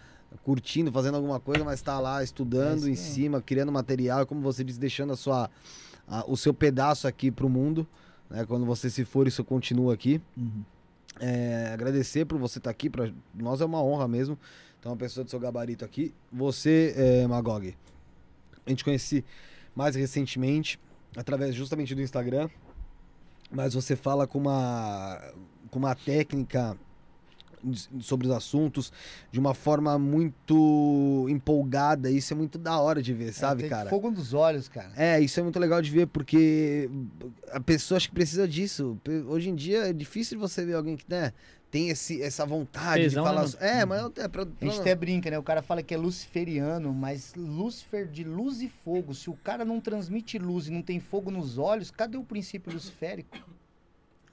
curtindo, fazendo alguma coisa, mas está lá estudando é em cima, criando material, como você disse, deixando a sua a, o seu pedaço aqui para o mundo. Né? Quando você se for, isso continua aqui. Uhum. É, agradecer por você estar tá aqui, para nós é uma honra mesmo. Então, uma pessoa do seu gabarito aqui. Você, é, Magog, a gente conhece mais recentemente, através justamente do Instagram, mas você fala com uma, com uma técnica sobre os assuntos de uma forma muito empolgada. Isso é muito da hora de ver, é, sabe, é, cara? Fogo nos olhos, cara. É, isso é muito legal de ver porque a pessoa acho que precisa disso. Hoje em dia é difícil você ver alguém que, né? Tem esse, essa vontade Pesão, de né, falar. Né? É, mas é pra, A gente até brinca, né? O cara fala que é luciferiano, mas Lúcifer de luz e fogo. Se o cara não transmite luz e não tem fogo nos olhos, cadê o princípio luciférico?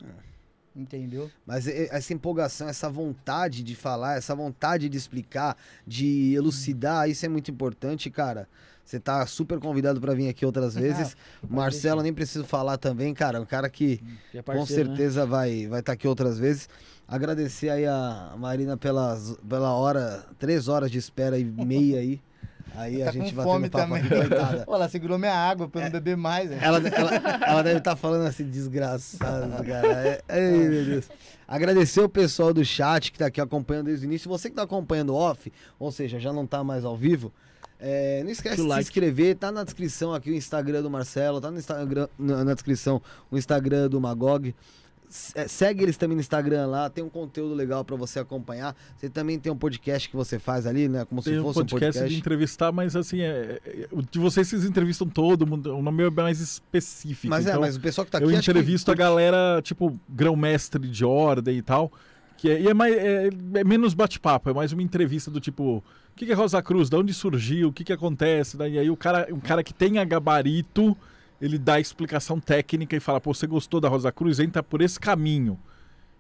É. Entendeu? Mas essa empolgação, essa vontade de falar, essa vontade de explicar, de elucidar, isso é muito importante, cara. Você tá super convidado para vir aqui outras vezes. Marcelo, nem preciso falar também, cara. Um cara que, que é parceiro, com né? certeza né? vai estar vai tá aqui outras vezes. Agradecer aí a Marina pela, pela hora, três horas de espera e meia aí. Aí tá a gente vai fome também. Pô, ela segurou minha água pra eu é. não beber mais. Né? Ela, ela, ela deve estar tá falando assim, desgraçada, cara. É, meu Deus. Agradecer o pessoal do chat que tá aqui acompanhando desde o início. Você que tá acompanhando off, ou seja, já não tá mais ao vivo, é, não esquece like. de se inscrever, tá na descrição aqui o Instagram do Marcelo, tá no Instagram, na, na descrição o Instagram do Magog. É, segue eles também no Instagram lá, tem um conteúdo legal para você acompanhar. Você também tem um podcast que você faz ali, né? Como tem se fosse um podcast, podcast de entrevistar, mas assim, é, é, de vocês vocês entrevistam todo mundo, o é nome é mais específico. Mas é, então, é, mas o pessoal que tá aqui. Eu entrevisto que... a galera, tipo, grão-mestre de ordem e tal. Que é, e é, mais, é, é menos bate-papo, é mais uma entrevista do tipo: o que, que é Rosa Cruz? De onde surgiu? O que, que acontece? Né? E aí o cara, um cara que tem a gabarito ele dá explicação técnica e fala, pô, você gostou da Rosa Cruz, entra por esse caminho.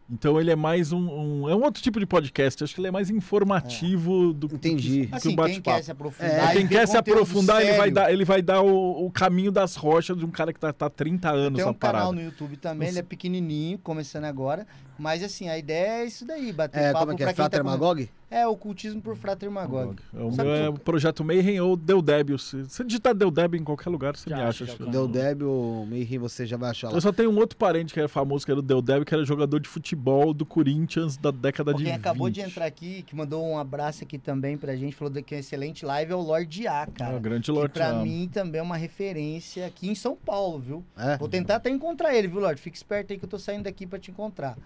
Então ele é mais um, um, É um outro tipo de podcast. Acho que ele é mais informativo é. do Entendi. que, assim, que Quem quer se aprofundar, é, quem quer se aprofundar ele, vai dar, ele vai dar o, o, caminho das rochas de um cara que tá, tá 30 anos Tem um na parada. Tem um canal no YouTube também, ele é pequenininho, começando agora. Mas assim, a ideia é isso daí, bater é, papo como é que é? Tá Frater tá Magog? É, ocultismo por Frater Magog. É, o Sabe meu é o projeto Mayhem ou deu Se você digitar Deudebio em qualquer lugar, você já me acha. acha assim. Deudebio ou Mayhem, você já vai achar lá. Eu só tenho um outro parente que era é famoso, que era o Deudebio, que era jogador de futebol do Corinthians da década Pô, de quem 20. acabou de entrar aqui, que mandou um abraço aqui também pra gente, falou que é uma excelente live, é o Lorde A, cara. É, ah, o grande Lorde que pra mim também é uma referência aqui em São Paulo, viu? É. Vou tentar até encontrar ele, viu, Lorde? Fica esperto aí que eu tô saindo daqui pra te encontrar.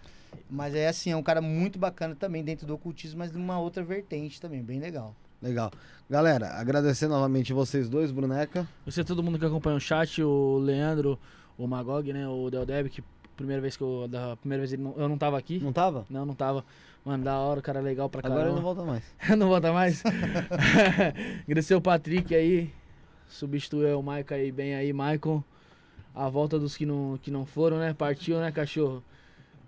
Mas é assim, é um cara muito bacana também dentro do ocultismo, mas numa outra vertente também, bem legal. Legal. Galera, agradecer novamente vocês dois, Bruneca. Você, todo mundo que acompanha o chat, o Leandro, o Magog, né, o Deldeb, Deb, que primeira vez que eu. Da primeira vez não, eu não tava aqui. Não tava? Não, não tava. Mano, da hora, o cara é legal pra caramba. Agora não volta mais. não volta mais? Agradecer o Patrick aí. Substituiu o Maicon aí bem aí, Maicon. A volta dos que não, que não foram, né? Partiu, né, cachorro?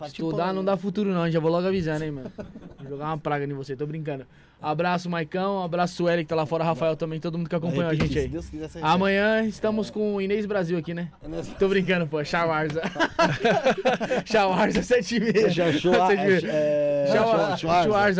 Estudar não dá futuro não, já vou logo avisando, hein, mano. Vou jogar uma praga em você, tô brincando. Abraço, Maicão, abraço, Eric. que tá lá fora, Rafael também, todo mundo que acompanhou a gente aí. Deus quiser, Amanhã estamos com o Inês Brasil aqui, né? É tô brincando, pô, Chauarza. Chauarza 7 e meia. Já Shawarza, é, é,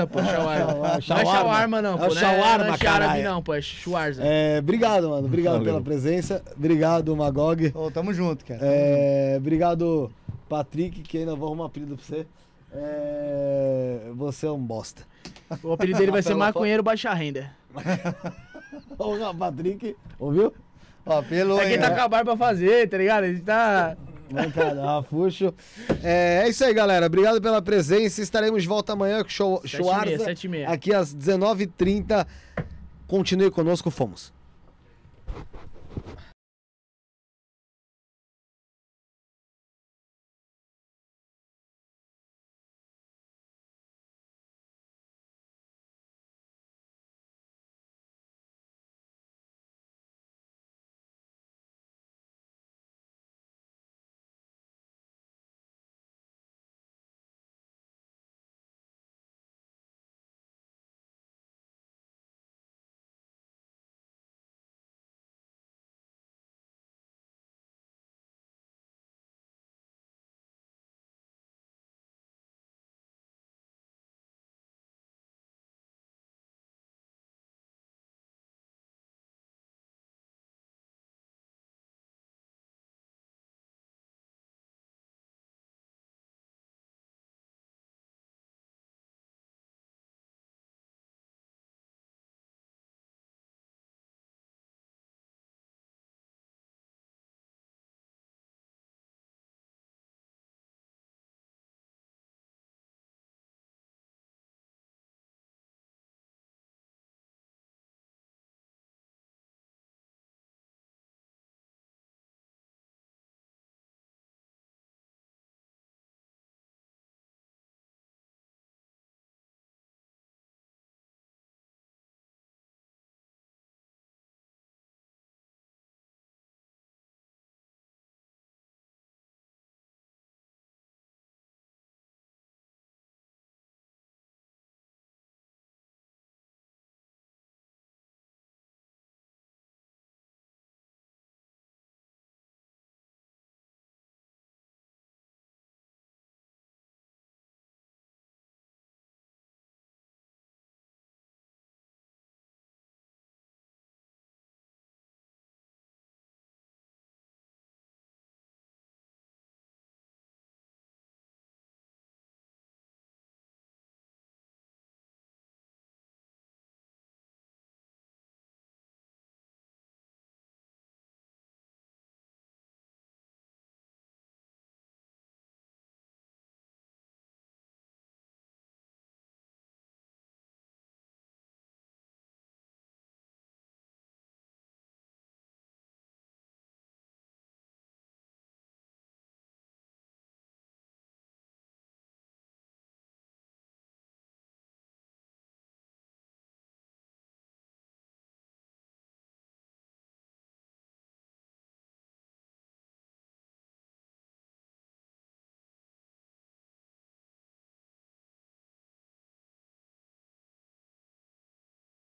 pô, Shawarza. Não é Chauarma, é não, pô. É Chauarma, cara. Não, pô, é Shawarza. É, obrigado, mano, obrigado Valeu. pela presença, obrigado, Magog. Ô, tamo junto, cara. É, obrigado Patrick, que ainda vou arrumar um apelido pra você. É... Você é um bosta. O apelido dele vai ser Maconheiro Baixa Renda. Ô, Patrick, ouviu? Ó, pelo. Tá é quem tá com a barba fazer, tá ligado? A gente tá. Mancada, Rafuxo. É, é isso aí, galera. Obrigado pela presença. Estaremos de volta amanhã com o show, Schwarza. Aqui às 19h30. Continue conosco, fomos.